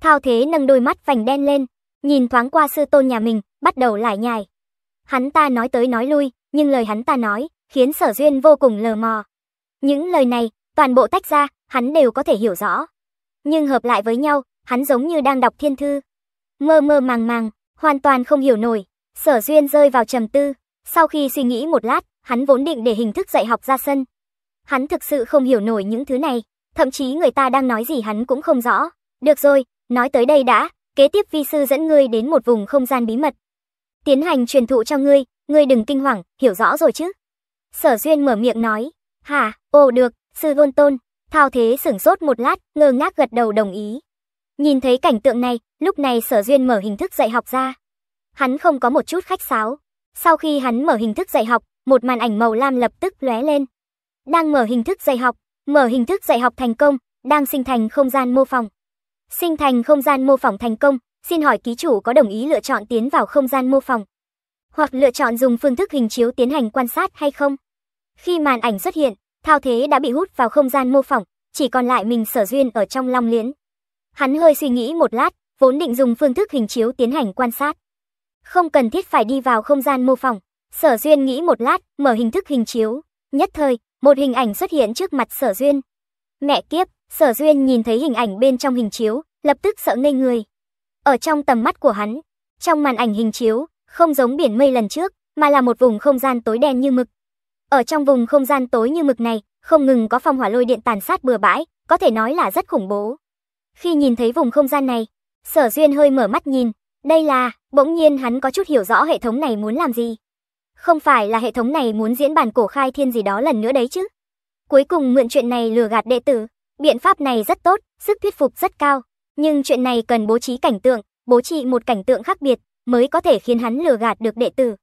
Thao thế nâng đôi mắt vành đen lên, nhìn thoáng qua sư tôn nhà mình, bắt đầu lại nhài. Hắn ta nói tới nói lui, nhưng lời hắn ta nói, khiến sở duyên vô cùng lờ mò. Những lời này, toàn bộ tách ra, hắn đều có thể hiểu rõ. Nhưng hợp lại với nhau, hắn giống như đang đọc thiên thư. Mơ mơ màng màng, hoàn toàn không hiểu nổi, sở duyên rơi vào trầm tư. Sau khi suy nghĩ một lát, hắn vốn định để hình thức dạy học ra sân. Hắn thực sự không hiểu nổi những thứ này, thậm chí người ta đang nói gì hắn cũng không rõ. Được rồi, nói tới đây đã, kế tiếp vi sư dẫn ngươi đến một vùng không gian bí mật. Tiến hành truyền thụ cho ngươi, ngươi đừng kinh hoàng, hiểu rõ rồi chứ? Sở Duyên mở miệng nói, hả, ồ được, sư vôn tôn, thao thế sửng sốt một lát, ngơ ngác gật đầu đồng ý. Nhìn thấy cảnh tượng này, lúc này sở duyên mở hình thức dạy học ra. Hắn không có một chút khách sáo. Sau khi hắn mở hình thức dạy học, một màn ảnh màu lam lập tức lóe lên. Đang mở hình thức dạy học, Mở hình thức dạy học thành công, đang sinh thành không gian mô phỏng. Sinh thành không gian mô phỏng thành công, xin hỏi ký chủ có đồng ý lựa chọn tiến vào không gian mô phỏng hoặc lựa chọn dùng phương thức hình chiếu tiến hành quan sát hay không? Khi màn ảnh xuất hiện, thao thế đã bị hút vào không gian mô phỏng, chỉ còn lại mình sở duyên ở trong long liễn. Hắn hơi suy nghĩ một lát, vốn định dùng phương thức hình chiếu tiến hành quan sát. Không cần thiết phải đi vào không gian mô phỏng, sở duyên nghĩ một lát, mở hình thức hình chiếu, Nhất thời, một hình ảnh xuất hiện trước mặt sở duyên. Mẹ kiếp, sở duyên nhìn thấy hình ảnh bên trong hình chiếu, lập tức sợ ngây người. Ở trong tầm mắt của hắn, trong màn ảnh hình chiếu, không giống biển mây lần trước, mà là một vùng không gian tối đen như mực. Ở trong vùng không gian tối như mực này, không ngừng có phong hỏa lôi điện tàn sát bừa bãi, có thể nói là rất khủng bố. Khi nhìn thấy vùng không gian này, Sở Duyên hơi mở mắt nhìn, đây là, bỗng nhiên hắn có chút hiểu rõ hệ thống này muốn làm gì. Không phải là hệ thống này muốn diễn bản cổ khai thiên gì đó lần nữa đấy chứ? Cuối cùng mượn chuyện này lừa gạt đệ tử, biện pháp này rất tốt, sức thuyết phục rất cao, nhưng chuyện này cần bố trí cảnh tượng, bố trí một cảnh tượng khác biệt mới có thể khiến hắn lừa gạt được đệ tử.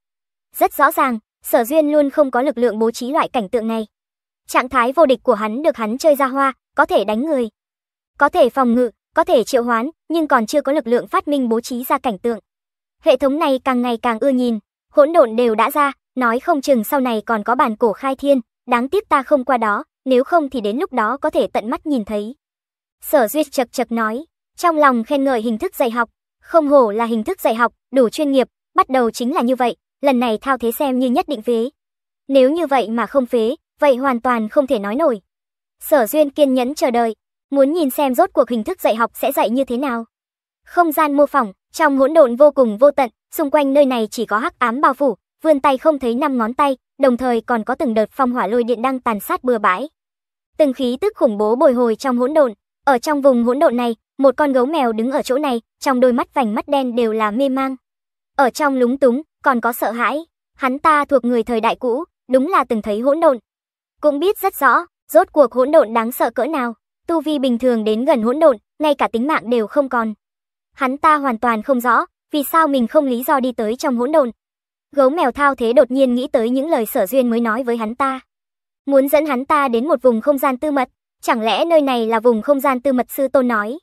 Rất rõ ràng, Sở Duyên luôn không có lực lượng bố trí loại cảnh tượng này. Trạng thái vô địch của hắn được hắn chơi ra hoa, có thể đánh người, có thể phòng ngự, có thể triệu hoán, nhưng còn chưa có lực lượng phát minh bố trí ra cảnh tượng. Hệ thống này càng ngày càng ưa nhìn, hỗn độn đều đã ra, nói không chừng sau này còn có bản cổ khai thiên, đáng tiếc ta không qua đó, nếu không thì đến lúc đó có thể tận mắt nhìn thấy. Sở Duyệt chật chật nói, trong lòng khen ngợi hình thức dạy học, không hổ là hình thức dạy học, đủ chuyên nghiệp, bắt đầu chính là như vậy, lần này thao thế xem như nhất định phế. Nếu như vậy mà không phế, vậy hoàn toàn không thể nói nổi. Sở Duyên kiên nhẫn chờ đợi, muốn nhìn xem rốt cuộc hình thức dạy học sẽ dạy như thế nào. Không gian mô phỏng, trong hỗn độn vô cùng vô tận, xung quanh nơi này chỉ có hắc ám bao phủ, vươn tay không thấy năm ngón tay, đồng thời còn có từng đợt phong hỏa lôi điện đang tàn sát bừa bãi. Từng khí tức khủng bố bồi hồi trong hỗn độn, ở trong vùng hỗn độn này, một con gấu mèo đứng ở chỗ này, trong đôi mắt vành mắt đen đều là mê mang. Ở trong lúng túng, còn có sợ hãi. Hắn ta thuộc người thời đại cũ, đúng là từng thấy hỗn độn. Cũng biết rất rõ, rốt cuộc hỗn độn đáng sợ cỡ nào. Tu vi bình thường đến gần hỗn độn, ngay cả tính mạng đều không còn hắn ta hoàn toàn không rõ, vì sao mình không lý do đi tới trong hỗn đồn. Gấu mèo thao thế đột nhiên nghĩ tới những lời sở duyên mới nói với hắn ta. Muốn dẫn hắn ta đến một vùng không gian tư mật, chẳng lẽ nơi này là vùng không gian tư mật sư tôn nói.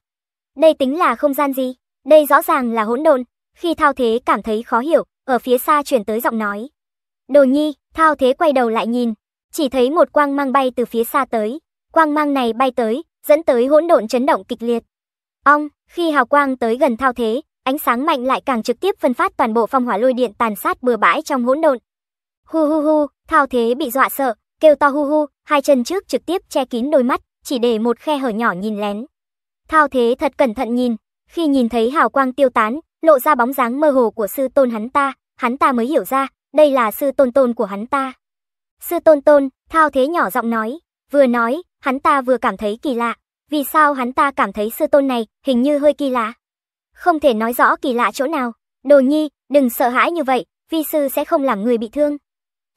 Đây tính là không gian gì, đây rõ ràng là hỗn đồn, khi thao thế cảm thấy khó hiểu, ở phía xa chuyển tới giọng nói. Đồ nhi, thao thế quay đầu lại nhìn, chỉ thấy một quang mang bay từ phía xa tới, quang mang này bay tới, dẫn tới hỗn độn chấn động kịch liệt. Ong, khi hào quang tới gần thao thế, ánh sáng mạnh lại càng trực tiếp phân phát toàn bộ phong hỏa lôi điện tàn sát bừa bãi trong hỗn độn. Hu hu hu, thao thế bị dọa sợ, kêu to hu hu, hai chân trước trực tiếp che kín đôi mắt, chỉ để một khe hở nhỏ nhìn lén. Thao thế thật cẩn thận nhìn, khi nhìn thấy hào quang tiêu tán, lộ ra bóng dáng mơ hồ của sư tôn hắn ta, hắn ta mới hiểu ra, đây là sư tôn tôn của hắn ta. Sư tôn tôn, thao thế nhỏ giọng nói, vừa nói, hắn ta vừa cảm thấy kỳ lạ. Vì sao hắn ta cảm thấy sư tôn này hình như hơi kỳ lạ? Không thể nói rõ kỳ lạ chỗ nào. Đồ nhi, đừng sợ hãi như vậy, vi sư sẽ không làm người bị thương.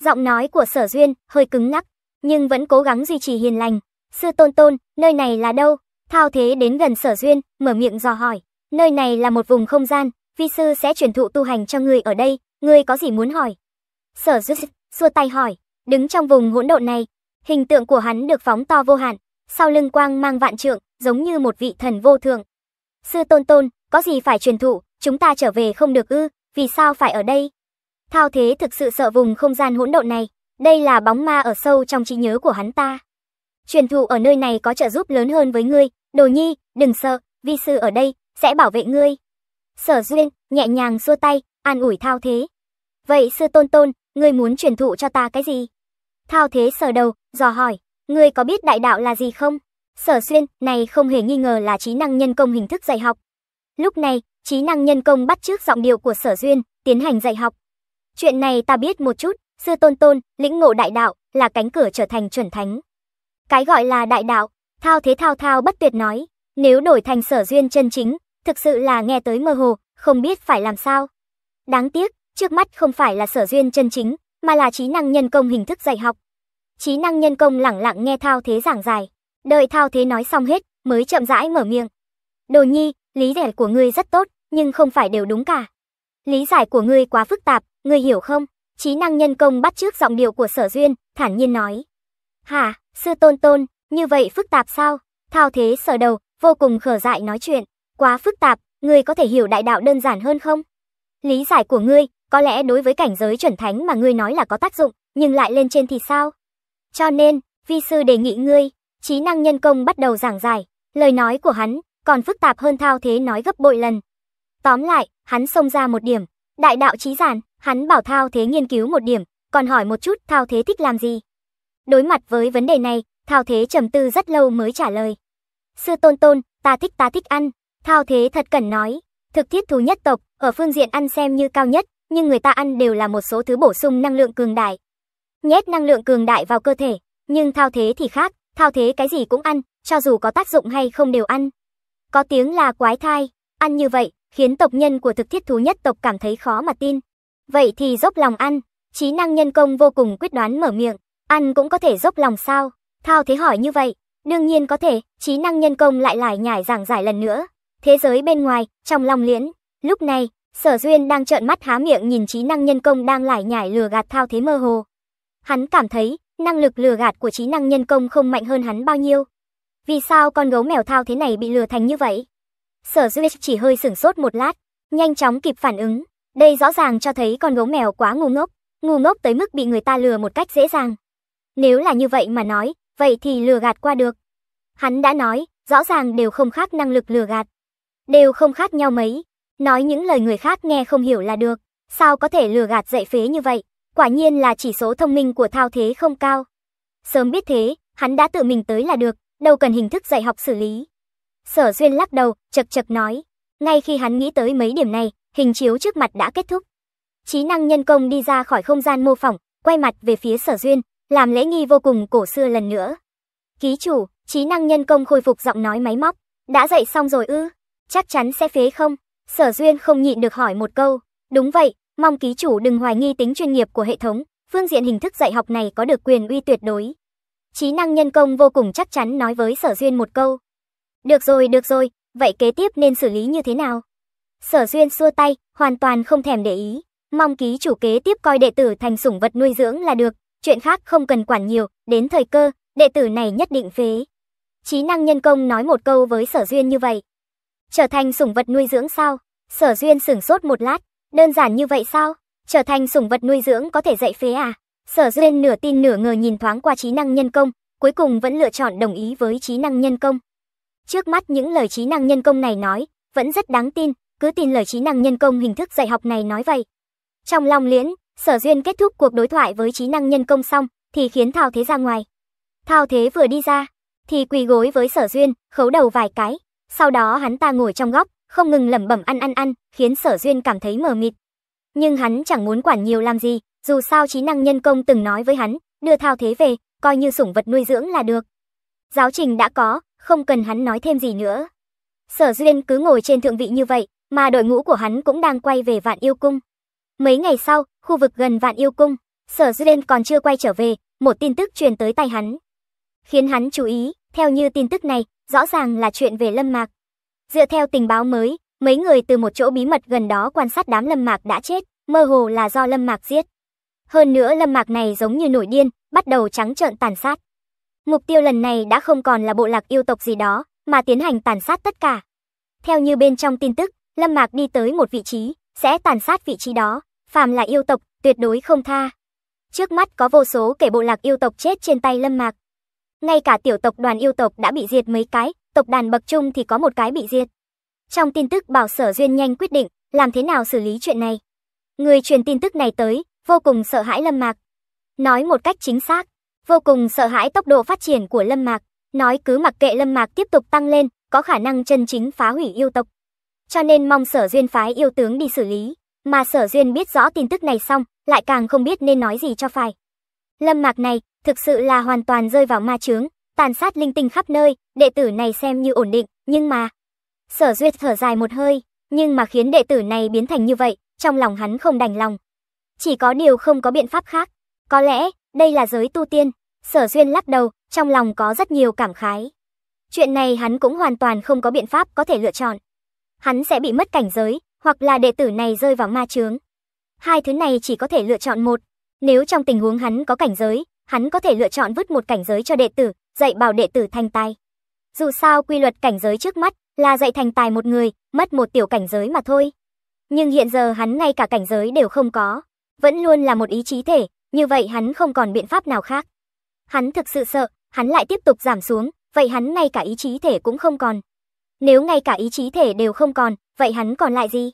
Giọng nói của sở duyên hơi cứng nhắc nhưng vẫn cố gắng duy trì hiền lành. Sư tôn tôn, nơi này là đâu? Thao thế đến gần sở duyên, mở miệng dò hỏi. Nơi này là một vùng không gian, vi sư sẽ truyền thụ tu hành cho người ở đây, người có gì muốn hỏi? Sở duyên xua tay hỏi, đứng trong vùng hỗn độn này, hình tượng của hắn được phóng to vô hạn, sau lưng quang mang vạn trượng, giống như một vị thần vô thường. Sư tôn tôn, có gì phải truyền thụ, chúng ta trở về không được ư, vì sao phải ở đây? Thao thế thực sự sợ vùng không gian hỗn độn này, đây là bóng ma ở sâu trong trí nhớ của hắn ta. Truyền thụ ở nơi này có trợ giúp lớn hơn với ngươi, đồ nhi, đừng sợ, vi sư ở đây, sẽ bảo vệ ngươi. Sở duyên, nhẹ nhàng xua tay, an ủi thao thế. Vậy sư tôn tôn, ngươi muốn truyền thụ cho ta cái gì? Thao thế sờ đầu, dò hỏi. Ngươi có biết đại đạo là gì không? Sở xuyên, này không hề nghi ngờ là trí năng nhân công hình thức dạy học. Lúc này, trí năng nhân công bắt chước giọng điệu của sở duyên, tiến hành dạy học. Chuyện này ta biết một chút, sư tôn tôn, lĩnh ngộ đại đạo, là cánh cửa trở thành chuẩn thánh. Cái gọi là đại đạo, thao thế thao thao bất tuyệt nói, nếu đổi thành sở duyên chân chính, thực sự là nghe tới mơ hồ, không biết phải làm sao. Đáng tiếc, trước mắt không phải là sở duyên chân chính, mà là trí năng nhân công hình thức dạy học. Trí năng nhân công lẳng lặng nghe Thao Thế giảng dài, đợi Thao Thế nói xong hết, mới chậm rãi mở miệng. Đồ nhi, lý giải của ngươi rất tốt, nhưng không phải đều đúng cả. Lý giải của ngươi quá phức tạp, ngươi hiểu không? Trí năng nhân công bắt trước giọng điệu của sở duyên, thản nhiên nói. Hả, sư tôn tôn, như vậy phức tạp sao? Thao thế sở đầu, vô cùng khở dại nói chuyện. Quá phức tạp, ngươi có thể hiểu đại đạo đơn giản hơn không? Lý giải của ngươi, có lẽ đối với cảnh giới chuẩn thánh mà ngươi nói là có tác dụng, nhưng lại lên trên thì sao? Cho nên, vi sư đề nghị ngươi, trí năng nhân công bắt đầu giảng giải, lời nói của hắn còn phức tạp hơn thao thế nói gấp bội lần. Tóm lại, hắn xông ra một điểm, đại đạo trí giản, hắn bảo thao thế nghiên cứu một điểm, còn hỏi một chút thao thế thích làm gì. Đối mặt với vấn đề này, thao thế trầm tư rất lâu mới trả lời. Sư tôn tôn, ta thích ta thích ăn, thao thế thật cần nói, thực thiết thú nhất tộc, ở phương diện ăn xem như cao nhất, nhưng người ta ăn đều là một số thứ bổ sung năng lượng cường đại, nhét năng lượng cường đại vào cơ thể, nhưng thao thế thì khác, thao thế cái gì cũng ăn, cho dù có tác dụng hay không đều ăn. Có tiếng là quái thai, ăn như vậy, khiến tộc nhân của thực thiết thú nhất tộc cảm thấy khó mà tin. Vậy thì dốc lòng ăn, trí năng nhân công vô cùng quyết đoán mở miệng, ăn cũng có thể dốc lòng sao? Thao thế hỏi như vậy, đương nhiên có thể, trí năng nhân công lại lải nhải giảng giải lần nữa. Thế giới bên ngoài, trong lòng liễn, lúc này, sở duyên đang trợn mắt há miệng nhìn trí năng nhân công đang lải nhải lừa gạt thao thế mơ hồ. Hắn cảm thấy, năng lực lừa gạt của trí năng nhân công không mạnh hơn hắn bao nhiêu. Vì sao con gấu mèo thao thế này bị lừa thành như vậy? Sở duy chỉ hơi sửng sốt một lát, nhanh chóng kịp phản ứng. Đây rõ ràng cho thấy con gấu mèo quá ngu ngốc, ngu ngốc tới mức bị người ta lừa một cách dễ dàng. Nếu là như vậy mà nói, vậy thì lừa gạt qua được. Hắn đã nói, rõ ràng đều không khác năng lực lừa gạt. Đều không khác nhau mấy, nói những lời người khác nghe không hiểu là được, sao có thể lừa gạt dạy phế như vậy. Quả nhiên là chỉ số thông minh của Thao Thế không cao. Sớm biết thế, hắn đã tự mình tới là được, đâu cần hình thức dạy học xử lý. Sở Duyên lắc đầu, chật chật nói. Ngay khi hắn nghĩ tới mấy điểm này, hình chiếu trước mặt đã kết thúc. Trí năng nhân công đi ra khỏi không gian mô phỏng, quay mặt về phía Sở Duyên, làm lễ nghi vô cùng cổ xưa lần nữa. Ký chủ, trí năng nhân công khôi phục giọng nói máy móc. Đã dậy xong rồi ư? Chắc chắn sẽ phế không? Sở Duyên không nhịn được hỏi một câu. Đúng vậy, Mong ký chủ đừng hoài nghi tính chuyên nghiệp của hệ thống, phương diện hình thức dạy học này có được quyền uy tuyệt đối. Trí năng nhân công vô cùng chắc chắn nói với Sở Duyên một câu. Được rồi, được rồi, vậy kế tiếp nên xử lý như thế nào? Sở Duyên xua tay, hoàn toàn không thèm để ý. Mong ký chủ kế tiếp coi đệ tử thành sủng vật nuôi dưỡng là được, chuyện khác không cần quản nhiều, đến thời cơ, đệ tử này nhất định phế. Trí năng nhân công nói một câu với Sở Duyên như vậy. Trở thành sủng vật nuôi dưỡng sao? Sở Duyên sửng sốt một lát, Đơn giản như vậy sao? Trở thành sủng vật nuôi dưỡng có thể dạy phế à? Sở Duyên nửa tin nửa ngờ nhìn thoáng qua trí năng nhân công, cuối cùng vẫn lựa chọn đồng ý với trí năng nhân công. Trước mắt những lời trí năng nhân công này nói, vẫn rất đáng tin, cứ tin lời trí năng nhân công hình thức dạy học này nói vậy. Trong lòng liễn, Sở Duyên kết thúc cuộc đối thoại với trí năng nhân công xong, thì khiến Thao Thế ra ngoài. Thao Thế vừa đi ra, thì quỳ gối với Sở Duyên, khấu đầu vài cái. Sau đó hắn ta ngồi trong góc, không ngừng lẩm bẩm ăn ăn ăn, khiến Sở Duyên cảm thấy mờ mịt. Nhưng hắn chẳng muốn quản nhiều làm gì, dù sao trí năng nhân công từng nói với hắn, đưa thao thế về, coi như sủng vật nuôi dưỡng là được. Giáo trình đã có, không cần hắn nói thêm gì nữa. Sở Duyên cứ ngồi trên thượng vị như vậy, mà đội ngũ của hắn cũng đang quay về Vạn Yêu Cung. Mấy ngày sau, khu vực gần Vạn Yêu Cung, Sở Duyên còn chưa quay trở về, một tin tức truyền tới tay hắn. Khiến hắn chú ý, theo như tin tức này, rõ ràng là chuyện về Lâm Mạc. Dựa theo tình báo mới, mấy người từ một chỗ bí mật gần đó quan sát đám lâm mạc đã chết, mơ hồ là do lâm mạc giết. Hơn nữa lâm mạc này giống như nổi điên, bắt đầu trắng trợn tàn sát. Mục tiêu lần này đã không còn là bộ lạc yêu tộc gì đó, mà tiến hành tàn sát tất cả. Theo như bên trong tin tức, lâm mạc đi tới một vị trí, sẽ tàn sát vị trí đó, phàm là yêu tộc, tuyệt đối không tha. Trước mắt có vô số kẻ bộ lạc yêu tộc chết trên tay lâm mạc. Ngay cả tiểu tộc đoàn yêu tộc đã bị diệt mấy cái, tộc đàn bậc trung thì có một cái bị diệt. Trong tin tức bảo sở duyên nhanh quyết định, làm thế nào xử lý chuyện này. Người truyền tin tức này tới, vô cùng sợ hãi lâm mạc. Nói một cách chính xác, vô cùng sợ hãi tốc độ phát triển của lâm mạc. Nói cứ mặc kệ lâm mạc tiếp tục tăng lên, có khả năng chân chính phá hủy yêu tộc. Cho nên mong sở duyên phái yêu tướng đi xử lý, mà sở duyên biết rõ tin tức này xong, lại càng không biết nên nói gì cho phải. Lâm mạc này, thực sự là hoàn toàn rơi vào ma chướng, tàn sát linh tinh khắp nơi, đệ tử này xem như ổn định, nhưng mà... Sở Duyệt thở dài một hơi, nhưng mà khiến đệ tử này biến thành như vậy, trong lòng hắn không đành lòng. Chỉ có điều không có biện pháp khác. Có lẽ, đây là giới tu tiên. Sở Duyên lắc đầu, trong lòng có rất nhiều cảm khái. Chuyện này hắn cũng hoàn toàn không có biện pháp có thể lựa chọn. Hắn sẽ bị mất cảnh giới, hoặc là đệ tử này rơi vào ma chướng. Hai thứ này chỉ có thể lựa chọn một. Nếu trong tình huống hắn có cảnh giới, hắn có thể lựa chọn vứt một cảnh giới cho đệ tử, dạy bảo đệ tử thành tài. Dù sao quy luật cảnh giới trước mắt là dạy thành tài một người, mất một tiểu cảnh giới mà thôi. Nhưng hiện giờ hắn ngay cả cảnh giới đều không có, vẫn luôn là một ý chí thể, như vậy hắn không còn biện pháp nào khác. Hắn thực sự sợ, hắn lại tiếp tục giảm xuống, vậy hắn ngay cả ý chí thể cũng không còn. Nếu ngay cả ý chí thể đều không còn, vậy hắn còn lại gì?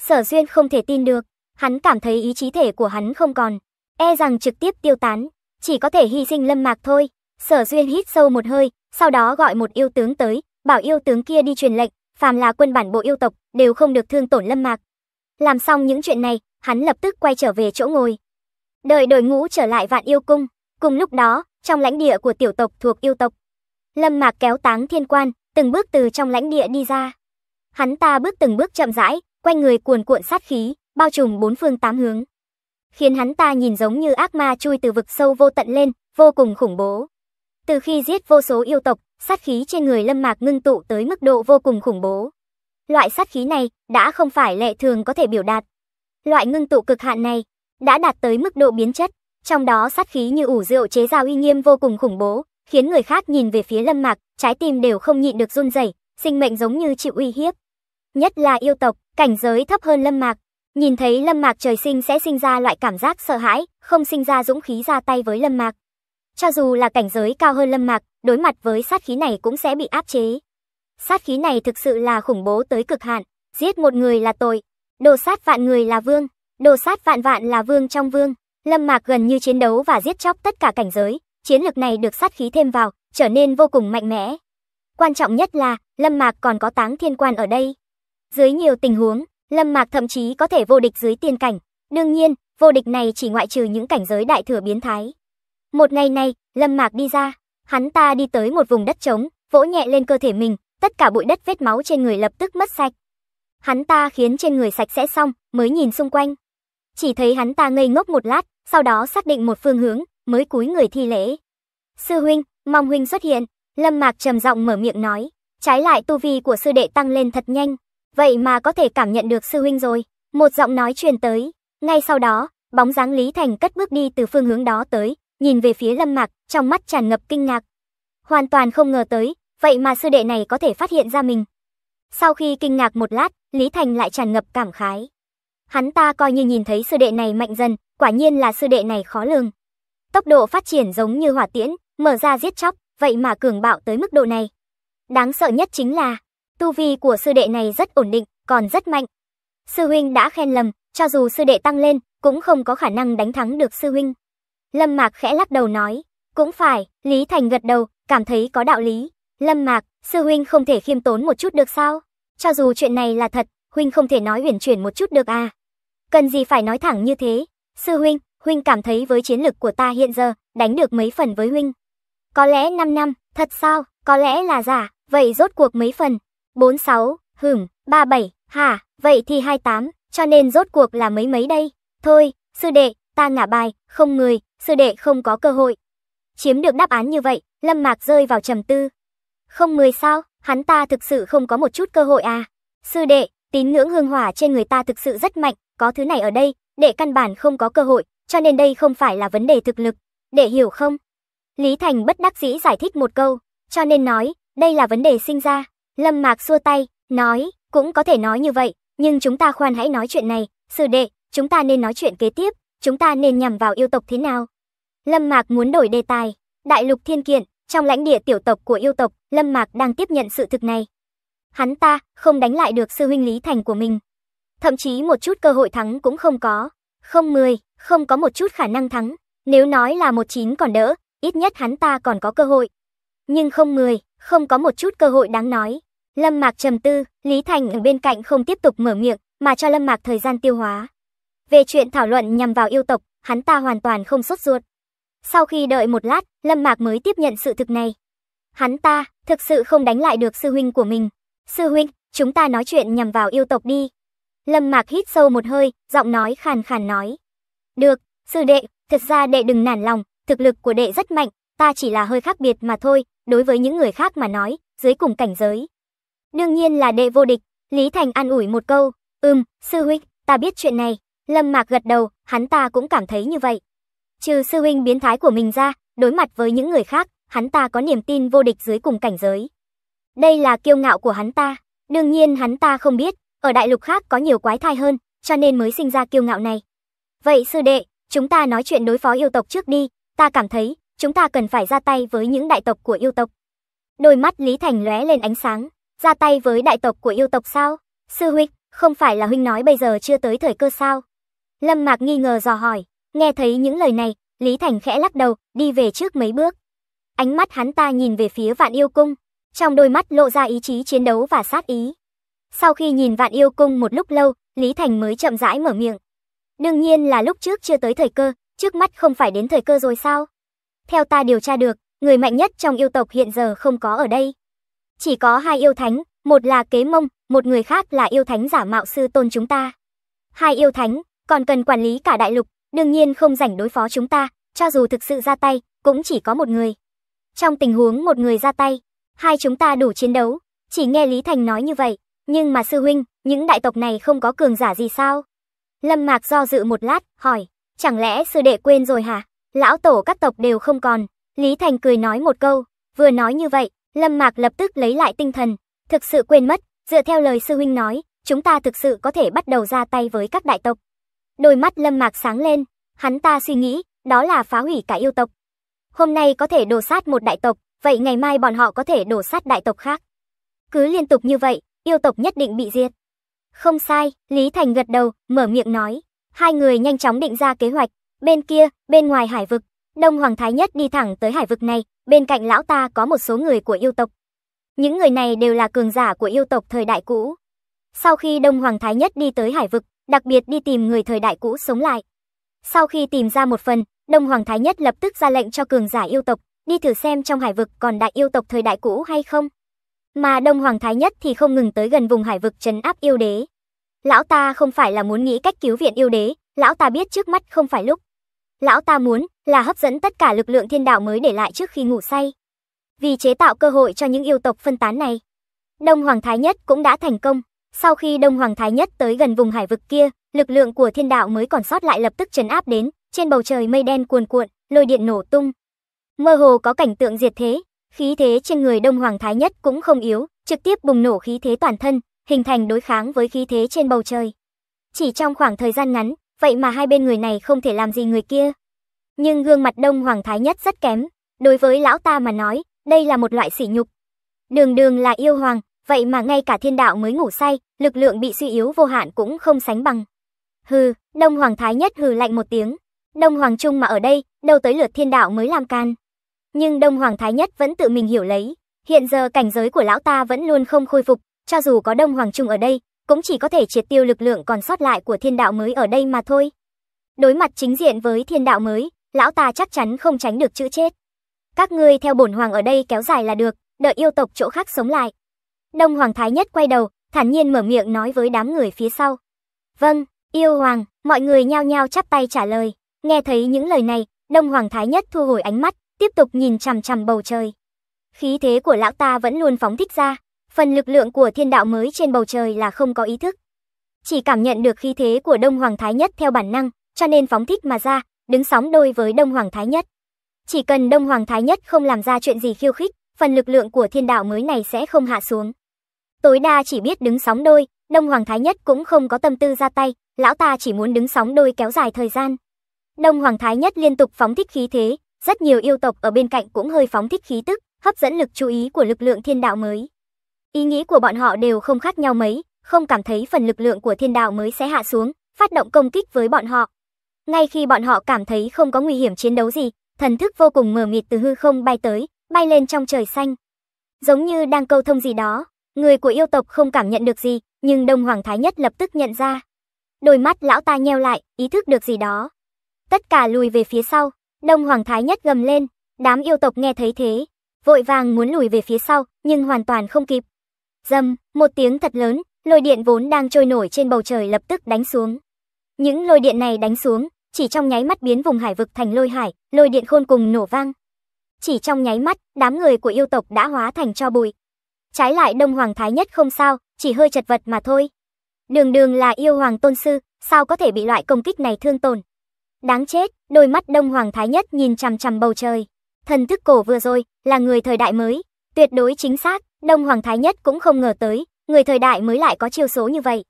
Sở duyên không thể tin được, hắn cảm thấy ý chí thể của hắn không còn, e rằng trực tiếp tiêu tán, chỉ có thể hy sinh lâm mạc thôi. Sở Duyên hít sâu một hơi, sau đó gọi một yêu tướng tới, bảo yêu tướng kia đi truyền lệnh, phàm là quân bản bộ yêu tộc đều không được thương tổn Lâm Mạc. Làm xong những chuyện này, hắn lập tức quay trở về chỗ ngồi. Đợi đội ngũ trở lại Vạn Yêu cung, cùng lúc đó, trong lãnh địa của tiểu tộc thuộc yêu tộc, Lâm Mạc kéo Táng Thiên Quan, từng bước từ trong lãnh địa đi ra. Hắn ta bước từng bước chậm rãi, quanh người cuồn cuộn sát khí, bao trùm bốn phương tám hướng, khiến hắn ta nhìn giống như ác ma chui từ vực sâu vô tận lên, vô cùng khủng bố. Từ khi giết vô số yêu tộc, sát khí trên người Lâm Mạc ngưng tụ tới mức độ vô cùng khủng bố. Loại sát khí này đã không phải lệ thường có thể biểu đạt. Loại ngưng tụ cực hạn này đã đạt tới mức độ biến chất, trong đó sát khí như ủ rượu chế ra uy nghiêm vô cùng khủng bố, khiến người khác nhìn về phía Lâm Mạc, trái tim đều không nhịn được run rẩy, sinh mệnh giống như chịu uy hiếp. Nhất là yêu tộc, cảnh giới thấp hơn Lâm Mạc, nhìn thấy Lâm Mạc trời sinh sẽ sinh ra loại cảm giác sợ hãi, không sinh ra dũng khí ra tay với Lâm Mạc. Cho dù là cảnh giới cao hơn lâm mạc, đối mặt với sát khí này cũng sẽ bị áp chế. Sát khí này thực sự là khủng bố tới cực hạn, giết một người là tội, đồ sát vạn người là vương, đồ sát vạn vạn là vương trong vương. Lâm Mạc gần như chiến đấu và giết chóc tất cả cảnh giới, chiến lược này được sát khí thêm vào, trở nên vô cùng mạnh mẽ. Quan trọng nhất là, Lâm Mạc còn có táng thiên quan ở đây. Dưới nhiều tình huống, Lâm Mạc thậm chí có thể vô địch dưới tiên cảnh. Đương nhiên, vô địch này chỉ ngoại trừ những cảnh giới đại thừa biến thái. Một ngày này, Lâm Mạc đi ra, hắn ta đi tới một vùng đất trống, vỗ nhẹ lên cơ thể mình, tất cả bụi đất vết máu trên người lập tức mất sạch. Hắn ta khiến trên người sạch sẽ xong, mới nhìn xung quanh. Chỉ thấy hắn ta ngây ngốc một lát, sau đó xác định một phương hướng, mới cúi người thi lễ. Sư huynh, mong huynh xuất hiện, Lâm Mạc trầm giọng mở miệng nói, trái lại tu vi của sư đệ tăng lên thật nhanh, vậy mà có thể cảm nhận được sư huynh rồi, một giọng nói truyền tới, ngay sau đó, bóng dáng Lý Thành cất bước đi từ phương hướng đó tới, nhìn về phía lâm mạc, trong mắt tràn ngập kinh ngạc. Hoàn toàn không ngờ tới, vậy mà sư đệ này có thể phát hiện ra mình. Sau khi kinh ngạc một lát, Lý Thành lại tràn ngập cảm khái. Hắn ta coi như nhìn thấy sư đệ này mạnh dần, quả nhiên là sư đệ này khó lường. Tốc độ phát triển giống như hỏa tiễn, mở ra giết chóc, vậy mà cường bạo tới mức độ này. Đáng sợ nhất chính là, tu vi của sư đệ này rất ổn định, còn rất mạnh. Sư huynh đã khen lầm, cho dù sư đệ tăng lên, cũng không có khả năng đánh thắng được sư huynh. Lâm Mạc khẽ lắc đầu nói, cũng phải, Lý Thành gật đầu, cảm thấy có đạo lý. Lâm Mạc, sư huynh không thể khiêm tốn một chút được sao? Cho dù chuyện này là thật, huynh không thể nói huyền chuyển một chút được à? Cần gì phải nói thẳng như thế? Sư huynh, huynh cảm thấy với chiến lực của ta hiện giờ, đánh được mấy phần với huynh? Có lẽ 5 năm, thật sao? Có lẽ là giả, vậy rốt cuộc mấy phần? 46, hửm, 37, hả? Vậy thì 28, cho nên rốt cuộc là mấy mấy đây? Thôi, sư đệ, ta ngả bài, không người, sư đệ không có cơ hội. Chiếm được đáp án như vậy, Lâm Mạc rơi vào trầm tư. Không mười sao, hắn ta thực sự không có một chút cơ hội à? Sư đệ, tín ngưỡng hương hỏa trên người ta thực sự rất mạnh, có thứ này ở đây, đệ căn bản không có cơ hội, cho nên đây không phải là vấn đề thực lực, đệ hiểu không? Lý Thành bất đắc dĩ giải thích một câu, cho nên nói, đây là vấn đề sinh ra. Lâm Mạc xua tay, nói, cũng có thể nói như vậy, nhưng chúng ta khoan hãy nói chuyện này, sư đệ, chúng ta nên nói chuyện kế tiếp, chúng ta nên nhằm vào yêu tộc thế nào? Lâm Mạc muốn đổi đề tài, Đại Lục Thiên Kiện, trong lãnh địa tiểu tộc của yêu tộc, Lâm Mạc đang tiếp nhận sự thực này. Hắn ta không đánh lại được sư huynh Lý Thành của mình. Thậm chí một chút cơ hội thắng cũng không có. Không mười, không có một chút khả năng thắng. Nếu nói là một chín còn đỡ, ít nhất hắn ta còn có cơ hội. Nhưng không mười, không có một chút cơ hội đáng nói. Lâm Mạc trầm tư, Lý Thành ở bên cạnh không tiếp tục mở miệng, mà cho Lâm Mạc thời gian tiêu hóa. Về chuyện thảo luận nhằm vào yêu tộc, hắn ta hoàn toàn không sốt ruột. Sau khi đợi một lát, Lâm Mạc mới tiếp nhận sự thực này. Hắn ta, thực sự không đánh lại được sư huynh của mình. Sư huynh, chúng ta nói chuyện nhằm vào yêu tộc đi. Lâm Mạc hít sâu một hơi, giọng nói khàn khàn nói. Được, sư đệ, thật ra đệ đừng nản lòng, thực lực của đệ rất mạnh, ta chỉ là hơi khác biệt mà thôi, đối với những người khác mà nói, dưới cùng cảnh giới. Đương nhiên là đệ vô địch, Lý Thành an ủi một câu, ừm, sư huynh, ta biết chuyện này. Lâm Mạc gật đầu, hắn ta cũng cảm thấy như vậy. Trừ sư huynh biến thái của mình ra, đối mặt với những người khác, hắn ta có niềm tin vô địch dưới cùng cảnh giới. Đây là kiêu ngạo của hắn ta. Đương nhiên hắn ta không biết, ở đại lục khác có nhiều quái thai hơn, cho nên mới sinh ra kiêu ngạo này. Vậy sư đệ, chúng ta nói chuyện đối phó yêu tộc trước đi, ta cảm thấy, chúng ta cần phải ra tay với những đại tộc của yêu tộc. Đôi mắt Lý Thành lóe lên ánh sáng, ra tay với đại tộc của yêu tộc sao? Sư huynh, không phải là huynh nói bây giờ chưa tới thời cơ sao? Lâm Mạc nghi ngờ dò hỏi. Nghe thấy những lời này, Lý Thành khẽ lắc đầu, đi về trước mấy bước. Ánh mắt hắn ta nhìn về phía vạn yêu cung, trong đôi mắt lộ ra ý chí chiến đấu và sát ý. Sau khi nhìn vạn yêu cung một lúc lâu, Lý Thành mới chậm rãi mở miệng. Đương nhiên là lúc trước chưa tới thời cơ, trước mắt không phải đến thời cơ rồi sao? Theo ta điều tra được, người mạnh nhất trong yêu tộc hiện giờ không có ở đây. Chỉ có hai yêu thánh, một là kế mông, một người khác là yêu thánh giả mạo sư tôn chúng ta. Hai yêu thánh, còn cần quản lý cả đại lục, đương nhiên không rảnh đối phó chúng ta, cho dù thực sự ra tay, cũng chỉ có một người. Trong tình huống một người ra tay, hai chúng ta đủ chiến đấu, chỉ nghe Lý Thành nói như vậy, nhưng mà sư huynh, những đại tộc này không có cường giả gì sao? Lâm Mạc do dự một lát, hỏi, chẳng lẽ sư đệ quên rồi hả? Lão tổ các tộc đều không còn. Lý Thành cười nói một câu, vừa nói như vậy, Lâm Mạc lập tức lấy lại tinh thần, thực sự quên mất, dựa theo lời sư huynh nói, chúng ta thực sự có thể bắt đầu ra tay với các đại tộc. Đôi mắt lâm mạc sáng lên, hắn ta suy nghĩ, đó là phá hủy cả yêu tộc. Hôm nay có thể đổ sát một đại tộc, vậy ngày mai bọn họ có thể đổ sát đại tộc khác. Cứ liên tục như vậy, yêu tộc nhất định bị diệt. Không sai, Lý Thành gật đầu, mở miệng nói. Hai người nhanh chóng định ra kế hoạch. Bên kia, bên ngoài hải vực, Đông Hoàng Thái Nhất đi thẳng tới hải vực này, bên cạnh lão ta có một số người của yêu tộc. Những người này đều là cường giả của yêu tộc thời đại cũ. Sau khi Đông Hoàng Thái Nhất đi tới hải vực, đặc biệt đi tìm người thời đại cũ sống lại. Sau khi tìm ra một phần, Đông Hoàng Thái Nhất lập tức ra lệnh cho cường giả yêu tộc, đi thử xem trong hải vực còn đại yêu tộc thời đại cũ hay không. Mà Đông Hoàng Thái Nhất thì không ngừng tới gần vùng hải vực trấn áp yêu đế. Lão ta không phải là muốn nghĩ cách cứu viện yêu đế, lão ta biết trước mắt không phải lúc. Lão ta muốn là hấp dẫn tất cả lực lượng thiên đạo mới để lại trước khi ngủ say. Vì chế tạo cơ hội cho những yêu tộc phân tán này. Đông Hoàng Thái Nhất cũng đã thành công. Sau khi Đông Hoàng Thái Nhất tới gần vùng hải vực kia, lực lượng của thiên đạo mới còn sót lại lập tức trấn áp đến, trên bầu trời mây đen cuồn cuộn, lôi điện nổ tung. Mơ hồ có cảnh tượng diệt thế, khí thế trên người Đông Hoàng Thái Nhất cũng không yếu, trực tiếp bùng nổ khí thế toàn thân, hình thành đối kháng với khí thế trên bầu trời. Chỉ trong khoảng thời gian ngắn, vậy mà hai bên người này không thể làm gì người kia. Nhưng gương mặt Đông Hoàng Thái Nhất rất kém, đối với lão ta mà nói, đây là một loại sỉ nhục. Đường đường là yêu hoàng, vậy mà ngay cả thiên đạo mới ngủ say, lực lượng bị suy yếu vô hạn cũng không sánh bằng. Hừ, Đông Hoàng Thái Nhất hừ lạnh một tiếng. Đông Hoàng Trung mà ở đây, đâu tới lượt thiên đạo mới làm can. Nhưng Đông Hoàng Thái Nhất vẫn tự mình hiểu lấy, hiện giờ cảnh giới của lão ta vẫn luôn không khôi phục, cho dù có Đông Hoàng Trung ở đây, cũng chỉ có thể triệt tiêu lực lượng còn sót lại của thiên đạo mới ở đây mà thôi. Đối mặt chính diện với thiên đạo mới, lão ta chắc chắn không tránh được chữ chết. Các ngươi theo bổn hoàng ở đây kéo dài là được, đợi yêu tộc chỗ khác sống lại, Đông Hoàng Thái Nhất quay đầu, thản nhiên mở miệng nói với đám người phía sau. Vâng, yêu Hoàng, mọi người nhao nhao chắp tay trả lời. Nghe thấy những lời này, Đông Hoàng Thái Nhất thu hồi ánh mắt, tiếp tục nhìn chằm chằm bầu trời. Khí thế của lão ta vẫn luôn phóng thích ra, phần lực lượng của thiên đạo mới trên bầu trời là không có ý thức. Chỉ cảm nhận được khí thế của Đông Hoàng Thái Nhất theo bản năng, cho nên phóng thích mà ra, đứng sóng đôi với Đông Hoàng Thái Nhất. Chỉ cần Đông Hoàng Thái Nhất không làm ra chuyện gì khiêu khích, phần lực lượng của thiên đạo mới này sẽ không hạ xuống tối đa chỉ biết đứng sóng đôi, Đông Hoàng Thái Nhất cũng không có tâm tư ra tay, lão ta chỉ muốn đứng sóng đôi kéo dài thời gian. Đông Hoàng Thái Nhất liên tục phóng thích khí thế, rất nhiều yêu tộc ở bên cạnh cũng hơi phóng thích khí tức, hấp dẫn lực chú ý của lực lượng thiên đạo mới. Ý nghĩ của bọn họ đều không khác nhau mấy, không cảm thấy phần lực lượng của thiên đạo mới sẽ hạ xuống, phát động công kích với bọn họ. Ngay khi bọn họ cảm thấy không có nguy hiểm chiến đấu gì, thần thức vô cùng mờ mịt từ hư không bay tới, bay lên trong trời xanh. Giống như đang câu thông gì đó, Người của yêu tộc không cảm nhận được gì, nhưng Đông Hoàng Thái Nhất lập tức nhận ra. Đôi mắt lão ta nheo lại, ý thức được gì đó. Tất cả lùi về phía sau, Đông Hoàng Thái Nhất gầm lên, đám yêu tộc nghe thấy thế, vội vàng muốn lùi về phía sau, nhưng hoàn toàn không kịp. Dầm, một tiếng thật lớn, lôi điện vốn đang trôi nổi trên bầu trời lập tức đánh xuống. Những lôi điện này đánh xuống, chỉ trong nháy mắt biến vùng hải vực thành lôi hải, lôi điện khôn cùng nổ vang. Chỉ trong nháy mắt, đám người của yêu tộc đã hóa thành cho bụi. Trái lại Đông Hoàng Thái Nhất không sao, chỉ hơi chật vật mà thôi. Đường đường là yêu hoàng tôn sư, sao có thể bị loại công kích này thương tổn. Đáng chết, đôi mắt Đông Hoàng Thái Nhất nhìn chằm chằm bầu trời. Thần thức cổ vừa rồi, là người thời đại mới. Tuyệt đối chính xác, Đông Hoàng Thái Nhất cũng không ngờ tới, người thời đại mới lại có chiêu số như vậy.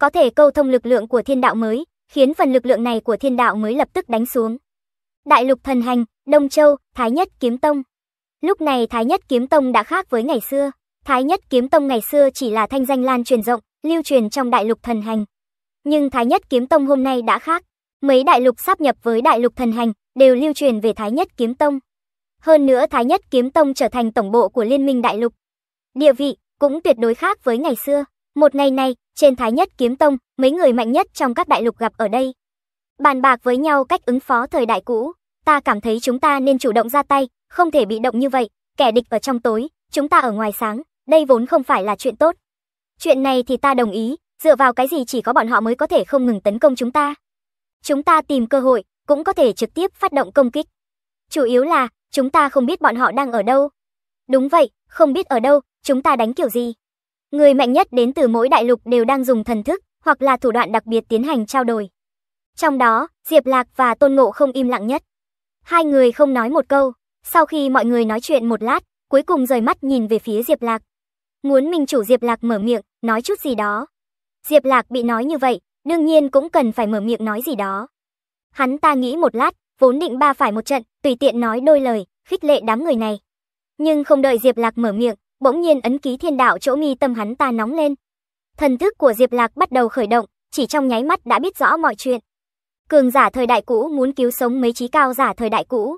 Có thể câu thông lực lượng của thiên đạo mới, khiến phần lực lượng này của thiên đạo mới lập tức đánh xuống. Đại lục thần hành, Đông Châu, Thái Nhất Kiếm Tông. Lúc này Thái Nhất Kiếm Tông đã khác với ngày xưa. Thái Nhất Kiếm Tông ngày xưa chỉ là thanh danh lan truyền rộng, lưu truyền trong đại lục thần hành. Nhưng Thái Nhất Kiếm Tông hôm nay đã khác. Mấy đại lục sáp nhập với đại lục thần hành đều lưu truyền về Thái Nhất Kiếm Tông. Hơn nữa Thái Nhất Kiếm Tông trở thành tổng bộ của Liên minh Đại Lục. Địa vị cũng tuyệt đối khác với ngày xưa. Một ngày này, trên Thái Nhất Kiếm Tông, mấy người mạnh nhất trong các đại lục gặp ở đây. Bàn bạc với nhau cách ứng phó thời đại cũ, ta cảm thấy chúng ta nên chủ động ra tay, không thể bị động như vậy, kẻ địch ở trong tối, chúng ta ở ngoài sáng, đây vốn không phải là chuyện tốt. Chuyện này thì ta đồng ý, dựa vào cái gì chỉ có bọn họ mới có thể không ngừng tấn công chúng ta. Chúng ta tìm cơ hội, cũng có thể trực tiếp phát động công kích. Chủ yếu là, chúng ta không biết bọn họ đang ở đâu. Đúng vậy, không biết ở đâu, chúng ta đánh kiểu gì. Người mạnh nhất đến từ mỗi đại lục đều đang dùng thần thức, hoặc là thủ đoạn đặc biệt tiến hành trao đổi. Trong đó, Diệp Lạc và Tôn Ngộ không im lặng nhất. Hai người không nói một câu, sau khi mọi người nói chuyện một lát, cuối cùng rời mắt nhìn về phía Diệp Lạc muốn mình chủ Diệp Lạc mở miệng, nói chút gì đó. Diệp Lạc bị nói như vậy, đương nhiên cũng cần phải mở miệng nói gì đó. Hắn ta nghĩ một lát, vốn định ba phải một trận, tùy tiện nói đôi lời, khích lệ đám người này. Nhưng không đợi Diệp Lạc mở miệng, bỗng nhiên ấn ký thiên đạo chỗ mi tâm hắn ta nóng lên. Thần thức của Diệp Lạc bắt đầu khởi động, chỉ trong nháy mắt đã biết rõ mọi chuyện. Cường giả thời đại cũ muốn cứu sống mấy trí cao giả thời đại cũ.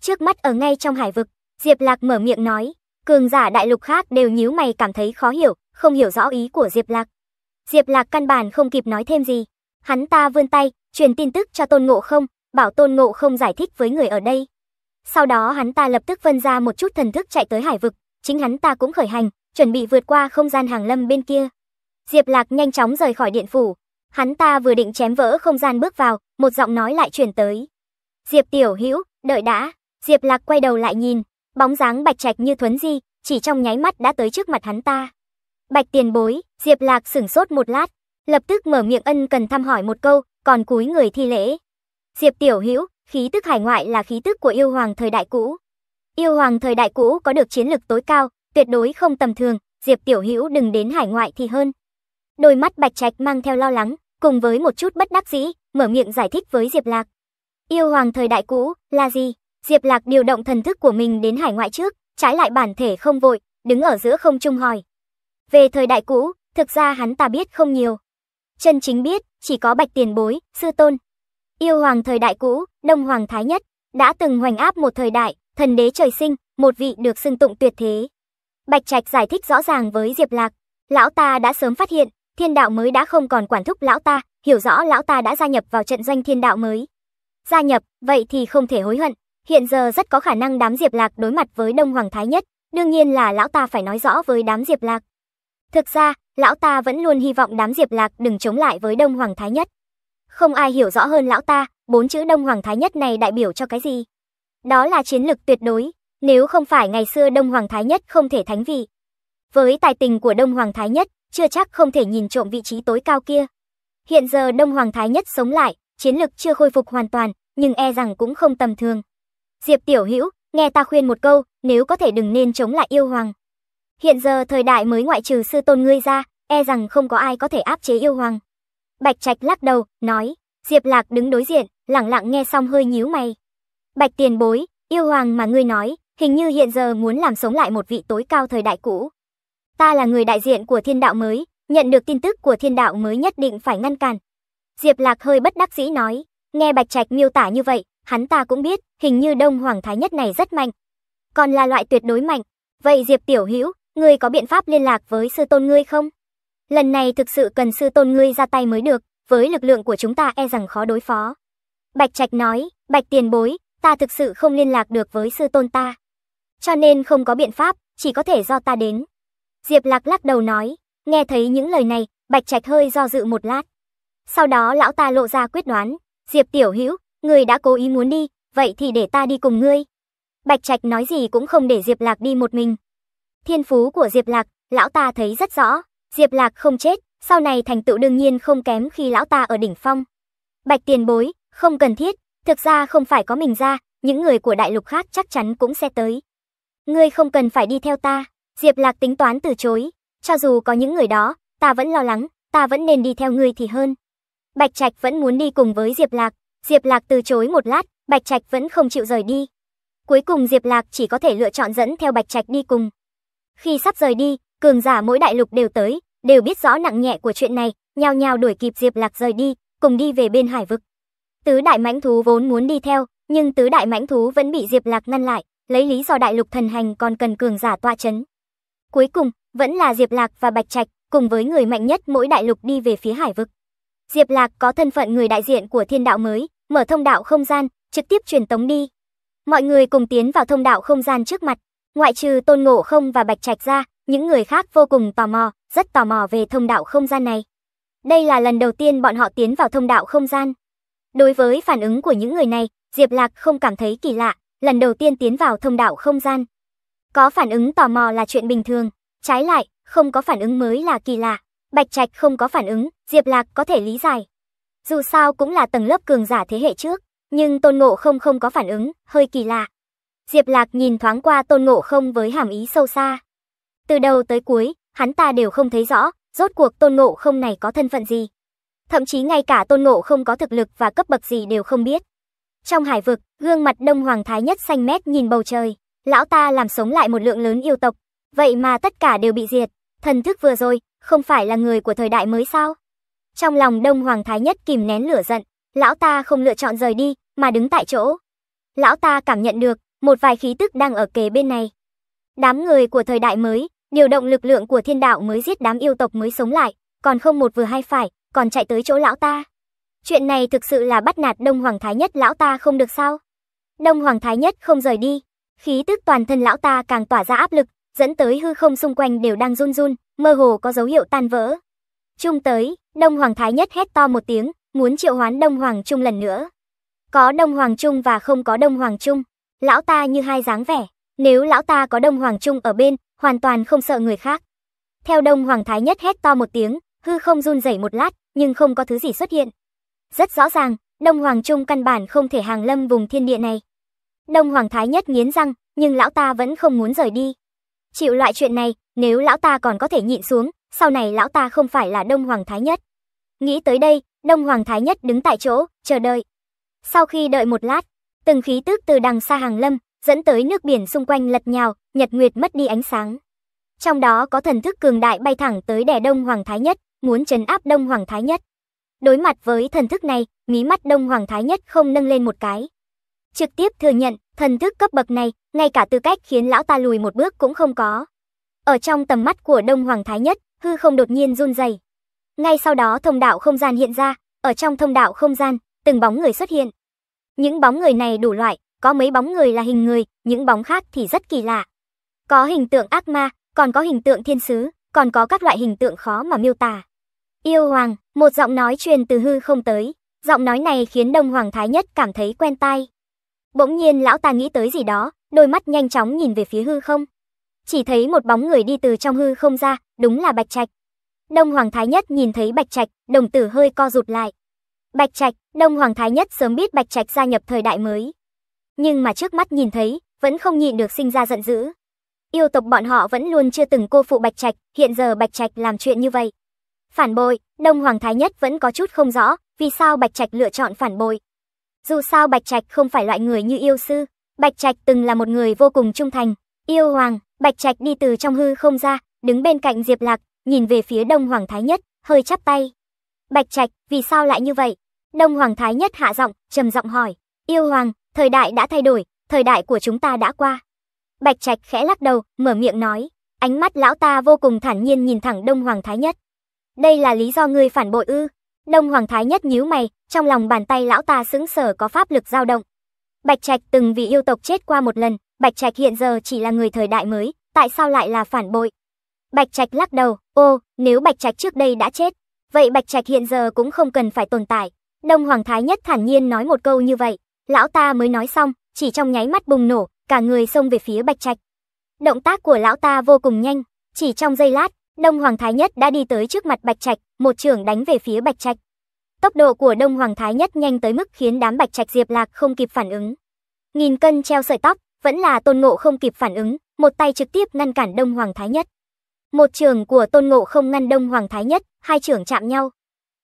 Trước mắt ở ngay trong hải vực, Diệp Lạc mở miệng nói, Cường giả đại lục khác đều nhíu mày cảm thấy khó hiểu, không hiểu rõ ý của Diệp Lạc. Diệp Lạc căn bản không kịp nói thêm gì. Hắn ta vươn tay, truyền tin tức cho Tôn Ngộ Không, bảo Tôn Ngộ Không giải thích với người ở đây. Sau đó hắn ta lập tức vân ra một chút thần thức chạy tới hải vực, chính hắn ta cũng khởi hành, chuẩn bị vượt qua không gian hàng lâm bên kia. Diệp Lạc nhanh chóng rời khỏi điện phủ, hắn ta vừa định chém vỡ không gian bước vào, một giọng nói lại truyền tới. Diệp Tiểu Hữu, đợi đã. Diệp Lạc quay đầu lại nhìn, Bóng dáng Bạch Trạch như thuấn di, chỉ trong nháy mắt đã tới trước mặt hắn ta. Bạch tiền bối, Diệp Lạc sửng sốt một lát, lập tức mở miệng ân cần thăm hỏi một câu, còn cúi người thi lễ. Diệp Tiểu Hữu, khí tức hải ngoại là khí tức của yêu hoàng thời đại cũ. Yêu hoàng thời đại cũ có được chiến lực tối cao, tuyệt đối không tầm thường, Diệp Tiểu Hữu đừng đến hải ngoại thì hơn. Đôi mắt Bạch Trạch mang theo lo lắng, cùng với một chút bất đắc dĩ, mở miệng giải thích với Diệp Lạc. Yêu hoàng thời đại cũ là gì? Diệp Lạc điều động thần thức của mình đến hải ngoại trước, trái lại bản thể không vội, đứng ở giữa không trung hỏi. Về thời đại cũ, thực ra hắn ta biết không nhiều. Chân chính biết, chỉ có bạch tiền bối, sư tôn. Yêu hoàng thời đại cũ, đông hoàng thái nhất, đã từng hoành áp một thời đại, thần đế trời sinh, một vị được xưng tụng tuyệt thế. Bạch Trạch giải thích rõ ràng với Diệp Lạc, lão ta đã sớm phát hiện, thiên đạo mới đã không còn quản thúc lão ta, hiểu rõ lão ta đã gia nhập vào trận doanh thiên đạo mới. Gia nhập, vậy thì không thể hối hận. Hiện giờ rất có khả năng đám Diệp Lạc đối mặt với Đông Hoàng Thái Nhất, đương nhiên là lão ta phải nói rõ với đám Diệp Lạc. Thực ra, lão ta vẫn luôn hy vọng đám Diệp Lạc đừng chống lại với Đông Hoàng Thái Nhất. Không ai hiểu rõ hơn lão ta, bốn chữ Đông Hoàng Thái Nhất này đại biểu cho cái gì. Đó là chiến lực tuyệt đối, nếu không phải ngày xưa Đông Hoàng Thái Nhất không thể thánh vị. Với tài tình của Đông Hoàng Thái Nhất, chưa chắc không thể nhìn trộm vị trí tối cao kia. Hiện giờ Đông Hoàng Thái Nhất sống lại, chiến lực chưa khôi phục hoàn toàn, nhưng e rằng cũng không tầm thường. Diệp Tiểu Hữu, nghe ta khuyên một câu, nếu có thể đừng nên chống lại yêu hoàng. Hiện giờ thời đại mới ngoại trừ sư tôn ngươi ra, e rằng không có ai có thể áp chế yêu hoàng. Bạch Trạch lắc đầu, nói, Diệp Lạc đứng đối diện, lặng lặng nghe xong hơi nhíu mày. Bạch tiền bối, yêu hoàng mà ngươi nói, hình như hiện giờ muốn làm sống lại một vị tối cao thời đại cũ. Ta là người đại diện của thiên đạo mới, nhận được tin tức của thiên đạo mới nhất định phải ngăn cản. Diệp Lạc hơi bất đắc dĩ nói, nghe Bạch Trạch miêu tả như vậy, hắn ta cũng biết, hình như Đông Hoàng Thái Nhất này rất mạnh. Còn là loại tuyệt đối mạnh. Vậy Diệp Tiểu Hữu ngươi có biện pháp liên lạc với sư tôn ngươi không? Lần này thực sự cần sư tôn ngươi ra tay mới được, với lực lượng của chúng ta e rằng khó đối phó. Bạch Trạch nói, Bạch tiền bối, ta thực sự không liên lạc được với sư tôn ta. Cho nên không có biện pháp, chỉ có thể do ta đến. Diệp Lạc lắc đầu nói, nghe thấy những lời này, Bạch Trạch hơi do dự một lát. Sau đó lão ta lộ ra quyết đoán, Diệp Tiểu Hữu người đã cố ý muốn đi, vậy thì để ta đi cùng ngươi. Bạch Trạch nói gì cũng không để Diệp Lạc đi một mình. Thiên phú của Diệp Lạc, lão ta thấy rất rõ, Diệp Lạc không chết, sau này thành tựu đương nhiên không kém khi lão ta ở đỉnh phong. Bạch tiền bối, không cần thiết, thực ra không phải có mình ra, những người của đại lục khác chắc chắn cũng sẽ tới. Ngươi không cần phải đi theo ta, Diệp Lạc tính toán từ chối, cho dù có những người đó, ta vẫn lo lắng, ta vẫn nên đi theo ngươi thì hơn. Bạch Trạch vẫn muốn đi cùng với Diệp Lạc. Diệp Lạc từ chối một lát, Bạch Trạch vẫn không chịu rời đi. Cuối cùng Diệp Lạc chỉ có thể lựa chọn dẫn theo Bạch Trạch đi cùng. Khi sắp rời đi, cường giả mỗi đại lục đều tới, đều biết rõ nặng nhẹ của chuyện này, nhao nhao đuổi kịp Diệp Lạc rời đi, cùng đi về bên hải vực. Tứ đại mãnh thú vốn muốn đi theo, nhưng tứ đại mãnh thú vẫn bị Diệp Lạc ngăn lại, lấy lý do đại lục thần hành còn cần cường giả tọa chấn. Cuối cùng, vẫn là Diệp Lạc và Bạch Trạch, cùng với người mạnh nhất mỗi đại lục đi về phía hải vực. Diệp Lạc có thân phận người đại diện của thiên đạo mới, mở thông đạo không gian, trực tiếp truyền tống đi. Mọi người cùng tiến vào thông đạo không gian trước mặt, ngoại trừ Tôn Ngộ Không và Bạch Trạch ra, những người khác vô cùng tò mò, rất tò mò về thông đạo không gian này. Đây là lần đầu tiên bọn họ tiến vào thông đạo không gian. Đối với phản ứng của những người này, Diệp Lạc không cảm thấy kỳ lạ, lần đầu tiên tiến vào thông đạo không gian. Có phản ứng tò mò là chuyện bình thường, trái lại, không có phản ứng mới là kỳ lạ. Bạch Trạch không có phản ứng, Diệp Lạc có thể lý giải. Dù sao cũng là tầng lớp cường giả thế hệ trước, nhưng Tôn Ngộ Không không có phản ứng, hơi kỳ lạ. Diệp Lạc nhìn thoáng qua Tôn Ngộ Không với hàm ý sâu xa. Từ đầu tới cuối, hắn ta đều không thấy rõ, rốt cuộc Tôn Ngộ Không này có thân phận gì. Thậm chí ngay cả Tôn Ngộ Không có thực lực và cấp bậc gì đều không biết. Trong hải vực, gương mặt Đông Hoàng Thái Nhất xanh mét nhìn bầu trời, lão ta làm sống lại một lượng lớn yêu tộc, vậy mà tất cả đều bị diệt, thần thức vừa rồi, không phải là người của thời đại mới sao? Trong lòng Đông Hoàng Thái Nhất kìm nén lửa giận, lão ta không lựa chọn rời đi, mà đứng tại chỗ. Lão ta cảm nhận được một vài khí tức đang ở kế bên này. Đám người của thời đại mới, điều động lực lượng của thiên đạo mới giết đám yêu tộc mới sống lại, còn không một vừa hai phải, còn chạy tới chỗ lão ta. Chuyện này thực sự là bắt nạt Đông Hoàng Thái Nhất lão ta không được sao? Đông Hoàng Thái Nhất không rời đi, khí tức toàn thân lão ta càng tỏa ra áp lực, dẫn tới hư không xung quanh đều đang run run, mơ hồ có dấu hiệu tan vỡ. Trung tới, Đông Hoàng Thái Nhất hét to một tiếng, muốn triệu hoán Đông Hoàng Trung lần nữa. Có Đông Hoàng Trung và không có Đông Hoàng Trung, lão ta như hai dáng vẻ, nếu lão ta có Đông Hoàng Trung ở bên, hoàn toàn không sợ người khác. Theo Đông Hoàng Thái Nhất hét to một tiếng, hư không run rẩy một lát, nhưng không có thứ gì xuất hiện. Rất rõ ràng, Đông Hoàng Trung căn bản không thể hàng lâm vùng thiên địa này. Đông Hoàng Thái Nhất nghiến răng, nhưng lão ta vẫn không muốn rời đi. Chịu loại chuyện này, nếu lão ta còn có thể nhịn xuống, sau này lão ta không phải là Đông Hoàng Thái Nhất. Nghĩ tới đây, Đông Hoàng Thái Nhất đứng tại chỗ, chờ đợi. Sau khi đợi một lát, từng khí tức từ đằng xa hàng lâm, dẫn tới nước biển xung quanh lật nhào, nhật nguyệt mất đi ánh sáng. Trong đó có thần thức cường đại bay thẳng tới đè Đông Hoàng Thái Nhất, muốn trấn áp Đông Hoàng Thái Nhất. Đối mặt với thần thức này, mí mắt Đông Hoàng Thái Nhất không nâng lên một cái. Trực tiếp thừa nhận, thần thức cấp bậc này, ngay cả tư cách khiến lão ta lùi một bước cũng không có. Ở trong tầm mắt của Đông Hoàng Thái Nhất, hư không đột nhiên run rẩy. Ngay sau đó thông đạo không gian hiện ra, ở trong thông đạo không gian, từng bóng người xuất hiện. Những bóng người này đủ loại, có mấy bóng người là hình người, những bóng khác thì rất kỳ lạ. Có hình tượng ác ma, còn có hình tượng thiên sứ, còn có các loại hình tượng khó mà miêu tả. Yêu Hoàng, một giọng nói truyền từ hư không tới, giọng nói này khiến Đông Hoàng Thái Nhất cảm thấy quen tai. Bỗng nhiên lão ta nghĩ tới gì đó, đôi mắt nhanh chóng nhìn về phía hư không chỉ thấy một bóng người đi từ trong hư không ra, đúng là Bạch Trạch. Đông Hoàng Thái Nhất nhìn thấy Bạch Trạch, đồng tử hơi co rụt lại. Bạch Trạch, Đông Hoàng Thái Nhất sớm biết Bạch Trạch gia nhập thời đại mới. Nhưng mà trước mắt nhìn thấy, vẫn không nhịn được sinh ra giận dữ. Yêu tộc bọn họ vẫn luôn chưa từng cô phụ Bạch Trạch, hiện giờ Bạch Trạch làm chuyện như vậy. Phản bội, Đông Hoàng Thái Nhất vẫn có chút không rõ, vì sao Bạch Trạch lựa chọn phản bội. Dù sao Bạch Trạch không phải loại người như yêu sư, Bạch Trạch từng là một người vô cùng trung thành, yêu hoàng, Bạch Trạch đi từ trong hư không ra, đứng bên cạnh Diệp Lạc, nhìn về phía Đông Hoàng Thái Nhất, hơi chắp tay. Bạch Trạch, vì sao lại như vậy? Đông Hoàng Thái Nhất hạ giọng, trầm giọng hỏi. Yêu Hoàng, thời đại đã thay đổi, thời đại của chúng ta đã qua. Bạch Trạch khẽ lắc đầu, mở miệng nói. Ánh mắt lão ta vô cùng thản nhiên nhìn thẳng Đông Hoàng Thái Nhất. Đây là lý do ngươi phản bội ư? Đông Hoàng Thái Nhất nhíu mày, trong lòng bàn tay lão ta sững sờ có pháp lực dao động. Bạch Trạch từng vì yêu tộc chết qua một lần, Bạch Trạch hiện giờ chỉ là người thời đại mới, tại sao lại là phản bội? Bạch Trạch lắc đầu, ô, nếu Bạch Trạch trước đây đã chết, vậy Bạch Trạch hiện giờ cũng không cần phải tồn tại. Đông Hoàng Thái Nhất thản nhiên nói một câu như vậy, lão ta mới nói xong, chỉ trong nháy mắt bùng nổ, cả người xông về phía Bạch Trạch. Động tác của lão ta vô cùng nhanh, chỉ trong giây lát, Đông Hoàng Thái Nhất đã đi tới trước mặt Bạch Trạch, một trưởng đánh về phía Bạch Trạch. Tốc độ của Đông Hoàng Thái Nhất nhanh tới mức khiến đám Bạch Trạch Diệp Lạc không kịp phản ứng. Nghìn cân treo sợi tóc, vẫn là Tôn Ngộ không kịp phản ứng, một tay trực tiếp ngăn cản Đông Hoàng Thái Nhất. Một trường của Tôn Ngộ không ngăn Đông Hoàng Thái Nhất, hai trường chạm nhau.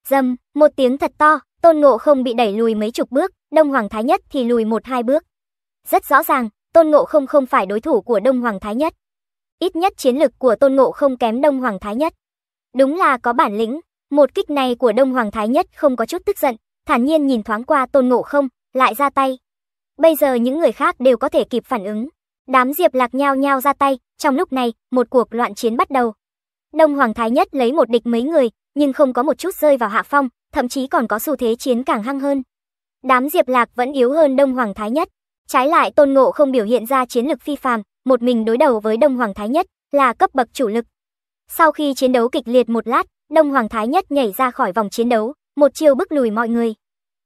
Dầm, một tiếng thật to, Tôn Ngộ không bị đẩy lùi mấy chục bước, Đông Hoàng Thái Nhất thì lùi một hai bước. Rất rõ ràng, Tôn Ngộ không không phải đối thủ của Đông Hoàng Thái Nhất. Ít nhất chiến lực của Tôn Ngộ không kém Đông Hoàng Thái Nhất. Đúng là có bản lĩnh, một kích này của Đông Hoàng Thái Nhất không có chút tức giận, thản nhiên nhìn thoáng qua Tôn Ngộ không, lại ra tay. Bây giờ những người khác đều có thể kịp phản ứng. Đám Diệp Lạc nhao nhao ra tay, trong lúc này, một cuộc loạn chiến bắt đầu. Đông Hoàng Thái Nhất lấy một địch mấy người, nhưng không có một chút rơi vào hạ phong, thậm chí còn có xu thế chiến càng hăng hơn. Đám Diệp Lạc vẫn yếu hơn Đông Hoàng Thái Nhất. Trái lại Tôn Ngộ không biểu hiện ra chiến lực phi phàm, một mình đối đầu với Đông Hoàng Thái Nhất, là cấp bậc chủ lực. Sau khi chiến đấu kịch liệt một lát, Đông Hoàng Thái Nhất nhảy ra khỏi vòng chiến đấu, một chiều bức lùi mọi người.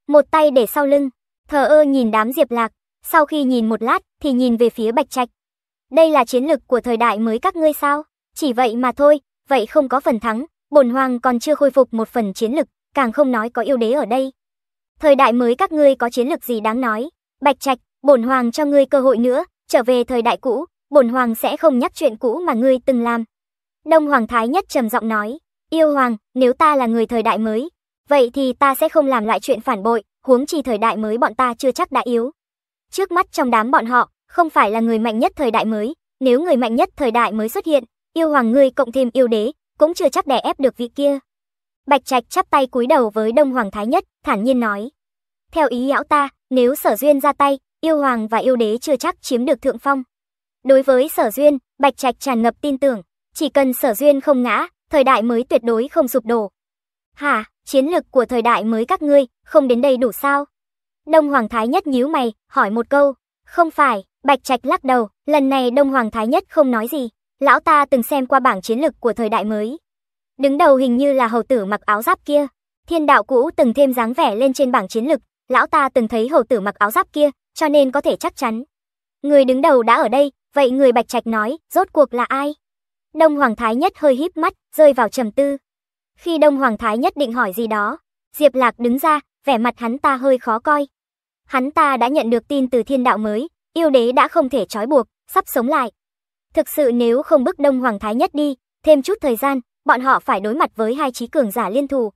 Một tay để sau lưng, thờ ơ nhìn đám Diệp Lạc, sau khi nhìn một lát thì nhìn về phía Bạch Trạch. Đây là chiến lực của thời đại mới các ngươi sao? Chỉ vậy mà thôi, vậy không có phần thắng, bổn hoàng còn chưa khôi phục một phần chiến lực, càng không nói có yêu đế ở đây. Thời đại mới các ngươi có chiến lực gì đáng nói? Bạch Trạch, bổn hoàng cho ngươi cơ hội nữa, trở về thời đại cũ, bổn hoàng sẽ không nhắc chuyện cũ mà ngươi từng làm. Đông Hoàng Thái Nhất trầm giọng nói, yêu hoàng, nếu ta là người thời đại mới, vậy thì ta sẽ không làm lại chuyện phản bội, huống chi thời đại mới bọn ta chưa chắc đã yếu. Trước mắt trong đám bọn họ, không phải là người mạnh nhất thời đại mới, nếu người mạnh nhất thời đại mới xuất hiện, yêu hoàng ngươi cộng thêm yêu đế, cũng chưa chắc đè ép được vị kia. Bạch Trạch chắp tay cúi đầu với Đông Hoàng Thái Nhất, thản nhiên nói. Theo ý lão ta, nếu sở duyên ra tay, yêu hoàng và yêu đế chưa chắc chiếm được thượng phong. Đối với sở duyên, Bạch Trạch tràn ngập tin tưởng, chỉ cần sở duyên không ngã, thời đại mới tuyệt đối không sụp đổ. Hà? chiến lược của thời đại mới các ngươi, không đến đây đủ sao? Đông Hoàng Thái Nhất nhíu mày, hỏi một câu. Không phải, Bạch Trạch lắc đầu, lần này Đông Hoàng Thái Nhất không nói gì. Lão ta từng xem qua bảng chiến lược của thời đại mới. Đứng đầu hình như là hầu tử mặc áo giáp kia. Thiên đạo cũ từng thêm dáng vẻ lên trên bảng chiến lược. Lão ta từng thấy hầu tử mặc áo giáp kia, cho nên có thể chắc chắn. Người đứng đầu đã ở đây, vậy người Bạch Trạch nói, rốt cuộc là ai? Đông Hoàng Thái Nhất hơi híp mắt, rơi vào trầm tư. Khi Đông Hoàng Thái nhất định hỏi gì đó, Diệp Lạc đứng ra, vẻ mặt hắn ta hơi khó coi. Hắn ta đã nhận được tin từ thiên đạo mới, yêu đế đã không thể trói buộc, sắp sống lại. Thực sự nếu không bức Đông Hoàng Thái nhất đi, thêm chút thời gian, bọn họ phải đối mặt với hai trí cường giả liên thủ.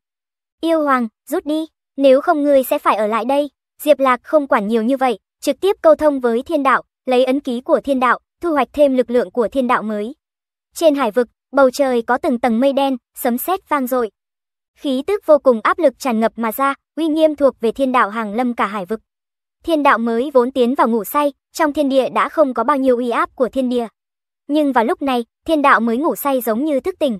Yêu Hoàng, rút đi, nếu không ngươi sẽ phải ở lại đây. Diệp Lạc không quản nhiều như vậy, trực tiếp câu thông với thiên đạo, lấy ấn ký của thiên đạo, thu hoạch thêm lực lượng của thiên đạo mới. Trên hải vực, bầu trời có từng tầng mây đen, sấm sét vang dội. Khí tức vô cùng áp lực tràn ngập mà ra, uy nghiêm thuộc về thiên đạo hàng lâm cả hải vực. Thiên đạo mới vốn tiến vào ngủ say, trong thiên địa đã không có bao nhiêu uy áp của thiên địa. Nhưng vào lúc này, thiên đạo mới ngủ say giống như thức tỉnh.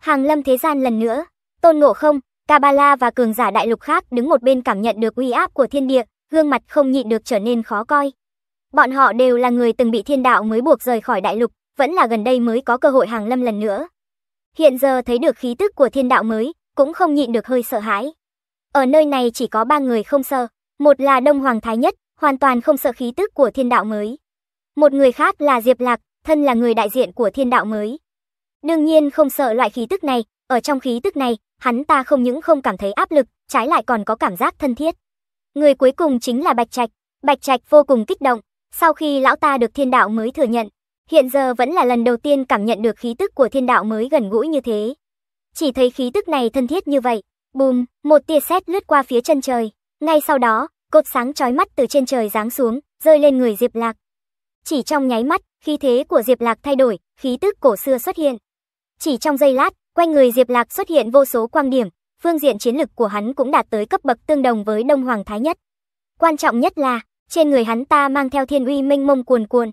Hàng lâm thế gian lần nữa, Tôn Ngộ Không, Kabala và cường giả đại lục khác đứng một bên cảm nhận được uy áp của thiên địa, gương mặt không nhịn được trở nên khó coi. Bọn họ đều là người từng bị thiên đạo mới buộc rời khỏi đại lục, vẫn là gần đây mới có cơ hội hàng lâm lần nữa. Hiện giờ thấy được khí tức của thiên đạo mới, cũng không nhịn được hơi sợ hãi. Ở nơi này chỉ có ba người không sợ, một là Đông Hoàng Thái Nhất, hoàn toàn không sợ khí tức của thiên đạo mới. Một người khác là Diệp Lạc, thân là người đại diện của thiên đạo mới. Đương nhiên không sợ loại khí tức này, ở trong khí tức này, hắn ta không những không cảm thấy áp lực, trái lại còn có cảm giác thân thiết. Người cuối cùng chính là Bạch Trạch. Bạch Trạch vô cùng kích động, sau khi lão ta được thiên đạo mới thừa nhận, Hiện giờ vẫn là lần đầu tiên cảm nhận được khí tức của thiên đạo mới gần gũi như thế. Chỉ thấy khí tức này thân thiết như vậy. Bùm, một tia sét lướt qua phía chân trời. Ngay sau đó, cột sáng chói mắt từ trên trời giáng xuống, rơi lên người Diệp Lạc. Chỉ trong nháy mắt, khí thế của Diệp Lạc thay đổi, khí tức cổ xưa xuất hiện. Chỉ trong giây lát, quanh người Diệp Lạc xuất hiện vô số quang điểm, phương diện chiến lực của hắn cũng đạt tới cấp bậc tương đồng với Đông Hoàng Thái Nhất. Quan trọng nhất là, trên người hắn ta mang theo thiên uy mênh mông cuồn cuộn.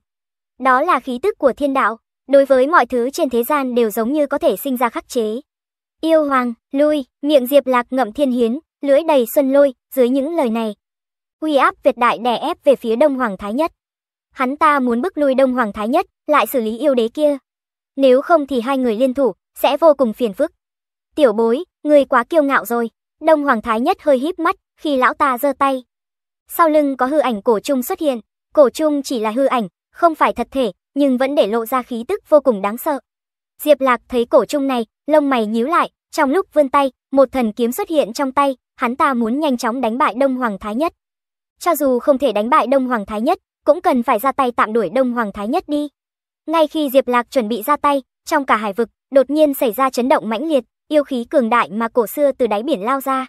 Đó là khí tức của thiên đạo, đối với mọi thứ trên thế gian đều giống như có thể sinh ra khắc chế. Yêu hoàng, lui, miệng Diệp Lạc ngậm thiên hiến, lưỡi đầy xuân lôi, dưới những lời này. quy áp Việt đại đè ép về phía Đông Hoàng Thái Nhất. Hắn ta muốn bức lui Đông Hoàng Thái Nhất, lại xử lý yêu đế kia. Nếu không thì hai người liên thủ, sẽ vô cùng phiền phức. Tiểu bối, người quá kiêu ngạo rồi. Đông Hoàng Thái Nhất hơi híp mắt, khi lão ta giơ tay. Sau lưng có hư ảnh cổ trung xuất hiện, cổ trung chỉ là hư ảnh, không phải thật thể, nhưng vẫn để lộ ra khí tức vô cùng đáng sợ. Diệp Lạc thấy cổ trung này, lông mày nhíu lại, trong lúc vươn tay, một thần kiếm xuất hiện trong tay, hắn ta muốn nhanh chóng đánh bại Đông Hoàng Thái Nhất. Cho dù không thể đánh bại Đông Hoàng Thái Nhất, cũng cần phải ra tay tạm đuổi Đông Hoàng Thái Nhất đi. Ngay khi Diệp Lạc chuẩn bị ra tay, trong cả hải vực, đột nhiên xảy ra chấn động mãnh liệt, yêu khí cường đại mà cổ xưa từ đáy biển lao ra.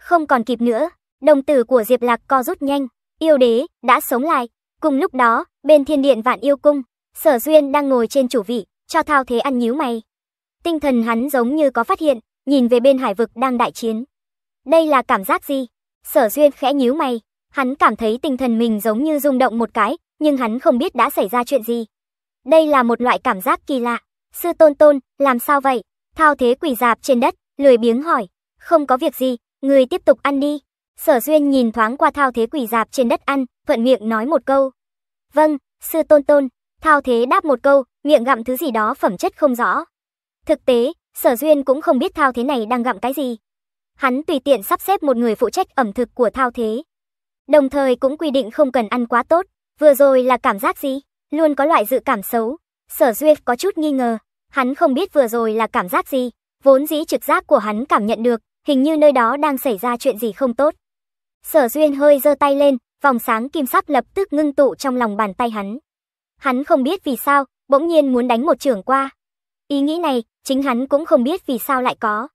Không còn kịp nữa, đồng tử của Diệp Lạc co rút nhanh, yêu đế đã sống lại. Cùng lúc đó, bên thiên điện vạn yêu cung, sở duyên đang ngồi trên chủ vị, cho thao thế ăn nhíu mày. Tinh thần hắn giống như có phát hiện, nhìn về bên hải vực đang đại chiến. Đây là cảm giác gì? Sở duyên khẽ nhíu mày, hắn cảm thấy tinh thần mình giống như rung động một cái, nhưng hắn không biết đã xảy ra chuyện gì. Đây là một loại cảm giác kỳ lạ. Sư tôn tôn, làm sao vậy? Thao thế quỳ dạp trên đất, lười biếng hỏi. Không có việc gì, người tiếp tục ăn đi. Sở Duyên nhìn thoáng qua Thao Thế quỳ dạp trên đất ăn, thuận miệng nói một câu. Vâng, sư tôn tôn, Thao Thế đáp một câu, miệng gặm thứ gì đó phẩm chất không rõ. Thực tế, Sở Duyên cũng không biết Thao Thế này đang gặm cái gì. Hắn tùy tiện sắp xếp một người phụ trách ẩm thực của Thao Thế. Đồng thời cũng quy định không cần ăn quá tốt, vừa rồi là cảm giác gì, luôn có loại dự cảm xấu. Sở Duyên có chút nghi ngờ, hắn không biết vừa rồi là cảm giác gì, vốn dĩ trực giác của hắn cảm nhận được, hình như nơi đó đang xảy ra chuyện gì không tốt. Sở Duyên hơi giơ tay lên, vòng sáng kim sắc lập tức ngưng tụ trong lòng bàn tay hắn. Hắn không biết vì sao, bỗng nhiên muốn đánh một trưởng qua. Ý nghĩ này, chính hắn cũng không biết vì sao lại có.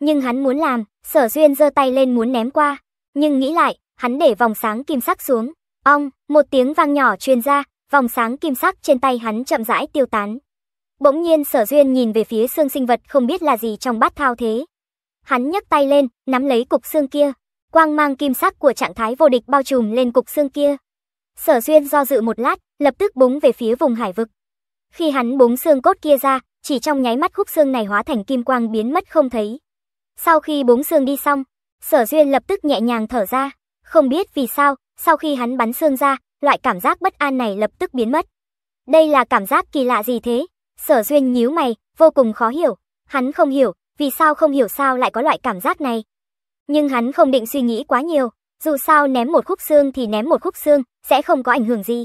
Nhưng hắn muốn làm, sở duyên giơ tay lên muốn ném qua. Nhưng nghĩ lại, hắn để vòng sáng kim sắc xuống. Ong, một tiếng vang nhỏ truyền ra, vòng sáng kim sắc trên tay hắn chậm rãi tiêu tán. Bỗng nhiên sở duyên nhìn về phía xương sinh vật không biết là gì trong bát thao thế. Hắn nhấc tay lên, nắm lấy cục xương kia quang mang kim sắc của trạng thái vô địch bao trùm lên cục xương kia. Sở Duyên do dự một lát, lập tức búng về phía vùng hải vực. Khi hắn búng xương cốt kia ra, chỉ trong nháy mắt khúc xương này hóa thành kim quang biến mất không thấy. Sau khi búng xương đi xong, Sở Duyên lập tức nhẹ nhàng thở ra. Không biết vì sao, sau khi hắn bắn xương ra, loại cảm giác bất an này lập tức biến mất. Đây là cảm giác kỳ lạ gì thế? Sở Duyên nhíu mày, vô cùng khó hiểu. Hắn không hiểu, vì sao không hiểu sao lại có loại cảm giác này nhưng hắn không định suy nghĩ quá nhiều, dù sao ném một khúc xương thì ném một khúc xương, sẽ không có ảnh hưởng gì.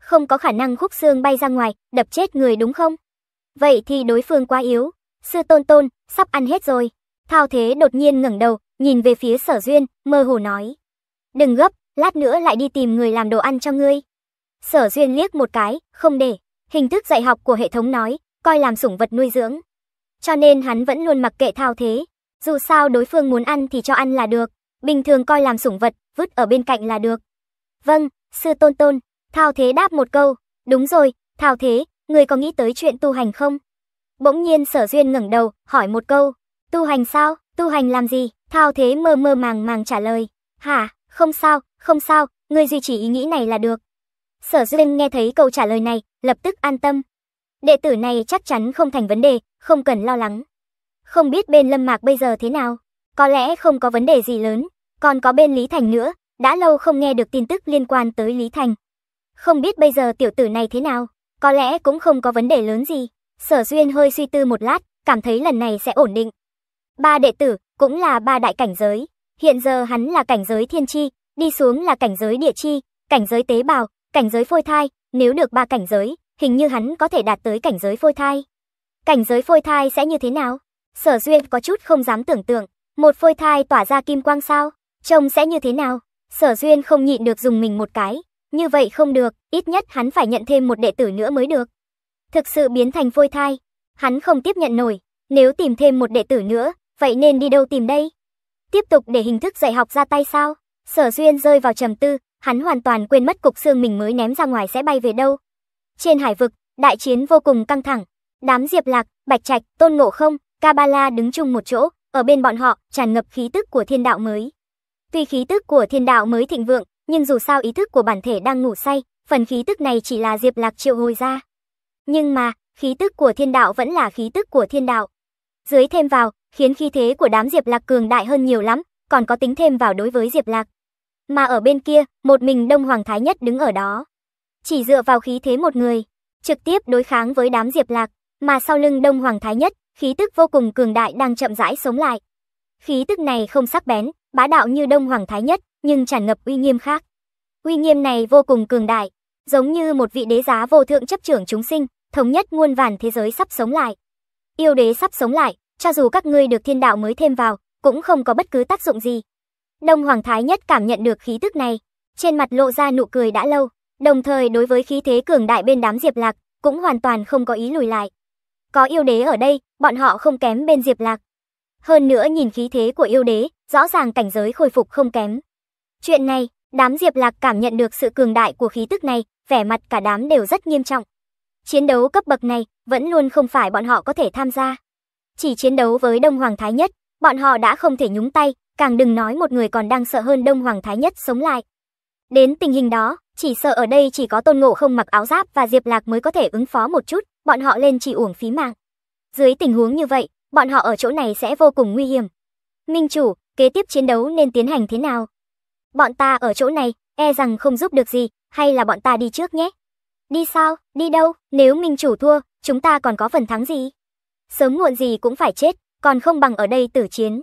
Không có khả năng khúc xương bay ra ngoài, đập chết người đúng không? Vậy thì đối phương quá yếu, sư tôn tôn, sắp ăn hết rồi. Thao thế đột nhiên ngẩng đầu, nhìn về phía sở duyên, mơ hồ nói. Đừng gấp, lát nữa lại đi tìm người làm đồ ăn cho ngươi. Sở duyên liếc một cái, không để. Hình thức dạy học của hệ thống nói, coi làm sủng vật nuôi dưỡng. Cho nên hắn vẫn luôn mặc kệ thao thế, dù sao đối phương muốn ăn thì cho ăn là được, bình thường coi làm sủng vật, vứt ở bên cạnh là được. Vâng, sư tôn tôn, Thao Thế đáp một câu, đúng rồi, Thao Thế, người có nghĩ tới chuyện tu hành không? Bỗng nhiên sở duyên ngẩng đầu, hỏi một câu, tu hành sao, tu hành làm gì? Thao Thế mơ mơ màng màng trả lời, hả, không sao, không sao, người duy trì ý nghĩ này là được. Sở duyên nghe thấy câu trả lời này, lập tức an tâm. Đệ tử này chắc chắn không thành vấn đề, không cần lo lắng không biết bên Lâm Mạc bây giờ thế nào. Có lẽ không có vấn đề gì lớn, còn có bên Lý Thành nữa, đã lâu không nghe được tin tức liên quan tới Lý Thành. Không biết bây giờ tiểu tử này thế nào, có lẽ cũng không có vấn đề lớn gì. Sở Duyên hơi suy tư một lát, cảm thấy lần này sẽ ổn định. Ba đệ tử, cũng là ba đại cảnh giới. Hiện giờ hắn là cảnh giới thiên chi, đi xuống là cảnh giới địa chi, cảnh giới tế bào, cảnh giới phôi thai. Nếu được ba cảnh giới, hình như hắn có thể đạt tới cảnh giới phôi thai. Cảnh giới phôi thai sẽ như thế nào? Sở Duyên có chút không dám tưởng tượng, một phôi thai tỏa ra kim quang sao, trông sẽ như thế nào? Sở Duyên không nhịn được dùng mình một cái, như vậy không được, ít nhất hắn phải nhận thêm một đệ tử nữa mới được. Thực sự biến thành phôi thai, hắn không tiếp nhận nổi, nếu tìm thêm một đệ tử nữa, vậy nên đi đâu tìm đây? Tiếp tục để hình thức dạy học ra tay sao? Sở Duyên rơi vào trầm tư, hắn hoàn toàn quên mất cục xương mình mới ném ra ngoài sẽ bay về đâu. Trên hải vực, đại chiến vô cùng căng thẳng, đám Diệp Lạc, Bạch Trạch, Tôn Ngộ Không, Kabbalah đứng chung một chỗ, ở bên bọn họ tràn ngập khí tức của thiên đạo mới. Tuy khí tức của thiên đạo mới thịnh vượng, nhưng dù sao ý thức của bản thể đang ngủ say, phần khí tức này chỉ là Diệp Lạc triệu hồi ra. Nhưng mà, khí tức của thiên đạo vẫn là khí tức của thiên đạo. Dưới thêm vào, khiến khí thế của đám Diệp Lạc cường đại hơn nhiều lắm, còn có tính thêm vào đối với Diệp Lạc. Mà ở bên kia, một mình Đông Hoàng Thái Nhất đứng ở đó. Chỉ dựa vào khí thế một người, trực tiếp đối kháng với đám Diệp Lạc, mà sau lưng Đông Hoàng Thái Nhất khí tức vô cùng cường đại đang chậm rãi sống lại. Khí tức này không sắc bén, bá đạo như Đông Hoàng Thái Nhất, nhưng tràn ngập uy nghiêm khác. Uy nghiêm này vô cùng cường đại, giống như một vị đế giá vô thượng chấp trưởng chúng sinh, thống nhất muôn vàn thế giới sắp sống lại. Yêu đế sắp sống lại, cho dù các ngươi được thiên đạo mới thêm vào, cũng không có bất cứ tác dụng gì. Đông Hoàng Thái Nhất cảm nhận được khí tức này, trên mặt lộ ra nụ cười đã lâu, đồng thời đối với khí thế cường đại bên đám Diệp Lạc, cũng hoàn toàn không có ý lùi lại. Có yêu đế ở đây, bọn họ không kém bên Diệp Lạc. Hơn nữa nhìn khí thế của yêu đế, rõ ràng cảnh giới khôi phục không kém. Chuyện này, đám Diệp Lạc cảm nhận được sự cường đại của khí tức này, vẻ mặt cả đám đều rất nghiêm trọng. Chiến đấu cấp bậc này vẫn luôn không phải bọn họ có thể tham gia. Chỉ chiến đấu với Đông Hoàng Thái Nhất, bọn họ đã không thể nhúng tay, càng đừng nói một người còn đang sợ hơn Đông Hoàng Thái Nhất sống lại. Đến tình hình đó, chỉ sợ ở đây chỉ có tôn ngộ không mặc áo giáp và diệp lạc mới có thể ứng phó một chút, bọn họ lên chỉ uổng phí mạng. Dưới tình huống như vậy, bọn họ ở chỗ này sẽ vô cùng nguy hiểm. Minh chủ, kế tiếp chiến đấu nên tiến hành thế nào? Bọn ta ở chỗ này, e rằng không giúp được gì, hay là bọn ta đi trước nhé? Đi sao, đi đâu, nếu minh chủ thua, chúng ta còn có phần thắng gì? Sớm muộn gì cũng phải chết, còn không bằng ở đây tử chiến.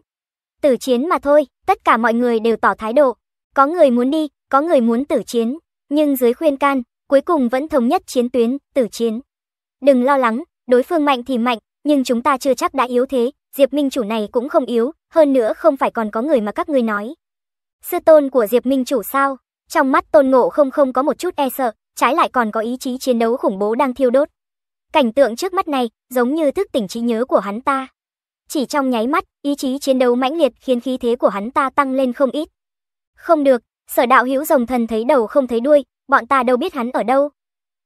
Tử chiến mà thôi, tất cả mọi người đều tỏ thái độ. Có người muốn đi, có người muốn tử chiến nhưng dưới khuyên can, cuối cùng vẫn thống nhất chiến tuyến, tử chiến. Đừng lo lắng, đối phương mạnh thì mạnh, nhưng chúng ta chưa chắc đã yếu thế, Diệp Minh Chủ này cũng không yếu, hơn nữa không phải còn có người mà các ngươi nói. Sư tôn của Diệp Minh Chủ sao? Trong mắt tôn ngộ không không có một chút e sợ, trái lại còn có ý chí chiến đấu khủng bố đang thiêu đốt. Cảnh tượng trước mắt này giống như thức tỉnh trí nhớ của hắn ta. Chỉ trong nháy mắt, ý chí chiến đấu mãnh liệt khiến khí thế của hắn ta tăng lên không ít. Không được, Sở đạo hữu rồng thần thấy đầu không thấy đuôi, bọn ta đâu biết hắn ở đâu.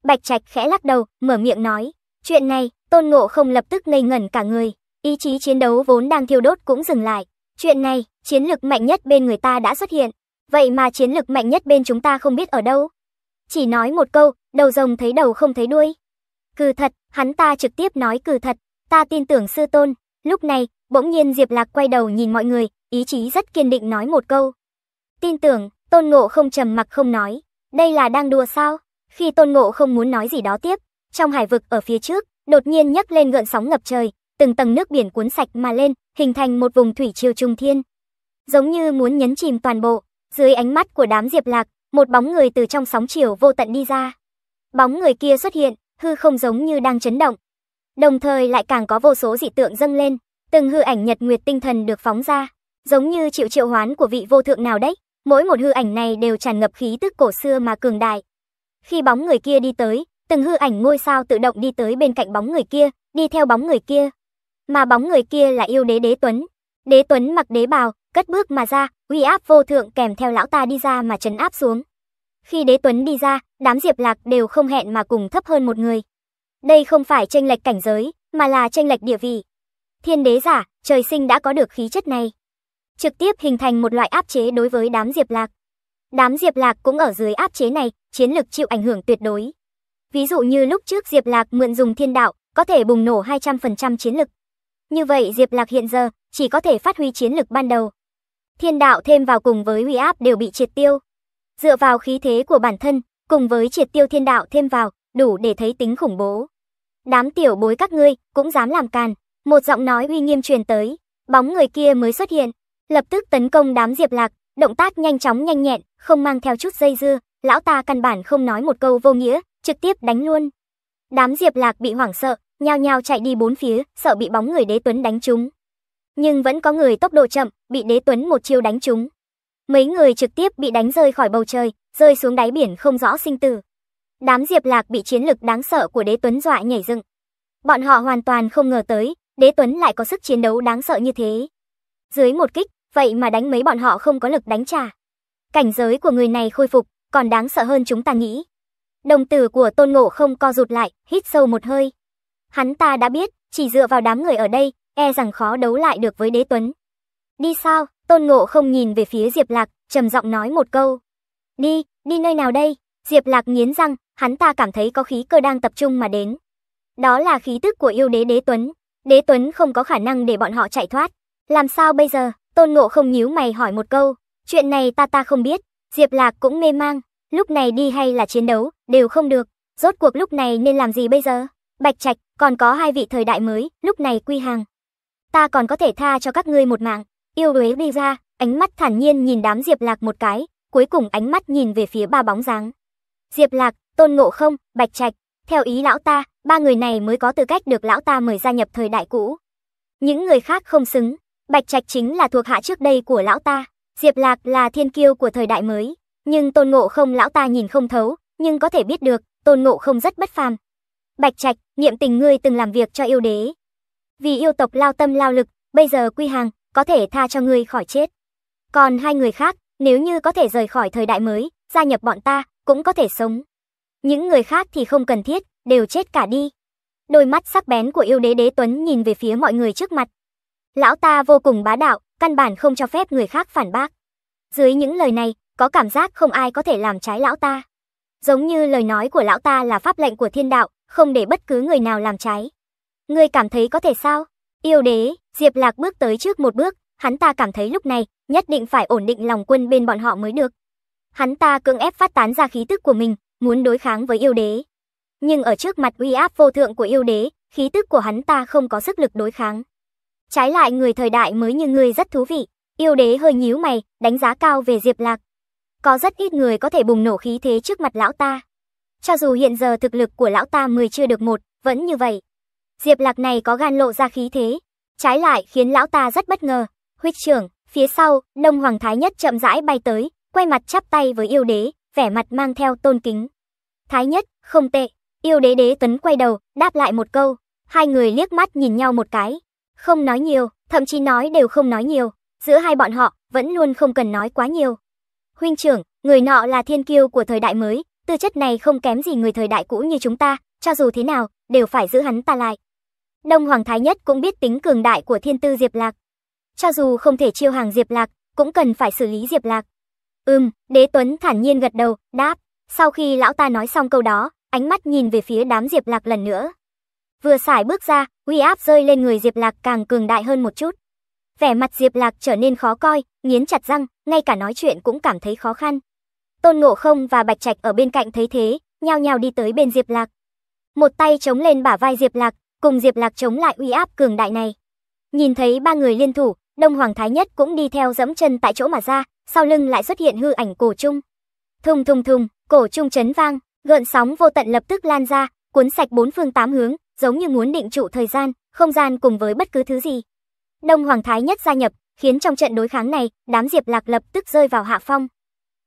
Bạch Trạch khẽ lắc đầu, mở miệng nói, chuyện này, Tôn Ngộ không lập tức ngây ngẩn cả người, ý chí chiến đấu vốn đang thiêu đốt cũng dừng lại. Chuyện này, chiến lực mạnh nhất bên người ta đã xuất hiện, vậy mà chiến lực mạnh nhất bên chúng ta không biết ở đâu. Chỉ nói một câu, đầu rồng thấy đầu không thấy đuôi. Cừ thật, hắn ta trực tiếp nói cừ thật, ta tin tưởng sư tôn. Lúc này, bỗng nhiên Diệp Lạc quay đầu nhìn mọi người, ý chí rất kiên định nói một câu. Tin tưởng, Tôn Ngộ không trầm mặc không nói, đây là đang đùa sao? Khi Tôn Ngộ không muốn nói gì đó tiếp, trong hải vực ở phía trước, đột nhiên nhấc lên gợn sóng ngập trời, từng tầng nước biển cuốn sạch mà lên, hình thành một vùng thủy triều trung thiên. Giống như muốn nhấn chìm toàn bộ, dưới ánh mắt của đám Diệp Lạc, một bóng người từ trong sóng chiều vô tận đi ra. Bóng người kia xuất hiện, hư không giống như đang chấn động. Đồng thời lại càng có vô số dị tượng dâng lên, từng hư ảnh nhật nguyệt tinh thần được phóng ra, giống như chịu triệu hoán của vị vô thượng nào đấy. Mỗi một hư ảnh này đều tràn ngập khí tức cổ xưa mà cường đại. Khi bóng người kia đi tới, từng hư ảnh ngôi sao tự động đi tới bên cạnh bóng người kia, đi theo bóng người kia. Mà bóng người kia là yêu đế đế tuấn. Đế tuấn mặc đế bào, cất bước mà ra, uy áp vô thượng kèm theo lão ta đi ra mà trấn áp xuống. Khi đế tuấn đi ra, đám diệp lạc đều không hẹn mà cùng thấp hơn một người. Đây không phải tranh lệch cảnh giới, mà là tranh lệch địa vị. Thiên đế giả, trời sinh đã có được khí chất này trực tiếp hình thành một loại áp chế đối với đám Diệp Lạc. Đám Diệp Lạc cũng ở dưới áp chế này, chiến lực chịu ảnh hưởng tuyệt đối. Ví dụ như lúc trước Diệp Lạc mượn dùng thiên đạo, có thể bùng nổ 200% chiến lực. Như vậy Diệp Lạc hiện giờ chỉ có thể phát huy chiến lực ban đầu. Thiên đạo thêm vào cùng với uy áp đều bị triệt tiêu. Dựa vào khí thế của bản thân, cùng với triệt tiêu thiên đạo thêm vào, đủ để thấy tính khủng bố. Đám tiểu bối các ngươi cũng dám làm càn, một giọng nói uy nghiêm truyền tới, bóng người kia mới xuất hiện, lập tức tấn công đám Diệp Lạc, động tác nhanh chóng nhanh nhẹn, không mang theo chút dây dưa, lão ta căn bản không nói một câu vô nghĩa, trực tiếp đánh luôn. Đám Diệp Lạc bị hoảng sợ, nhao nhao chạy đi bốn phía, sợ bị bóng người Đế Tuấn đánh chúng. Nhưng vẫn có người tốc độ chậm, bị Đế Tuấn một chiêu đánh chúng. Mấy người trực tiếp bị đánh rơi khỏi bầu trời, rơi xuống đáy biển không rõ sinh tử. Đám Diệp Lạc bị chiến lực đáng sợ của Đế Tuấn dọa nhảy dựng. Bọn họ hoàn toàn không ngờ tới, Đế Tuấn lại có sức chiến đấu đáng sợ như thế. Dưới một kích, vậy mà đánh mấy bọn họ không có lực đánh trả. Cảnh giới của người này khôi phục, còn đáng sợ hơn chúng ta nghĩ. Đồng tử của Tôn Ngộ không co rụt lại, hít sâu một hơi. Hắn ta đã biết, chỉ dựa vào đám người ở đây, e rằng khó đấu lại được với đế tuấn. Đi sao, Tôn Ngộ không nhìn về phía Diệp Lạc, trầm giọng nói một câu. Đi, đi nơi nào đây? Diệp Lạc nghiến răng, hắn ta cảm thấy có khí cơ đang tập trung mà đến. Đó là khí tức của yêu đế đế tuấn. Đế tuấn không có khả năng để bọn họ chạy thoát. Làm sao bây giờ? Tôn Ngộ không nhíu mày hỏi một câu, chuyện này ta ta không biết, Diệp Lạc cũng mê mang, lúc này đi hay là chiến đấu, đều không được, rốt cuộc lúc này nên làm gì bây giờ? Bạch Trạch, còn có hai vị thời đại mới, lúc này quy hàng. Ta còn có thể tha cho các ngươi một mạng, yêu đuế đi ra, ánh mắt thản nhiên nhìn đám Diệp Lạc một cái, cuối cùng ánh mắt nhìn về phía ba bóng dáng. Diệp Lạc, Tôn Ngộ Không, Bạch Trạch, theo ý lão ta, ba người này mới có tư cách được lão ta mời gia nhập thời đại cũ. Những người khác không xứng, Bạch Trạch chính là thuộc hạ trước đây của lão ta, Diệp Lạc là thiên kiêu của thời đại mới, nhưng Tôn Ngộ Không lão ta nhìn không thấu, nhưng có thể biết được, Tôn Ngộ Không rất bất phàm. Bạch Trạch, niệm tình ngươi từng làm việc cho yêu đế. Vì yêu tộc lao tâm lao lực, bây giờ quy hàng, có thể tha cho ngươi khỏi chết. Còn hai người khác, nếu như có thể rời khỏi thời đại mới, gia nhập bọn ta, cũng có thể sống. Những người khác thì không cần thiết, đều chết cả đi. Đôi mắt sắc bén của yêu đế đế tuấn nhìn về phía mọi người trước mặt, Lão ta vô cùng bá đạo, căn bản không cho phép người khác phản bác. Dưới những lời này, có cảm giác không ai có thể làm trái lão ta. Giống như lời nói của lão ta là pháp lệnh của thiên đạo, không để bất cứ người nào làm trái. Ngươi cảm thấy có thể sao? Yêu đế, Diệp Lạc bước tới trước một bước, hắn ta cảm thấy lúc này, nhất định phải ổn định lòng quân bên bọn họ mới được. Hắn ta cưỡng ép phát tán ra khí tức của mình, muốn đối kháng với yêu đế. Nhưng ở trước mặt uy áp vô thượng của yêu đế, khí tức của hắn ta không có sức lực đối kháng. Trái lại người thời đại mới như ngươi rất thú vị. Yêu đế hơi nhíu mày, đánh giá cao về Diệp Lạc. Có rất ít người có thể bùng nổ khí thế trước mặt lão ta. Cho dù hiện giờ thực lực của lão ta mười chưa được một, vẫn như vậy. Diệp Lạc này có gan lộ ra khí thế, trái lại khiến lão ta rất bất ngờ. Huyết trưởng, phía sau, Đông Hoàng Thái Nhất chậm rãi bay tới, quay mặt chắp tay với yêu đế, vẻ mặt mang theo tôn kính. Thái Nhất, không tệ, yêu đế đế tuấn quay đầu, đáp lại một câu. Hai người liếc mắt nhìn nhau một cái. Không nói nhiều, thậm chí nói đều không nói nhiều, giữa hai bọn họ vẫn luôn không cần nói quá nhiều. Huynh trưởng, người nọ là thiên kiêu của thời đại mới, tư chất này không kém gì người thời đại cũ như chúng ta, cho dù thế nào, đều phải giữ hắn ta lại. Đông Hoàng Thái Nhất cũng biết tính cường đại của thiên tư Diệp Lạc. Cho dù không thể chiêu hàng Diệp Lạc, cũng cần phải xử lý Diệp Lạc. Ừm, Đế Tuấn thản nhiên gật đầu, đáp. Sau khi lão ta nói xong câu đó, ánh mắt nhìn về phía đám Diệp Lạc lần nữa. Vừa xài bước ra, uy áp rơi lên người Diệp Lạc càng cường đại hơn một chút. Vẻ mặt Diệp Lạc trở nên khó coi, nghiến chặt răng, ngay cả nói chuyện cũng cảm thấy khó khăn. Tôn Ngộ Không và Bạch Trạch ở bên cạnh thấy thế, nhao nhao đi tới bên Diệp Lạc. Một tay chống lên bả vai Diệp Lạc, cùng Diệp Lạc chống lại uy áp cường đại này. Nhìn thấy ba người liên thủ, Đông Hoàng Thái Nhất cũng đi theo dẫm chân tại chỗ mà ra, sau lưng lại xuất hiện hư ảnh cổ trung. Thùng thùng thùng, cổ trung chấn vang, gợn sóng vô tận lập tức lan ra, cuốn sạch bốn phương tám hướng, giống như muốn định trụ thời gian, không gian cùng với bất cứ thứ gì. Đông Hoàng Thái Nhất gia nhập, khiến trong trận đối kháng này, đám Diệp Lạc lập tức rơi vào hạ phong.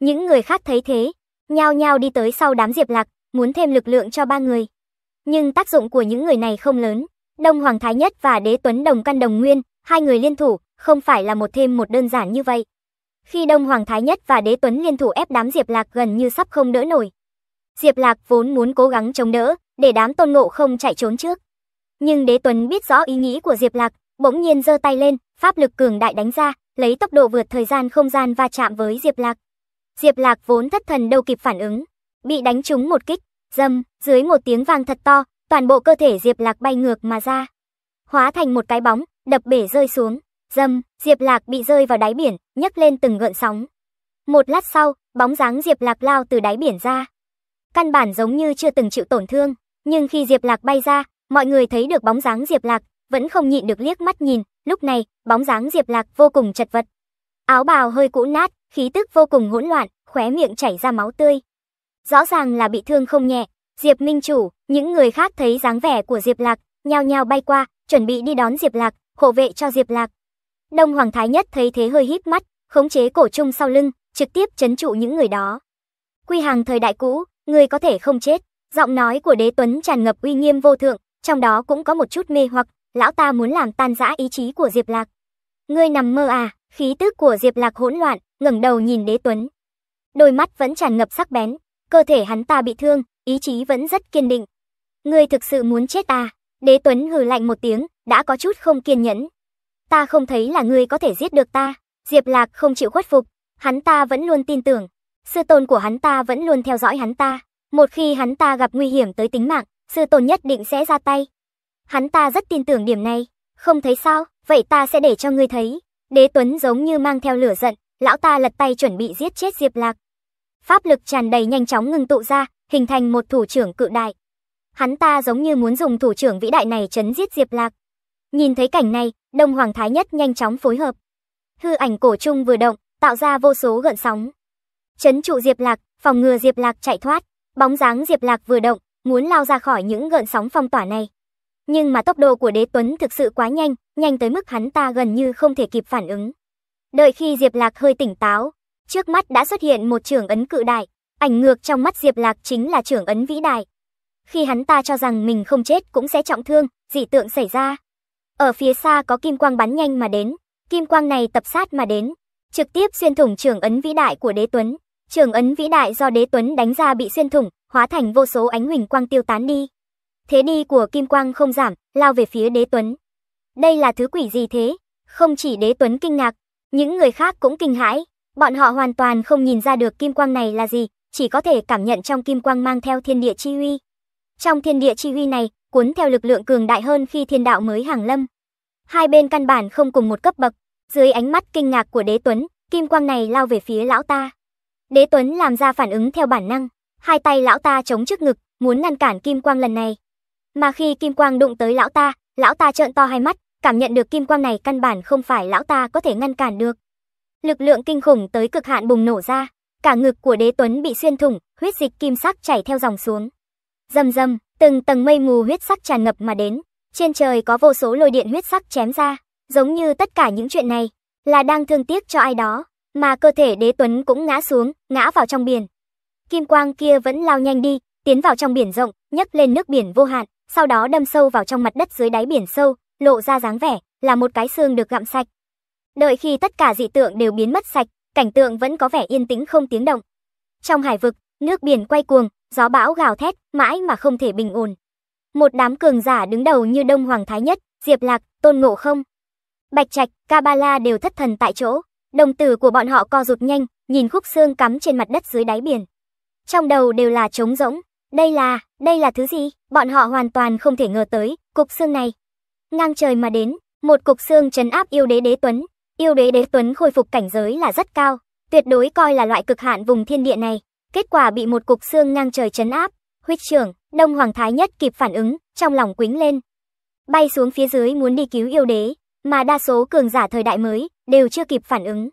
Những người khác thấy thế, nhao nhao đi tới sau đám Diệp Lạc, muốn thêm lực lượng cho ba người. Nhưng tác dụng của những người này không lớn. Đông Hoàng Thái Nhất và Đế Tuấn Đồng Căn Đồng Nguyên, hai người liên thủ, không phải là một thêm một đơn giản như vậy. Khi Đông Hoàng Thái Nhất và Đế Tuấn liên thủ ép đám Diệp Lạc gần như sắp không đỡ nổi. Diệp Lạc vốn muốn cố gắng chống đỡ, để đám tôn ngộ không chạy trốn trước. Nhưng đế tuấn biết rõ ý nghĩ của Diệp Lạc, bỗng nhiên giơ tay lên, pháp lực cường đại đánh ra, lấy tốc độ vượt thời gian không gian va chạm với Diệp Lạc. Diệp Lạc vốn thất thần đâu kịp phản ứng, bị đánh trúng một kích, dầm, dưới một tiếng vang thật to, toàn bộ cơ thể Diệp Lạc bay ngược mà ra. Hóa thành một cái bóng, đập bể rơi xuống, dầm, Diệp Lạc bị rơi vào đáy biển, nhấc lên từng gợn sóng. Một lát sau, bóng dáng Diệp Lạc lao từ đáy biển ra. Căn bản giống như chưa từng chịu tổn thương. Nhưng khi Diệp Lạc bay ra, mọi người thấy được bóng dáng Diệp Lạc, vẫn không nhịn được liếc mắt nhìn, lúc này, bóng dáng Diệp Lạc vô cùng chật vật. Áo bào hơi cũ nát, khí tức vô cùng hỗn loạn, khóe miệng chảy ra máu tươi. Rõ ràng là bị thương không nhẹ, Diệp Minh Chủ, những người khác thấy dáng vẻ của Diệp Lạc, nhao nhao bay qua, chuẩn bị đi đón Diệp Lạc, hộ vệ cho Diệp Lạc. Đông Hoàng Thái Nhất thấy thế hơi híp mắt, khống chế cổ trung sau lưng, trực tiếp chấn trụ những người đó. Quy hàng thời đại cũ, người có thể không chết. Giọng nói của đế tuấn tràn ngập uy nghiêm vô thượng, trong đó cũng có một chút mê hoặc, lão ta muốn làm tan rã ý chí của Diệp Lạc. Ngươi nằm mơ à, khí tức của Diệp Lạc hỗn loạn, ngẩng đầu nhìn đế tuấn. Đôi mắt vẫn tràn ngập sắc bén, cơ thể hắn ta bị thương, ý chí vẫn rất kiên định. Ngươi thực sự muốn chết ta? À? Đế Tuấn hừ lạnh một tiếng, đã có chút không kiên nhẫn. Ta không thấy là ngươi có thể giết được ta. Diệp Lạc không chịu khuất phục, hắn ta vẫn luôn tin tưởng. Sư tôn của hắn ta vẫn luôn theo dõi hắn ta. Một khi hắn ta gặp nguy hiểm tới tính mạng, sư tôn nhất định sẽ ra tay. Hắn ta rất tin tưởng điểm này, không thấy sao, vậy ta sẽ để cho ngươi thấy. Đế Tuấn giống như mang theo lửa giận, lão ta lật tay chuẩn bị giết chết Diệp Lạc. Pháp lực tràn đầy nhanh chóng ngưng tụ ra, hình thành một thủ trưởng cự đại. Hắn ta giống như muốn dùng thủ trưởng vĩ đại này chấn giết Diệp Lạc. Nhìn thấy cảnh này, Đông Hoàng Thái Nhất nhanh chóng phối hợp. Hư ảnh cổ trung vừa động, tạo ra vô số gợn sóng. Chấn trụ Diệp Lạc, phòng ngừa Diệp Lạc chạy thoát. Bóng dáng Diệp Lạc vừa động, muốn lao ra khỏi những gợn sóng phong tỏa này. Nhưng mà tốc độ của Đế Tuấn thực sự quá nhanh, nhanh tới mức hắn ta gần như không thể kịp phản ứng. Đợi khi Diệp Lạc hơi tỉnh táo, trước mắt đã xuất hiện một trưởng ấn cự đại, ảnh ngược trong mắt Diệp Lạc chính là trưởng ấn vĩ đại. Khi hắn ta cho rằng mình không chết cũng sẽ trọng thương, dị tượng xảy ra. Ở phía xa có kim quang bắn nhanh mà đến, kim quang này tập sát mà đến, trực tiếp xuyên thủng trưởng ấn vĩ đại của Đế Tuấn, Trường ấn vĩ đại do đế tuấn đánh ra bị xuyên thủng, hóa thành vô số ánh huỳnh quang tiêu tán đi. Thế đi của kim quang không giảm, lao về phía đế tuấn. Đây là thứ quỷ gì thế? Không chỉ đế tuấn kinh ngạc, những người khác cũng kinh hãi. Bọn họ hoàn toàn không nhìn ra được kim quang này là gì, chỉ có thể cảm nhận trong kim quang mang theo thiên địa chi Huy. Trong thiên địa chi Huy này, cuốn theo lực lượng cường đại hơn khi thiên đạo mới hàng lâm. Hai bên căn bản không cùng một cấp bậc, dưới ánh mắt kinh ngạc của đế tuấn, kim quang này lao về phía lão ta. Đế Tuấn làm ra phản ứng theo bản năng, hai tay lão ta chống trước ngực, muốn ngăn cản kim quang lần này. Mà khi kim quang đụng tới lão ta, lão ta trợn to hai mắt, cảm nhận được kim quang này căn bản không phải lão ta có thể ngăn cản được. Lực lượng kinh khủng tới cực hạn bùng nổ ra, cả ngực của Đế Tuấn bị xuyên thủng, huyết dịch kim sắc chảy theo dòng xuống. Rầm rầm, từng tầng mây mù huyết sắc tràn ngập mà đến, trên trời có vô số lôi điện huyết sắc chém ra, giống như tất cả những chuyện này là đang thương tiếc cho ai đó mà cơ thể đế tuấn cũng ngã xuống, ngã vào trong biển. Kim quang kia vẫn lao nhanh đi, tiến vào trong biển rộng, nhấc lên nước biển vô hạn, sau đó đâm sâu vào trong mặt đất dưới đáy biển sâu, lộ ra dáng vẻ, là một cái xương được gặm sạch. Đợi khi tất cả dị tượng đều biến mất sạch, cảnh tượng vẫn có vẻ yên tĩnh không tiếng động. Trong hải vực, nước biển quay cuồng, gió bão gào thét, mãi mà không thể bình ổn. Một đám cường giả đứng đầu như Đông Hoàng Thái Nhất, Diệp Lạc, Tôn Ngộ Không, Bạch Trạch, Kabala đều thất thần tại chỗ. Đồng tử của bọn họ co rụt nhanh, nhìn khúc xương cắm trên mặt đất dưới đáy biển. Trong đầu đều là trống rỗng, đây là, đây là thứ gì? Bọn họ hoàn toàn không thể ngờ tới, cục xương này. Ngang trời mà đến, một cục xương trấn áp yêu đế đế tuấn. Yêu đế đế tuấn khôi phục cảnh giới là rất cao, tuyệt đối coi là loại cực hạn vùng thiên địa này. Kết quả bị một cục xương ngang trời trấn áp. Huyết trưởng, Đông Hoàng Thái Nhất kịp phản ứng, trong lòng quính lên. Bay xuống phía dưới muốn đi cứu yêu đế, mà đa số cường giả thời đại mới, đều chưa kịp phản ứng.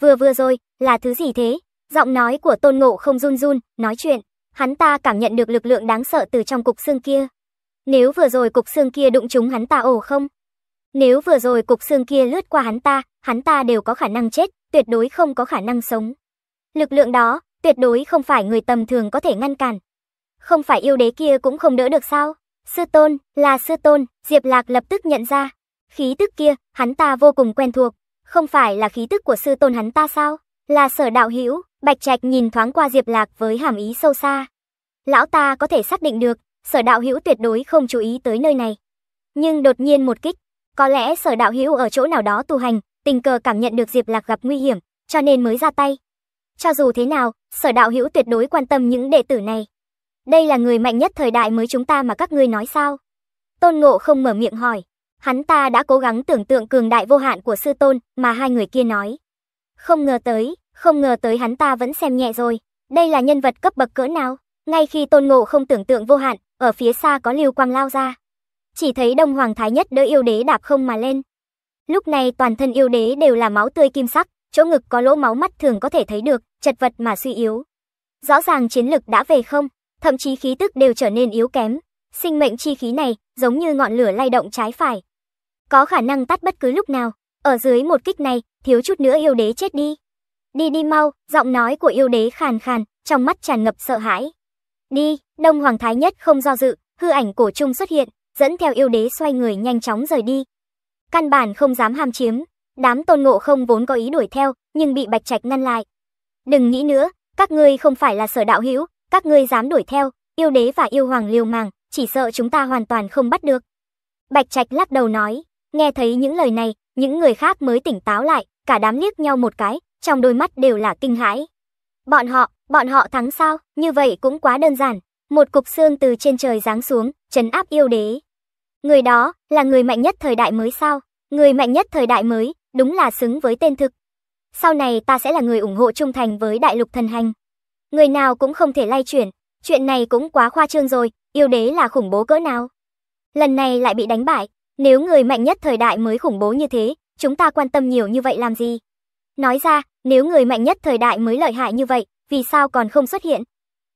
Vừa vừa rồi, là thứ gì thế? Giọng nói của Tôn Ngộ không run run, nói chuyện, hắn ta cảm nhận được lực lượng đáng sợ từ trong cục xương kia. Nếu vừa rồi cục xương kia đụng trúng hắn ta ồ không? Nếu vừa rồi cục xương kia lướt qua hắn ta, hắn ta đều có khả năng chết, tuyệt đối không có khả năng sống. Lực lượng đó, tuyệt đối không phải người tầm thường có thể ngăn cản. Không phải yêu đế kia cũng không đỡ được sao? Sư tôn, là sư tôn, Diệp Lạc lập tức nhận ra. Khí tức kia, hắn ta vô cùng quen thuộc, không phải là khí tức của sư tôn hắn ta sao? Là sở đạo hữu Bạch Trạch nhìn thoáng qua Diệp Lạc với hàm ý sâu xa. Lão ta có thể xác định được, sở đạo hữu tuyệt đối không chú ý tới nơi này. Nhưng đột nhiên một kích, có lẽ sở đạo hữu ở chỗ nào đó tu hành, tình cờ cảm nhận được Diệp Lạc gặp nguy hiểm, cho nên mới ra tay. Cho dù thế nào, sở đạo hữu tuyệt đối quan tâm những đệ tử này. Đây là người mạnh nhất thời đại mới chúng ta mà các ngươi nói sao? Tôn Ngộ không mở miệng hỏi. Hắn ta đã cố gắng tưởng tượng cường đại vô hạn của sư tôn mà hai người kia nói. Không ngờ tới, không ngờ tới hắn ta vẫn xem nhẹ rồi. Đây là nhân vật cấp bậc cỡ nào? Ngay khi tôn ngộ không tưởng tượng vô hạn, ở phía xa có lưu quang lao ra. Chỉ thấy đông hoàng thái nhất đỡ yêu đế đạp không mà lên. Lúc này toàn thân yêu đế đều là máu tươi kim sắc, chỗ ngực có lỗ máu mắt thường có thể thấy được, chật vật mà suy yếu. Rõ ràng chiến lực đã về không, thậm chí khí tức đều trở nên yếu kém. Sinh mệnh chi khí này giống như ngọn lửa lay động trái phải, có khả năng tắt bất cứ lúc nào. Ở dưới một kích này, thiếu chút nữa yêu đế chết đi. Đi đi mau, giọng nói của yêu đế khàn khàn, trong mắt tràn ngập sợ hãi. Đi, Đông Hoàng Thái Nhất không do dự, hư ảnh cổ trung xuất hiện, dẫn theo yêu đế xoay người nhanh chóng rời đi. Căn bản không dám ham chiếm, đám tôn ngộ không vốn có ý đuổi theo, nhưng bị bạch trạch ngăn lại. Đừng nghĩ nữa, các ngươi không phải là sở đạo hữu, các ngươi dám đuổi theo, yêu đế và yêu hoàng liều màng chỉ sợ chúng ta hoàn toàn không bắt được. Bạch trạch lắc đầu nói, Nghe thấy những lời này, những người khác mới tỉnh táo lại, cả đám liếc nhau một cái, trong đôi mắt đều là kinh hãi. Bọn họ, bọn họ thắng sao, như vậy cũng quá đơn giản. Một cục xương từ trên trời giáng xuống, trấn áp yêu đế. Người đó là người mạnh nhất thời đại mới sao? Người mạnh nhất thời đại mới, đúng là xứng với tên thực. Sau này ta sẽ là người ủng hộ trung thành với đại lục thần hành. Người nào cũng không thể lay chuyển, chuyện này cũng quá khoa trương rồi, yêu đế là khủng bố cỡ nào. Lần này lại bị đánh bại, nếu người mạnh nhất thời đại mới khủng bố như thế, chúng ta quan tâm nhiều như vậy làm gì? Nói ra, nếu người mạnh nhất thời đại mới lợi hại như vậy, vì sao còn không xuất hiện?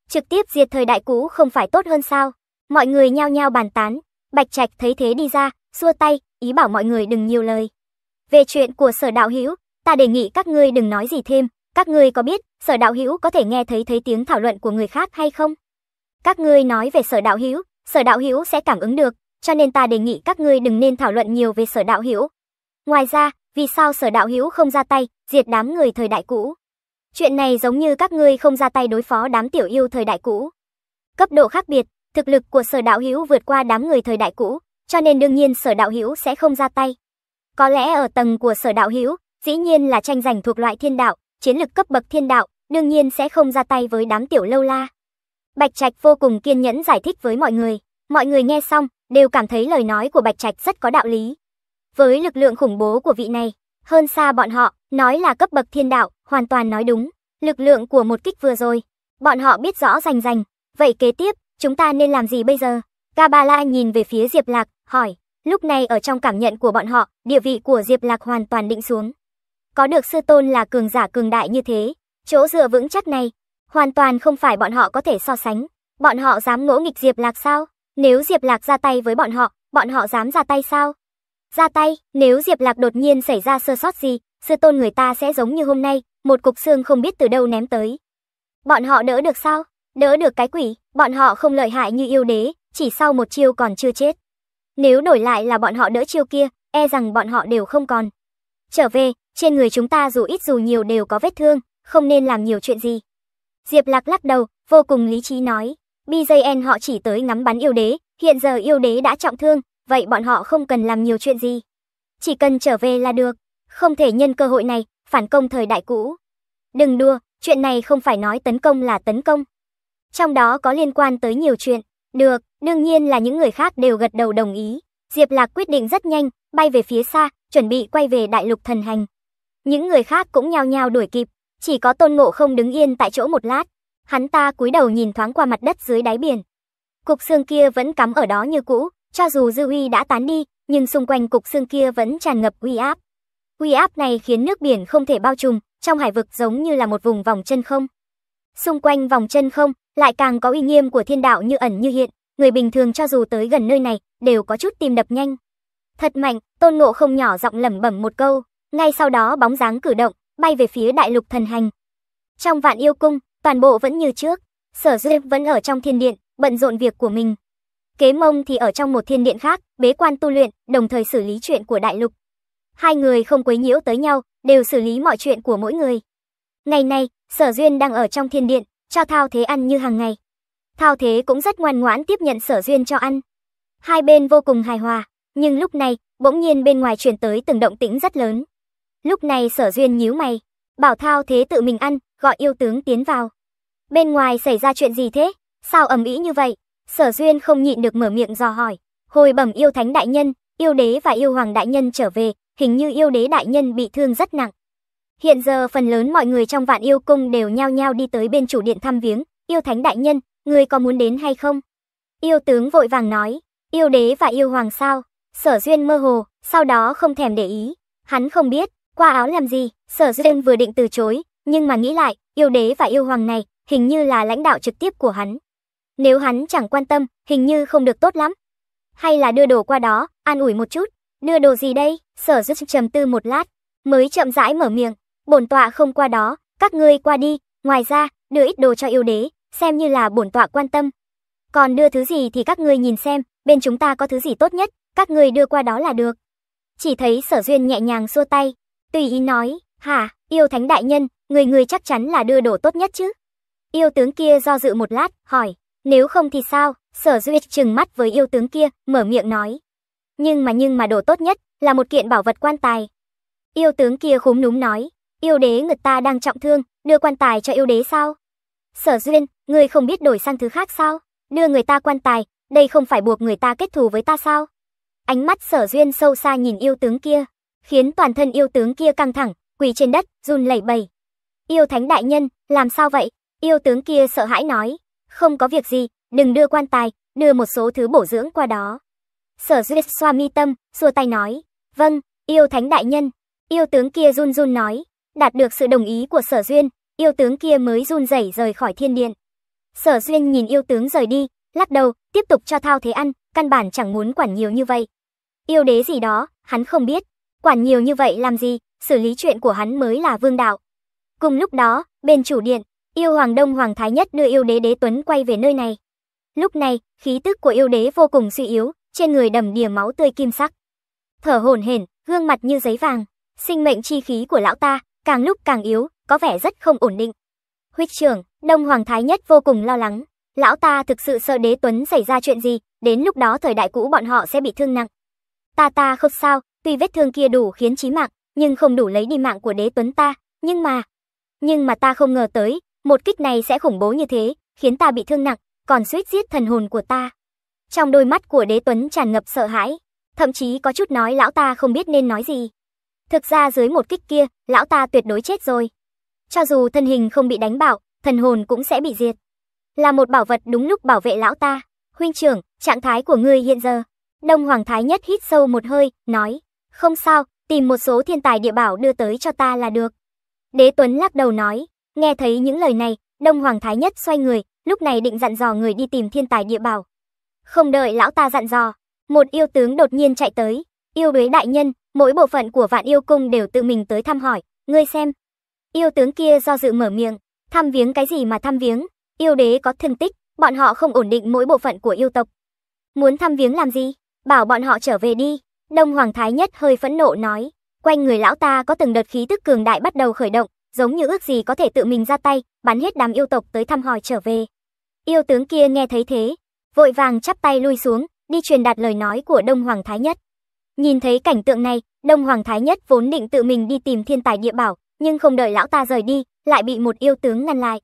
Trực tiếp diệt thời đại cũ không phải tốt hơn sao? Mọi người nhao nhao bàn tán, Bạch Trạch thấy thế đi ra, xua tay, ý bảo mọi người đừng nhiều lời. Về chuyện của Sở Đạo Hữu, ta đề nghị các ngươi đừng nói gì thêm, các ngươi có biết Sở Đạo Hữu có thể nghe thấy thấy tiếng thảo luận của người khác hay không? Các ngươi nói về Sở Đạo Hữu, Sở Đạo Hữu sẽ cảm ứng được, cho nên ta đề nghị các ngươi đừng nên thảo luận nhiều về sở đạo hữu. Ngoài ra, vì sao sở đạo hữu không ra tay, diệt đám người thời đại cũ? Chuyện này giống như các ngươi không ra tay đối phó đám tiểu yêu thời đại cũ. Cấp độ khác biệt, thực lực của sở đạo hữu vượt qua đám người thời đại cũ, cho nên đương nhiên sở đạo hữu sẽ không ra tay. Có lẽ ở tầng của sở đạo hữu, dĩ nhiên là tranh giành thuộc loại thiên đạo, chiến lực cấp bậc thiên đạo, đương nhiên sẽ không ra tay với đám tiểu lâu la. Bạch Trạch vô cùng kiên nhẫn giải thích với mọi người, mọi người nghe xong, đều cảm thấy lời nói của Bạch Trạch rất có đạo lý. Với lực lượng khủng bố của vị này, hơn xa bọn họ, nói là cấp bậc thiên đạo, hoàn toàn nói đúng. Lực lượng của một kích vừa rồi, bọn họ biết rõ rành rành. Vậy kế tiếp, chúng ta nên làm gì bây giờ? Kabala nhìn về phía Diệp Lạc, hỏi. Lúc này ở trong cảm nhận của bọn họ, địa vị của Diệp Lạc hoàn toàn định xuống. Có được sư tôn là cường giả cường đại như thế, chỗ dựa vững chắc này, hoàn toàn không phải bọn họ có thể so sánh. Bọn họ dám ngỗ nghịch Diệp Lạc sao? Nếu Diệp Lạc ra tay với bọn họ, bọn họ dám ra tay sao? Ra tay, nếu Diệp Lạc đột nhiên xảy ra sơ sót gì, sư tôn người ta sẽ giống như hôm nay, một cục xương không biết từ đâu ném tới. Bọn họ đỡ được sao? Đỡ được cái quỷ, bọn họ không lợi hại như yêu đế, chỉ sau một chiêu còn chưa chết. Nếu đổi lại là bọn họ đỡ chiêu kia, e rằng bọn họ đều không còn. Trở về, trên người chúng ta dù ít dù nhiều đều có vết thương, không nên làm nhiều chuyện gì. Diệp Lạc lắc đầu, vô cùng lý trí nói. BJN họ chỉ tới ngắm bắn yêu đế, hiện giờ yêu đế đã trọng thương, vậy bọn họ không cần làm nhiều chuyện gì. Chỉ cần trở về là được, không thể nhân cơ hội này, phản công thời đại cũ. Đừng đua, chuyện này không phải nói tấn công là tấn công. Trong đó có liên quan tới nhiều chuyện. Được, đương nhiên là những người khác đều gật đầu đồng ý. Diệp Lạc quyết định rất nhanh, bay về phía xa, chuẩn bị quay về đại lục thần hành. Những người khác cũng nhao nhao đuổi kịp, chỉ có Tôn Ngộ không đứng yên tại chỗ một lát, Hắn ta cúi đầu nhìn thoáng qua mặt đất dưới đáy biển. Cục xương kia vẫn cắm ở đó như cũ, cho dù dư uy đã tán đi, nhưng xung quanh cục xương kia vẫn tràn ngập uy áp. Uy áp này khiến nước biển không thể bao trùm, trong hải vực giống như là một vùng vòng chân không. Xung quanh vòng chân không, lại càng có uy nghiêm của thiên đạo như ẩn như hiện, người bình thường cho dù tới gần nơi này, đều có chút tim đập nhanh. Thật mạnh, tôn ngộ không nhỏ giọng lẩm bẩm một câu, ngay sau đó bóng dáng cử động, bay về phía đại lục thần hành. Trong vạn yêu cung, Toàn bộ vẫn như trước, sở duyệt vẫn ở trong thiên điện, bận rộn việc của mình. Kế mông thì ở trong một thiên điện khác, bế quan tu luyện, đồng thời xử lý chuyện của đại lục. Hai người không quấy nhiễu tới nhau, đều xử lý mọi chuyện của mỗi người. Ngày nay, sở duyên đang ở trong thiên điện, cho Thao Thế ăn như hàng ngày. Thao Thế cũng rất ngoan ngoãn tiếp nhận sở duyên cho ăn. Hai bên vô cùng hài hòa, nhưng lúc này, bỗng nhiên bên ngoài truyền tới từng động tĩnh rất lớn. Lúc này sở duyên nhíu mày, bảo Thao Thế tự mình ăn, gọi yêu tướng tiến vào. Bên ngoài xảy ra chuyện gì thế? Sao ầm ĩ như vậy? Sở Duyên không nhịn được mở miệng dò hỏi. Hồi bẩm yêu thánh đại nhân, yêu đế và yêu hoàng đại nhân trở về, hình như yêu đế đại nhân bị thương rất nặng. Hiện giờ phần lớn mọi người trong vạn yêu cung đều nhao nhao đi tới bên chủ điện thăm viếng. Yêu thánh đại nhân, người có muốn đến hay không? Yêu tướng vội vàng nói, yêu đế và yêu hoàng sao? Sở Duyên mơ hồ, sau đó không thèm để ý. Hắn không biết, qua áo làm gì, Sở Duyên vừa định từ chối, nhưng mà nghĩ lại, yêu đế và yêu hoàng này hình như là lãnh đạo trực tiếp của hắn. Nếu hắn chẳng quan tâm, hình như không được tốt lắm. Hay là đưa đồ qua đó, an ủi một chút. Đưa đồ gì đây? Sở dứt trầm tư một lát, mới chậm rãi mở miệng. Bổn tọa không qua đó, các ngươi qua đi. Ngoài ra, đưa ít đồ cho yêu đế, xem như là bổn tọa quan tâm. Còn đưa thứ gì thì các ngươi nhìn xem, bên chúng ta có thứ gì tốt nhất, các ngươi đưa qua đó là được. Chỉ thấy sở duyên nhẹ nhàng xua tay, tùy ý nói, Hả, yêu thánh đại nhân, người người chắc chắn là đưa đồ tốt nhất chứ. Yêu tướng kia do dự một lát, hỏi, nếu không thì sao, sở duyệt trừng mắt với yêu tướng kia, mở miệng nói. Nhưng mà nhưng mà đồ tốt nhất, là một kiện bảo vật quan tài. Yêu tướng kia khúm núm nói, yêu đế người ta đang trọng thương, đưa quan tài cho yêu đế sao? Sở duyên, người không biết đổi sang thứ khác sao? Đưa người ta quan tài, đây không phải buộc người ta kết thù với ta sao? Ánh mắt sở duyên sâu xa nhìn yêu tướng kia, khiến toàn thân yêu tướng kia căng thẳng, quỳ trên đất, run lẩy bẩy. Yêu thánh đại nhân, làm sao vậy? Yêu tướng kia sợ hãi nói, không có việc gì, đừng đưa quan tài, đưa một số thứ bổ dưỡng qua đó. Sở duyết xoa mi Tâm, xua tay nói, vâng, yêu thánh đại nhân. Yêu tướng kia run run nói, đạt được sự đồng ý của sở duyên, yêu tướng kia mới run rẩy rời khỏi thiên điện. Sở duyên nhìn yêu tướng rời đi, lắc đầu, tiếp tục cho thao thế ăn, căn bản chẳng muốn quản nhiều như vậy. Yêu đế gì đó, hắn không biết, Quản nhiều như vậy làm gì, xử lý chuyện của hắn mới là vương đạo. Cùng lúc đó, bên chủ điện, yêu hoàng đông hoàng thái nhất đưa yêu đế đế tuấn quay về nơi này. Lúc này, khí tức của yêu đế vô cùng suy yếu, trên người đầm đìa máu tươi kim sắc. Thở hổn hển, gương mặt như giấy vàng, sinh mệnh chi khí của lão ta càng lúc càng yếu, có vẻ rất không ổn định. Huyết trưởng, Đông Hoàng Thái Nhất vô cùng lo lắng, lão ta thực sự sợ đế tuấn xảy ra chuyện gì, đến lúc đó thời đại cũ bọn họ sẽ bị thương nặng. Ta ta không sao, Tuy vết thương kia đủ khiến chí mạng, nhưng không đủ lấy đi mạng của đế tuấn ta, nhưng mà... Nhưng mà ta không ngờ tới, một kích này sẽ khủng bố như thế, khiến ta bị thương nặng, còn suýt giết thần hồn của ta. Trong đôi mắt của đế tuấn tràn ngập sợ hãi, thậm chí có chút nói lão ta không biết nên nói gì. Thực ra dưới một kích kia, lão ta tuyệt đối chết rồi. Cho dù thân hình không bị đánh bạo, thần hồn cũng sẽ bị diệt. Là một bảo vật đúng lúc bảo vệ lão ta. Huynh trưởng, trạng thái của ngươi hiện giờ. Đông Hoàng Thái Nhất hít sâu một hơi, nói. Không sao, tìm một số thiên tài địa bảo đưa tới cho ta là được. Đế Tuấn lắc đầu nói, nghe thấy những lời này, Đông Hoàng Thái Nhất xoay người, lúc này định dặn dò người đi tìm thiên tài địa bảo. Không đợi lão ta dặn dò, một yêu tướng đột nhiên chạy tới, yêu đế đại nhân, mỗi bộ phận của vạn yêu cung đều tự mình tới thăm hỏi, ngươi xem. Yêu tướng kia do dự mở miệng, thăm viếng cái gì mà thăm viếng, yêu đế có thân tích, bọn họ không ổn định mỗi bộ phận của yêu tộc. Muốn thăm viếng làm gì, bảo bọn họ trở về đi, Đông Hoàng Thái Nhất hơi phẫn nộ nói, quanh người lão ta có từng đợt khí tức cường đại bắt đầu khởi động, giống như ước gì có thể tự mình ra tay, bắn hết đám yêu tộc tới thăm hỏi trở về. Yêu tướng kia nghe thấy thế, vội vàng chắp tay lui xuống, đi truyền đạt lời nói của Đông Hoàng Thái Nhất. Nhìn thấy cảnh tượng này, Đông Hoàng Thái Nhất vốn định tự mình đi tìm thiên tài địa bảo, nhưng không đợi lão ta rời đi, lại bị một yêu tướng ngăn lại.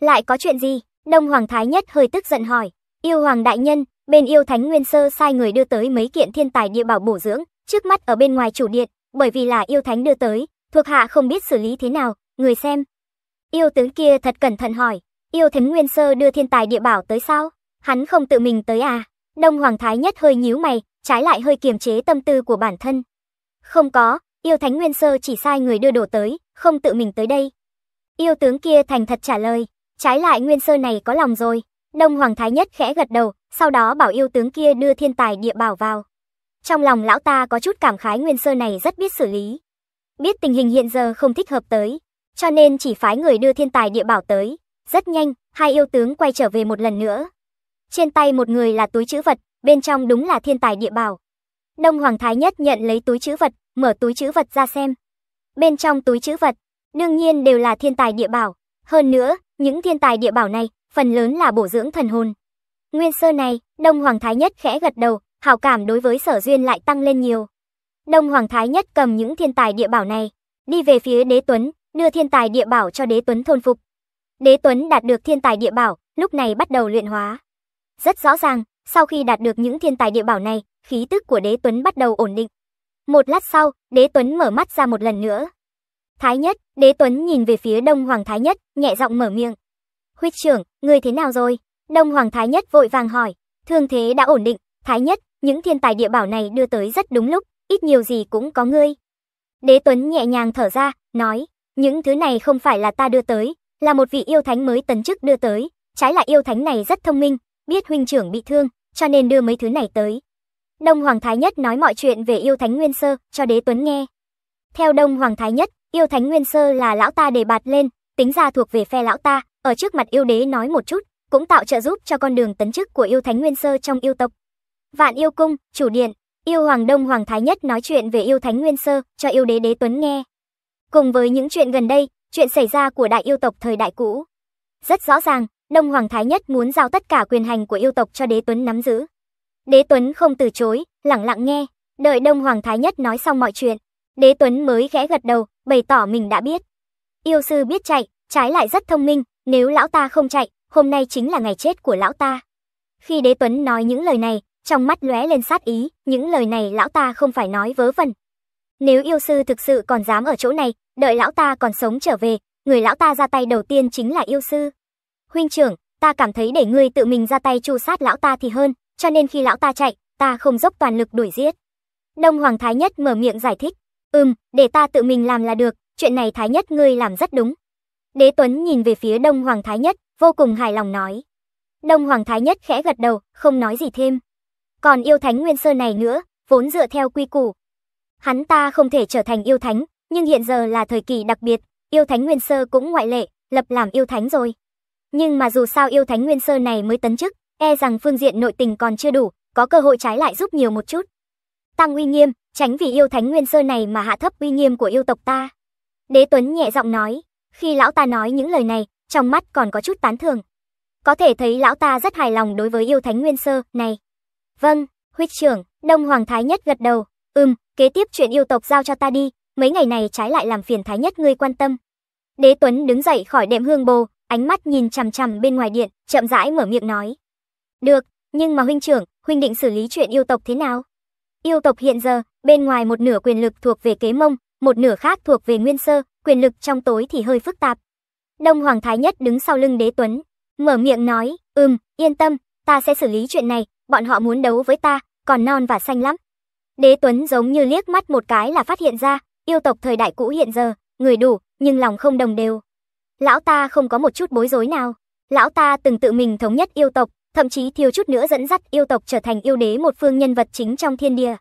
Lại có chuyện gì? Đông Hoàng Thái Nhất hơi tức giận hỏi, yêu hoàng đại nhân, Bên yêu thánh Nguyên Sơ sai người đưa tới mấy kiện thiên tài địa bảo bổ dưỡng, trước mắt ở bên ngoài chủ điện, bởi vì là yêu thánh đưa tới, thuộc hạ không biết xử lý thế nào, người xem. Yêu tướng kia thật cẩn thận hỏi, yêu thánh Nguyên Sơ đưa thiên tài địa bảo tới sao? Hắn không tự mình tới à? Đông Hoàng Thái Nhất hơi nhíu mày, trái lại hơi kiềm chế tâm tư của bản thân. Không có, yêu thánh Nguyên Sơ chỉ sai người đưa đồ tới, không tự mình tới đây. Yêu tướng kia thành thật trả lời, trái lại Nguyên Sơ này có lòng rồi, Nông Hoàng Thái Nhất khẽ gật đầu, sau đó bảo yêu tướng kia đưa thiên tài địa bảo vào. Trong lòng lão ta có chút cảm khái Nguyên Sơ này rất biết xử lý. Biết tình hình hiện giờ không thích hợp tới, cho nên chỉ phái người đưa thiên tài địa bảo tới. Rất nhanh, hai yêu tướng quay trở về một lần nữa. Trên tay một người là túi chữ vật, bên trong đúng là thiên tài địa bảo. Đông Hoàng Thái Nhất nhận lấy túi chữ vật, mở túi chữ vật ra xem. Bên trong túi chữ vật, đương nhiên đều là thiên tài địa bảo. Hơn nữa, những thiên tài địa bảo này, phần lớn là bổ dưỡng thần hồn. Nguyên sơ này, Đông Hoàng Thái Nhất khẽ gật đầu, hào cảm đối với sở duyên lại tăng lên nhiều. Đông Hoàng Thái Nhất cầm những thiên tài địa bảo này, đi về phía đế tuấn, đưa thiên tài địa bảo cho đế tuấn thôn phục. Đế tuấn đạt được thiên tài địa bảo, lúc này bắt đầu luyện hóa. Rất rõ ràng, sau khi đạt được những thiên tài địa bảo này, khí tức của đế tuấn bắt đầu ổn định. Một lát sau, đế tuấn mở mắt ra một lần nữa. Thái Nhất, Đế Tuấn nhìn về phía Đông Hoàng Thái Nhất, nhẹ giọng mở miệng. Huyết trưởng, người thế nào rồi? Đông Hoàng Thái Nhất vội vàng hỏi. Thương thế đã ổn định, Thái Nhất, những thiên tài địa bảo này đưa tới rất đúng lúc, ít nhiều gì cũng có ngươi. Đế Tuấn nhẹ nhàng thở ra, nói, những thứ này không phải là ta đưa tới, là một vị yêu thánh mới tấn chức đưa tới, trái lại yêu thánh này rất thông minh, biết huynh trưởng bị thương, cho nên đưa mấy thứ này tới. Đông Hoàng Thái Nhất nói mọi chuyện về yêu thánh nguyên sơ cho Đế Tuấn nghe. Theo Đông Hoàng Thái Nhất, Yêu Thánh Nguyên Sơ là lão ta đề bạt lên, tính ra thuộc về phe lão ta, ở trước mặt yêu đế nói một chút, cũng tạo trợ giúp cho con đường tấn chức của yêu Thánh Nguyên Sơ trong yêu tộc. Vạn Yêu Cung, chủ điện, yêu Hoàng Đông Hoàng Thái Nhất nói chuyện về yêu Thánh Nguyên Sơ cho yêu đế đế Tuấn nghe. Cùng với những chuyện gần đây, chuyện xảy ra của đại yêu tộc thời đại cũ. Rất rõ ràng, Đông Hoàng Thái Nhất muốn giao tất cả quyền hành của yêu tộc cho đế Tuấn nắm giữ. Đế Tuấn không từ chối, lặng lặng nghe, đợi Đông Hoàng Thái Nhất nói xong mọi chuyện, Đế Tuấn mới khẽ gật đầu, bày tỏ mình đã biết. Yêu sư biết chạy, trái lại rất thông minh, nếu lão ta không chạy, hôm nay chính là ngày chết của lão ta. Khi Đế Tuấn nói những lời này, trong mắt lóe lên sát ý, những lời này lão ta không phải nói vớ vẩn. Nếu yêu sư thực sự còn dám ở chỗ này, đợi lão ta còn sống trở về, người lão ta ra tay đầu tiên chính là yêu sư. Huynh trưởng, ta cảm thấy để ngươi tự mình ra tay chu sát lão ta thì hơn, cho nên khi lão ta chạy, ta không dốc toàn lực đuổi giết. Đông Hoàng Thái Nhất mở miệng giải thích. Ừm, để ta tự mình làm là được, chuyện này Thái Nhất ngươi làm rất đúng. Đế Tuấn nhìn về phía Đông Hoàng Thái Nhất, vô cùng hài lòng nói. Đông Hoàng Thái Nhất khẽ gật đầu, không nói gì thêm. Còn yêu thánh Nguyên Sơ này nữa, vốn dựa theo quy củ. Hắn ta không thể trở thành yêu thánh, nhưng hiện giờ là thời kỳ đặc biệt, yêu thánh Nguyên Sơ cũng ngoại lệ, lập làm yêu thánh rồi. Nhưng mà dù sao yêu thánh Nguyên Sơ này mới tấn chức, e rằng phương diện nội tình còn chưa đủ, có cơ hội trái lại giúp nhiều một chút. Tăng uy nghiêm, tránh vì yêu thánh nguyên sơ này mà hạ thấp uy nghiêm của yêu tộc ta. Đế Tuấn nhẹ giọng nói, khi lão ta nói những lời này, trong mắt còn có chút tán thường. Có thể thấy lão ta rất hài lòng đối với yêu thánh nguyên sơ này. Vâng, huyết trưởng, Đông Hoàng Thái Nhất gật đầu, ừm, kế tiếp chuyện yêu tộc giao cho ta đi, mấy ngày này trái lại làm phiền Thái Nhất ngươi quan tâm. Đế Tuấn đứng dậy khỏi đệm hương bồ, ánh mắt nhìn chằm chằm bên ngoài điện, chậm rãi mở miệng nói. Được, nhưng mà huynh trưởng, huynh định xử lý chuyện yêu tộc thế nào? Yêu tộc hiện giờ, bên ngoài một nửa quyền lực thuộc về kế mông, một nửa khác thuộc về nguyên sơ, quyền lực trong tối thì hơi phức tạp. Đông Hoàng Thái Nhất đứng sau lưng đế tuấn, mở miệng nói, ừm, yên tâm, ta sẽ xử lý chuyện này, bọn họ muốn đấu với ta, còn non và xanh lắm. Đế tuấn giống như liếc mắt một cái là phát hiện ra, yêu tộc thời đại cũ hiện giờ, người đủ, nhưng lòng không đồng đều. Lão ta không có một chút bối rối nào. Lão ta từng tự mình thống nhất yêu tộc, thậm chí thiếu chút nữa dẫn dắt yêu tộc trở thành yêu đế một phương nhân vật chính trong thiên địa.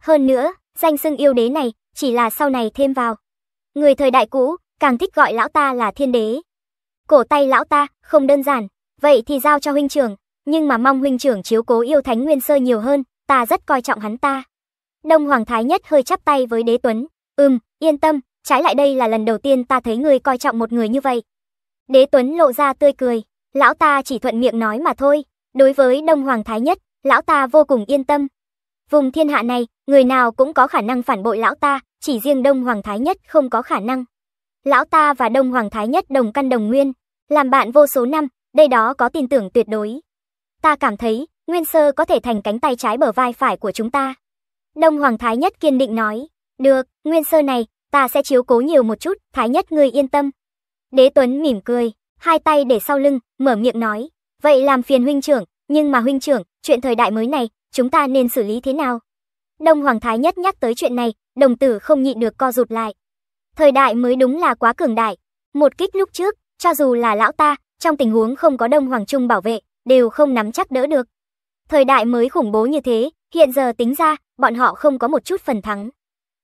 Hơn nữa, danh xưng yêu đế này chỉ là sau này thêm vào. Người thời đại cũ càng thích gọi lão ta là thiên đế. Cổ tay lão ta không đơn giản, vậy thì giao cho huynh trưởng, nhưng mà mong huynh trưởng chiếu cố yêu thánh nguyên sơ nhiều hơn, ta rất coi trọng hắn ta. Đông Hoàng Thái Nhất hơi chắp tay với đế tuấn, ừm, yên tâm, trái lại đây là lần đầu tiên ta thấy người coi trọng một người như vậy. Đế tuấn lộ ra tươi cười lão ta chỉ thuận miệng nói mà thôi. Đối với Đông Hoàng Thái Nhất, lão ta vô cùng yên tâm. Vùng thiên hạ này, người nào cũng có khả năng phản bội lão ta, chỉ riêng Đông Hoàng Thái Nhất không có khả năng. Lão ta và Đông Hoàng Thái Nhất đồng căn đồng nguyên, làm bạn vô số năm, đây đó có tin tưởng tuyệt đối. Ta cảm thấy, Nguyên Sơ có thể thành cánh tay trái bờ vai phải của chúng ta. Đông Hoàng Thái Nhất kiên định nói, được, Nguyên Sơ này, ta sẽ chiếu cố nhiều một chút, Thái Nhất ngươi yên tâm. Đế Tuấn mỉm cười, hai tay để sau lưng, mở miệng nói, vậy làm phiền huynh trưởng, nhưng mà huynh trưởng, chuyện thời đại mới này, chúng ta nên xử lý thế nào? Đông Hoàng Thái Nhất nhắc tới chuyện này, đồng tử không nhịn được co rụt lại. Thời đại mới đúng là quá cường đại. Một kích lúc trước, cho dù là lão ta, trong tình huống không có Đông Hoàng Trung bảo vệ, đều không nắm chắc đỡ được. Thời đại mới khủng bố như thế, hiện giờ tính ra, bọn họ không có một chút phần thắng.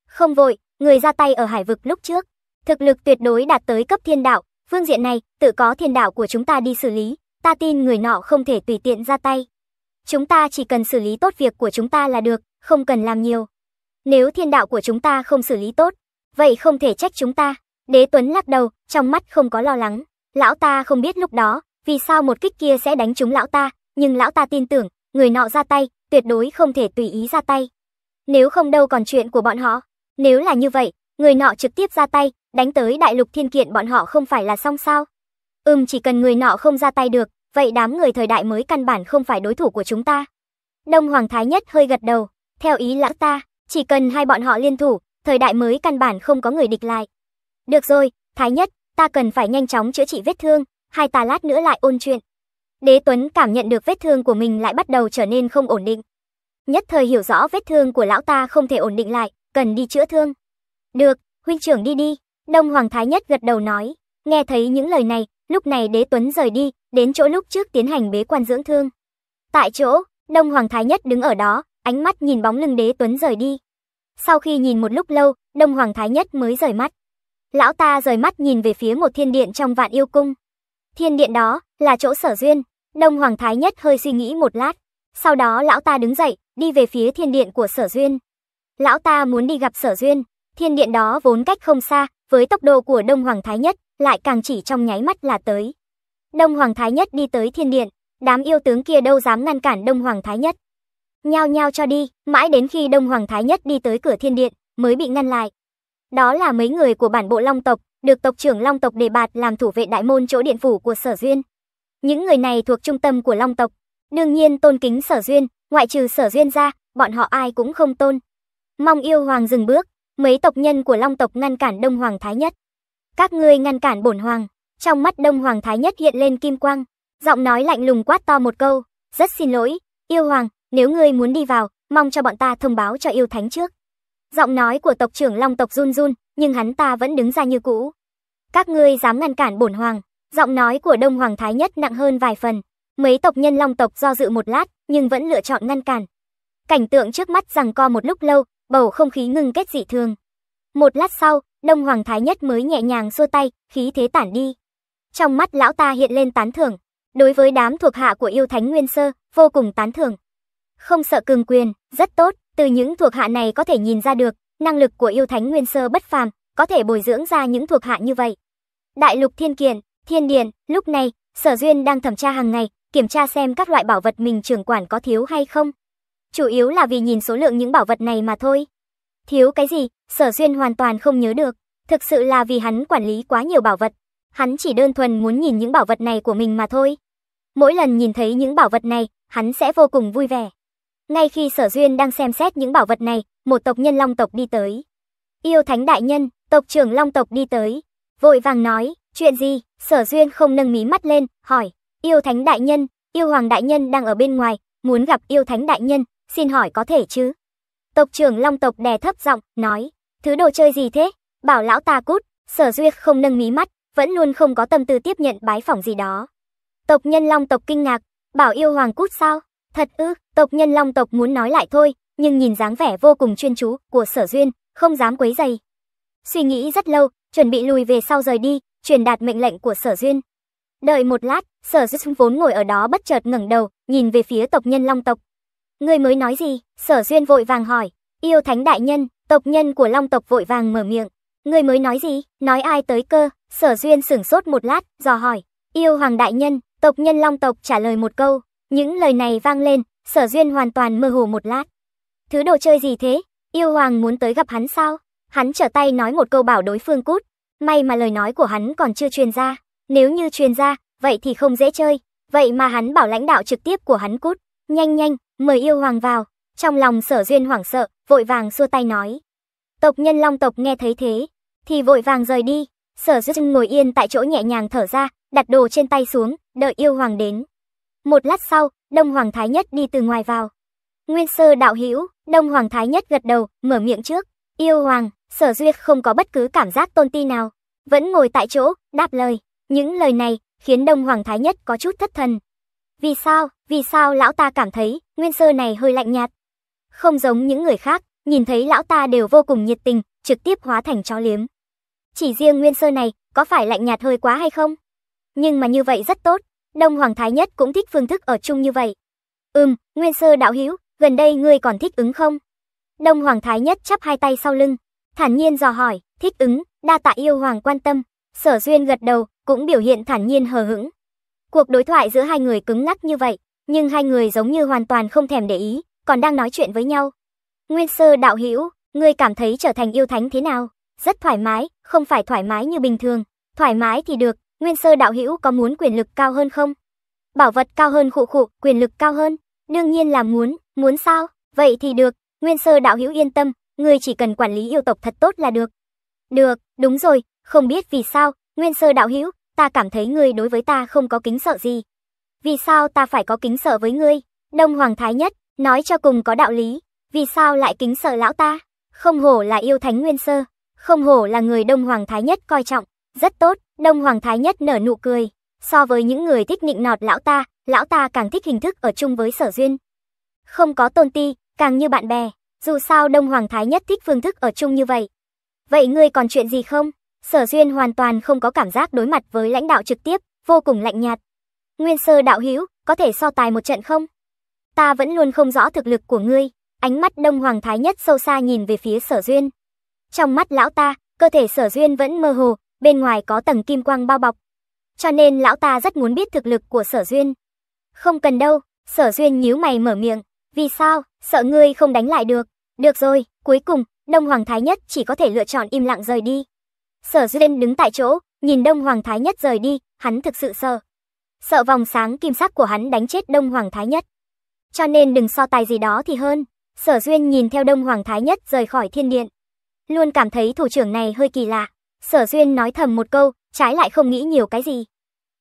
Không vội, người ra tay ở hải vực lúc trước, thực lực tuyệt đối đạt tới cấp thiên đạo, Phương diện này, tự có thiên đạo của chúng ta đi xử lý, ta tin người nọ không thể tùy tiện ra tay. Chúng ta chỉ cần xử lý tốt việc của chúng ta là được, không cần làm nhiều. Nếu thiên đạo của chúng ta không xử lý tốt, vậy không thể trách chúng ta. Đế Tuấn lắc đầu, trong mắt không có lo lắng. Lão ta không biết lúc đó, vì sao một kích kia sẽ đánh trúng lão ta, nhưng lão ta tin tưởng, người nọ ra tay, tuyệt đối không thể tùy ý ra tay. Nếu không đâu còn chuyện của bọn họ. Nếu là như vậy, người nọ trực tiếp ra tay, Đánh tới đại lục thiên kiện bọn họ không phải là xong sao? Ừm chỉ cần người nọ không ra tay được, vậy đám người thời đại mới căn bản không phải đối thủ của chúng ta. Đông Hoàng Thái Nhất hơi gật đầu, theo ý lão ta, chỉ cần hai bọn họ liên thủ, thời đại mới căn bản không có người địch lại. Được rồi, Thái Nhất, ta cần phải nhanh chóng chữa trị vết thương, hai ta lát nữa lại ôn chuyện. Đế Tuấn cảm nhận được vết thương của mình lại bắt đầu trở nên không ổn định. Nhất thời hiểu rõ vết thương của lão ta không thể ổn định lại, cần đi chữa thương. Được, huynh trưởng đi đi. Đông Hoàng Thái Nhất gật đầu nói, nghe thấy những lời này, lúc này đế tuấn rời đi, đến chỗ lúc trước tiến hành bế quan dưỡng thương. Tại chỗ, Đông Hoàng Thái Nhất đứng ở đó, ánh mắt nhìn bóng lưng đế tuấn rời đi. Sau khi nhìn một lúc lâu, Đông Hoàng Thái Nhất mới rời mắt. Lão ta rời mắt nhìn về phía một thiên điện trong vạn yêu cung. Thiên điện đó, là chỗ sở duyên. Đông Hoàng Thái Nhất hơi suy nghĩ một lát. Sau đó lão ta đứng dậy, đi về phía thiên điện của sở duyên. Lão ta muốn đi gặp sở duyên, Thiên điện đó vốn cách không xa, với tốc độ của Đông Hoàng Thái Nhất, lại càng chỉ trong nháy mắt là tới. Đông Hoàng Thái Nhất đi tới thiên điện, đám yêu tướng kia đâu dám ngăn cản Đông Hoàng Thái Nhất. Nhao nhao cho đi, mãi đến khi Đông Hoàng Thái Nhất đi tới cửa thiên điện, mới bị ngăn lại. Đó là mấy người của bản bộ Long tộc, được tộc trưởng Long tộc đề bạt làm thủ vệ đại môn chỗ điện phủ của Sở Duyên. Những người này thuộc trung tâm của Long tộc, đương nhiên tôn kính Sở Duyên, ngoại trừ Sở Duyên ra, bọn họ ai cũng không tôn. Mong yêu hoàng dừng bước, mấy tộc nhân của Long tộc ngăn cản Đông Hoàng Thái Nhất. Các ngươi ngăn cản bổn hoàng. Trong mắt Đông Hoàng Thái Nhất hiện lên kim quang, giọng nói lạnh lùng quát to một câu, "Rất xin lỗi, yêu hoàng, nếu ngươi muốn đi vào, mong cho bọn ta thông báo cho yêu thánh trước." Giọng nói của tộc trưởng Long tộc run run, nhưng hắn ta vẫn đứng ra như cũ. "Các ngươi dám ngăn cản bổn hoàng?" Giọng nói của Đông Hoàng Thái Nhất nặng hơn vài phần. Mấy tộc nhân Long tộc do dự một lát, nhưng vẫn lựa chọn ngăn cản. Cảnh tượng trước mắt rằng co một lúc lâu, bầu không khí ngưng kết dị thường. Một lát sau, Đông Hoàng Thái Nhất mới nhẹ nhàng xua tay, khí thế tản đi. Trong mắt lão ta hiện lên tán thưởng, đối với đám thuộc hạ của yêu thánh Nguyên Sơ, vô cùng tán thưởng. Không sợ cường quyền, rất tốt, từ những thuộc hạ này có thể nhìn ra được, năng lực của yêu thánh Nguyên Sơ bất phàm, có thể bồi dưỡng ra những thuộc hạ như vậy. Đại lục thiên kiện, thiên điện, lúc này, sở duyên đang thẩm tra hàng ngày, kiểm tra xem các loại bảo vật mình trưởng quản có thiếu hay không chủ yếu là vì nhìn số lượng những bảo vật này mà thôi. Thiếu cái gì, sở duyên hoàn toàn không nhớ được, thực sự là vì hắn quản lý quá nhiều bảo vật. Hắn chỉ đơn thuần muốn nhìn những bảo vật này của mình mà thôi. Mỗi lần nhìn thấy những bảo vật này, hắn sẽ vô cùng vui vẻ. Ngay khi sở duyên đang xem xét những bảo vật này, một tộc nhân long tộc đi tới. Yêu thánh đại nhân, tộc trưởng long tộc đi tới. Vội vàng nói, chuyện gì, sở duyên không nâng mí mắt lên, hỏi. Yêu thánh đại nhân, yêu hoàng đại nhân đang ở bên ngoài, muốn gặp yêu thánh đại nhân, xin hỏi có thể chứ? Tộc trưởng Long tộc đè thấp giọng, nói, thứ đồ chơi gì thế? Bảo lão ta cút, sở duyệt không nâng mí mắt, vẫn luôn không có tâm tư tiếp nhận bái phỏng gì đó. Tộc nhân Long tộc kinh ngạc, bảo yêu hoàng cút sao? Thật ư, tộc nhân Long tộc muốn nói lại thôi, nhưng nhìn dáng vẻ vô cùng chuyên chú của sở duyên, không dám quấy dày. Suy nghĩ rất lâu, chuẩn bị lùi về sau rời đi, truyền đạt mệnh lệnh của sở duyên. Đợi một lát, sở duyên vốn ngồi ở đó bất chợt ngẩng đầu, nhìn về phía tộc nhân Long tộc, Ngươi mới nói gì? Sở Duyên vội vàng hỏi. Yêu thánh đại nhân, tộc nhân của long tộc vội vàng mở miệng. Ngươi mới nói gì? Nói ai tới cơ? Sở Duyên sửng sốt một lát, dò hỏi. Yêu hoàng đại nhân, tộc nhân long tộc trả lời một câu. Những lời này vang lên, sở Duyên hoàn toàn mơ hồ một lát. Thứ đồ chơi gì thế? Yêu hoàng muốn tới gặp hắn sao? Hắn trở tay nói một câu bảo đối phương cút. May mà lời nói của hắn còn chưa truyền ra. Nếu như truyền ra, vậy thì không dễ chơi. Vậy mà hắn bảo lãnh đạo trực tiếp của hắn cút. Nhanh nhanh, mời yêu hoàng vào. Trong lòng sở duyên hoảng sợ, vội vàng xua tay nói. Tộc nhân long tộc nghe thấy thế, thì vội vàng rời đi. Sở duyên ngồi yên tại chỗ nhẹ nhàng thở ra, đặt đồ trên tay xuống, đợi yêu hoàng đến. Một lát sau, đông hoàng thái nhất đi từ ngoài vào. Nguyên sơ đạo hữu đông hoàng thái nhất gật đầu, mở miệng trước. Yêu hoàng, sở duyên không có bất cứ cảm giác tôn ti nào. Vẫn ngồi tại chỗ, đáp lời. Những lời này, khiến đông hoàng thái nhất có chút thất thần. Vì sao? Vì sao lão ta cảm thấy nguyên sơ này hơi lạnh nhạt? Không giống những người khác, nhìn thấy lão ta đều vô cùng nhiệt tình, trực tiếp hóa thành chó liếm. Chỉ riêng nguyên sơ này, có phải lạnh nhạt hơi quá hay không? Nhưng mà như vậy rất tốt, Đông Hoàng Thái Nhất cũng thích phương thức ở chung như vậy. Ừm, nguyên sơ đạo hữu gần đây ngươi còn thích ứng không? Đông Hoàng Thái Nhất chắp hai tay sau lưng, thản nhiên dò hỏi, thích ứng, đa tạ yêu hoàng quan tâm, sở duyên gật đầu, cũng biểu hiện thản nhiên hờ hững. Cuộc đối thoại giữa hai người cứng ngắc như vậy, nhưng hai người giống như hoàn toàn không thèm để ý, còn đang nói chuyện với nhau. Nguyên sơ đạo hữu ngươi cảm thấy trở thành yêu thánh thế nào? Rất thoải mái, không phải thoải mái như bình thường. Thoải mái thì được, nguyên sơ đạo hữu có muốn quyền lực cao hơn không? Bảo vật cao hơn khụ khụ, quyền lực cao hơn. Đương nhiên là muốn, muốn sao? Vậy thì được, nguyên sơ đạo hữu yên tâm, ngươi chỉ cần quản lý yêu tộc thật tốt là được. Được, đúng rồi, không biết vì sao, nguyên sơ đạo hữu, ta cảm thấy ngươi đối với ta không có kính sợ gì vì sao ta phải có kính sợ với ngươi? Đông Hoàng Thái Nhất, nói cho cùng có đạo lý, vì sao lại kính sợ lão ta? Không hổ là yêu thánh nguyên sơ, không hổ là người Đông Hoàng Thái Nhất coi trọng, rất tốt, Đông Hoàng Thái Nhất nở nụ cười. So với những người thích nịnh nọt lão ta, lão ta càng thích hình thức ở chung với sở duyên. Không có tôn ti, càng như bạn bè, dù sao Đông Hoàng Thái Nhất thích phương thức ở chung như vậy. Vậy ngươi còn chuyện gì không? Sở duyên hoàn toàn không có cảm giác đối mặt với lãnh đạo trực tiếp, vô cùng lạnh nhạt. Nguyên Sơ đạo hữu, có thể so tài một trận không? Ta vẫn luôn không rõ thực lực của ngươi. Ánh mắt Đông Hoàng Thái Nhất sâu xa nhìn về phía Sở Duyên. Trong mắt lão ta, cơ thể Sở Duyên vẫn mơ hồ, bên ngoài có tầng kim quang bao bọc. Cho nên lão ta rất muốn biết thực lực của Sở Duyên. Không cần đâu, Sở Duyên nhíu mày mở miệng. Vì sao, sợ ngươi không đánh lại được. Được rồi, cuối cùng, Đông Hoàng Thái Nhất chỉ có thể lựa chọn im lặng rời đi. Sở Duyên đứng tại chỗ, nhìn Đông Hoàng Thái Nhất rời đi, hắn thực sự sợ sợ vòng sáng kim sắc của hắn đánh chết Đông Hoàng Thái Nhất. Cho nên đừng so tài gì đó thì hơn. Sở Duyên nhìn theo Đông Hoàng Thái Nhất rời khỏi thiên điện. Luôn cảm thấy thủ trưởng này hơi kỳ lạ. Sở Duyên nói thầm một câu, trái lại không nghĩ nhiều cái gì.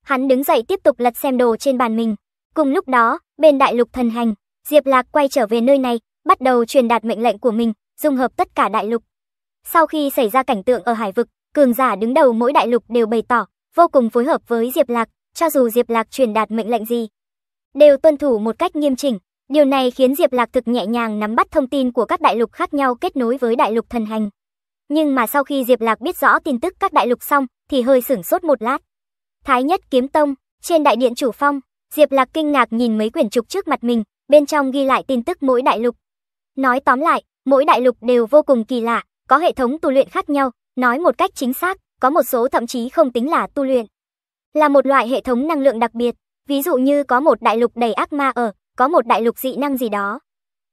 Hắn đứng dậy tiếp tục lật xem đồ trên bàn mình. Cùng lúc đó, bên đại lục thần hành, Diệp Lạc quay trở về nơi này, bắt đầu truyền đạt mệnh lệnh của mình, dung hợp tất cả đại lục. Sau khi xảy ra cảnh tượng ở hải vực, cường giả đứng đầu mỗi đại lục đều bày tỏ, vô cùng phối hợp với Diệp Lạc, cho dù Diệp Lạc truyền đạt mệnh lệnh gì, đều tuân thủ một cách nghiêm chỉnh. Điều này khiến Diệp Lạc thực nhẹ nhàng nắm bắt thông tin của các đại lục khác nhau kết nối với đại lục thần hành. Nhưng mà sau khi Diệp Lạc biết rõ tin tức các đại lục xong, thì hơi sửng sốt một lát. Thái nhất kiếm tông, trên đại điện chủ phong, Diệp Lạc kinh ngạc nhìn mấy quyển trục trước mặt mình, bên trong ghi lại tin tức mỗi đại lục. Nói tóm lại, mỗi đại lục đều vô cùng kỳ lạ, có hệ thống tu luyện khác nhau, nói một cách chính xác, có một số thậm chí không tính là tu luyện là một loại hệ thống năng lượng đặc biệt, ví dụ như có một đại lục đầy ác ma ở, có một đại lục dị năng gì đó.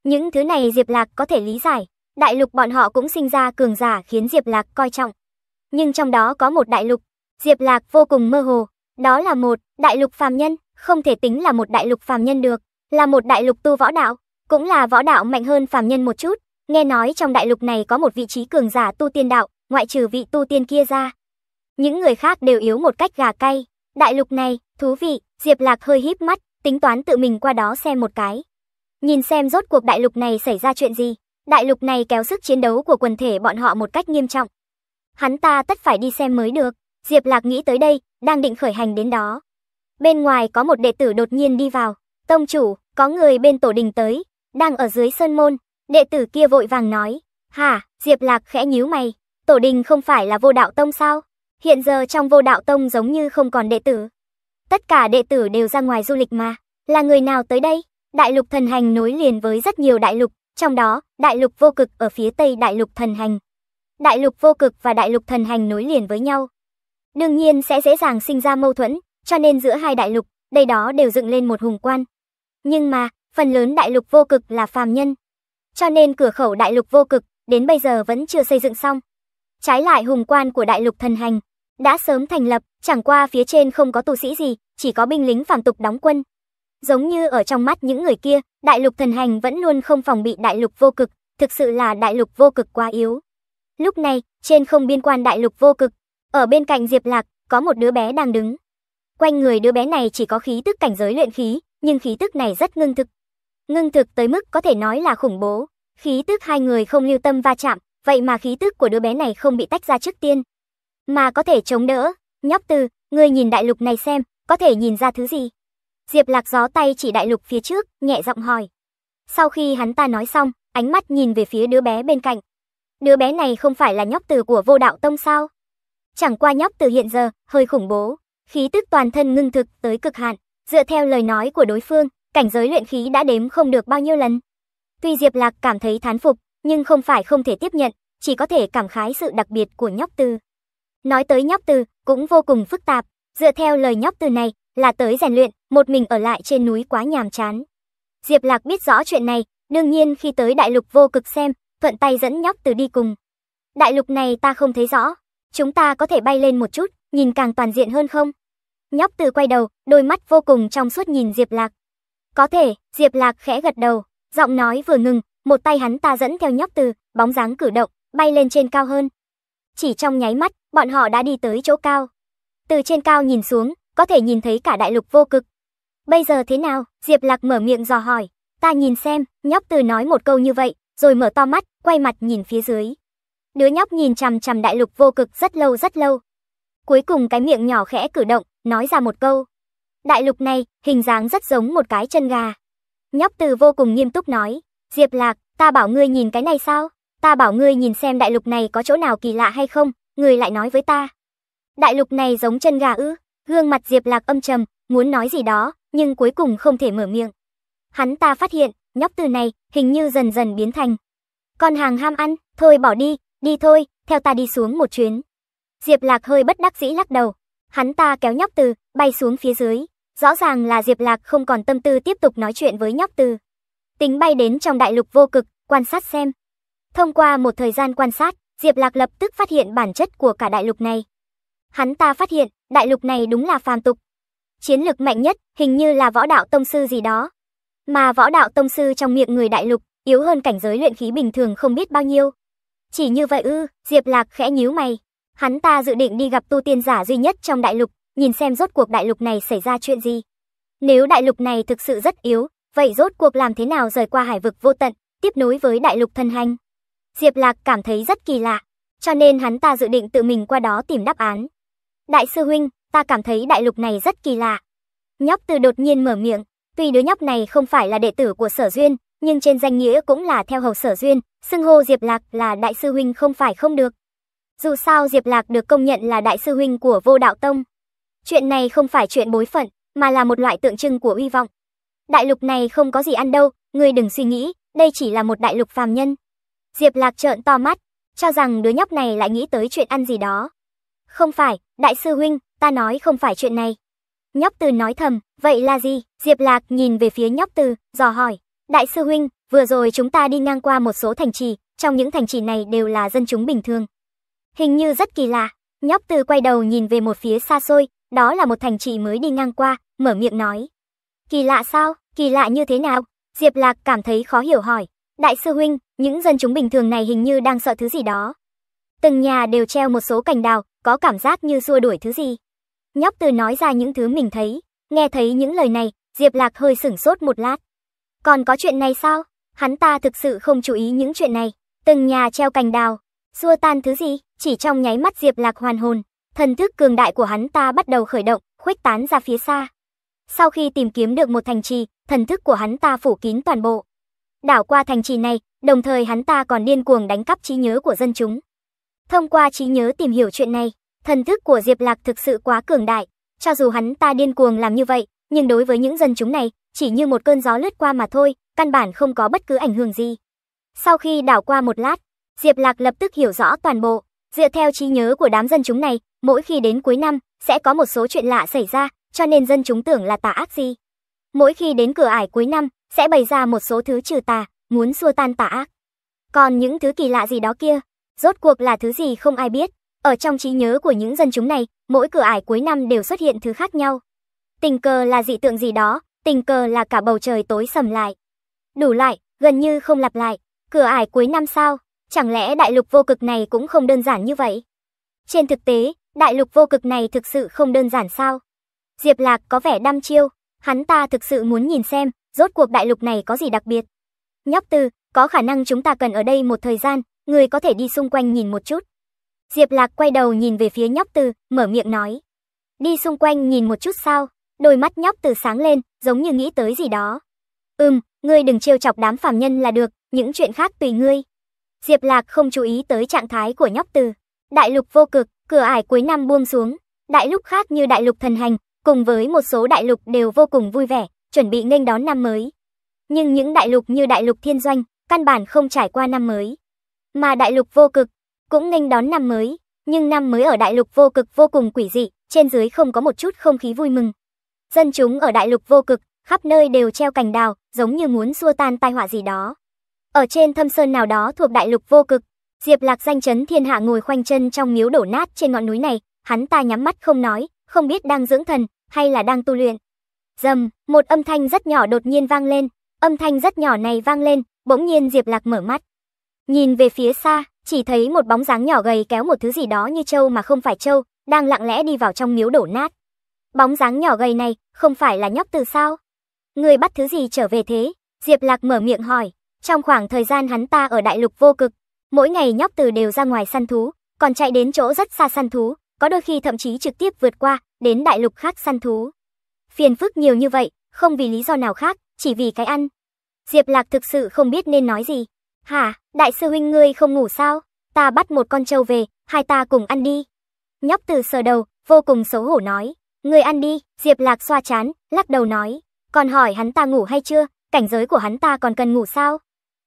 Những thứ này Diệp Lạc có thể lý giải, đại lục bọn họ cũng sinh ra cường giả khiến Diệp Lạc coi trọng. Nhưng trong đó có một đại lục, Diệp Lạc vô cùng mơ hồ, đó là một đại lục phàm nhân, không thể tính là một đại lục phàm nhân được, là một đại lục tu võ đạo, cũng là võ đạo mạnh hơn phàm nhân một chút. Nghe nói trong đại lục này có một vị trí cường giả tu tiên đạo, ngoại trừ vị tu tiên kia ra, những người khác đều yếu một cách gà cay. Đại lục này, thú vị, Diệp Lạc hơi híp mắt, tính toán tự mình qua đó xem một cái. Nhìn xem rốt cuộc đại lục này xảy ra chuyện gì. Đại lục này kéo sức chiến đấu của quần thể bọn họ một cách nghiêm trọng. Hắn ta tất phải đi xem mới được. Diệp Lạc nghĩ tới đây, đang định khởi hành đến đó. Bên ngoài có một đệ tử đột nhiên đi vào. Tông chủ, có người bên tổ đình tới, đang ở dưới sơn môn. Đệ tử kia vội vàng nói. Hả, Diệp Lạc khẽ nhíu mày. Tổ đình không phải là vô đạo tông sao? Hiện giờ trong vô đạo tông giống như không còn đệ tử. Tất cả đệ tử đều ra ngoài du lịch mà. Là người nào tới đây? Đại lục thần hành nối liền với rất nhiều đại lục, trong đó, đại lục vô cực ở phía tây đại lục thần hành. Đại lục vô cực và đại lục thần hành nối liền với nhau. Đương nhiên sẽ dễ dàng sinh ra mâu thuẫn, cho nên giữa hai đại lục, đây đó đều dựng lên một hùng quan. Nhưng mà, phần lớn đại lục vô cực là phàm nhân. Cho nên cửa khẩu đại lục vô cực, đến bây giờ vẫn chưa xây dựng xong. Trái lại hùng quan của đại lục thần hành, đã sớm thành lập, chẳng qua phía trên không có tu sĩ gì, chỉ có binh lính phàm tục đóng quân. Giống như ở trong mắt những người kia, đại lục thần hành vẫn luôn không phòng bị đại lục vô cực, thực sự là đại lục vô cực quá yếu. Lúc này, trên không biên quan đại lục vô cực, ở bên cạnh Diệp Lạc, có một đứa bé đang đứng. Quanh người đứa bé này chỉ có khí tức cảnh giới luyện khí, nhưng khí tức này rất ngưng thực. Ngưng thực tới mức có thể nói là khủng bố. Khí tức hai người không lưu tâm va chạm, vậy mà khí tức của đứa bé này không bị tách ra trước tiên, mà có thể chống đỡ. Nhóc từ, ngươi nhìn đại lục này xem, có thể nhìn ra thứ gì? Diệp Lạc gió tay chỉ đại lục phía trước, nhẹ giọng hỏi. Sau khi hắn ta nói xong, ánh mắt nhìn về phía đứa bé bên cạnh. Đứa bé này không phải là nhóc từ của vô đạo tông sao? Chẳng qua nhóc từ hiện giờ, hơi khủng bố, khí tức toàn thân ngưng thực tới cực hạn. Dựa theo lời nói của đối phương, cảnh giới luyện khí đã đếm không được bao nhiêu lần. Tuy Diệp Lạc cảm thấy thán phục, nhưng không phải không thể tiếp nhận, chỉ có thể cảm khái sự đặc biệt của nhóc Tư. Nói tới nhóc Tư cũng vô cùng phức tạp, dựa theo lời nhóc Tư này là tới rèn luyện, một mình ở lại trên núi quá nhàm chán. Diệp Lạc biết rõ chuyện này, đương nhiên khi tới đại lục vô cực xem, thuận tay dẫn nhóc Tư đi cùng. Đại lục này ta không thấy rõ, chúng ta có thể bay lên một chút, nhìn càng toàn diện hơn không? Nhóc Tư quay đầu, đôi mắt vô cùng trong suốt nhìn Diệp Lạc. Có thể, Diệp Lạc khẽ gật đầu, giọng nói vừa ngừng, một tay hắn ta dẫn theo nhóc từ, bóng dáng cử động, bay lên trên cao hơn. Chỉ trong nháy mắt, bọn họ đã đi tới chỗ cao. Từ trên cao nhìn xuống, có thể nhìn thấy cả đại lục vô cực. Bây giờ thế nào? Diệp Lạc mở miệng dò hỏi. Ta nhìn xem, nhóc từ nói một câu như vậy, rồi mở to mắt, quay mặt nhìn phía dưới. Đứa nhóc nhìn chằm chằm đại lục vô cực rất lâu rất lâu. Cuối cùng cái miệng nhỏ khẽ cử động, nói ra một câu. Đại lục này, hình dáng rất giống một cái chân gà. Nhóc từ vô cùng nghiêm túc nói, Diệp Lạc, ta bảo ngươi nhìn cái này sao? Ta bảo ngươi nhìn xem đại lục này có chỗ nào kỳ lạ hay không, ngươi lại nói với ta. Đại lục này giống chân gà ư? Gương mặt Diệp Lạc âm trầm, muốn nói gì đó, nhưng cuối cùng không thể mở miệng. Hắn ta phát hiện, nhóc từ này hình như dần dần biến thành con hàng ham ăn, thôi bỏ đi, đi thôi, theo ta đi xuống một chuyến. Diệp Lạc hơi bất đắc dĩ lắc đầu, hắn ta kéo nhóc từ, bay xuống phía dưới. Rõ ràng là Diệp Lạc không còn tâm tư tiếp tục nói chuyện với nhóc từ tính bay đến trong đại lục vô cực, quan sát xem. Thông qua một thời gian quan sát, Diệp Lạc lập tức phát hiện bản chất của cả đại lục này. Hắn ta phát hiện, đại lục này đúng là phàm tục. Chiến lực mạnh nhất hình như là võ đạo tông sư gì đó. Mà võ đạo tông sư trong miệng người đại lục, yếu hơn cảnh giới luyện khí bình thường không biết bao nhiêu. Chỉ như vậy ư, Diệp Lạc khẽ nhíu mày. Hắn ta dự định đi gặp tu tiên giả duy nhất trong đại lục, nhìn xem rốt cuộc đại lục này xảy ra chuyện gì. Nếu đại lục này thực sự rất yếu, Vậy rốt cuộc làm thế nào rời qua hải vực vô tận, tiếp nối với đại lục thân hành? Diệp Lạc cảm thấy rất kỳ lạ, cho nên hắn ta dự định tự mình qua đó tìm đáp án. Đại sư huynh, ta cảm thấy đại lục này rất kỳ lạ. Nhóc từ đột nhiên mở miệng, tuy đứa nhóc này không phải là đệ tử của sở duyên, nhưng trên danh nghĩa cũng là theo hầu sở duyên, xưng hô Diệp Lạc là đại sư huynh không phải không được. Dù sao Diệp Lạc được công nhận là đại sư huynh của vô đạo tông. Chuyện này không phải chuyện bối phận, mà là một loại tượng trưng của uy vọng đại lục này không có gì ăn đâu, ngươi đừng suy nghĩ, đây chỉ là một đại lục phàm nhân. Diệp Lạc trợn to mắt, cho rằng đứa nhóc này lại nghĩ tới chuyện ăn gì đó. Không phải, đại sư huynh, ta nói không phải chuyện này. Nhóc từ nói thầm, vậy là gì? Diệp Lạc nhìn về phía nhóc từ, dò hỏi. Đại sư huynh, vừa rồi chúng ta đi ngang qua một số thành trì, trong những thành trì này đều là dân chúng bình thường. Hình như rất kỳ lạ, nhóc từ quay đầu nhìn về một phía xa xôi, đó là một thành trì mới đi ngang qua, mở miệng nói. Kỳ lạ sao? Kỳ lạ như thế nào? Diệp Lạc cảm thấy khó hiểu hỏi. Đại sư huynh, những dân chúng bình thường này hình như đang sợ thứ gì đó. Từng nhà đều treo một số cành đào, có cảm giác như xua đuổi thứ gì. Nhóc từ nói ra những thứ mình thấy, nghe thấy những lời này, Diệp Lạc hơi sửng sốt một lát. Còn có chuyện này sao? Hắn ta thực sự không chú ý những chuyện này. Từng nhà treo cành đào, xua tan thứ gì, chỉ trong nháy mắt Diệp Lạc hoàn hồn, thần thức cường đại của hắn ta bắt đầu khởi động, khuếch tán ra phía xa. Sau khi tìm kiếm được một thành trì, thần thức của hắn ta phủ kín toàn bộ. Đảo qua thành trì này, đồng thời hắn ta còn điên cuồng đánh cắp trí nhớ của dân chúng. Thông qua trí nhớ tìm hiểu chuyện này, thần thức của Diệp Lạc thực sự quá cường đại, cho dù hắn ta điên cuồng làm như vậy, nhưng đối với những dân chúng này, chỉ như một cơn gió lướt qua mà thôi, căn bản không có bất cứ ảnh hưởng gì. Sau khi đảo qua một lát, Diệp Lạc lập tức hiểu rõ toàn bộ, dựa theo trí nhớ của đám dân chúng này, mỗi khi đến cuối năm sẽ có một số chuyện lạ xảy ra, cho nên dân chúng tưởng là tà ác gì. Mỗi khi đến cửa ải cuối năm, sẽ bày ra một số thứ trừ tà, muốn xua tan tà ác. Còn những thứ kỳ lạ gì đó kia, rốt cuộc là thứ gì không ai biết. Ở trong trí nhớ của những dân chúng này, mỗi cửa ải cuối năm đều xuất hiện thứ khác nhau. Tình cờ là dị tượng gì đó, tình cờ là cả bầu trời tối sầm lại. Đủ lại, gần như không lặp lại. Cửa ải cuối năm sao? Chẳng lẽ đại lục vô cực này cũng không đơn giản như vậy? Trên thực tế, đại lục vô cực này thực sự không đơn giản sao? Diệp Lạc có vẻ đăm chiêu, hắn ta thực sự muốn nhìn xem, rốt cuộc đại lục này có gì đặc biệt. Nhóc từ, có khả năng chúng ta cần ở đây một thời gian, người có thể đi xung quanh nhìn một chút. Diệp Lạc quay đầu nhìn về phía nhóc từ, mở miệng nói. Đi xung quanh nhìn một chút sao, đôi mắt nhóc từ sáng lên, giống như nghĩ tới gì đó. Ừm, ngươi đừng trêu chọc đám phàm nhân là được, những chuyện khác tùy ngươi. Diệp Lạc không chú ý tới trạng thái của nhóc từ. Đại lục vô cực, cửa ải cuối năm buông xuống. Đại lục khác như đại lục thần hành, cùng với một số đại lục đều vô cùng vui vẻ, chuẩn bị nghênh đón năm mới. Nhưng những đại lục như đại lục thiên doanh, căn bản không trải qua năm mới. Mà đại lục vô cực, cũng nghênh đón năm mới, nhưng năm mới ở đại lục vô cực vô cùng quỷ dị, trên dưới không có một chút không khí vui mừng. Dân chúng ở đại lục vô cực, khắp nơi đều treo cành đào, giống như muốn xua tan tai họa gì đó. Ở trên thâm sơn nào đó thuộc đại lục vô cực, Diệp Lạc danh chấn thiên hạ ngồi khoanh chân trong miếu đổ nát trên ngọn núi này, hắn ta nhắm mắt không nói, không biết đang dưỡng thần, hay là đang tu luyện. Dầm, một âm thanh rất nhỏ đột nhiên vang lên, âm thanh rất nhỏ này vang lên, bỗng nhiên Diệp Lạc mở mắt. Nhìn về phía xa, chỉ thấy một bóng dáng nhỏ gầy kéo một thứ gì đó như trâu mà không phải trâu, đang lặng lẽ đi vào trong miếu đổ nát. Bóng dáng nhỏ gầy này, không phải là nhóc từ sao? Người bắt thứ gì trở về thế? Diệp Lạc mở miệng hỏi. Trong khoảng thời gian hắn ta ở đại lục vô cực, mỗi ngày nhóc từ đều ra ngoài săn thú, còn chạy đến chỗ rất xa săn thú, có đôi khi thậm chí trực tiếp vượt qua, đến đại lục khác săn thú. Phiền phức nhiều như vậy, không vì lý do nào khác, chỉ vì cái ăn. Diệp Lạc thực sự không biết nên nói gì. Hả, đại sư huynh ngươi không ngủ sao? Ta bắt một con trâu về, hai ta cùng ăn đi. Nhóc tử sờ đầu, vô cùng xấu hổ nói. Ngươi ăn đi, Diệp Lạc xoa chán, lắc đầu nói. Còn hỏi hắn ta ngủ hay chưa, cảnh giới của hắn ta còn cần ngủ sao?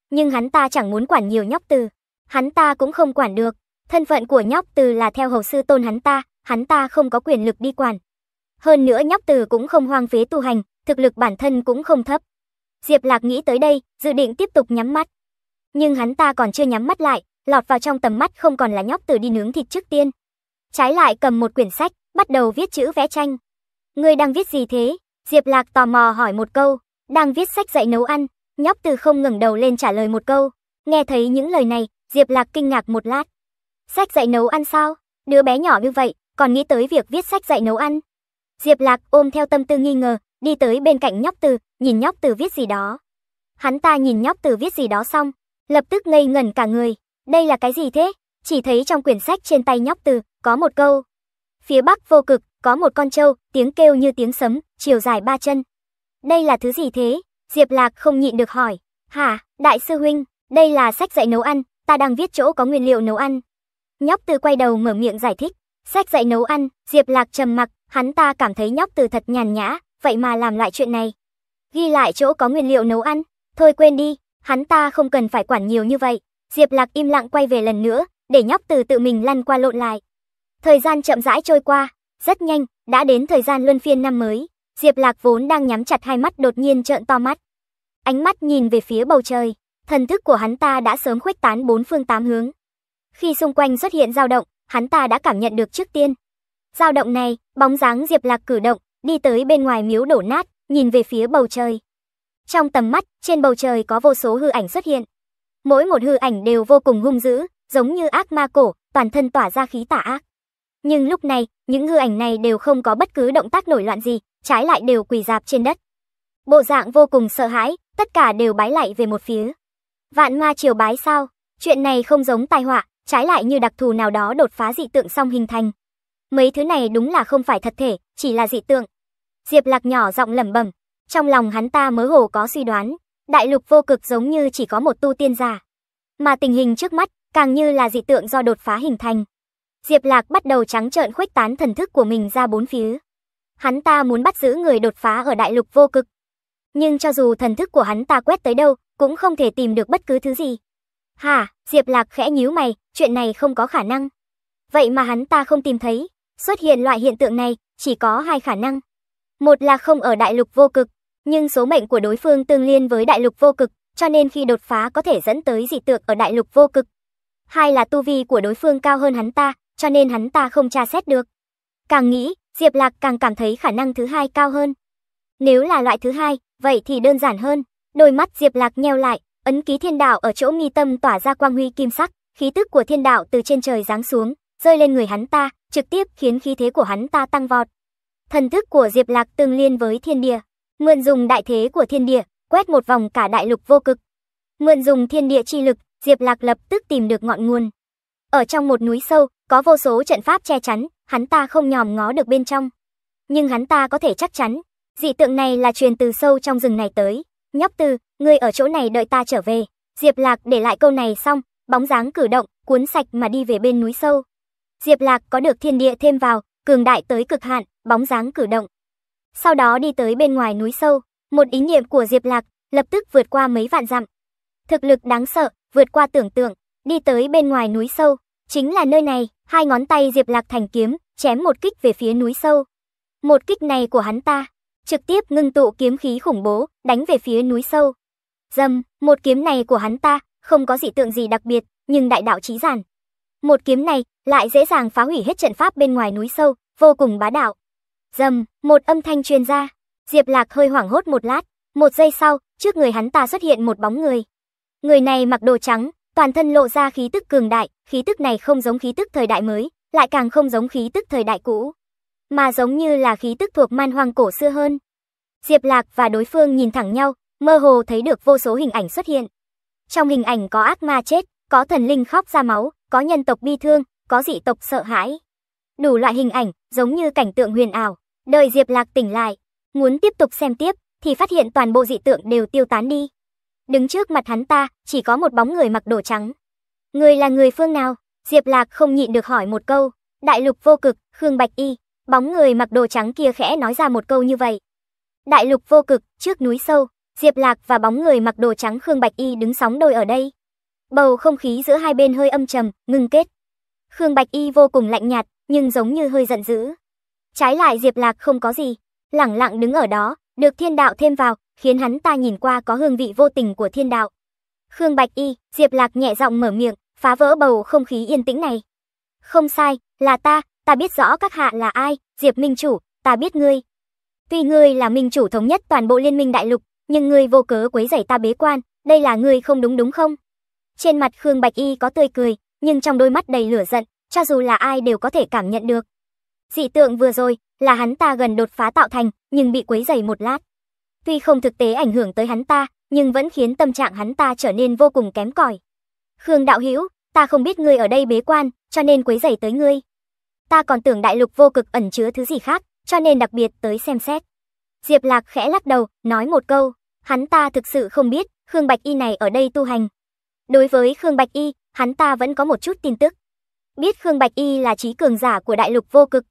Nhưng hắn ta chẳng muốn quản nhiều nhóc tử Hắn ta cũng không quản được, Thân phận của nhóc từ là theo hầu sư tôn hắn ta, hắn ta không có quyền lực đi quản. Hơn nữa nhóc từ cũng không hoang phế tu hành, thực lực bản thân cũng không thấp. Diệp Lạc nghĩ tới đây, dự định tiếp tục nhắm mắt. Nhưng hắn ta còn chưa nhắm mắt lại, lọt vào trong tầm mắt không còn là nhóc từ đi nướng thịt trước tiên. Trái lại cầm một quyển sách, bắt đầu viết chữ vẽ tranh. Ngươi đang viết gì thế? Diệp Lạc tò mò hỏi một câu, đang viết sách dạy nấu ăn, nhóc từ không ngẩng đầu lên trả lời một câu. Nghe thấy những lời này, Diệp Lạc kinh ngạc một lát. Sách dạy nấu ăn sao? Đứa bé nhỏ như vậy, còn nghĩ tới việc viết sách dạy nấu ăn. Diệp Lạc ôm theo tâm tư nghi ngờ, đi tới bên cạnh nhóc từ, nhìn nhóc từ viết gì đó. Hắn ta nhìn nhóc từ viết gì đó xong, lập tức ngây ngẩn cả người. Đây là cái gì thế? Chỉ thấy trong quyển sách trên tay nhóc từ, có một câu. Phía bắc vô cực, có một con trâu, tiếng kêu như tiếng sấm, chiều dài ba chân. Đây là thứ gì thế? Diệp Lạc không nhịn được hỏi. Hả, đại sư huynh, đây là sách dạy nấu ăn, ta đang viết chỗ có nguyên liệu nấu ăn. Nhóc từ quay đầu mở miệng giải thích. Sách dạy nấu ăn, Diệp Lạc trầm mặc, hắn ta cảm thấy nhóc từ thật nhàn nhã, vậy mà làm lại chuyện này. Ghi lại chỗ có nguyên liệu nấu ăn, thôi quên đi, hắn ta không cần phải quản nhiều như vậy. Diệp Lạc im lặng quay về lần nữa, để nhóc từ tự mình lăn qua lộn lại. Thời gian chậm rãi trôi qua, rất nhanh, đã đến thời gian luân phiên năm mới. Diệp Lạc vốn đang nhắm chặt hai mắt đột nhiên trợn to mắt. Ánh mắt nhìn về phía bầu trời, thần thức của hắn ta đã sớm khuếch tán bốn phương tám hướng. Khi xung quanh xuất hiện dao động, hắn ta đã cảm nhận được trước tiên. Dao động này, bóng dáng Diệp Lạc cử động, đi tới bên ngoài miếu đổ nát, nhìn về phía bầu trời. Trong tầm mắt, trên bầu trời có vô số hư ảnh xuất hiện. Mỗi một hư ảnh đều vô cùng hung dữ, giống như ác ma cổ, toàn thân tỏa ra khí tà ác. Nhưng lúc này, những hư ảnh này đều không có bất cứ động tác nổi loạn gì, trái lại đều quỳ dạp trên đất. Bộ dạng vô cùng sợ hãi, tất cả đều bái lạy về một phía. Vạn ma triều bái sao? Chuyện này không giống tai họa, trái lại như đặc thù nào đó đột phá dị tượng xong hình thành. Mấy thứ này đúng là không phải thật thể, chỉ là dị tượng. Diệp Lạc nhỏ giọng lẩm bẩm, trong lòng hắn ta mới hồ có suy đoán, đại lục vô cực giống như chỉ có một tu tiên giả, mà tình hình trước mắt càng như là dị tượng do đột phá hình thành. Diệp Lạc bắt đầu trắng trợn khuếch tán thần thức của mình ra bốn phía. Hắn ta muốn bắt giữ người đột phá ở đại lục vô cực. Nhưng cho dù thần thức của hắn ta quét tới đâu, cũng không thể tìm được bất cứ thứ gì. Hả, Diệp Lạc khẽ nhíu mày, chuyện này không có khả năng. Vậy mà hắn ta không tìm thấy, xuất hiện loại hiện tượng này, chỉ có hai khả năng. Một là không ở đại lục vô cực, nhưng số mệnh của đối phương tương liên với đại lục vô cực, cho nên khi đột phá có thể dẫn tới dị tượng ở đại lục vô cực. Hai là tu vi của đối phương cao hơn hắn ta, cho nên hắn ta không tra xét được. Càng nghĩ, Diệp Lạc càng cảm thấy khả năng thứ hai cao hơn. Nếu là loại thứ hai, vậy thì đơn giản hơn. Đôi mắt Diệp Lạc nheo lại, Ấn ký thiên đạo ở chỗ mi tâm tỏa ra quang huy kim sắc, khí tức của thiên đạo từ trên trời giáng xuống, rơi lên người hắn ta, trực tiếp khiến khí thế của hắn ta tăng vọt. Thần thức của Diệp Lạc tương liên với thiên địa, mượn dùng đại thế của thiên địa, quét một vòng cả đại lục vô cực. Mượn dùng thiên địa chi lực, Diệp Lạc lập tức tìm được ngọn nguồn. Ở trong một núi sâu, có vô số trận pháp che chắn, hắn ta không nhòm ngó được bên trong. Nhưng hắn ta có thể chắc chắn, dị tượng này là truyền từ sâu trong rừng này tới. Nhóc tư, ngươi ở chỗ này đợi ta trở về. Diệp Lạc để lại câu này xong, bóng dáng cử động, cuốn sạch mà đi về bên núi sâu. Diệp Lạc có được thiên địa thêm vào, cường đại tới cực hạn, bóng dáng cử động. Sau đó đi tới bên ngoài núi sâu, một ý niệm của Diệp Lạc lập tức vượt qua mấy vạn dặm. Thực lực đáng sợ, vượt qua tưởng tượng, đi tới bên ngoài núi sâu, chính là nơi này, hai ngón tay Diệp Lạc thành kiếm, chém một kích về phía núi sâu. Một kích này của hắn ta, trực tiếp ngưng tụ kiếm khí khủng bố, đánh về phía núi sâu. Dầm, một kiếm này của hắn ta, không có dị tượng gì đặc biệt, nhưng đại đạo chí giản. Một kiếm này, lại dễ dàng phá hủy hết trận pháp bên ngoài núi sâu, vô cùng bá đạo. Dầm, một âm thanh truyền ra. Diệp Lạc hơi hoảng hốt một lát, một giây sau, trước người hắn ta xuất hiện một bóng người. Người này mặc đồ trắng, toàn thân lộ ra khí tức cường đại, khí tức này không giống khí tức thời đại mới, lại càng không giống khí tức thời đại cũ mà giống như là khí tức thuộc man hoang cổ xưa hơn. Diệp Lạc và đối phương nhìn thẳng nhau, mơ hồ thấy được vô số hình ảnh xuất hiện. Trong hình ảnh có ác ma chết, có thần linh khóc ra máu, có nhân tộc bi thương, có dị tộc sợ hãi. Đủ loại hình ảnh, giống như cảnh tượng huyền ảo. Đợi Diệp Lạc tỉnh lại, muốn tiếp tục xem tiếp, thì phát hiện toàn bộ dị tượng đều tiêu tán đi. Đứng trước mặt hắn ta, chỉ có một bóng người mặc đồ trắng. Người là người phương nào? Diệp Lạc không nhịn được hỏi một câu. Đại lục vô cực, Khương Bạch Y, Bóng người mặc đồ trắng kia khẽ nói ra một câu như vậy. Đại lục vô cực, trước núi sâu, Diệp Lạc và bóng người mặc đồ trắng Khương Bạch Y đứng sóng đôi ở đây. Bầu không khí giữa hai bên hơi âm trầm, ngưng kết. Khương Bạch Y vô cùng lạnh nhạt, nhưng giống như hơi giận dữ. Trái lại Diệp Lạc không có gì, lẳng lặng đứng ở đó, được thiên đạo thêm vào, khiến hắn ta nhìn qua có hương vị vô tình của thiên đạo. Khương Bạch Y, Diệp Lạc nhẹ giọng mở miệng, phá vỡ bầu không khí yên tĩnh này. Không sai, là ta, ta biết rõ các hạ là ai, Diệp Minh Chủ, ta biết ngươi. Tuy ngươi là Minh Chủ thống nhất toàn bộ liên minh đại lục, nhưng ngươi vô cớ quấy rầy ta bế quan, đây là ngươi không đúng đúng không? Trên mặt Khương Bạch Y có tươi cười, nhưng trong đôi mắt đầy lửa giận, cho dù là ai đều có thể cảm nhận được. Dị tượng vừa rồi là hắn ta gần đột phá tạo thành, nhưng bị quấy rầy một lát. Tuy không thực tế ảnh hưởng tới hắn ta, nhưng vẫn khiến tâm trạng hắn ta trở nên vô cùng kém cỏi. Khương đạo hữu, ta không biết ngươi ở đây bế quan, cho nên quấy rầy tới ngươi ta còn tưởng đại lục vô cực ẩn chứa thứ gì khác, cho nên đặc biệt tới xem xét. Diệp Lạc khẽ lắc đầu, nói một câu, hắn ta thực sự không biết, Khương Bạch Y này ở đây tu hành. Đối với Khương Bạch Y, hắn ta vẫn có một chút tin tức. Biết Khương Bạch Y là trí cường giả của đại lục vô cực.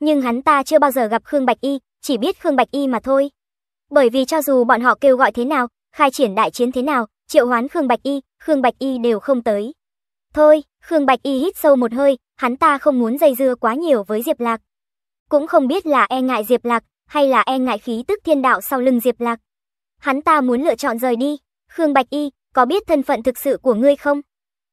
Nhưng hắn ta chưa bao giờ gặp Khương Bạch Y, chỉ biết Khương Bạch Y mà thôi. Bởi vì cho dù bọn họ kêu gọi thế nào, khai triển đại chiến thế nào, triệu hoán Khương Bạch Y, Khương Bạch Y đều không tới. Thôi, Khương Bạch Y hít sâu một hơi, hắn ta không muốn dây dưa quá nhiều với Diệp Lạc. Cũng không biết là e ngại Diệp Lạc, hay là e ngại khí tức thiên đạo sau lưng Diệp Lạc. Hắn ta muốn lựa chọn rời đi. Khương Bạch Y, có biết thân phận thực sự của ngươi không?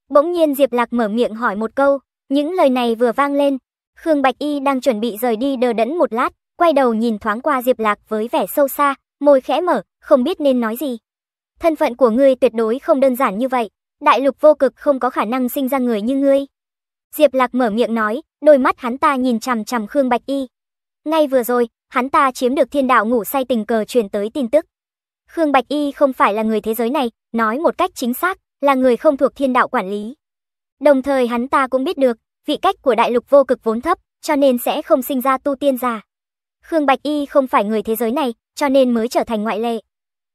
Bỗng nhiên Diệp Lạc mở miệng hỏi một câu, những lời này vừa vang lên. Khương Bạch Y đang chuẩn bị rời đi đờ đẫn một lát, quay đầu nhìn thoáng qua Diệp Lạc với vẻ sâu xa, môi khẽ mở, không biết nên nói gì. Thân phận của ngươi tuyệt đối không đơn giản như vậy đại lục vô cực không có khả năng sinh ra người như ngươi. Diệp Lạc mở miệng nói, đôi mắt hắn ta nhìn chằm chằm Khương Bạch Y. Ngay vừa rồi, hắn ta chiếm được thiên đạo ngủ say tình cờ truyền tới tin tức. Khương Bạch Y không phải là người thế giới này, nói một cách chính xác, là người không thuộc thiên đạo quản lý. Đồng thời hắn ta cũng biết được, vị cách của đại lục vô cực vốn thấp, cho nên sẽ không sinh ra tu tiên giả. Khương Bạch Y không phải người thế giới này, cho nên mới trở thành ngoại lệ.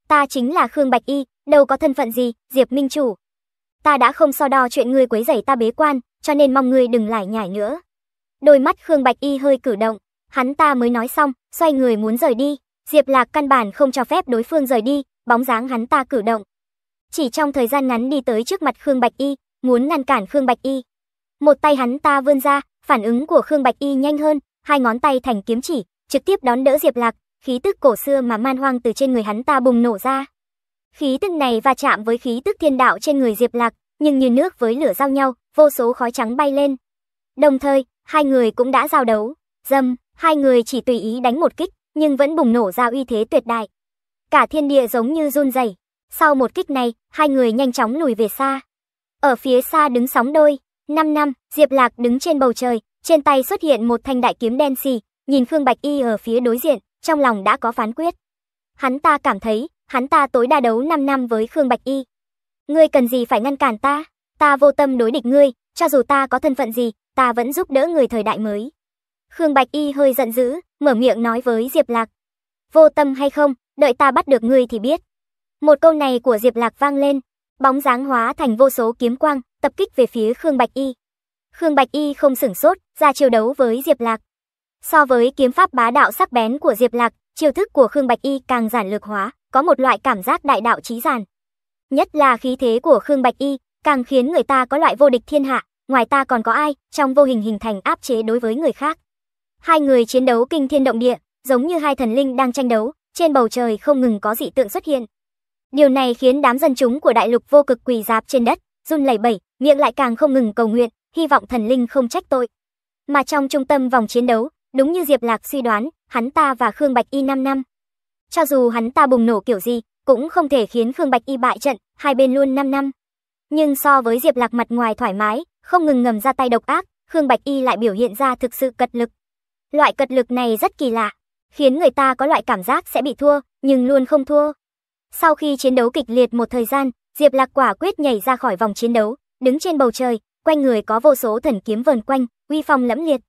Ta chính là Khương Bạch Y, đâu có thân phận gì, Diệp Minh Chủ, ta đã không so đo chuyện ngươi quấy rầy ta bế quan, cho nên mong ngươi đừng lải nhải nữa. Đôi mắt Khương Bạch Y hơi cử động, hắn ta mới nói xong, xoay người muốn rời đi, Diệp Lạc căn bản không cho phép đối phương rời đi, bóng dáng hắn ta cử động. Chỉ trong thời gian ngắn đi tới trước mặt Khương Bạch Y, muốn ngăn cản Khương Bạch Y. Một tay hắn ta vươn ra, phản ứng của Khương Bạch Y nhanh hơn, hai ngón tay thành kiếm chỉ, trực tiếp đón đỡ Diệp Lạc, khí tức cổ xưa mà man hoang từ trên người hắn ta bùng nổ ra. Khí tức này va chạm với khí tức thiên đạo trên người Diệp Lạc, nhưng như nước với lửa giao nhau, vô số khói trắng bay lên. Đồng thời, hai người cũng đã giao đấu, dâm, hai người chỉ tùy ý đánh một kích, nhưng vẫn bùng nổ ra uy thế tuyệt đại. Cả thiên địa giống như run rẩy. Sau một kích này, hai người nhanh chóng lùi về xa. Ở phía xa đứng sóng đôi, năm năm, Diệp Lạc đứng trên bầu trời, trên tay xuất hiện một thanh đại kiếm đen xì, nhìn Khương Bạch Y ở phía đối diện, trong lòng đã có phán quyết. Hắn ta cảm thấy, hắn ta tối đa đấu 5 năm với Khương Bạch Y. Ngươi cần gì phải ngăn cản ta? Ta vô tâm đối địch ngươi, cho dù ta có thân phận gì, ta vẫn giúp đỡ người thời đại mới. Khương Bạch Y hơi giận dữ, mở miệng nói với Diệp Lạc. Vô tâm hay không, đợi ta bắt được ngươi thì biết. Một câu này của Diệp Lạc vang lên, bóng dáng hóa thành vô số kiếm quang, tập kích về phía Khương Bạch Y. Khương Bạch Y không sửng sốt, ra chiêu đấu với Diệp Lạc. So với kiếm pháp bá đạo sắc bén của Diệp Lạc, chiêu thức của Khương Bạch Y càng giản lược hóa có một loại cảm giác đại đạo trí giản Nhất là khí thế của Khương Bạch Y, càng khiến người ta có loại vô địch thiên hạ, ngoài ta còn có ai, trong vô hình hình thành áp chế đối với người khác. Hai người chiến đấu kinh thiên động địa, giống như hai thần linh đang tranh đấu, trên bầu trời không ngừng có dị tượng xuất hiện. Điều này khiến đám dân chúng của đại lục vô cực quỳ dạp trên đất, run lẩy bẩy, miệng lại càng không ngừng cầu nguyện, hy vọng thần linh không trách tội. Mà trong trung tâm vòng chiến đấu, đúng như Diệp Lạc suy đoán, hắn ta và Khương Bạch Y 5 năm, cho dù hắn ta bùng nổ kiểu gì, cũng không thể khiến Khương Bạch Y bại trận, hai bên luôn 5 năm. Nhưng so với Diệp Lạc mặt ngoài thoải mái, không ngừng ngầm ra tay độc ác, Khương Bạch Y lại biểu hiện ra thực sự cật lực. Loại cật lực này rất kỳ lạ, khiến người ta có loại cảm giác sẽ bị thua, nhưng luôn không thua. Sau khi chiến đấu kịch liệt một thời gian, Diệp Lạc quả quyết nhảy ra khỏi vòng chiến đấu, đứng trên bầu trời, quanh người có vô số thần kiếm vờn quanh, uy phong lẫm liệt.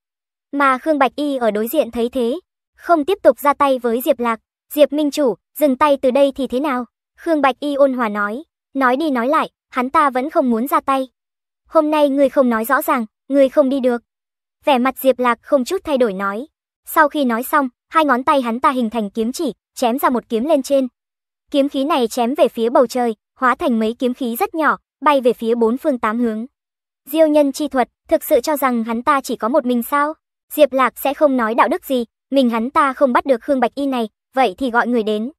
Mà Khương Bạch Y ở đối diện thấy thế, không tiếp tục ra tay với Diệp Lạc, Diệp Minh Chủ, dừng tay từ đây thì thế nào? Khương Bạch Y ôn hòa nói, nói đi nói lại, hắn ta vẫn không muốn ra tay. Hôm nay người không nói rõ ràng, người không đi được. Vẻ mặt Diệp Lạc không chút thay đổi nói. Sau khi nói xong, hai ngón tay hắn ta hình thành kiếm chỉ, chém ra một kiếm lên trên. Kiếm khí này chém về phía bầu trời, hóa thành mấy kiếm khí rất nhỏ, bay về phía bốn phương tám hướng. Diêu nhân chi thuật, thực sự cho rằng hắn ta chỉ có một mình sao? Diệp Lạc sẽ không nói đạo đức gì, mình hắn ta không bắt được Khương Bạch Y này, vậy thì gọi người đến.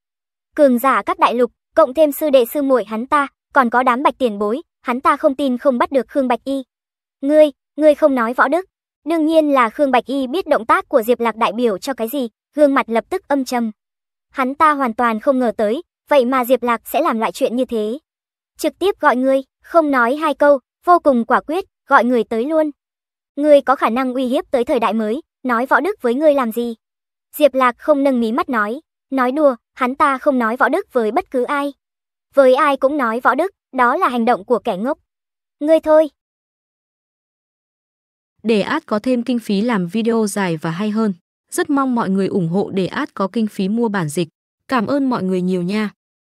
Cường giả các đại lục, cộng thêm sư đệ sư muội hắn ta, còn có đám bạch tiền bối, hắn ta không tin không bắt được Khương Bạch Y. Ngươi, ngươi không nói võ đức. Đương nhiên là Khương Bạch Y biết động tác của Diệp Lạc đại biểu cho cái gì, gương mặt lập tức âm trầm. Hắn ta hoàn toàn không ngờ tới, vậy mà Diệp Lạc sẽ làm loại chuyện như thế. Trực tiếp gọi ngươi, không nói hai câu, vô cùng quả quyết, gọi người tới luôn. Ngươi có khả năng uy hiếp tới thời đại mới, nói võ đức với ngươi làm gì? Diệp Lạc không nâng mí mắt nói, nói đùa, hắn ta không nói võ đức với bất cứ ai. Với ai cũng nói võ đức, đó là hành động của kẻ ngốc. Ngươi thôi. Để ad có thêm kinh phí làm video dài và hay hơn. Rất mong mọi người ủng hộ để ad có kinh phí mua bản dịch. Cảm ơn mọi người nhiều nha.